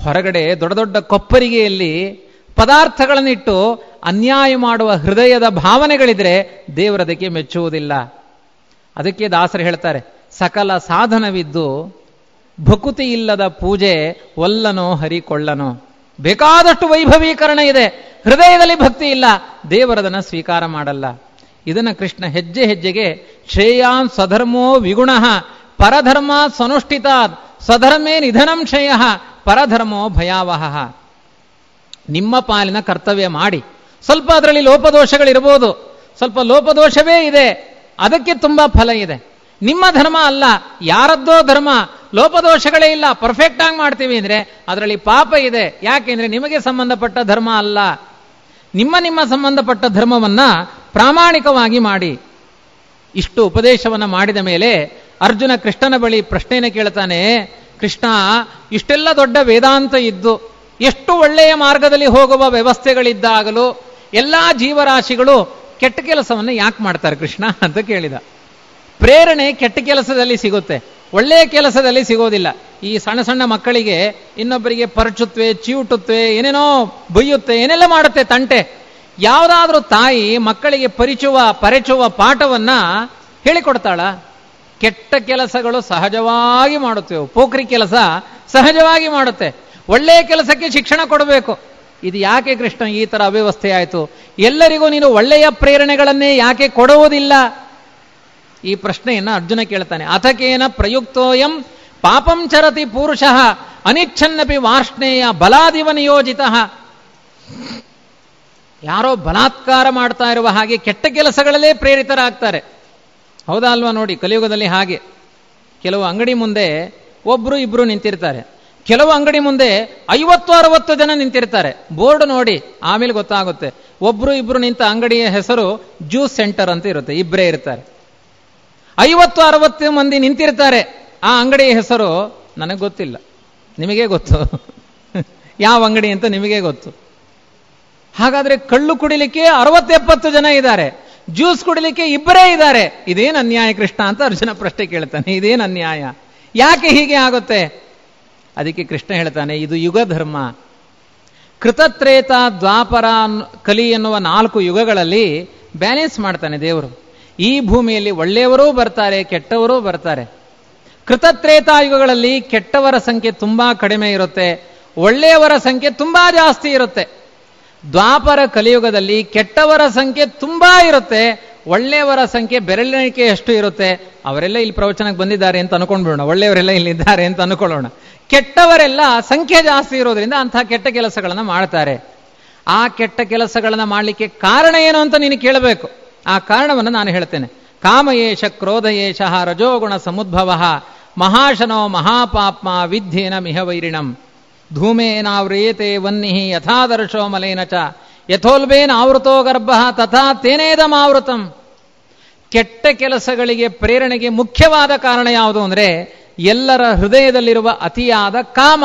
ಹೊರಗಡೆ ದೊಡ್ಡ ದೊಡ್ಡ ಕೊಪ್ಪರಿಗೆಯಲ್ಲಿ ಪದಾರ್ಥಗಳನ್ನಿಟ್ಟು ಅನ್ಯಾಯ ಮಾಡುವ ಹೃದಯದ ಭಾವನೆಗಳಿದ್ರೆ ದೇವರದಕ್ಕೆ ಮೆಚ್ಚುವುದಿಲ್ಲ ಅದಕ್ಕೆ ದಾಸರು ಹೇಳ್ತಾರೆ ಸಕಲ ಸಾಧನವಿದ್ದು ಭಕುತಿ ಇಲ್ಲದ ಪೂಜೆ ಒಲ್ಲನೋ ಹರಿಕೊಳ್ಳನೋ ಬೇಕಾದಷ್ಟು ವೈಭವೀಕರಣ ಇದೆ ಹೃದಯದಲ್ಲಿ ಭಕ್ತಿ ಇಲ್ಲ ದೇವರದನ್ನು ಸ್ವೀಕಾರ ಮಾಡಲ್ಲ ಇದನ್ನು ಕೃಷ್ಣ ಹೆಜ್ಜೆ ಹೆಜ್ಜೆಗೆ ಶ್ರೇಯಾನ್ ಸಧರ್ಮೋ ವಿಗುಣ ಪರಧರ್ಮ ಸನುಷ್ಠಿತಾತ್ ಸಧರ್ಮೇ ನಿಧನಂ ಶ್ರೇಯ ಪರಧರ್ಮೋ ಭಯಾವಹ ನಿಮ್ಮ ಪಾಲಿನ ಕರ್ತವ್ಯ ಮಾಡಿ ಸ್ವಲ್ಪ ಅದರಲ್ಲಿ ಲೋಪದೋಷಗಳಿರ್ಬೋದು ಸ್ವಲ್ಪ ಲೋಪದೋಷವೇ ಇದೆ ಅದಕ್ಕೆ ತುಂಬ ಫಲ ಇದೆ ನಿಮ್ಮ ಧರ್ಮ ಅಲ್ಲ ಯಾರದ್ದೋ ಧರ್ಮ ಲೋಪದೋಷಗಳೇ ಇಲ್ಲ ಪರ್ಫೆಕ್ಟ್ ಆಗಿ ಮಾಡ್ತೀವಿ ಅಂದರೆ ಅದರಲ್ಲಿ ಪಾಪ ಇದೆ ಯಾಕೆಂದ್ರೆ ನಿಮಗೆ ಸಂಬಂಧಪಟ್ಟ ಧರ್ಮ ಅಲ್ಲ ನಿಮ್ಮ ನಿಮ್ಮ ಸಂಬಂಧಪಟ್ಟ ಧರ್ಮವನ್ನ ಪ್ರಾಮಾಣಿಕವಾಗಿ ಮಾಡಿ ಇಷ್ಟು ಉಪದೇಶವನ್ನು ಮಾಡಿದ ಮೇಲೆ ಅರ್ಜುನ ಕೃಷ್ಣನ ಬಳಿ ಪ್ರಶ್ನೆಯನ್ನು ಕೇಳ್ತಾನೆ ಕೃಷ್ಣ ಇಷ್ಟೆಲ್ಲ ದೊಡ್ಡ ವೇದಾಂತ ಇದ್ದು ಎಷ್ಟು ಒಳ್ಳೆಯ ಮಾರ್ಗದಲ್ಲಿ ಹೋಗುವ ವ್ಯವಸ್ಥೆಗಳಿದ್ದಾಗಲೂ ಎಲ್ಲ ಜೀವರಾಶಿಗಳು ಕೆಟ್ಟ ಕೆಲಸವನ್ನು ಯಾಕೆ ಮಾಡ್ತಾರೆ ಕೃಷ್ಣ ಅಂತ ಕೇಳಿದ ಪ್ರೇರಣೆ ಕೆಟ್ಟ ಕೆಲಸದಲ್ಲಿ ಸಿಗುತ್ತೆ ಒಳ್ಳೆಯ ಕೆಲಸದಲ್ಲಿ ಸಿಗೋದಿಲ್ಲ ಈ ಸಣ್ಣ ಸಣ್ಣ ಮಕ್ಕಳಿಗೆ ಇನ್ನೊಬ್ಬರಿಗೆ ಪರಚುತ್ವೆ ಚಿವುಟುತ್ವೆ ಏನೇನೋ ಬೈಯುತ್ತೆ ಏನೆಲ್ಲ ಮಾಡುತ್ತೆ ತಂಟೆ ಯಾವುದಾದ್ರೂ ತಾಯಿ ಮಕ್ಕಳಿಗೆ ಪರಿಚುವ ಪರಿಚುವ ಪಾಠವನ್ನ ಹೇಳಿಕೊಡ್ತಾಳ ಕೆಟ್ಟ ಕೆಲಸಗಳು ಸಹಜವಾಗಿ ಮಾಡುತ್ತೇವೆ ಪೋಖ್ರಿ ಕೆಲಸ ಸಹಜವಾಗಿ ಮಾಡುತ್ತೆ ಒಳ್ಳೆಯ ಕೆಲಸಕ್ಕೆ ಶಿಕ್ಷಣ ಕೊಡಬೇಕು ಇದು ಯಾಕೆ ಕೃಷ್ಣ ಈ ತರ ಅವ್ಯವಸ್ಥೆ ಆಯಿತು ಎಲ್ಲರಿಗೂ ನೀನು ಒಳ್ಳೆಯ ಪ್ರೇರಣೆಗಳನ್ನೇ ಯಾಕೆ ಕೊಡುವುದಿಲ್ಲ ಈ ಪ್ರಶ್ನೆಯನ್ನ ಅರ್ಜುನ ಕೇಳ್ತಾನೆ ಅಥಕೇನ ಪ್ರಯುಕ್ತೋಯಂ ಪಾಪಂ ಚರತಿ ಪುರುಷ ಅನಿಚ್ಛನ್ನಪಿ ವಾರ್ಷ್ಣೇಯ ಬಲಾದಿವ ನಿಯೋಜಿತ ಯಾರೋ ಬಲಾತ್ಕಾರ ಮಾಡ್ತಾ ಇರುವ ಹಾಗೆ ಕೆಟ್ಟ ಕೆಲಸಗಳಲ್ಲೇ ಪ್ರೇರಿತರಾಗ್ತಾರೆ ಹೌದಾ ಅಲ್ವಾ ನೋಡಿ ಕಲಿಯುಗದಲ್ಲಿ ಹಾಗೆ ಕೆಲವು ಅಂಗಡಿ ಮುಂದೆ ಒಬ್ಬರು ಇಬ್ಬರು ನಿಂತಿರ್ತಾರೆ ಕೆಲವು ಅಂಗಡಿ ಮುಂದೆ ಐವತ್ತು ಅರವತ್ತು ಜನ ನಿಂತಿರ್ತಾರೆ ಬೋರ್ಡ್ ನೋಡಿ ಆಮೇಲೆ ಗೊತ್ತಾಗುತ್ತೆ ಒಬ್ಬರು ಇಬ್ಬರು ನಿಂತ ಅಂಗಡಿಯ ಹೆಸರು ಜ್ಯೂಸ್ ಸೆಂಟರ್ ಅಂತ ಇರುತ್ತೆ ಇಬ್ಬರೇ ಇರ್ತಾರೆ ಐವತ್ತು ಅರವತ್ತು ಮಂದಿ ನಿಂತಿರ್ತಾರೆ ಆ ಅಂಗಡಿಯ ಹೆಸರು ನನಗೆ ಗೊತ್ತಿಲ್ಲ ನಿಮಗೇ ಗೊತ್ತು ಯಾವ ಅಂಗಡಿ ಅಂತ ನಿಮಗೆ ಗೊತ್ತು ಹಾಗಾದ್ರೆ ಕಳ್ಳು ಕುಡಿಲಿಕ್ಕೆ ಅರವತ್ತೆಪ್ಪತ್ತು ಜನ ಇದ್ದಾರೆ ಜ್ಯೂಸ್ ಕುಡಿಲಿಕ್ಕೆ ಇಬ್ಬರೇ ಇದ್ದಾರೆ ಇದೇನು ಅನ್ಯಾಯ ಕೃಷ್ಣ ಅಂತ ಅರ್ಜುನ ಪ್ರಶ್ನೆ ಕೇಳ್ತಾನೆ ಇದೇನು ಅನ್ಯಾಯ ಯಾಕೆ ಹೀಗೆ ಆಗುತ್ತೆ ಅದಕ್ಕೆ ಕೃಷ್ಣ ಹೇಳ್ತಾನೆ ಇದು ಯುಗ ಧರ್ಮ ಕೃತತ್ರೇತ ದ್ವಾಪರ ಕಲಿ ಎನ್ನುವ ನಾಲ್ಕು ಯುಗಗಳಲ್ಲಿ ಬ್ಯಾಲೆನ್ಸ್ ಮಾಡ್ತಾನೆ ದೇವರು ಈ ಭೂಮಿಯಲ್ಲಿ ಒಳ್ಳೆಯವರೂ ಬರ್ತಾರೆ ಕೆಟ್ಟವರೂ ಬರ್ತಾರೆ ಕೃತತ್ರೇತ ಯುಗಗಳಲ್ಲಿ ಕೆಟ್ಟವರ ಸಂಖ್ಯೆ ತುಂಬಾ ಕಡಿಮೆ ಇರುತ್ತೆ ಒಳ್ಳೆಯವರ ಸಂಖ್ಯೆ ತುಂಬಾ ಜಾಸ್ತಿ ಇರುತ್ತೆ ದ್ವಾಪರ ಕಲಿಯುಗದಲ್ಲಿ ಕೆಟ್ಟವರ ಸಂಖ್ಯೆ ತುಂಬಾ ಇರುತ್ತೆ ಒಳ್ಳೆಯವರ ಸಂಖ್ಯೆ ಬೆರಳಿಕೆ ಎಷ್ಟು ಇರುತ್ತೆ ಅವರೆಲ್ಲ ಇಲ್ಲಿ ಪ್ರವಚನಕ್ಕೆ ಬಂದಿದ್ದಾರೆ ಅಂತ ಅನ್ಕೊಂಡ್ಬಿಡೋಣ ಒಳ್ಳೆಯವರೆಲ್ಲ ಇಲ್ಲಿದ್ದಾರೆ ಅಂತ ಅನ್ಕೊಳ್ಳೋಣ ಕೆಟ್ಟವರೆಲ್ಲ ಸಂಖ್ಯೆ ಜಾಸ್ತಿ ಇರೋದ್ರಿಂದ ಅಂತ ಕೆಟ್ಟ ಕೆಲಸಗಳನ್ನು ಮಾಡ್ತಾರೆ ಆ ಕೆಟ್ಟ ಕೆಲಸಗಳನ್ನು ಮಾಡಲಿಕ್ಕೆ ಕಾರಣ ಏನು ಅಂತ ನೀನು ಕೇಳಬೇಕು ಆ ಕಾರಣವನ್ನು ನಾನು ಹೇಳ್ತೇನೆ ಕಾಮಯೇಷ ಕ್ರೋಧಯೇಷ ರಜೋಗುಣ ಸಮುದ್ಭವ ಮಹಾಶನೋ ಮಹಾಪಾಪ್ಮ ವಿದ್ಯೇನ ಮಿಹ ವೈರಿಣಂ ಧೂಮೇನಾವ್ರಿಯತೆ ವನ್ನಿಹಿ ಯಥಾದರ್ಶೋ ಮಲೇನ ಚ ಯಥೋಲ್ಬೇನ ಆವೃತೋ ಗರ್ಭ ತಥಾ ತೇನೇದಮಾವೃತಂ ಕೆಟ್ಟ ಕೆಲಸಗಳಿಗೆ ಪ್ರೇರಣೆಗೆ ಮುಖ್ಯವಾದ ಕಾರಣ ಯಾವುದು ಅಂದರೆ ಎಲ್ಲರ ಹೃದಯದಲ್ಲಿರುವ ಅತಿಯಾದ ಕಾಮ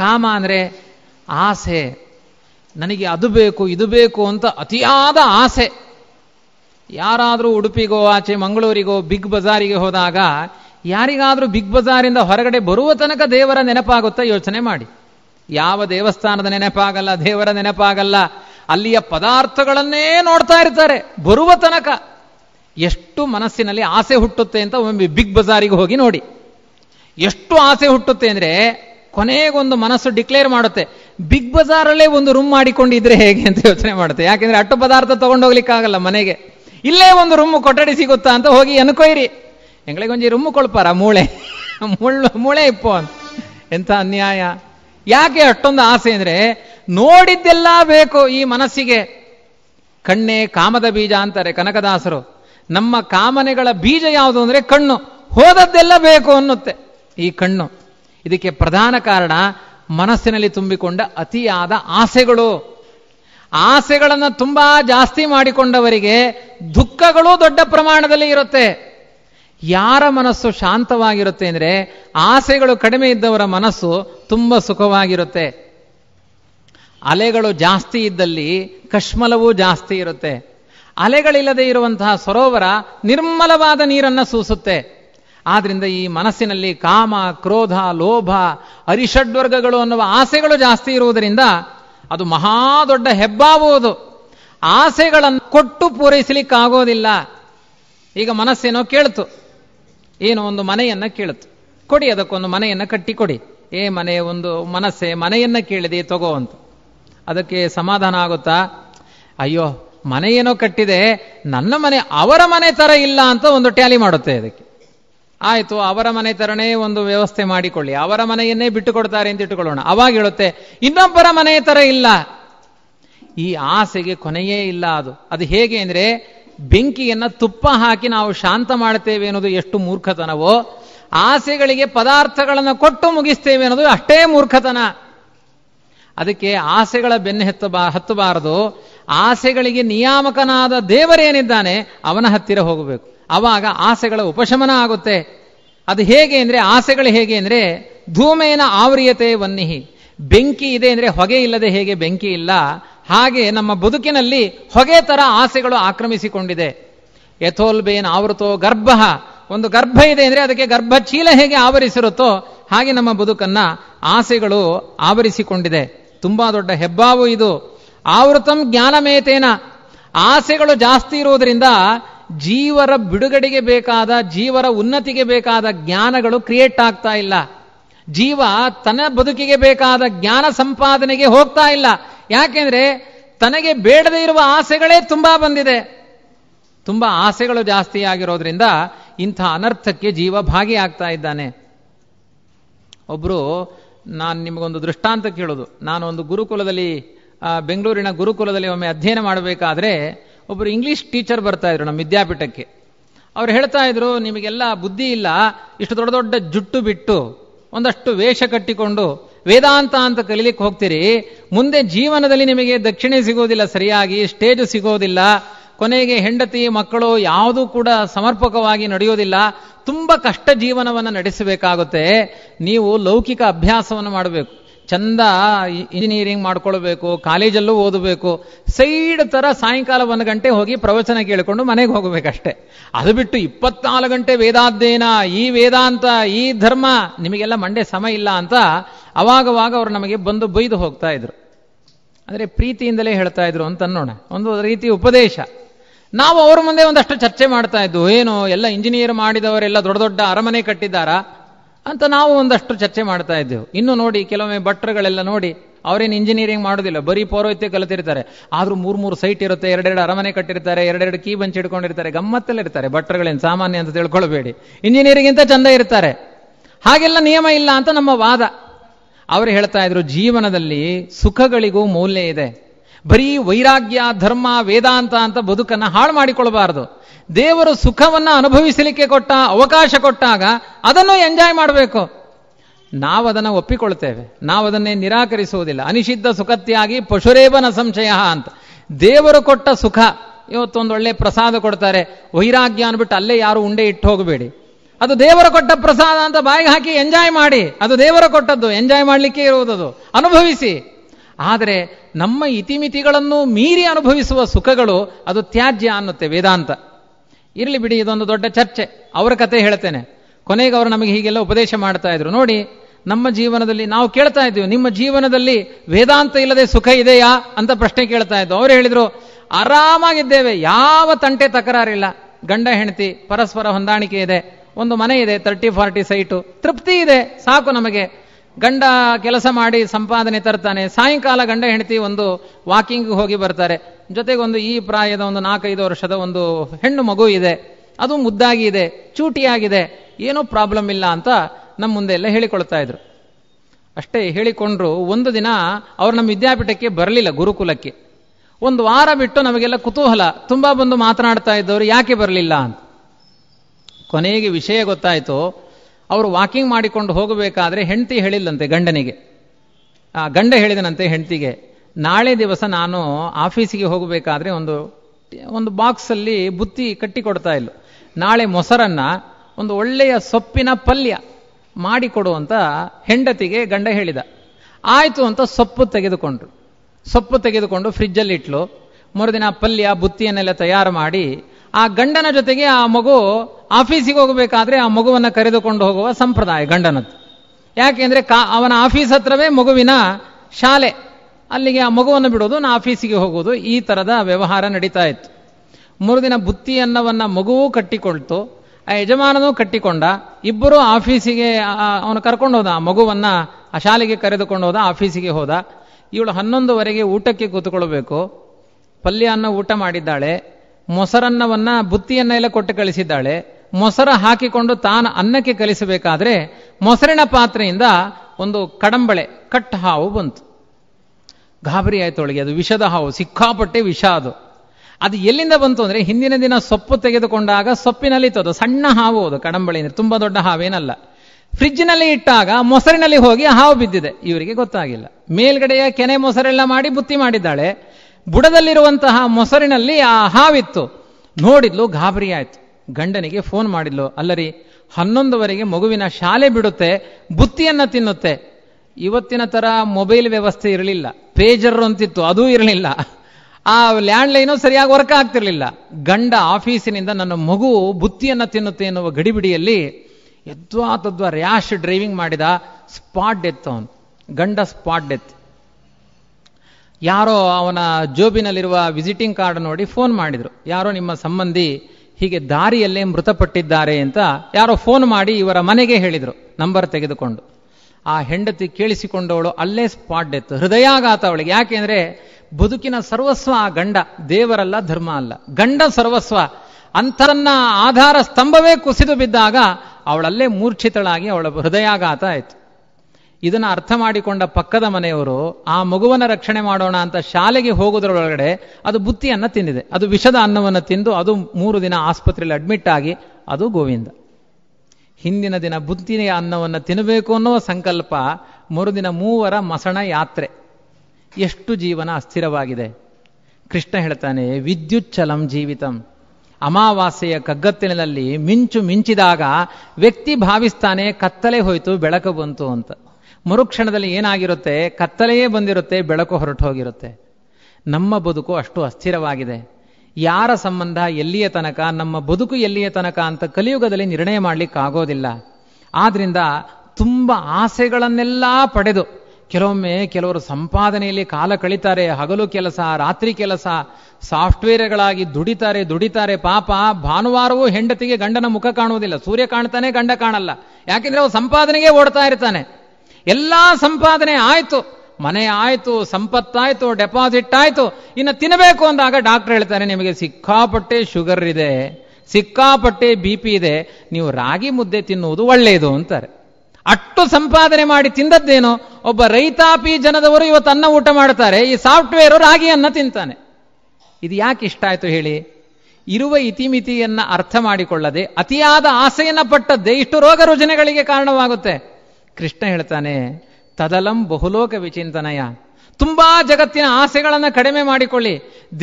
ಕಾಮ ಅಂದರೆ ಆಸೆ ನನಗೆ ಅದು ಬೇಕು ಇದು ಬೇಕು ಅಂತ ಅತಿಯಾದ ಆಸೆ ಯಾರಾದರೂ ಉಡುಪಿಗೋ ಆಚೆ ಮಂಗಳೂರಿಗೋ ಬಿಗ್ ಬಜಾರಿಗೆ ಹೋದಾಗ ಯಾರಿಗಾದರೂ ಬಿಗ್ ಬಜಾರಿಂದ ಹೊರಗಡೆ ಬರುವ ತನಕ ದೇವರ ನೆನಪಾಗುತ್ತಾ ಯೋಚನೆ ಮಾಡಿ ಯಾವ ದೇವಸ್ಥಾನದ ನೆನಪಾಗಲ್ಲ ದೇವರ ನೆನಪಾಗಲ್ಲ ಅಲ್ಲಿಯ ಪದಾರ್ಥಗಳನ್ನೇ ನೋಡ್ತಾ ಇರ್ತಾರೆ ಬರುವ ತನಕ ಎಷ್ಟು ಮನಸ್ಸಿನಲ್ಲಿ ಆಸೆ ಹುಟ್ಟುತ್ತೆ ಅಂತ ಒಮ್ಮೆ ಬಿಗ್ ಬಜಾರಿಗೆ ಹೋಗಿ ನೋಡಿ ಎಷ್ಟು ಆಸೆ ಹುಟ್ಟುತ್ತೆ ಅಂದರೆ ಕೊನೆಗೊಂದು ಮನಸ್ಸು ಡಿಕ್ಲೇರ್ ಮಾಡುತ್ತೆ ಬಿಗ್ ಬಜಾರಲ್ಲೇ ಒಂದು ರೂಮ್ ಮಾಡಿಕೊಂಡಿದ್ರೆ ಹೇಗೆ ಅಂತ ಯೋಚನೆ ಮಾಡುತ್ತೆ ಯಾಕೆಂದ್ರೆ ಅಟ್ಟು ಪದಾರ್ಥ ತಗೊಂಡೋಗ್ಲಿಕ್ಕಾಗಲ್ಲ ಮನೆಗೆ ಇಲ್ಲೇ ಒಂದು ರೂಮ್ ಕೊಠಡಿ ಸಿಗುತ್ತಾ ಅಂತ ಹೋಗಿ ಅನ್ಕೊಯ್ರಿ ಎಂಗ್ಳಿಗೊಂಜಿ ರುಮ್ಮು ಕೊಳ್ಪಾರ ಮೂಳೆ ಮುಳ್ಳು ಮೂಳೆ ಇಪ್ಪು ಅಂತ ಎಂಥ ಅನ್ಯಾಯ ಯಾಕೆ ಅಷ್ಟೊಂದು ಆಸೆ ಅಂದರೆ ನೋಡಿದ್ದೆಲ್ಲ ಬೇಕು ಈ ಮನಸ್ಸಿಗೆ ಕಣ್ಣೇ ಕಾಮದ ಬೀಜ ಅಂತಾರೆ ಕನಕದಾಸರು ನಮ್ಮ ಕಾಮನೆಗಳ ಬೀಜ ಯಾವುದು ಅಂದರೆ ಕಣ್ಣು ಹೋದದ್ದೆಲ್ಲ ಬೇಕು ಅನ್ನುತ್ತೆ ಈ ಕಣ್ಣು ಇದಕ್ಕೆ ಪ್ರಧಾನ ಕಾರಣ ಮನಸ್ಸಿನಲ್ಲಿ ತುಂಬಿಕೊಂಡ ಅತಿಯಾದ ಆಸೆಗಳು ಆಸೆಗಳನ್ನು ತುಂಬಾ ಜಾಸ್ತಿ ಮಾಡಿಕೊಂಡವರಿಗೆ ದುಃಖಗಳು ದೊಡ್ಡ ಪ್ರಮಾಣದಲ್ಲಿ ಇರುತ್ತೆ ಯಾರ ಮನಸ್ಸು ಶಾಂತವಾಗಿರುತ್ತೆ ಅಂದರೆ ಆಸೆಗಳು ಕಡಿಮೆ ಇದ್ದವರ ಮನಸ್ಸು ತುಂಬ ಸುಖವಾಗಿರುತ್ತೆ ಅಲೆಗಳು ಜಾಸ್ತಿ ಇದ್ದಲ್ಲಿ ಕಶ್ಮಲವೂ ಜಾಸ್ತಿ ಇರುತ್ತೆ ಅಲೆಗಳಿಲ್ಲದೆ ಇರುವಂತಹ ಸರೋವರ ನಿರ್ಮಲವಾದ ನೀರನ್ನು ಸೂಸುತ್ತೆ ಆದ್ರಿಂದ ಈ ಮನಸ್ಸಿನಲ್ಲಿ ಕಾಮ ಕ್ರೋಧ ಲೋಭ ಅರಿಷಡ್ವರ್ಗಗಳು ಅನ್ನುವ ಆಸೆಗಳು ಜಾಸ್ತಿ ಇರುವುದರಿಂದ ಅದು ಮಹಾ ದೊಡ್ಡ ಹೆಬ್ಬಾವುದು ಆಸೆಗಳನ್ನು ಕೊಟ್ಟು ಪೂರೈಸಲಿಕ್ಕಾಗೋದಿಲ್ಲ ಈಗ ಮನಸ್ಸೇನೋ ಕೇಳ್ತು ಏನೋ ಒಂದು ಮನೆಯನ್ನ ಕೇಳುತ್ತೆ ಕೊಡಿ ಅದಕ್ಕೊಂದು ಮನೆಯನ್ನ ಕಟ್ಟಿ ಕೊಡಿ ಏ ಮನೆ ಒಂದು ಮನಸ್ಸೆ ಮನೆಯನ್ನ ಕೇಳಿದೆ ತಗೋ ಅಂತ ಅದಕ್ಕೆ ಸಮಾಧಾನ ಆಗುತ್ತಾ ಅಯ್ಯೋ ಮನೆ ಏನೋ ಕಟ್ಟಿದೆ ನನ್ನ ಮನೆ ಅವರ ಮನೆ ತರ ಇಲ್ಲ ಅಂತ ಒಂದು ಟ್ಯಾಲಿ ಮಾಡುತ್ತೆ ಅದಕ್ಕೆ ಆಯಿತು ಅವರ ಮನೆ ತರನೇ ಒಂದು ವ್ಯವಸ್ಥೆ ಮಾಡಿಕೊಳ್ಳಿ ಅವರ ಮನೆಯನ್ನೇ ಬಿಟ್ಟು ಅಂತ ಇಟ್ಟುಕೊಳ್ಳೋಣ ಅವಾಗ ಹೇಳುತ್ತೆ ಇನ್ನೊಬ್ಬರ ಮನೆ ತರ ಇಲ್ಲ ಈ ಆಸೆಗೆ ಕೊನೆಯೇ ಇಲ್ಲ ಅದು ಅದು ಹೇಗೆ ಅಂದ್ರೆ ಬೆಂಕಿಯನ್ನು ತುಪ್ಪ ಹಾಕಿ ನಾವು ಶಾಂತ ಮಾಡ್ತೇವೆ ಅನ್ನೋದು ಎಷ್ಟು ಮೂರ್ಖತನವೋ ಆಸೆಗಳಿಗೆ ಪದಾರ್ಥಗಳನ್ನು ಕೊಟ್ಟು ಮುಗಿಸ್ತೇವೆ ಅನ್ನೋದು ಅಷ್ಟೇ ಮೂರ್ಖತನ ಅದಕ್ಕೆ ಆಸೆಗಳ ಬೆನ್ನು ಹೆತ್ತಬಾ ಹತ್ತಬಾರದು ಆಸೆಗಳಿಗೆ ನಿಯಾಮಕನಾದ ದೇವರೇನಿದ್ದಾನೆ ಅವನ ಹತ್ತಿರ ಹೋಗಬೇಕು ಅವಾಗ ಆಸೆಗಳ ಉಪಶಮನ ಆಗುತ್ತೆ ಅದು ಹೇಗೆ ಅಂದರೆ ಆಸೆಗಳು ಹೇಗೆ ಅಂದರೆ ಧೂಮೇನ ಆವ್ರಿಯತೆ ವನ್ನಿಹಿ ಬೆಂಕಿ ಇದೆ ಅಂದರೆ ಹೊಗೆ ಇಲ್ಲದೆ ಹೇಗೆ ಬೆಂಕಿ ಇಲ್ಲ ಹಾಗೆ ನಮ್ಮ ಬದುಕಿನಲ್ಲಿ ಹೊಗೆ ತರ ಆಸೆಗಳು ಆಕ್ರಮಿಸಿಕೊಂಡಿದೆ ಯಥೋಲ್ಬೇನ್ ಆವೃತೋ ಗರ್ಭ ಒಂದು ಗರ್ಭ ಇದೆ ಅಂದರೆ ಅದಕ್ಕೆ ಗರ್ಭ ಚೀಲ ಹೇಗೆ ಆವರಿಸಿರುತ್ತೋ ಹಾಗೆ ನಮ್ಮ ಬದುಕನ್ನ ಆಸೆಗಳು ಆವರಿಸಿಕೊಂಡಿದೆ ತುಂಬಾ ದೊಡ್ಡ ಹೆಬ್ಬಾವು ಇದು ಆವೃತಂ ಜ್ಞಾನಮೇತೇನ ಆಸೆಗಳು ಜಾಸ್ತಿ ಇರುವುದರಿಂದ ಜೀವರ ಬಿಡುಗಡೆಗೆ ಬೇಕಾದ ಜೀವರ ಉನ್ನತಿಗೆ ಬೇಕಾದ ಜ್ಞಾನಗಳು ಕ್ರಿಯೇಟ್ ಆಗ್ತಾ ಇಲ್ಲ ಜೀವ ತನ್ನ ಬದುಕಿಗೆ ಬೇಕಾದ ಜ್ಞಾನ ಸಂಪಾದನೆಗೆ ಹೋಗ್ತಾ ಇಲ್ಲ ಯಾಕೆಂದ್ರೆ ತನಗೆ ಬೇಡದೆ ಇರುವ ಆಸೆಗಳೇ ತುಂಬಾ ಬಂದಿದೆ ತುಂಬಾ ಆಸೆಗಳು ಜಾಸ್ತಿ ಆಗಿರೋದ್ರಿಂದ ಇಂಥ ಅನರ್ಥಕ್ಕೆ ಜೀವ ಭಾಗಿಯಾಗ್ತಾ ಇದ್ದಾನೆ ಒಬ್ರು ನಾನು ನಿಮಗೊಂದು ದೃಷ್ಟಾಂತ ಕೇಳೋದು ನಾನು ಒಂದು ಗುರುಕುಲದಲ್ಲಿ ಬೆಂಗಳೂರಿನ ಗುರುಕುಲದಲ್ಲಿ ಒಮ್ಮೆ ಅಧ್ಯಯನ ಮಾಡಬೇಕಾದ್ರೆ ಒಬ್ರು ಇಂಗ್ಲಿಷ್ ಟೀಚರ್ ಬರ್ತಾ ಇದ್ರು ನಮ್ಮ ವಿದ್ಯಾಪೀಠಕ್ಕೆ ಅವ್ರು ಹೇಳ್ತಾ ಇದ್ರು ನಿಮಗೆಲ್ಲ ಬುದ್ಧಿ ಇಲ್ಲ ಇಷ್ಟು ದೊಡ್ಡ ದೊಡ್ಡ ಜುಟ್ಟು ಬಿಟ್ಟು ಒಂದಷ್ಟು ವೇಷ ಕಟ್ಟಿಕೊಂಡು ವೇದಾಂತ ಅಂತ ಕಲಿಲಿಕ್ಕೆ ಹೋಗ್ತೀರಿ ಮುಂದೆ ಜೀವನದಲ್ಲಿ ನಿಮಗೆ ದಕ್ಷಿಣೆ ಸಿಗೋದಿಲ್ಲ ಸರಿಯಾಗಿ ಸ್ಟೇಜ್ ಸಿಗೋದಿಲ್ಲ ಕೊನೆಗೆ ಹೆಂಡತಿ ಮಕ್ಕಳು ಯಾವುದೂ ಕೂಡ ಸಮರ್ಪಕವಾಗಿ ನಡೆಯೋದಿಲ್ಲ ತುಂಬ ಕಷ್ಟ ಜೀವನವನ್ನು ನಡೆಸಬೇಕಾಗುತ್ತೆ ನೀವು ಲೌಕಿಕ ಅಭ್ಯಾಸವನ್ನು ಮಾಡಬೇಕು ಚಂದ ಇಂಜಿನಿಯರಿಂಗ್ ಮಾಡ್ಕೊಳ್ಬೇಕು ಕಾಲೇಜಲ್ಲೂ ಓದಬೇಕು ಸೈಡ್ ಥರ ಸಾಯಂಕಾಲ ಒಂದು ಗಂಟೆ ಹೋಗಿ ಪ್ರವಚನ ಕೇಳಿಕೊಂಡು ಮನೆಗೆ ಹೋಗಬೇಕಷ್ಟೆ ಅದು ಬಿಟ್ಟು ಇಪ್ಪತ್ನಾಲ್ಕು ಗಂಟೆ ವೇದಾಧ್ಯಯನ ಈ ವೇದಾಂತ ಈ ಧರ್ಮ ನಿಮಗೆಲ್ಲ ಮಂಡೆ ಸಮ ಇಲ್ಲ ಅಂತ ಅವಾಗವಾಗ ಅವರು ನಮಗೆ ಬಂದು ಬೈದು ಹೋಗ್ತಾ ಇದ್ರು ಅಂದರೆ ಪ್ರೀತಿಯಿಂದಲೇ ಹೇಳ್ತಾ ಇದ್ರು ಅಂತ ಅನ್ನೋಣ ಒಂದು ರೀತಿ ಉಪದೇಶ ನಾವು ಅವ್ರ ಮುಂದೆ ಒಂದಷ್ಟು ಚರ್ಚೆ ಮಾಡ್ತಾ ಇದ್ದು ಏನು ಎಲ್ಲ ಇಂಜಿನಿಯರ್ ಮಾಡಿದವರೆಲ್ಲ ದೊಡ್ಡ ದೊಡ್ಡ ಅರಮನೆ ಕಟ್ಟಿದ್ದಾರಾ ಅಂತ ನಾವು ಒಂದಷ್ಟು ಚರ್ಚೆ ಮಾಡ್ತಾ ಇದ್ದೆವು ಇನ್ನು ನೋಡಿ ಕೆಲವೊಮ್ಮೆ ಭಟ್ರುಗಳೆಲ್ಲ ನೋಡಿ ಅವರೇನು ಇಂಜಿನಿಯರಿಂಗ್ ಮಾಡೋದಿಲ್ಲ ಬರೀ ಪೌರೋಹಿತ್ಯ ಕಲಿತಿರ್ತಾರೆ ಆದರೂ ಮೂರು ಮೂರು ಸೈಟ್ ಇರುತ್ತೆ ಎರಡೆರಡು ಅರಮನೆ ಕಟ್ಟಿರ್ತಾರೆ ಎರಡೆರಡು ಕೀ ಬಂಚ್ ಇಟ್ಕೊಂಡಿರ್ತಾರೆ ಗಮ್ಮತ್ತಲ್ಲಿರ್ತಾರೆ ಭಟ್ರುಗಳೇನು ಸಾಮಾನ್ಯ ಅಂತ ತಿಳ್ಕೊಳ್ಬೇಡಿ ಇಂಜಿನಿಯರಿಂಗಿಂತ ಚಂದ ಇರ್ತಾರೆ ಹಾಗೆಲ್ಲ ನಿಯಮ ಇಲ್ಲ ಅಂತ ನಮ್ಮ ವಾದ ಅವರು ಹೇಳ್ತಾ ಇದ್ರು ಜೀವನದಲ್ಲಿ ಸುಖಗಳಿಗೂ ಮೌಲ್ಯ ಇದೆ ಬರೀ ವೈರಾಗ್ಯ ಧರ್ಮ ವೇದಾಂತ ಅಂತ ಬದುಕನ್ನು ಹಾಳು ಮಾಡಿಕೊಳ್ಬಾರ್ದು ದೇವರು ಸುಖವನ್ನು ಅನುಭವಿಸಲಿಕ್ಕೆ ಕೊಟ್ಟ ಅವಕಾಶ ಕೊಟ್ಟಾಗ ಅದನ್ನು ಎಂಜಾಯ್ ಮಾಡಬೇಕು ನಾವದನ್ನು ಒಪ್ಪಿಕೊಳ್ತೇವೆ ನಾವು ಅದನ್ನೇ ನಿರಾಕರಿಸುವುದಿಲ್ಲ ಅನಿಷಿದ್ಧ ಸುಖತ್ಯಾಗಿ ಪಶುರೇವನ ಸಂಶಯ ಅಂತ ದೇವರು ಕೊಟ್ಟ ಸುಖ ಇವತ್ತೊಂದು ಒಳ್ಳೆ ಪ್ರಸಾದ ಕೊಡ್ತಾರೆ ವೈರಾಗ್ಯ ಅನ್ಬಿಟ್ಟು ಅಲ್ಲೇ ಯಾರು ಉಂಡೆ ಇಟ್ಟು ಹೋಗಬೇಡಿ ಅದು ದೇವರ ಕೊಟ್ಟ ಪ್ರಸಾದ ಅಂತ ಬಾಯಿಗೆ ಹಾಕಿ ಎಂಜಾಯ್ ಮಾಡಿ ಅದು ದೇವರ ಕೊಟ್ಟದ್ದು ಎಂಜಾಯ್ ಮಾಡಲಿಕ್ಕೆ ಇರುವುದದು ಅನುಭವಿಸಿ ಆದರೆ ನಮ್ಮ ಇತಿಮಿತಿಗಳನ್ನು ಮೀರಿ ಅನುಭವಿಸುವ ಸುಖಗಳು ಅದು ತ್ಯಾಜ್ಯ ಅನ್ನುತ್ತೆ ವೇದಾಂತ ಇರಲಿ ಬಿಡಿ ಇದೊಂದು ದೊಡ್ಡ ಚರ್ಚೆ ಅವರ ಕತೆ ಹೇಳ್ತೇನೆ ಕೊನೆಗೆ ಅವರು ನಮಗೆ ಹೀಗೆಲ್ಲ ಉಪದೇಶ ಮಾಡ್ತಾ ಇದ್ರು ನೋಡಿ ನಮ್ಮ ಜೀವನದಲ್ಲಿ ನಾವು ಕೇಳ್ತಾ ಇದ್ದೀವಿ ನಿಮ್ಮ ಜೀವನದಲ್ಲಿ ವೇದಾಂತ ಇಲ್ಲದೆ ಸುಖ ಇದೆಯಾ ಅಂತ ಪ್ರಶ್ನೆ ಕೇಳ್ತಾ ಇದ್ದು ಅವರು ಹೇಳಿದರು ಆರಾಮಾಗಿದ್ದೇವೆ ಯಾವ ತಂಟೆ ತಕರಾರಿಲ್ಲ ಗಂಡ ಹೆಂಡತಿ ಪರಸ್ಪರ ಹೊಂದಾಣಿಕೆ ಇದೆ ಒಂದು ಮನೆ ಇದೆ ತರ್ಟಿ ಫಾರ್ಟಿ ಸೈಟು ತೃಪ್ತಿ ಇದೆ ಸಾಕು ನಮಗೆ ಗಂಡ ಕೆಲಸ ಮಾಡಿ ಸಂಪಾದನೆ ತರ್ತಾನೆ ಸಾಯಂಕಾಲ ಗಂಡ ಹೆಂಡತಿ ಒಂದು ವಾಕಿಂಗ್ ಹೋಗಿ ಬರ್ತಾರೆ ಜೊತೆಗೆ ಒಂದು ಈ ಪ್ರಾಯದ ಒಂದು ನಾಲ್ಕೈದು ವರ್ಷದ ಒಂದು ಹೆಣ್ಣು ಮಗು ಇದೆ ಅದು ಮುದ್ದಾಗಿ ಇದೆ ಚೂಟಿಯಾಗಿದೆ ಏನೂ ಪ್ರಾಬ್ಲಮ್ ಇಲ್ಲ ಅಂತ ನಮ್ಮ ಮುಂದೆ ಎಲ್ಲ ಹೇಳಿಕೊಳ್ತಾ ಇದ್ರು ಅಷ್ಟೇ ಹೇಳಿಕೊಂಡ್ರು ಒಂದು ದಿನ ಅವ್ರು ನಮ್ಮ ವಿದ್ಯಾಪೀಠಕ್ಕೆ ಬರಲಿಲ್ಲ ಗುರುಕುಲಕ್ಕೆ ಒಂದು ವಾರ ಬಿಟ್ಟು ನಮಗೆಲ್ಲ ಕುತೂಹಲ ತುಂಬಾ ಬಂದು ಮಾತನಾಡ್ತಾ ಇದ್ದವರು ಯಾಕೆ ಬರಲಿಲ್ಲ ಅಂತ ಕೊನೆಗೆ ವಿಷಯ ಗೊತ್ತಾಯಿತು ಅವರು ವಾಕಿಂಗ್ ಮಾಡಿಕೊಂಡು ಹೋಗಬೇಕಾದ್ರೆ ಹೆಂಡತಿ ಹೇಳಿಲ್ಲಂತೆ ಗಂಡನಿಗೆ ಗಂಡ ಹೇಳಿದನಂತೆ ಹೆಂಡತಿಗೆ ನಾಳೆ ದಿವಸ ನಾನು ಆಫೀಸಿಗೆ ಹೋಗಬೇಕಾದ್ರೆ ಒಂದು ಒಂದು ಬಾಕ್ಸಲ್ಲಿ ಬುತ್ತಿ ಕಟ್ಟಿಕೊಡ್ತಾ ಇಲ್ಲ ನಾಳೆ ಮೊಸರನ್ನ ಒಂದು ಒಳ್ಳೆಯ ಸೊಪ್ಪಿನ ಪಲ್ಯ ಮಾಡಿಕೊಡುವಂತ ಹೆಂಡತಿಗೆ ಗಂಡ ಹೇಳಿದ ಆಯಿತು ಅಂತ ಸೊಪ್ಪು ತೆಗೆದುಕೊಂಡ್ರು ಸೊಪ್ಪು ತೆಗೆದುಕೊಂಡು ಫ್ರಿಜ್ಜಲ್ಲಿ ಇಟ್ಲು ಮರುದಿನ ಪಲ್ಯ ಬುತ್ತಿಯನ್ನೆಲ್ಲ ತಯಾರು ಮಾಡಿ ಆ ಗಂಡನ ಜೊತೆಗೆ ಆ ಮಗು ಆಫೀಸಿಗೆ ಹೋಗಬೇಕಾದ್ರೆ ಆ ಮಗುವನ್ನು ಕರೆದುಕೊಂಡು ಹೋಗುವ ಸಂಪ್ರದಾಯ ಗಂಡನದ್ದು ಯಾಕೆಂದರೆ ಕಾ ಅವನ ಆಫೀಸ್ ಹತ್ರವೇ ಮಗುವಿನ ಶಾಲೆ ಅಲ್ಲಿಗೆ ಆ ಮಗುವನ್ನು ಬಿಡೋದು ನಾ ಆಫೀಸಿಗೆ ಹೋಗೋದು ಈ ಥರದ ವ್ಯವಹಾರ ನಡೀತಾ ಇತ್ತು ಮೂರು ದಿನ ಬುತ್ತಿ ಅನ್ನವನ್ನು ಮಗುವೂ ಕಟ್ಟಿಕೊಳ್ತು ಆ ಯಜಮಾನನೂ ಕಟ್ಟಿಕೊಂಡ ಇಬ್ಬರೂ ಆಫೀಸಿಗೆ ಅವನು ಕರ್ಕೊಂಡು ಹೋದ ಆ ಮಗುವನ್ನು ಆ ಶಾಲೆಗೆ ಕರೆದುಕೊಂಡು ಹೋದ ಆಫೀಸಿಗೆ ಹೋದ ಇವಳು ಹನ್ನೊಂದುವರೆಗೆ ಊಟಕ್ಕೆ ಕೂತ್ಕೊಳ್ಬೇಕು ಪಲ್ಯ ಅನ್ನ ಊಟ ಮಾಡಿದ್ದಾಳೆ ಮೊಸರನ್ನವನ್ನ ಬುತ್ತಿಯನ್ನೆಲ್ಲ ಕೊಟ್ಟು ಕಳಿಸಿದ್ದಾಳೆ ಮೊಸರ ಹಾಕಿಕೊಂಡು ತಾನು ಅನ್ನಕ್ಕೆ ಕಲಿಸಬೇಕಾದ್ರೆ ಮೊಸರಿನ ಪಾತ್ರೆಯಿಂದ ಒಂದು ಕಡಂಬಳೆ ಕಟ್ ಹಾವು ಬಂತು ಗಾಬರಿ ಆಯ್ತು ಅದು ವಿಷದ ಹಾವು ಸಿಕ್ಕಾಪಟ್ಟೆ ವಿಷ ಅದು ಅದು ಎಲ್ಲಿಂದ ಬಂತು ಅಂದರೆ ಹಿಂದಿನ ದಿನ ಸೊಪ್ಪು ತೆಗೆದುಕೊಂಡಾಗ ಸೊಪ್ಪಿನಲ್ಲಿ ಅದು ಸಣ್ಣ ಹಾವು ಅದು ಕಡಂಬಳೆ ಅಂದರೆ ತುಂಬ ದೊಡ್ಡ ಹಾವೇನಲ್ಲ ಫ್ರಿಜ್ನಲ್ಲಿ ಇಟ್ಟಾಗ ಮೊಸರಿನಲ್ಲಿ ಹೋಗಿ ಹಾವು ಬಿದ್ದಿದೆ ಇವರಿಗೆ ಗೊತ್ತಾಗಿಲ್ಲ ಮೇಲ್ಗಡೆಯ ಕೆನೆ ಮೊಸರೆಲ್ಲ ಮಾಡಿ ಬುತ್ತಿ ಮಾಡಿದ್ದಾಳೆ ಬುಡದಲ್ಲಿರುವಂತಹ ಮೊಸರಿನಲ್ಲಿ ಆ ಹಾವಿತ್ತು ನೋಡಿದ್ಲು ಗಾಬರಿ ಆಯಿತು ಗಂಡನಿಗೆ ಫೋನ್ ಮಾಡಿದ್ಲು ಅಲ್ಲರಿ ಹನ್ನೊಂದುವರೆಗೆ ಮಗುವಿನ ಶಾಲೆ ಬಿಡುತ್ತೆ ಬುತ್ತಿಯನ್ನು ತಿನ್ನುತ್ತೆ ಇವತ್ತಿನ ಥರ ಮೊಬೈಲ್ ವ್ಯವಸ್ಥೆ ಇರಲಿಲ್ಲ ಪೇಜರ್ ಅಂತಿತ್ತು ಅದೂ ಇರಲಿಲ್ಲ ಆ ಲ್ಯಾಂಡ್ಲೈನು ಸರಿಯಾಗಿ ವರ್ಕ್ ಆಗ್ತಿರ್ಲಿಲ್ಲ ಗಂಡ ಆಫೀಸಿನಿಂದ ನನ್ನ ಮಗು ಬುತ್ತಿಯನ್ನು ತಿನ್ನುತ್ತೆ ಎನ್ನುವ ಗಡಿಬಿಡಿಯಲ್ಲಿ ಎದ್ವಾ ತದ್ವಾ ರ್ಯಾಶ್ ಡ್ರೈವಿಂಗ್ ಮಾಡಿದ ಸ್ಪಾಟ್ ಡೆತ್ ಅವನು ಗಂಡ ಸ್ಪಾಟ್ ಡೆತ್ ಯಾರೋ ಅವನ ಜೋಬಿನಲ್ಲಿರುವ ವಿಸಿಟಿಂಗ್ ಕಾರ್ಡ್ ನೋಡಿ ಫೋನ್ ಮಾಡಿದರು ಯಾರೋ ನಿಮ್ಮ ಸಂಬಂಧಿ ಹೀಗೆ ದಾರಿಯಲ್ಲೇ ಮೃತಪಟ್ಟಿದ್ದಾರೆ ಅಂತ ಯಾರೋ ಫೋನ್ ಮಾಡಿ ಇವರ ಮನೆಗೆ ಹೇಳಿದರು ನಂಬರ್ ತೆಗೆದುಕೊಂಡು ಆ ಹೆಂಡತಿ ಕೇಳಿಸಿಕೊಂಡವಳು ಅಲ್ಲೇ ಸ್ಪಾಟ್ ಡೆತ್ ಹೃದಯಾಘಾತ ಅವಳಿಗೆ ಯಾಕೆಂದರೆ ಬದುಕಿನ ಸರ್ವಸ್ವ ಆ ಗಂಡ ದೇವರಲ್ಲ ಧರ್ಮ ಅಲ್ಲ ಗಂಡ ಸರ್ವಸ್ವ ಅಂಥರನ್ನ ಆಧಾರ ಸ್ತಂಭವೇ ಕುಸಿದು ಬಿದ್ದಾಗ ಅವಳಲ್ಲೇ ಮೂರ್ಛಿತಳಾಗಿ ಅವಳ ಹೃದಯಾಘಾತ ಆಯಿತು ಇದನ್ನು ಅರ್ಥ ಮಾಡಿಕೊಂಡ ಪಕ್ಕದ ಮನೆಯವರು ಆ ಮಗುವನ್ನು ರಕ್ಷಣೆ ಮಾಡೋಣ ಅಂತ ಶಾಲೆಗೆ ಹೋಗೋದ್ರೊಳಗಡೆ ಅದು ಬುತ್ತಿಯನ್ನು ತಿಂದಿದೆ ಅದು ವಿಷದ ಅನ್ನವನ್ನು ತಿಂದು ಅದು ಮೂರು ದಿನ ಆಸ್ಪತ್ರೆಯಲ್ಲಿ ಅಡ್ಮಿಟ್ ಆಗಿ ಅದು ಗೋವಿಂದ ಹಿಂದಿನ ದಿನ ಬುತ್ತಿನ ಅನ್ನವನ್ನು ತಿನ್ನಬೇಕು ಅನ್ನೋ ಸಂಕಲ್ಪ ಮರುದಿನ ಮೂವರ ಮಸಣ ಯಾತ್ರೆ ಎಷ್ಟು ಜೀವನ ಅಸ್ಥಿರವಾಗಿದೆ ಕೃಷ್ಣ ಹೇಳ್ತಾನೆ ವಿದ್ಯುಚ್ಛಲಂ ಜೀವಿತಂ ಅಮಾವಾಸ್ಯೆಯ ಕಗ್ಗತ್ತಿನಲ್ಲಿ ಮಿಂಚು ಮಿಂಚಿದಾಗ ವ್ಯಕ್ತಿ ಭಾವಿಸ್ತಾನೆ ಕತ್ತಲೆ ಹೋಯಿತು ಬೆಳಕು ಬಂತು ಅಂತ ಮರುಕ್ಷಣದಲ್ಲಿ ಏನಾಗಿರುತ್ತೆ ಕತ್ತಲೆಯೇ ಬಂದಿರುತ್ತೆ ಬೆಳಕು ಹೊರಟು ಹೋಗಿರುತ್ತೆ ನಮ್ಮ ಬದುಕು ಅಷ್ಟು ಅಸ್ಥಿರವಾಗಿದೆ ಯಾರ ಸಂಬಂಧ ಎಲ್ಲಿಯ ತನಕ ನಮ್ಮ ಬದುಕು ಎಲ್ಲಿಯ ತನಕ ಅಂತ ಕಲಿಯುಗದಲ್ಲಿ ನಿರ್ಣಯ ಮಾಡಲಿಕ್ಕಾಗೋದಿಲ್ಲ ಆದ್ರಿಂದ ತುಂಬ ಆಸೆಗಳನ್ನೆಲ್ಲ ಪಡೆದು ಕೆಲವೊಮ್ಮೆ ಕೆಲವರು ಸಂಪಾದನೆಯಲ್ಲಿ ಕಾಲ ಕಳಿತಾರೆ ಹಗಲು ಕೆಲಸ ರಾತ್ರಿ ಕೆಲಸ ಸಾಫ್ಟ್ವೇರ್ಗಳಾಗಿ ದುಡಿತಾರೆ ದುಡಿತಾರೆ ಪಾಪ ಭಾನುವಾರವೂ ಹೆಂಡತಿಗೆ ಗಂಡನ ಮುಖ ಕಾಣುವುದಿಲ್ಲ ಸೂರ್ಯ ಕಾಣ್ತಾನೆ ಗಂಡ ಕಾಣಲ್ಲ ಯಾಕೆಂದ್ರೆ ಅವು ಸಂಪಾದನೆಗೆ ಓಡ್ತಾ ಇರ್ತಾನೆ ಎಲ್ಲ ಸಂಪಾದನೆ ಆಯಿತು ಮನೆ ಆಯಿತು ಸಂಪತ್ತಾಯಿತು ಡೆಪಾಸಿಟ್ ಆಯಿತು ಇನ್ನು ತಿನ್ನಬೇಕು ಅಂದಾಗ ಡಾಕ್ಟರ್ ಹೇಳ್ತಾರೆ ನಿಮಗೆ ಸಿಕ್ಕಾಪಟ್ಟೆ ಶುಗರ್ ಇದೆ ಸಿಕ್ಕಾಪಟ್ಟೆ ಬಿ ಪಿ ಇದೆ ನೀವು ರಾಗಿ ಮುದ್ದೆ ತಿನ್ನುವುದು ಒಳ್ಳೆಯದು ಅಂತಾರೆ ಅಷ್ಟು ಸಂಪಾದನೆ ಮಾಡಿ ತಿಂದದ್ದೇನು ಒಬ್ಬ ರೈತಾಪಿ ಜನದವರು ಇವತ್ತು ಅನ್ನ ಊಟ ಮಾಡ್ತಾರೆ ಈ ಸಾಫ್ಟ್ವೇರು ರಾಗಿಯನ್ನ ತಿಂತಾನೆ ಇದು ಯಾಕೆ ಇಷ್ಟ ಆಯಿತು ಹೇಳಿ ಇರುವ ಇತಿಮಿತಿಯನ್ನ ಅರ್ಥ ಮಾಡಿಕೊಳ್ಳದೆ ಅತಿಯಾದ ಆಸೆಯನ್ನ ಪಟ್ಟದ್ದೇ ಇಷ್ಟು ರೋಗ ರುಜಿನಗಳಿಗೆ ಕಾರಣವಾಗುತ್ತೆ ಕೃಷ್ಣ ಹೇಳ್ತಾನೆ ತದಲಂ ಬಹುಲೋಕ ವಿಚಿಂತನಯ ತುಂಬಾ ಜಗತ್ತಿನ ಆಸೆಗಳನ್ನು ಕಡಿಮೆ ಮಾಡಿಕೊಳ್ಳಿ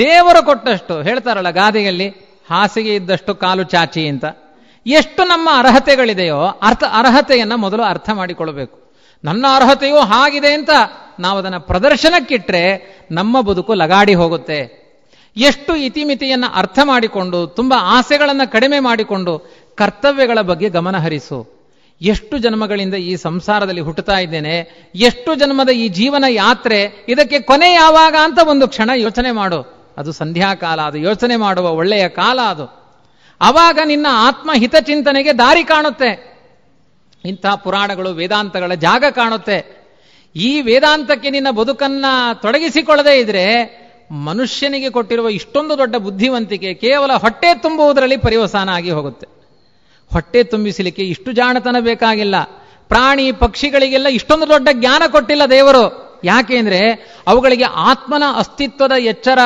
ದೇವರು ಕೊಟ್ಟಷ್ಟು ಹೇಳ್ತಾರಲ್ಲ ಗಾದೆಯಲ್ಲಿ ಹಾಸಿಗೆ ಇದ್ದಷ್ಟು ಕಾಲು ಚಾಚಿ ಅಂತ ಎಷ್ಟು ನಮ್ಮ ಅರ್ಹತೆಗಳಿದೆಯೋ ಅರ್ಥ ಅರ್ಹತೆಯನ್ನ ಮೊದಲು ಅರ್ಥ ಮಾಡಿಕೊಳ್ಬೇಕು ನನ್ನ ಅರ್ಹತೆಯೂ ಹಾಗಿದೆ ಅಂತ ನಾವು ಅದನ್ನು ಪ್ರದರ್ಶನಕ್ಕಿಟ್ಟರೆ ನಮ್ಮ ಬದುಕು ಲಗಾಡಿ ಹೋಗುತ್ತೆ ಎಷ್ಟು ಇತಿಮಿತಿಯನ್ನು ಅರ್ಥ ಮಾಡಿಕೊಂಡು ತುಂಬಾ ಆಸೆಗಳನ್ನು ಕಡಿಮೆ ಮಾಡಿಕೊಂಡು ಕರ್ತವ್ಯಗಳ ಬಗ್ಗೆ ಗಮನ ಹರಿಸು ಎಷ್ಟು ಜನ್ಮಗಳಿಂದ ಈ ಸಂಸಾರದಲ್ಲಿ ಹುಟ್ಟುತ್ತಾ ಇದ್ದೇನೆ ಎಷ್ಟು ಜನ್ಮದ ಈ ಜೀವನ ಯಾತ್ರೆ ಇದಕ್ಕೆ ಕೊನೆ ಯಾವಾಗ ಅಂತ ಒಂದು ಕ್ಷಣ ಯೋಚನೆ ಮಾಡು ಅದು ಸಂಧ್ಯಾಕಾಲ ಅದು ಯೋಚನೆ ಮಾಡುವ ಒಳ್ಳೆಯ ಕಾಲ ಅದು ಅವಾಗ ನಿನ್ನ ಆತ್ಮಹಿತ ಚಿಂತನೆಗೆ ದಾರಿ ಕಾಣುತ್ತೆ ಇಂಥ ಪುರಾಣಗಳು ವೇದಾಂತಗಳ ಜಾಗ ಕಾಣುತ್ತೆ ಈ ವೇದಾಂತಕ್ಕೆ ನಿನ್ನ ಬದುಕನ್ನ ತೊಡಗಿಸಿಕೊಳ್ಳದೇ ಇದ್ರೆ ಮನುಷ್ಯನಿಗೆ ಕೊಟ್ಟಿರುವ ಇಷ್ಟೊಂದು ದೊಡ್ಡ ಬುದ್ಧಿವಂತಿಕೆ ಕೇವಲ ಹೊಟ್ಟೆ ತುಂಬುವುದರಲ್ಲಿ ಪರಿವಸಾನ ಆಗಿ ಹೋಗುತ್ತೆ ಹೊಟ್ಟೆ ತುಂಬಿಸಲಿಕ್ಕೆ ಇಷ್ಟು ಜಾಣತನ ಬೇಕಾಗಿಲ್ಲ ಪ್ರಾಣಿ ಪಕ್ಷಿಗಳಿಗೆಲ್ಲ ಇಷ್ಟೊಂದು ದೊಡ್ಡ ಜ್ಞಾನ ಕೊಟ್ಟಿಲ್ಲ ದೇವರು ಯಾಕೆಂದ್ರೆ ಅವುಗಳಿಗೆ ಆತ್ಮನ ಅಸ್ತಿತ್ವದ ಎಚ್ಚರ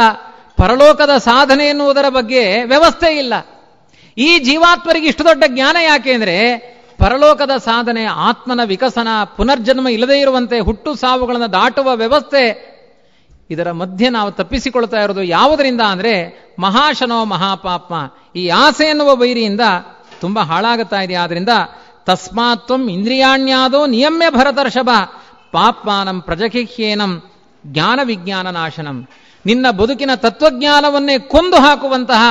ಪರಲೋಕದ ಸಾಧನೆ ಎನ್ನುವುದರ ಬಗ್ಗೆ ವ್ಯವಸ್ಥೆ ಇಲ್ಲ ಈ ಜೀವಾತ್ಮರಿಗೆ ಇಷ್ಟು ದೊಡ್ಡ ಜ್ಞಾನ ಯಾಕೆಂದ್ರೆ ಪರಲೋಕದ ಸಾಧನೆ ಆತ್ಮನ ವಿಕಸನ ಪುನರ್ಜನ್ಮ ಇಲ್ಲದೇ ಇರುವಂತೆ ಹುಟ್ಟು ಸಾವುಗಳನ್ನು ದಾಟುವ ವ್ಯವಸ್ಥೆ ಇದರ ಮಧ್ಯೆ ನಾವು ತಪ್ಪಿಸಿಕೊಳ್ತಾ ಇರೋದು ಯಾವುದರಿಂದ ಅಂದರೆ ಮಹಾಶನೋ ಮಹಾಪಾಪ್ಮ ಈ ಆಸೆ ಎನ್ನುವ ವೈರಿಯಿಂದ ತುಂಬ ಹಾಳಾಗುತ್ತಾ ಇದೆ ಆದ್ರಿಂದ ತಸ್ಮಾತ್ವಂ ಇಂದ್ರಿಯಾಣ್ಯಾದೋ ನಿಯಮ್ಯ ಭರತರ್ಷಭ ಪಾಪ್ಮಾನಂ ಪ್ರಜಕಿಹ್ಯೇನಂ ಜ್ಞಾನ ವಿಜ್ಞಾನ ನಾಶನಂ ನಿನ್ನ ಬದುಕಿನ ತತ್ವಜ್ಞಾನವನ್ನೇ ಕೊಂದು ಹಾಕುವಂತಹ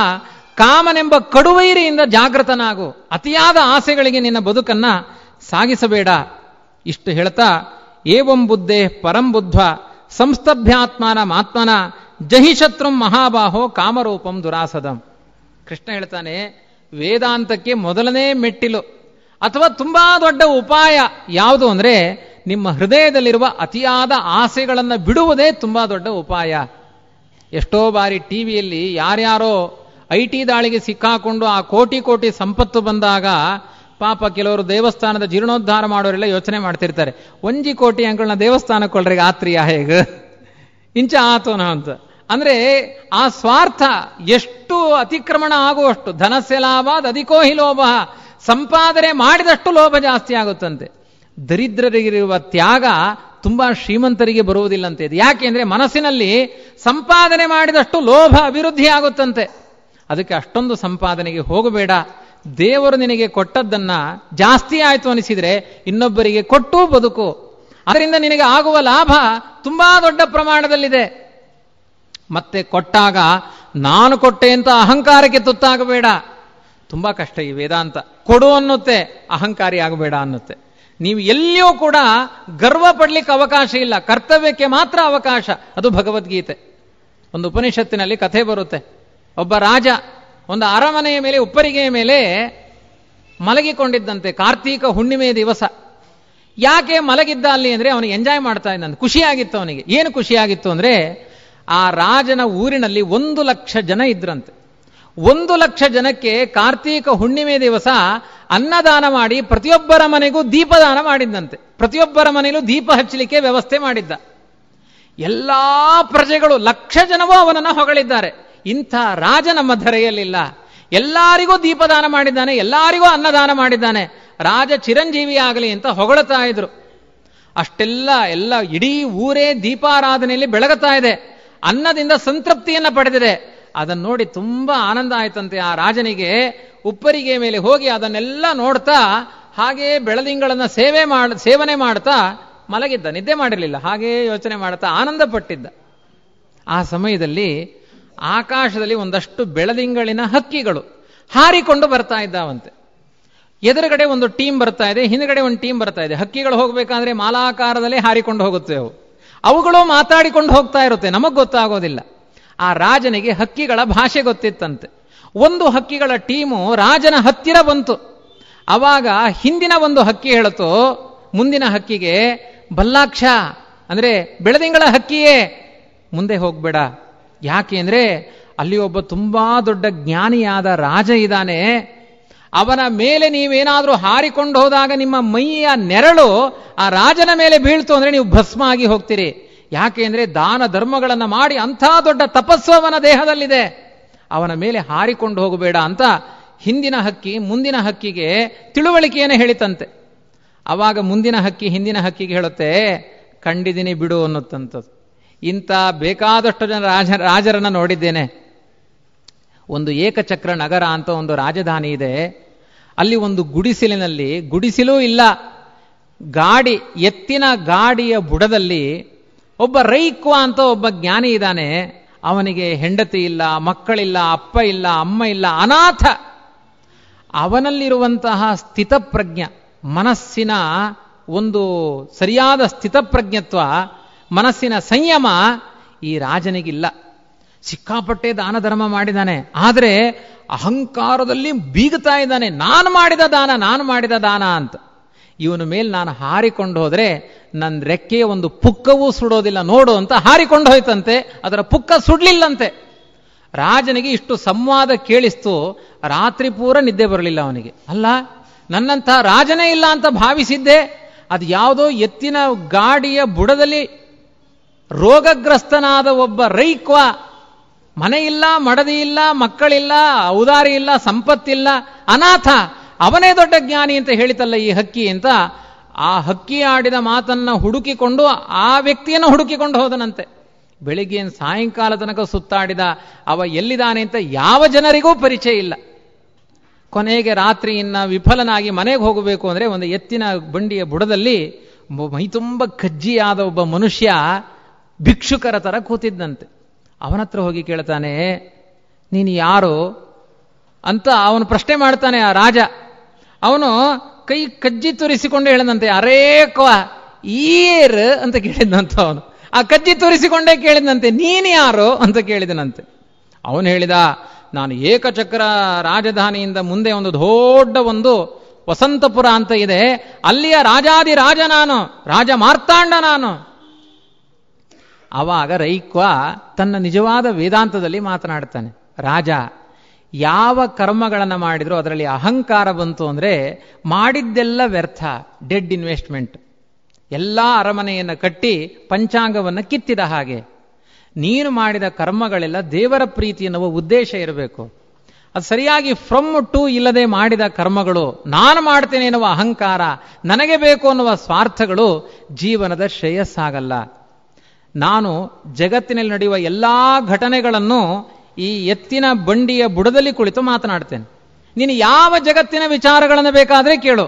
ಕಾಮನೆಂಬ ಕಡುವೈರಿಯಿಂದ ಜಾಗೃತನಾಗು ಅತಿಯಾದ ಆಸೆಗಳಿಗೆ ನಿನ್ನ ಬದುಕನ್ನ ಸಾಗಿಸಬೇಡ ಇಷ್ಟು ಹೇಳ್ತಾ ಏವಂ ಬುದ್ಧೆ ಬುದ್ಧ ಸಂಸ್ತಭ್ಯಾತ್ಮನ ಮಾತ್ಮನ ಜಹಿಶತ್ರು ಮಹಾಬಾಹೋ ಕಾಮರೂಪಂ ದುರಾಸದಂ ಕೃಷ್ಣ ಹೇಳ್ತಾನೆ ವೇದಾಂತಕ್ಕೆ ಮೊದಲನೇ ಮೆಟ್ಟಿಲು ಅಥವಾ ತುಂಬಾ ದೊಡ್ಡ ಉಪಾಯ ಯಾವುದು ಅಂದ್ರೆ ನಿಮ್ಮ ಹೃದಯದಲ್ಲಿರುವ ಅತಿಯಾದ ಆಸೆಗಳನ್ನು ಬಿಡುವುದೇ ತುಂಬಾ ದೊಡ್ಡ ಉಪಾಯ ಎಷ್ಟೋ ಬಾರಿ ಟಿವಿಯಲ್ಲಿ ಯಾರ್ಯಾರೋ ಐ ಟಿ ದಾಳಿಗೆ ಸಿಕ್ಕಾಕೊಂಡು ಆ ಕೋಟಿ ಕೋಟಿ ಸಂಪತ್ತು ಬಂದಾಗ ಪಾಪ ಕೆಲವರು ದೇವಸ್ಥಾನದ ಜೀರ್ಣೋದ್ಧಾರ ಮಾಡೋರೆಲ್ಲ ಯೋಚನೆ ಮಾಡ್ತಿರ್ತಾರೆ ಒಂಜಿ ಕೋಟಿ ಅಂಗಳನ್ನ ದೇವಸ್ಥಾನಕ್ಕೆ ಕೊಳ್ರಿ ಆತ್ರಿಯ ಹೇಗೆ ಇಂಚ ಆತೋನ ಅಂತ ಅಂದ್ರೆ ಆ ಸ್ವಾರ್ಥ ಎಷ್ಟು ಎಷ್ಟು ಅತಿಕ್ರಮಣ ಆಗುವಷ್ಟು ಧನಸ್ಯ ಲಾಭಾದ್ ಅಧಿಕೋಹಿ ಲೋಭ ಸಂಪಾದನೆ ಮಾಡಿದಷ್ಟು ಲೋಭ ಜಾಸ್ತಿ ಆಗುತ್ತಂತೆ ದರಿದ್ರರಿಗಿರುವ ತ್ಯಾಗ ತುಂಬಾ ಶ್ರೀಮಂತರಿಗೆ ಬರುವುದಿಲ್ಲಂತೆ ಇದು ಯಾಕೆಂದ್ರೆ ಮನಸ್ಸಿನಲ್ಲಿ ಸಂಪಾದನೆ ಮಾಡಿದಷ್ಟು ಲೋಭ ಅಭಿವೃದ್ಧಿ ಆಗುತ್ತಂತೆ ಅದಕ್ಕೆ ಅಷ್ಟೊಂದು ಸಂಪಾದನೆಗೆ ಹೋಗಬೇಡ ದೇವರು ನಿನಗೆ ಕೊಟ್ಟದ್ದನ್ನು ಜಾಸ್ತಿ ಆಯಿತು ಅನಿಸಿದರೆ ಇನ್ನೊಬ್ಬರಿಗೆ ಕೊಟ್ಟು ಬದುಕು ಅದರಿಂದ ನಿನಗೆ ಆಗುವ ಲಾಭ ತುಂಬಾ ದೊಡ್ಡ ಪ್ರಮಾಣದಲ್ಲಿದೆ ಮತ್ತೆ ಕೊಟ್ಟಾಗ ನಾನು ಕೊಟ್ಟೆ ಅಂತ ಅಹಂಕಾರಕ್ಕೆ ತುತ್ತಾಗಬೇಡ ತುಂಬ ಕಷ್ಟ ಈ ವೇದಾಂತ ಕೊಡು ಅನ್ನುತ್ತೆ ಅಹಂಕಾರಿ ಆಗಬೇಡ ಅನ್ನುತ್ತೆ ನೀವು ಎಲ್ಲಿಯೂ ಕೂಡ ಗರ್ವ ಪಡ್ಲಿಕ್ಕೆ ಅವಕಾಶ ಇಲ್ಲ ಕರ್ತವ್ಯಕ್ಕೆ ಮಾತ್ರ ಅವಕಾಶ ಅದು ಭಗವದ್ಗೀತೆ ಒಂದು ಉಪನಿಷತ್ತಿನಲ್ಲಿ ಕಥೆ ಬರುತ್ತೆ ಒಬ್ಬ ರಾಜ ಒಂದು ಅರಮನೆಯ ಮೇಲೆ ಉಪ್ಪರಿಗೆಯ ಮೇಲೆ ಮಲಗಿಕೊಂಡಿದ್ದಂತೆ ಕಾರ್ತೀಕ ಹುಣ್ಣಿಮೆ ದಿವಸ ಯಾಕೆ ಮಲಗಿದ್ದ ಅಲ್ಲಿ ಅಂದರೆ ಅವನು ಎಂಜಾಯ್ ಮಾಡ್ತಾ ಇದ್ದಂತೆ ಖುಷಿಯಾಗಿತ್ತು ಅವನಿಗೆ ಏನು ಖುಷಿಯಾಗಿತ್ತು ಅಂದರೆ ಆ ರಾಜನ ಊರಿನಲ್ಲಿ ಒಂದು ಲಕ್ಷ ಜನ ಇದ್ರಂತೆ ಒಂದು ಲಕ್ಷ ಜನಕ್ಕೆ ಕಾರ್ತೀಕ ಹುಣ್ಣಿಮೆ ದಿವಸ ಅನ್ನದಾನ ಮಾಡಿ ಪ್ರತಿಯೊಬ್ಬರ ಮನೆಗೂ ದೀಪದಾನ ಮಾಡಿದ್ದಂತೆ ಪ್ರತಿಯೊಬ್ಬರ ಮನೆಯಲ್ಲೂ ದೀಪ ಹಚ್ಚಲಿಕ್ಕೆ ವ್ಯವಸ್ಥೆ ಮಾಡಿದ್ದ ಎಲ್ಲ ಪ್ರಜೆಗಳು ಲಕ್ಷ ಜನವೂ ಅವನನ್ನು ಹೊಗಳಿದ್ದಾರೆ ಇಂಥ ರಾಜ ನಮ್ಮ ಧರೆಯಲ್ಲಿಲ್ಲ ಎಲ್ಲರಿಗೂ ದೀಪದಾನ ಮಾಡಿದ್ದಾನೆ ಎಲ್ಲರಿಗೂ ಅನ್ನದಾನ ಮಾಡಿದ್ದಾನೆ ರಾಜ ಚಿರಂಜೀವಿ ಆಗಲಿ ಅಂತ ಹೊಗಳತಾ ಇದ್ರು ಅಷ್ಟೆಲ್ಲ ಎಲ್ಲ ಇಡೀ ಊರೇ ದೀಪಾರಾಧನೆಯಲ್ಲಿ ಬೆಳಗುತ್ತಾ ಇದೆ ಅನ್ನದಿಂದ ಸಂತೃಪ್ತಿಯನ್ನ ಪಡೆದಿದೆ ಅದನ್ನು ನೋಡಿ ತುಂಬಾ ಆನಂದ ಆಯ್ತಂತೆ ಆ ರಾಜನಿಗೆ ಉಪ್ಪರಿಗೆ ಮೇಲೆ ಹೋಗಿ ಅದನ್ನೆಲ್ಲ ನೋಡ್ತಾ ಹಾಗೇ ಬೆಳದಿಂಗಳನ್ನ ಸೇವೆ ಮಾಡ ಸೇವನೆ ಮಾಡ್ತಾ ಮಲಗಿದ್ದ ನಿದ್ದೆ ಮಾಡಿರಲಿಲ್ಲ ಹಾಗೆ ಯೋಚನೆ ಮಾಡ್ತಾ ಆನಂದ ಪಟ್ಟಿದ್ದ ಆ ಸಮಯದಲ್ಲಿ ಆಕಾಶದಲ್ಲಿ ಒಂದಷ್ಟು ಬೆಳದಿಂಗಳಿನ ಹಕ್ಕಿಗಳು ಹಾರಿಕೊಂಡು ಬರ್ತಾ ಇದ್ದಾವಂತೆ ಎದುರುಗಡೆ ಒಂದು ಟೀಮ್ ಬರ್ತಾ ಇದೆ ಹಿಂದ್ಗಡೆ ಒಂದು ಟೀಮ್ ಬರ್ತಾ ಇದೆ ಹಕ್ಕಿಗಳು ಹೋಗಬೇಕಾದ್ರೆ ಮಾಲಾಕಾರದಲ್ಲಿ ಹಾರಿಕೊಂಡು ಹೋಗುತ್ತೆ ಅವು ಅವುಗಳು ಮಾತಾಡಿಕೊಂಡು ಹೋಗ್ತಾ ಇರುತ್ತೆ ನಮಗೆ ಗೊತ್ತಾಗೋದಿಲ್ಲ ಆ ರಾಜನಿಗೆ ಹಕ್ಕಿಗಳ ಭಾಷೆ ಗೊತ್ತಿತ್ತಂತೆ ಒಂದು ಹಕ್ಕಿಗಳ ಟೀಮು ರಾಜನ ಹತ್ತಿರ ಬಂತು ಆವಾಗ ಹಿಂದಿನ ಒಂದು ಹಕ್ಕಿ ಹೇಳಿತು ಮುಂದಿನ ಹಕ್ಕಿಗೆ ಬಲ್ಲಾಕ್ಷ ಅಂದರೆ ಬೆಳದಿಂಗಳ ಹಕ್ಕಿಯೇ ಮುಂದೆ ಹೋಗ್ಬೇಡ ಯಾಕೆ ಅಂದರೆ ಅಲ್ಲಿ ಒಬ್ಬ ತುಂಬಾ ದೊಡ್ಡ ಜ್ಞಾನಿಯಾದ ರಾಜ ಇದ್ದಾನೆ ಅವನ ಮೇಲೆ ನೀವೇನಾದರೂ ಹಾರಿಕೊಂಡು ಹೋದಾಗ ನಿಮ್ಮ ಮೈಯ ನೆರಳು ಆ ರಾಜನ ಮೇಲೆ ಬೀಳ್ತು ಅಂದರೆ ನೀವು ಭಸ್ಮ ಆಗಿ ಹೋಗ್ತೀರಿ ಯಾಕೆಂದ್ರೆ ದಾನ ಧರ್ಮಗಳನ್ನು ಮಾಡಿ ಅಂಥ ದೊಡ್ಡ ತಪಸ್ಸು ಅವನ ದೇಹದಲ್ಲಿದೆ ಅವನ ಮೇಲೆ ಹಾರಿಕೊಂಡು ಹೋಗಬೇಡ ಅಂತ ಹಿಂದಿನ ಹಕ್ಕಿ ಮುಂದಿನ ಹಕ್ಕಿಗೆ ತಿಳುವಳಿಕೆಯನ್ನು ಹೇಳಿತಂತೆ ಅವಾಗ ಮುಂದಿನ ಹಕ್ಕಿ ಹಿಂದಿನ ಹಕ್ಕಿಗೆ ಹೇಳುತ್ತೆ ಕಂಡಿದ್ದೀನಿ ಬಿಡು ಅನ್ನುತ್ತಂಥದ್ದು ಇಂಥ ಬೇಕಾದಷ್ಟು ಜನ ರಾಜ ರಾಜರನ್ನು ನೋಡಿದ್ದೇನೆ ಒಂದು ಏಕಚಕ್ರ ನಗರ ಅಂತ ಒಂದು ರಾಜಧಾನಿ ಇದೆ ಅಲ್ಲಿ ಒಂದು ಗುಡಿಸಿಲಿನಲ್ಲಿ ಗುಡಿಸಿಲೂ ಇಲ್ಲ ಗಾಡಿ ಎತ್ತಿನ ಗಾಡಿಯ ಬುಡದಲ್ಲಿ ಒಬ್ಬ ರೈಕ್ವ ಅಂತ ಒಬ್ಬ ಜ್ಞಾನಿ ಇದ್ದಾನೆ ಅವನಿಗೆ ಹೆಂಡತಿ ಇಲ್ಲ ಮಕ್ಕಳಿಲ್ಲ ಅಪ್ಪ ಇಲ್ಲ ಅಮ್ಮ ಇಲ್ಲ ಅನಾಥ ಅವನಲ್ಲಿರುವಂತಹ ಸ್ಥಿತಪ್ರಜ್ಞ ಮನಸ್ಸಿನ ಒಂದು ಸರಿಯಾದ ಸ್ಥಿತಪ್ರಜ್ಞತ್ವ ಮನಸ್ಸಿನ ಸಂಯಮ ಈ ರಾಜನಿಗಿಲ್ಲ ಸಿಕ್ಕಾಪಟ್ಟೆ ದಾನ ಧರ್ಮ ಮಾಡಿದ್ದಾನೆ ಆದರೆ ಅಹಂಕಾರದಲ್ಲಿ ಬೀಗುತ್ತಾ ಇದ್ದಾನೆ ನಾನು ಮಾಡಿದ ದಾನ ನಾನು ಮಾಡಿದ ದಾನ ಅಂತ ಇವನ ಮೇಲೆ ನಾನು ಹಾರಿಕೊಂಡು ಹೋದರೆ ನನ್ನ ರೆಕ್ಕೆಯ ಒಂದು ಪುಕ್ಕವೂ ಸುಡೋದಿಲ್ಲ ನೋಡು ಅಂತ ಹಾರಿಕೊಂಡು ಹೋಯ್ತಂತೆ ಅದರ ಪುಕ್ಕ ಸುಡಲಿಲ್ಲಂತೆ ರಾಜನಿಗೆ ಇಷ್ಟು ಸಂವಾದ ಕೇಳಿಸ್ತು ರಾತ್ರಿ ಪೂರ ನಿದ್ದೆ ಬರಲಿಲ್ಲ ಅವನಿಗೆ ಅಲ್ಲ ನನ್ನಂಥ ರಾಜನೇ ಇಲ್ಲ ಅಂತ ಭಾವಿಸಿದ್ದೆ ಅದು ಯಾವುದೋ ಎತ್ತಿನ ಗಾಡಿಯ ಬುಡದಲ್ಲಿ ರೋಗಗ್ರಸ್ತನಾದ ಒಬ್ಬ ರೈಕ್ವ ಮನೆ ಇಲ್ಲ ಮಡದಿ ಇಲ್ಲ ಮಕ್ಕಳಿಲ್ಲ ಔದಾರಿ ಇಲ್ಲ ಸಂಪತ್ತಿಲ್ಲ ಅನಾಥ ಅವನೇ ದೊಡ್ಡ ಜ್ಞಾನಿ ಅಂತ ಹೇಳಿತಲ್ಲ ಈ ಹಕ್ಕಿ ಅಂತ ಆ ಹಕ್ಕಿ ಆಡಿದ ಮಾತನ್ನ ಹುಡುಕಿಕೊಂಡು ಆ ವ್ಯಕ್ತಿಯನ್ನು ಹುಡುಕಿಕೊಂಡು ಹೋದನಂತೆ ಬೆಳಿಗ್ಗೆ ಸಾಯಂಕಾಲ ತನಕ ಸುತ್ತಾಡಿದ ಅವ ಎಲ್ಲಿದ್ದಾನೆ ಅಂತ ಯಾವ ಜನರಿಗೂ ಪರಿಚಯ ಇಲ್ಲ ಕೊನೆಗೆ ರಾತ್ರಿಯಿಂದ ವಿಫಲನಾಗಿ ಮನೆಗೆ ಹೋಗಬೇಕು ಅಂದರೆ ಒಂದು ಎತ್ತಿನ ಬಂಡಿಯ ಬುಡದಲ್ಲಿ ಮೈತುಂಬ ಕಜ್ಜಿಯಾದ ಒಬ್ಬ ಮನುಷ್ಯ ಭಿಕ್ಷುಕರ ಥರ ಕೂತಿದ್ದಂತೆ ಅವನತ್ರ ಹೋಗಿ ಕೇಳ್ತಾನೆ ನೀನು ಯಾರು ಅಂತ ಅವನು ಪ್ರಶ್ನೆ ಮಾಡ್ತಾನೆ ಆ ರಾಜ ಅವನು ಕೈ ಕಜ್ಜಿ ತೋರಿಸಿಕೊಂಡು ಹೇಳಿದಂತೆ ಕ್ವ ಈರ್ ಅಂತ ಕೇಳಿದ್ನಂತ ಅವನು ಆ ಕಜ್ಜಿ ತೋರಿಸಿಕೊಂಡೇ ಕೇಳಿದಂತೆ ನೀನು ಯಾರು ಅಂತ ಕೇಳಿದನಂತೆ ಅವನು ಹೇಳಿದ ನಾನು ಏಕಚಕ್ರ ರಾಜಧಾನಿಯಿಂದ ಮುಂದೆ ಒಂದು ದೊಡ್ಡ ಒಂದು ವಸಂತಪುರ ಅಂತ ಇದೆ ಅಲ್ಲಿಯ ರಾಜಾದಿ ರಾಜ ನಾನು ರಾಜ ಮಾರ್ತಾಂಡ ನಾನು ಆವಾಗ ರೈಕ್ವ ತನ್ನ ನಿಜವಾದ ವೇದಾಂತದಲ್ಲಿ ಮಾತನಾಡ್ತಾನೆ ರಾಜ ಯಾವ ಕರ್ಮಗಳನ್ನು ಮಾಡಿದರೂ ಅದರಲ್ಲಿ ಅಹಂಕಾರ ಬಂತು ಅಂದರೆ ಮಾಡಿದ್ದೆಲ್ಲ ವ್ಯರ್ಥ ಡೆಡ್ ಇನ್ವೆಸ್ಟ್ಮೆಂಟ್ ಎಲ್ಲ ಅರಮನೆಯನ್ನು ಕಟ್ಟಿ ಪಂಚಾಂಗವನ್ನು ಕಿತ್ತಿದ ಹಾಗೆ ನೀನು ಮಾಡಿದ ಕರ್ಮಗಳೆಲ್ಲ ದೇವರ ಪ್ರೀತಿ ಎನ್ನುವ ಉದ್ದೇಶ ಇರಬೇಕು ಅದು ಸರಿಯಾಗಿ ಫ್ರಮ್ ಟು ಇಲ್ಲದೆ ಮಾಡಿದ ಕರ್ಮಗಳು ನಾನು ಮಾಡ್ತೇನೆ ಎನ್ನುವ ಅಹಂಕಾರ ನನಗೆ ಬೇಕು ಅನ್ನುವ ಸ್ವಾರ್ಥಗಳು ಜೀವನದ ಶ್ರೇಯಸ್ಸಾಗಲ್ಲ ನಾನು ಜಗತ್ತಿನಲ್ಲಿ ನಡೆಯುವ ಎಲ್ಲ ಘಟನೆಗಳನ್ನು ಈ ಎತ್ತಿನ ಬಂಡಿಯ ಬುಡದಲ್ಲಿ ಕುಳಿತು ಮಾತನಾಡ್ತೇನೆ ನೀನು ಯಾವ ಜಗತ್ತಿನ ವಿಚಾರಗಳನ್ನು ಬೇಕಾದರೆ ಕೇಳು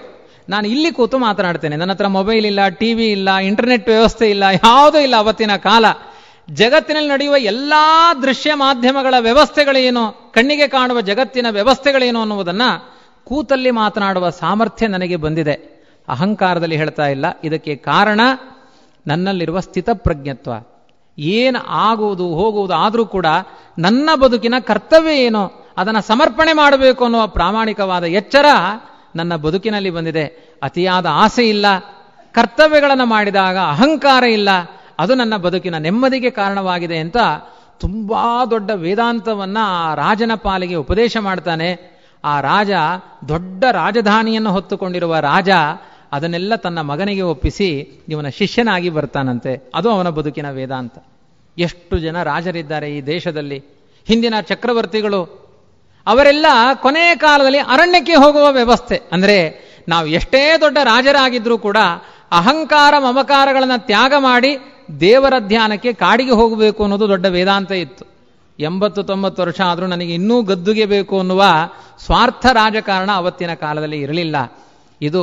ನಾನು ಇಲ್ಲಿ ಕೂತು ಮಾತನಾಡ್ತೇನೆ ನನ್ನ ಹತ್ರ ಮೊಬೈಲ್ ಇಲ್ಲ ಟಿ ವಿ ಇಲ್ಲ ಇಂಟರ್ನೆಟ್ ವ್ಯವಸ್ಥೆ ಇಲ್ಲ ಯಾವುದೂ ಇಲ್ಲ ಅವತ್ತಿನ ಕಾಲ ಜಗತ್ತಿನಲ್ಲಿ ನಡೆಯುವ ಎಲ್ಲ ದೃಶ್ಯ ಮಾಧ್ಯಮಗಳ ವ್ಯವಸ್ಥೆಗಳೇನು ಕಣ್ಣಿಗೆ ಕಾಣುವ ಜಗತ್ತಿನ ವ್ಯವಸ್ಥೆಗಳೇನು ಅನ್ನುವುದನ್ನು ಕೂತಲ್ಲಿ ಮಾತನಾಡುವ ಸಾಮರ್ಥ್ಯ ನನಗೆ ಬಂದಿದೆ ಅಹಂಕಾರದಲ್ಲಿ ಹೇಳ್ತಾ ಇಲ್ಲ ಇದಕ್ಕೆ ಕಾರಣ ನನ್ನಲ್ಲಿರುವ ಸ್ಥಿತ ಪ್ರಜ್ಞತ್ವ ಏನು ಆಗುವುದು ಹೋಗುವುದು ಆದರೂ ಕೂಡ ನನ್ನ ಬದುಕಿನ ಕರ್ತವ್ಯ ಏನು ಅದನ್ನು ಸಮರ್ಪಣೆ ಮಾಡಬೇಕು ಅನ್ನುವ ಪ್ರಾಮಾಣಿಕವಾದ ಎಚ್ಚರ ನನ್ನ ಬದುಕಿನಲ್ಲಿ ಬಂದಿದೆ ಅತಿಯಾದ ಆಸೆ ಇಲ್ಲ ಕರ್ತವ್ಯಗಳನ್ನು ಮಾಡಿದಾಗ ಅಹಂಕಾರ ಇಲ್ಲ ಅದು ನನ್ನ ಬದುಕಿನ ನೆಮ್ಮದಿಗೆ ಕಾರಣವಾಗಿದೆ ಅಂತ ತುಂಬ ದೊಡ್ಡ ವೇದಾಂತವನ್ನು ಆ ರಾಜನ ಪಾಲಿಗೆ ಉಪದೇಶ ಮಾಡ್ತಾನೆ ಆ ರಾಜ ದೊಡ್ಡ ರಾಜಧಾನಿಯನ್ನು ಹೊತ್ತುಕೊಂಡಿರುವ ರಾಜ ಅದನ್ನೆಲ್ಲ ತನ್ನ ಮಗನಿಗೆ ಒಪ್ಪಿಸಿ ಇವನ ಶಿಷ್ಯನಾಗಿ ಬರ್ತಾನಂತೆ ಅದು ಅವನ ಬದುಕಿನ ವೇದಾಂತ ಎಷ್ಟು ಜನ ರಾಜರಿದ್ದಾರೆ ಈ ದೇಶದಲ್ಲಿ ಹಿಂದಿನ ಚಕ್ರವರ್ತಿಗಳು ಅವರೆಲ್ಲ ಕೊನೆಯ ಕಾಲದಲ್ಲಿ ಅರಣ್ಯಕ್ಕೆ ಹೋಗುವ ವ್ಯವಸ್ಥೆ ಅಂದರೆ ನಾವು ಎಷ್ಟೇ ದೊಡ್ಡ ರಾಜರಾಗಿದ್ರೂ ಕೂಡ ಅಹಂಕಾರ ಮಮಕಾರಗಳನ್ನು ತ್ಯಾಗ ಮಾಡಿ ದೇವರ ಧ್ಯಾನಕ್ಕೆ ಕಾಡಿಗೆ ಹೋಗಬೇಕು ಅನ್ನೋದು ದೊಡ್ಡ ವೇದಾಂತ ಇತ್ತು ಎಂಬತ್ತು ತೊಂಬತ್ತು ವರ್ಷ ಆದರೂ ನನಗೆ ಇನ್ನೂ ಗದ್ದುಗೆ ಬೇಕು ಅನ್ನುವ ಸ್ವಾರ್ಥ ರಾಜಕಾರಣ ಅವತ್ತಿನ ಕಾಲದಲ್ಲಿ ಇರಲಿಲ್ಲ ಇದು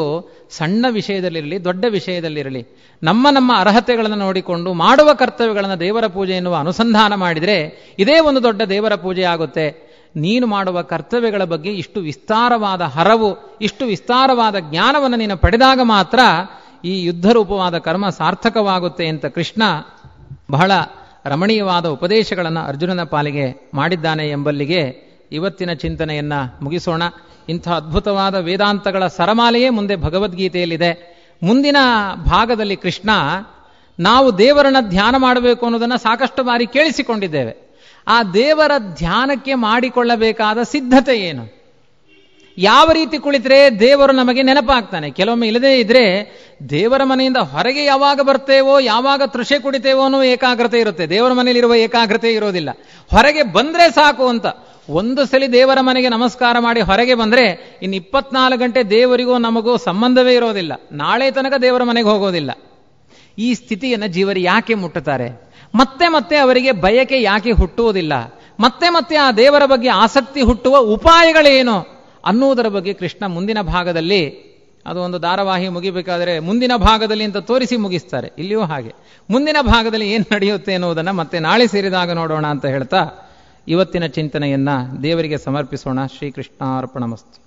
ಸಣ್ಣ ವಿಷಯದಲ್ಲಿರಲಿ ದೊಡ್ಡ ವಿಷಯದಲ್ಲಿರಲಿ ನಮ್ಮ ನಮ್ಮ ಅರ್ಹತೆಗಳನ್ನು ನೋಡಿಕೊಂಡು ಮಾಡುವ ಕರ್ತವ್ಯಗಳನ್ನು ದೇವರ ಪೂಜೆ ಎನ್ನುವ ಅನುಸಂಧಾನ ಮಾಡಿದರೆ ಇದೇ ಒಂದು ದೊಡ್ಡ ದೇವರ ಪೂಜೆ ಆಗುತ್ತೆ ನೀನು ಮಾಡುವ ಕರ್ತವ್ಯಗಳ ಬಗ್ಗೆ ಇಷ್ಟು ವಿಸ್ತಾರವಾದ ಹರವು ಇಷ್ಟು ವಿಸ್ತಾರವಾದ ಜ್ಞಾನವನ್ನು ನೀನು ಪಡೆದಾಗ ಮಾತ್ರ ಈ ಯುದ್ಧ ರೂಪವಾದ ಕರ್ಮ ಸಾರ್ಥಕವಾಗುತ್ತೆ ಅಂತ ಕೃಷ್ಣ ಬಹಳ ರಮಣೀಯವಾದ ಉಪದೇಶಗಳನ್ನು ಅರ್ಜುನನ ಪಾಲಿಗೆ ಮಾಡಿದ್ದಾನೆ ಎಂಬಲ್ಲಿಗೆ ಇವತ್ತಿನ ಚಿಂತನೆಯನ್ನು ಮುಗಿಸೋಣ ಇಂಥ ಅದ್ಭುತವಾದ ವೇದಾಂತಗಳ ಸರಮಾಲೆಯೇ ಮುಂದೆ ಭಗವದ್ಗೀತೆಯಲ್ಲಿದೆ ಮುಂದಿನ ಭಾಗದಲ್ಲಿ ಕೃಷ್ಣ ನಾವು ದೇವರನ್ನ ಧ್ಯಾನ ಮಾಡಬೇಕು ಅನ್ನೋದನ್ನು ಸಾಕಷ್ಟು ಬಾರಿ ಕೇಳಿಸಿಕೊಂಡಿದ್ದೇವೆ ಆ ದೇವರ ಧ್ಯಾನಕ್ಕೆ ಮಾಡಿಕೊಳ್ಳಬೇಕಾದ ಸಿದ್ಧತೆ ಏನು ಯಾವ ರೀತಿ ಕುಳಿತರೆ ದೇವರು ನಮಗೆ ನೆನಪಾಗ್ತಾನೆ ಕೆಲವೊಮ್ಮೆ ಇಲ್ಲದೇ ಇದ್ರೆ ದೇವರ ಮನೆಯಿಂದ ಹೊರಗೆ ಯಾವಾಗ ಬರ್ತೇವೋ ಯಾವಾಗ ತೃಷೆ ಕುಡಿತೇವೋ ಅನ್ನೋ ಏಕಾಗ್ರತೆ ಇರುತ್ತೆ ದೇವರ ಮನೆಯಲ್ಲಿರುವ ಏಕಾಗ್ರತೆ ಇರೋದಿಲ್ಲ ಹೊರಗೆ ಬಂದ್ರೆ ಸಾಕು ಅಂತ ಒಂದು ಸಲಿ ದೇವರ ಮನೆಗೆ ನಮಸ್ಕಾರ ಮಾಡಿ ಹೊರಗೆ ಬಂದ್ರೆ ಇನ್ನು ಇಪ್ಪತ್ನಾಲ್ಕು ಗಂಟೆ ದೇವರಿಗೂ ನಮಗೂ ಸಂಬಂಧವೇ ಇರೋದಿಲ್ಲ ನಾಳೆ ತನಕ ದೇವರ ಮನೆಗೆ ಹೋಗೋದಿಲ್ಲ ಈ ಸ್ಥಿತಿಯನ್ನು ಜೀವರು ಯಾಕೆ ಮುಟ್ಟುತ್ತಾರೆ ಮತ್ತೆ ಮತ್ತೆ ಅವರಿಗೆ ಬಯಕೆ ಯಾಕೆ ಹುಟ್ಟುವುದಿಲ್ಲ ಮತ್ತೆ ಮತ್ತೆ ಆ ದೇವರ ಬಗ್ಗೆ ಆಸಕ್ತಿ ಹುಟ್ಟುವ ಉಪಾಯಗಳೇನು ಅನ್ನುವುದರ ಬಗ್ಗೆ ಕೃಷ್ಣ ಮುಂದಿನ ಭಾಗದಲ್ಲಿ ಅದು ಒಂದು ಧಾರಾವಾಹಿ ಮುಗಿಬೇಕಾದ್ರೆ ಮುಂದಿನ ಭಾಗದಲ್ಲಿ ಅಂತ ತೋರಿಸಿ ಮುಗಿಸ್ತಾರೆ ಇಲ್ಲಿಯೂ ಹಾಗೆ ಮುಂದಿನ ಭಾಗದಲ್ಲಿ ಏನು ನಡೆಯುತ್ತೆ ಎನ್ನುವುದನ್ನು ಮತ್ತೆ ನಾಳೆ ಸೇರಿದಾಗ ನೋಡೋಣ ಅಂತ ಹೇಳ್ತಾ ಇವತ್ತಿನ ಚಿಂತನೆಯನ್ನು ದೇವರಿಗೆ ಸಮರ್ಪಿಸೋಣ ಶ್ರೀಕೃಷ್ಣಾರ್ಪಣ ಮಸ್ತಿ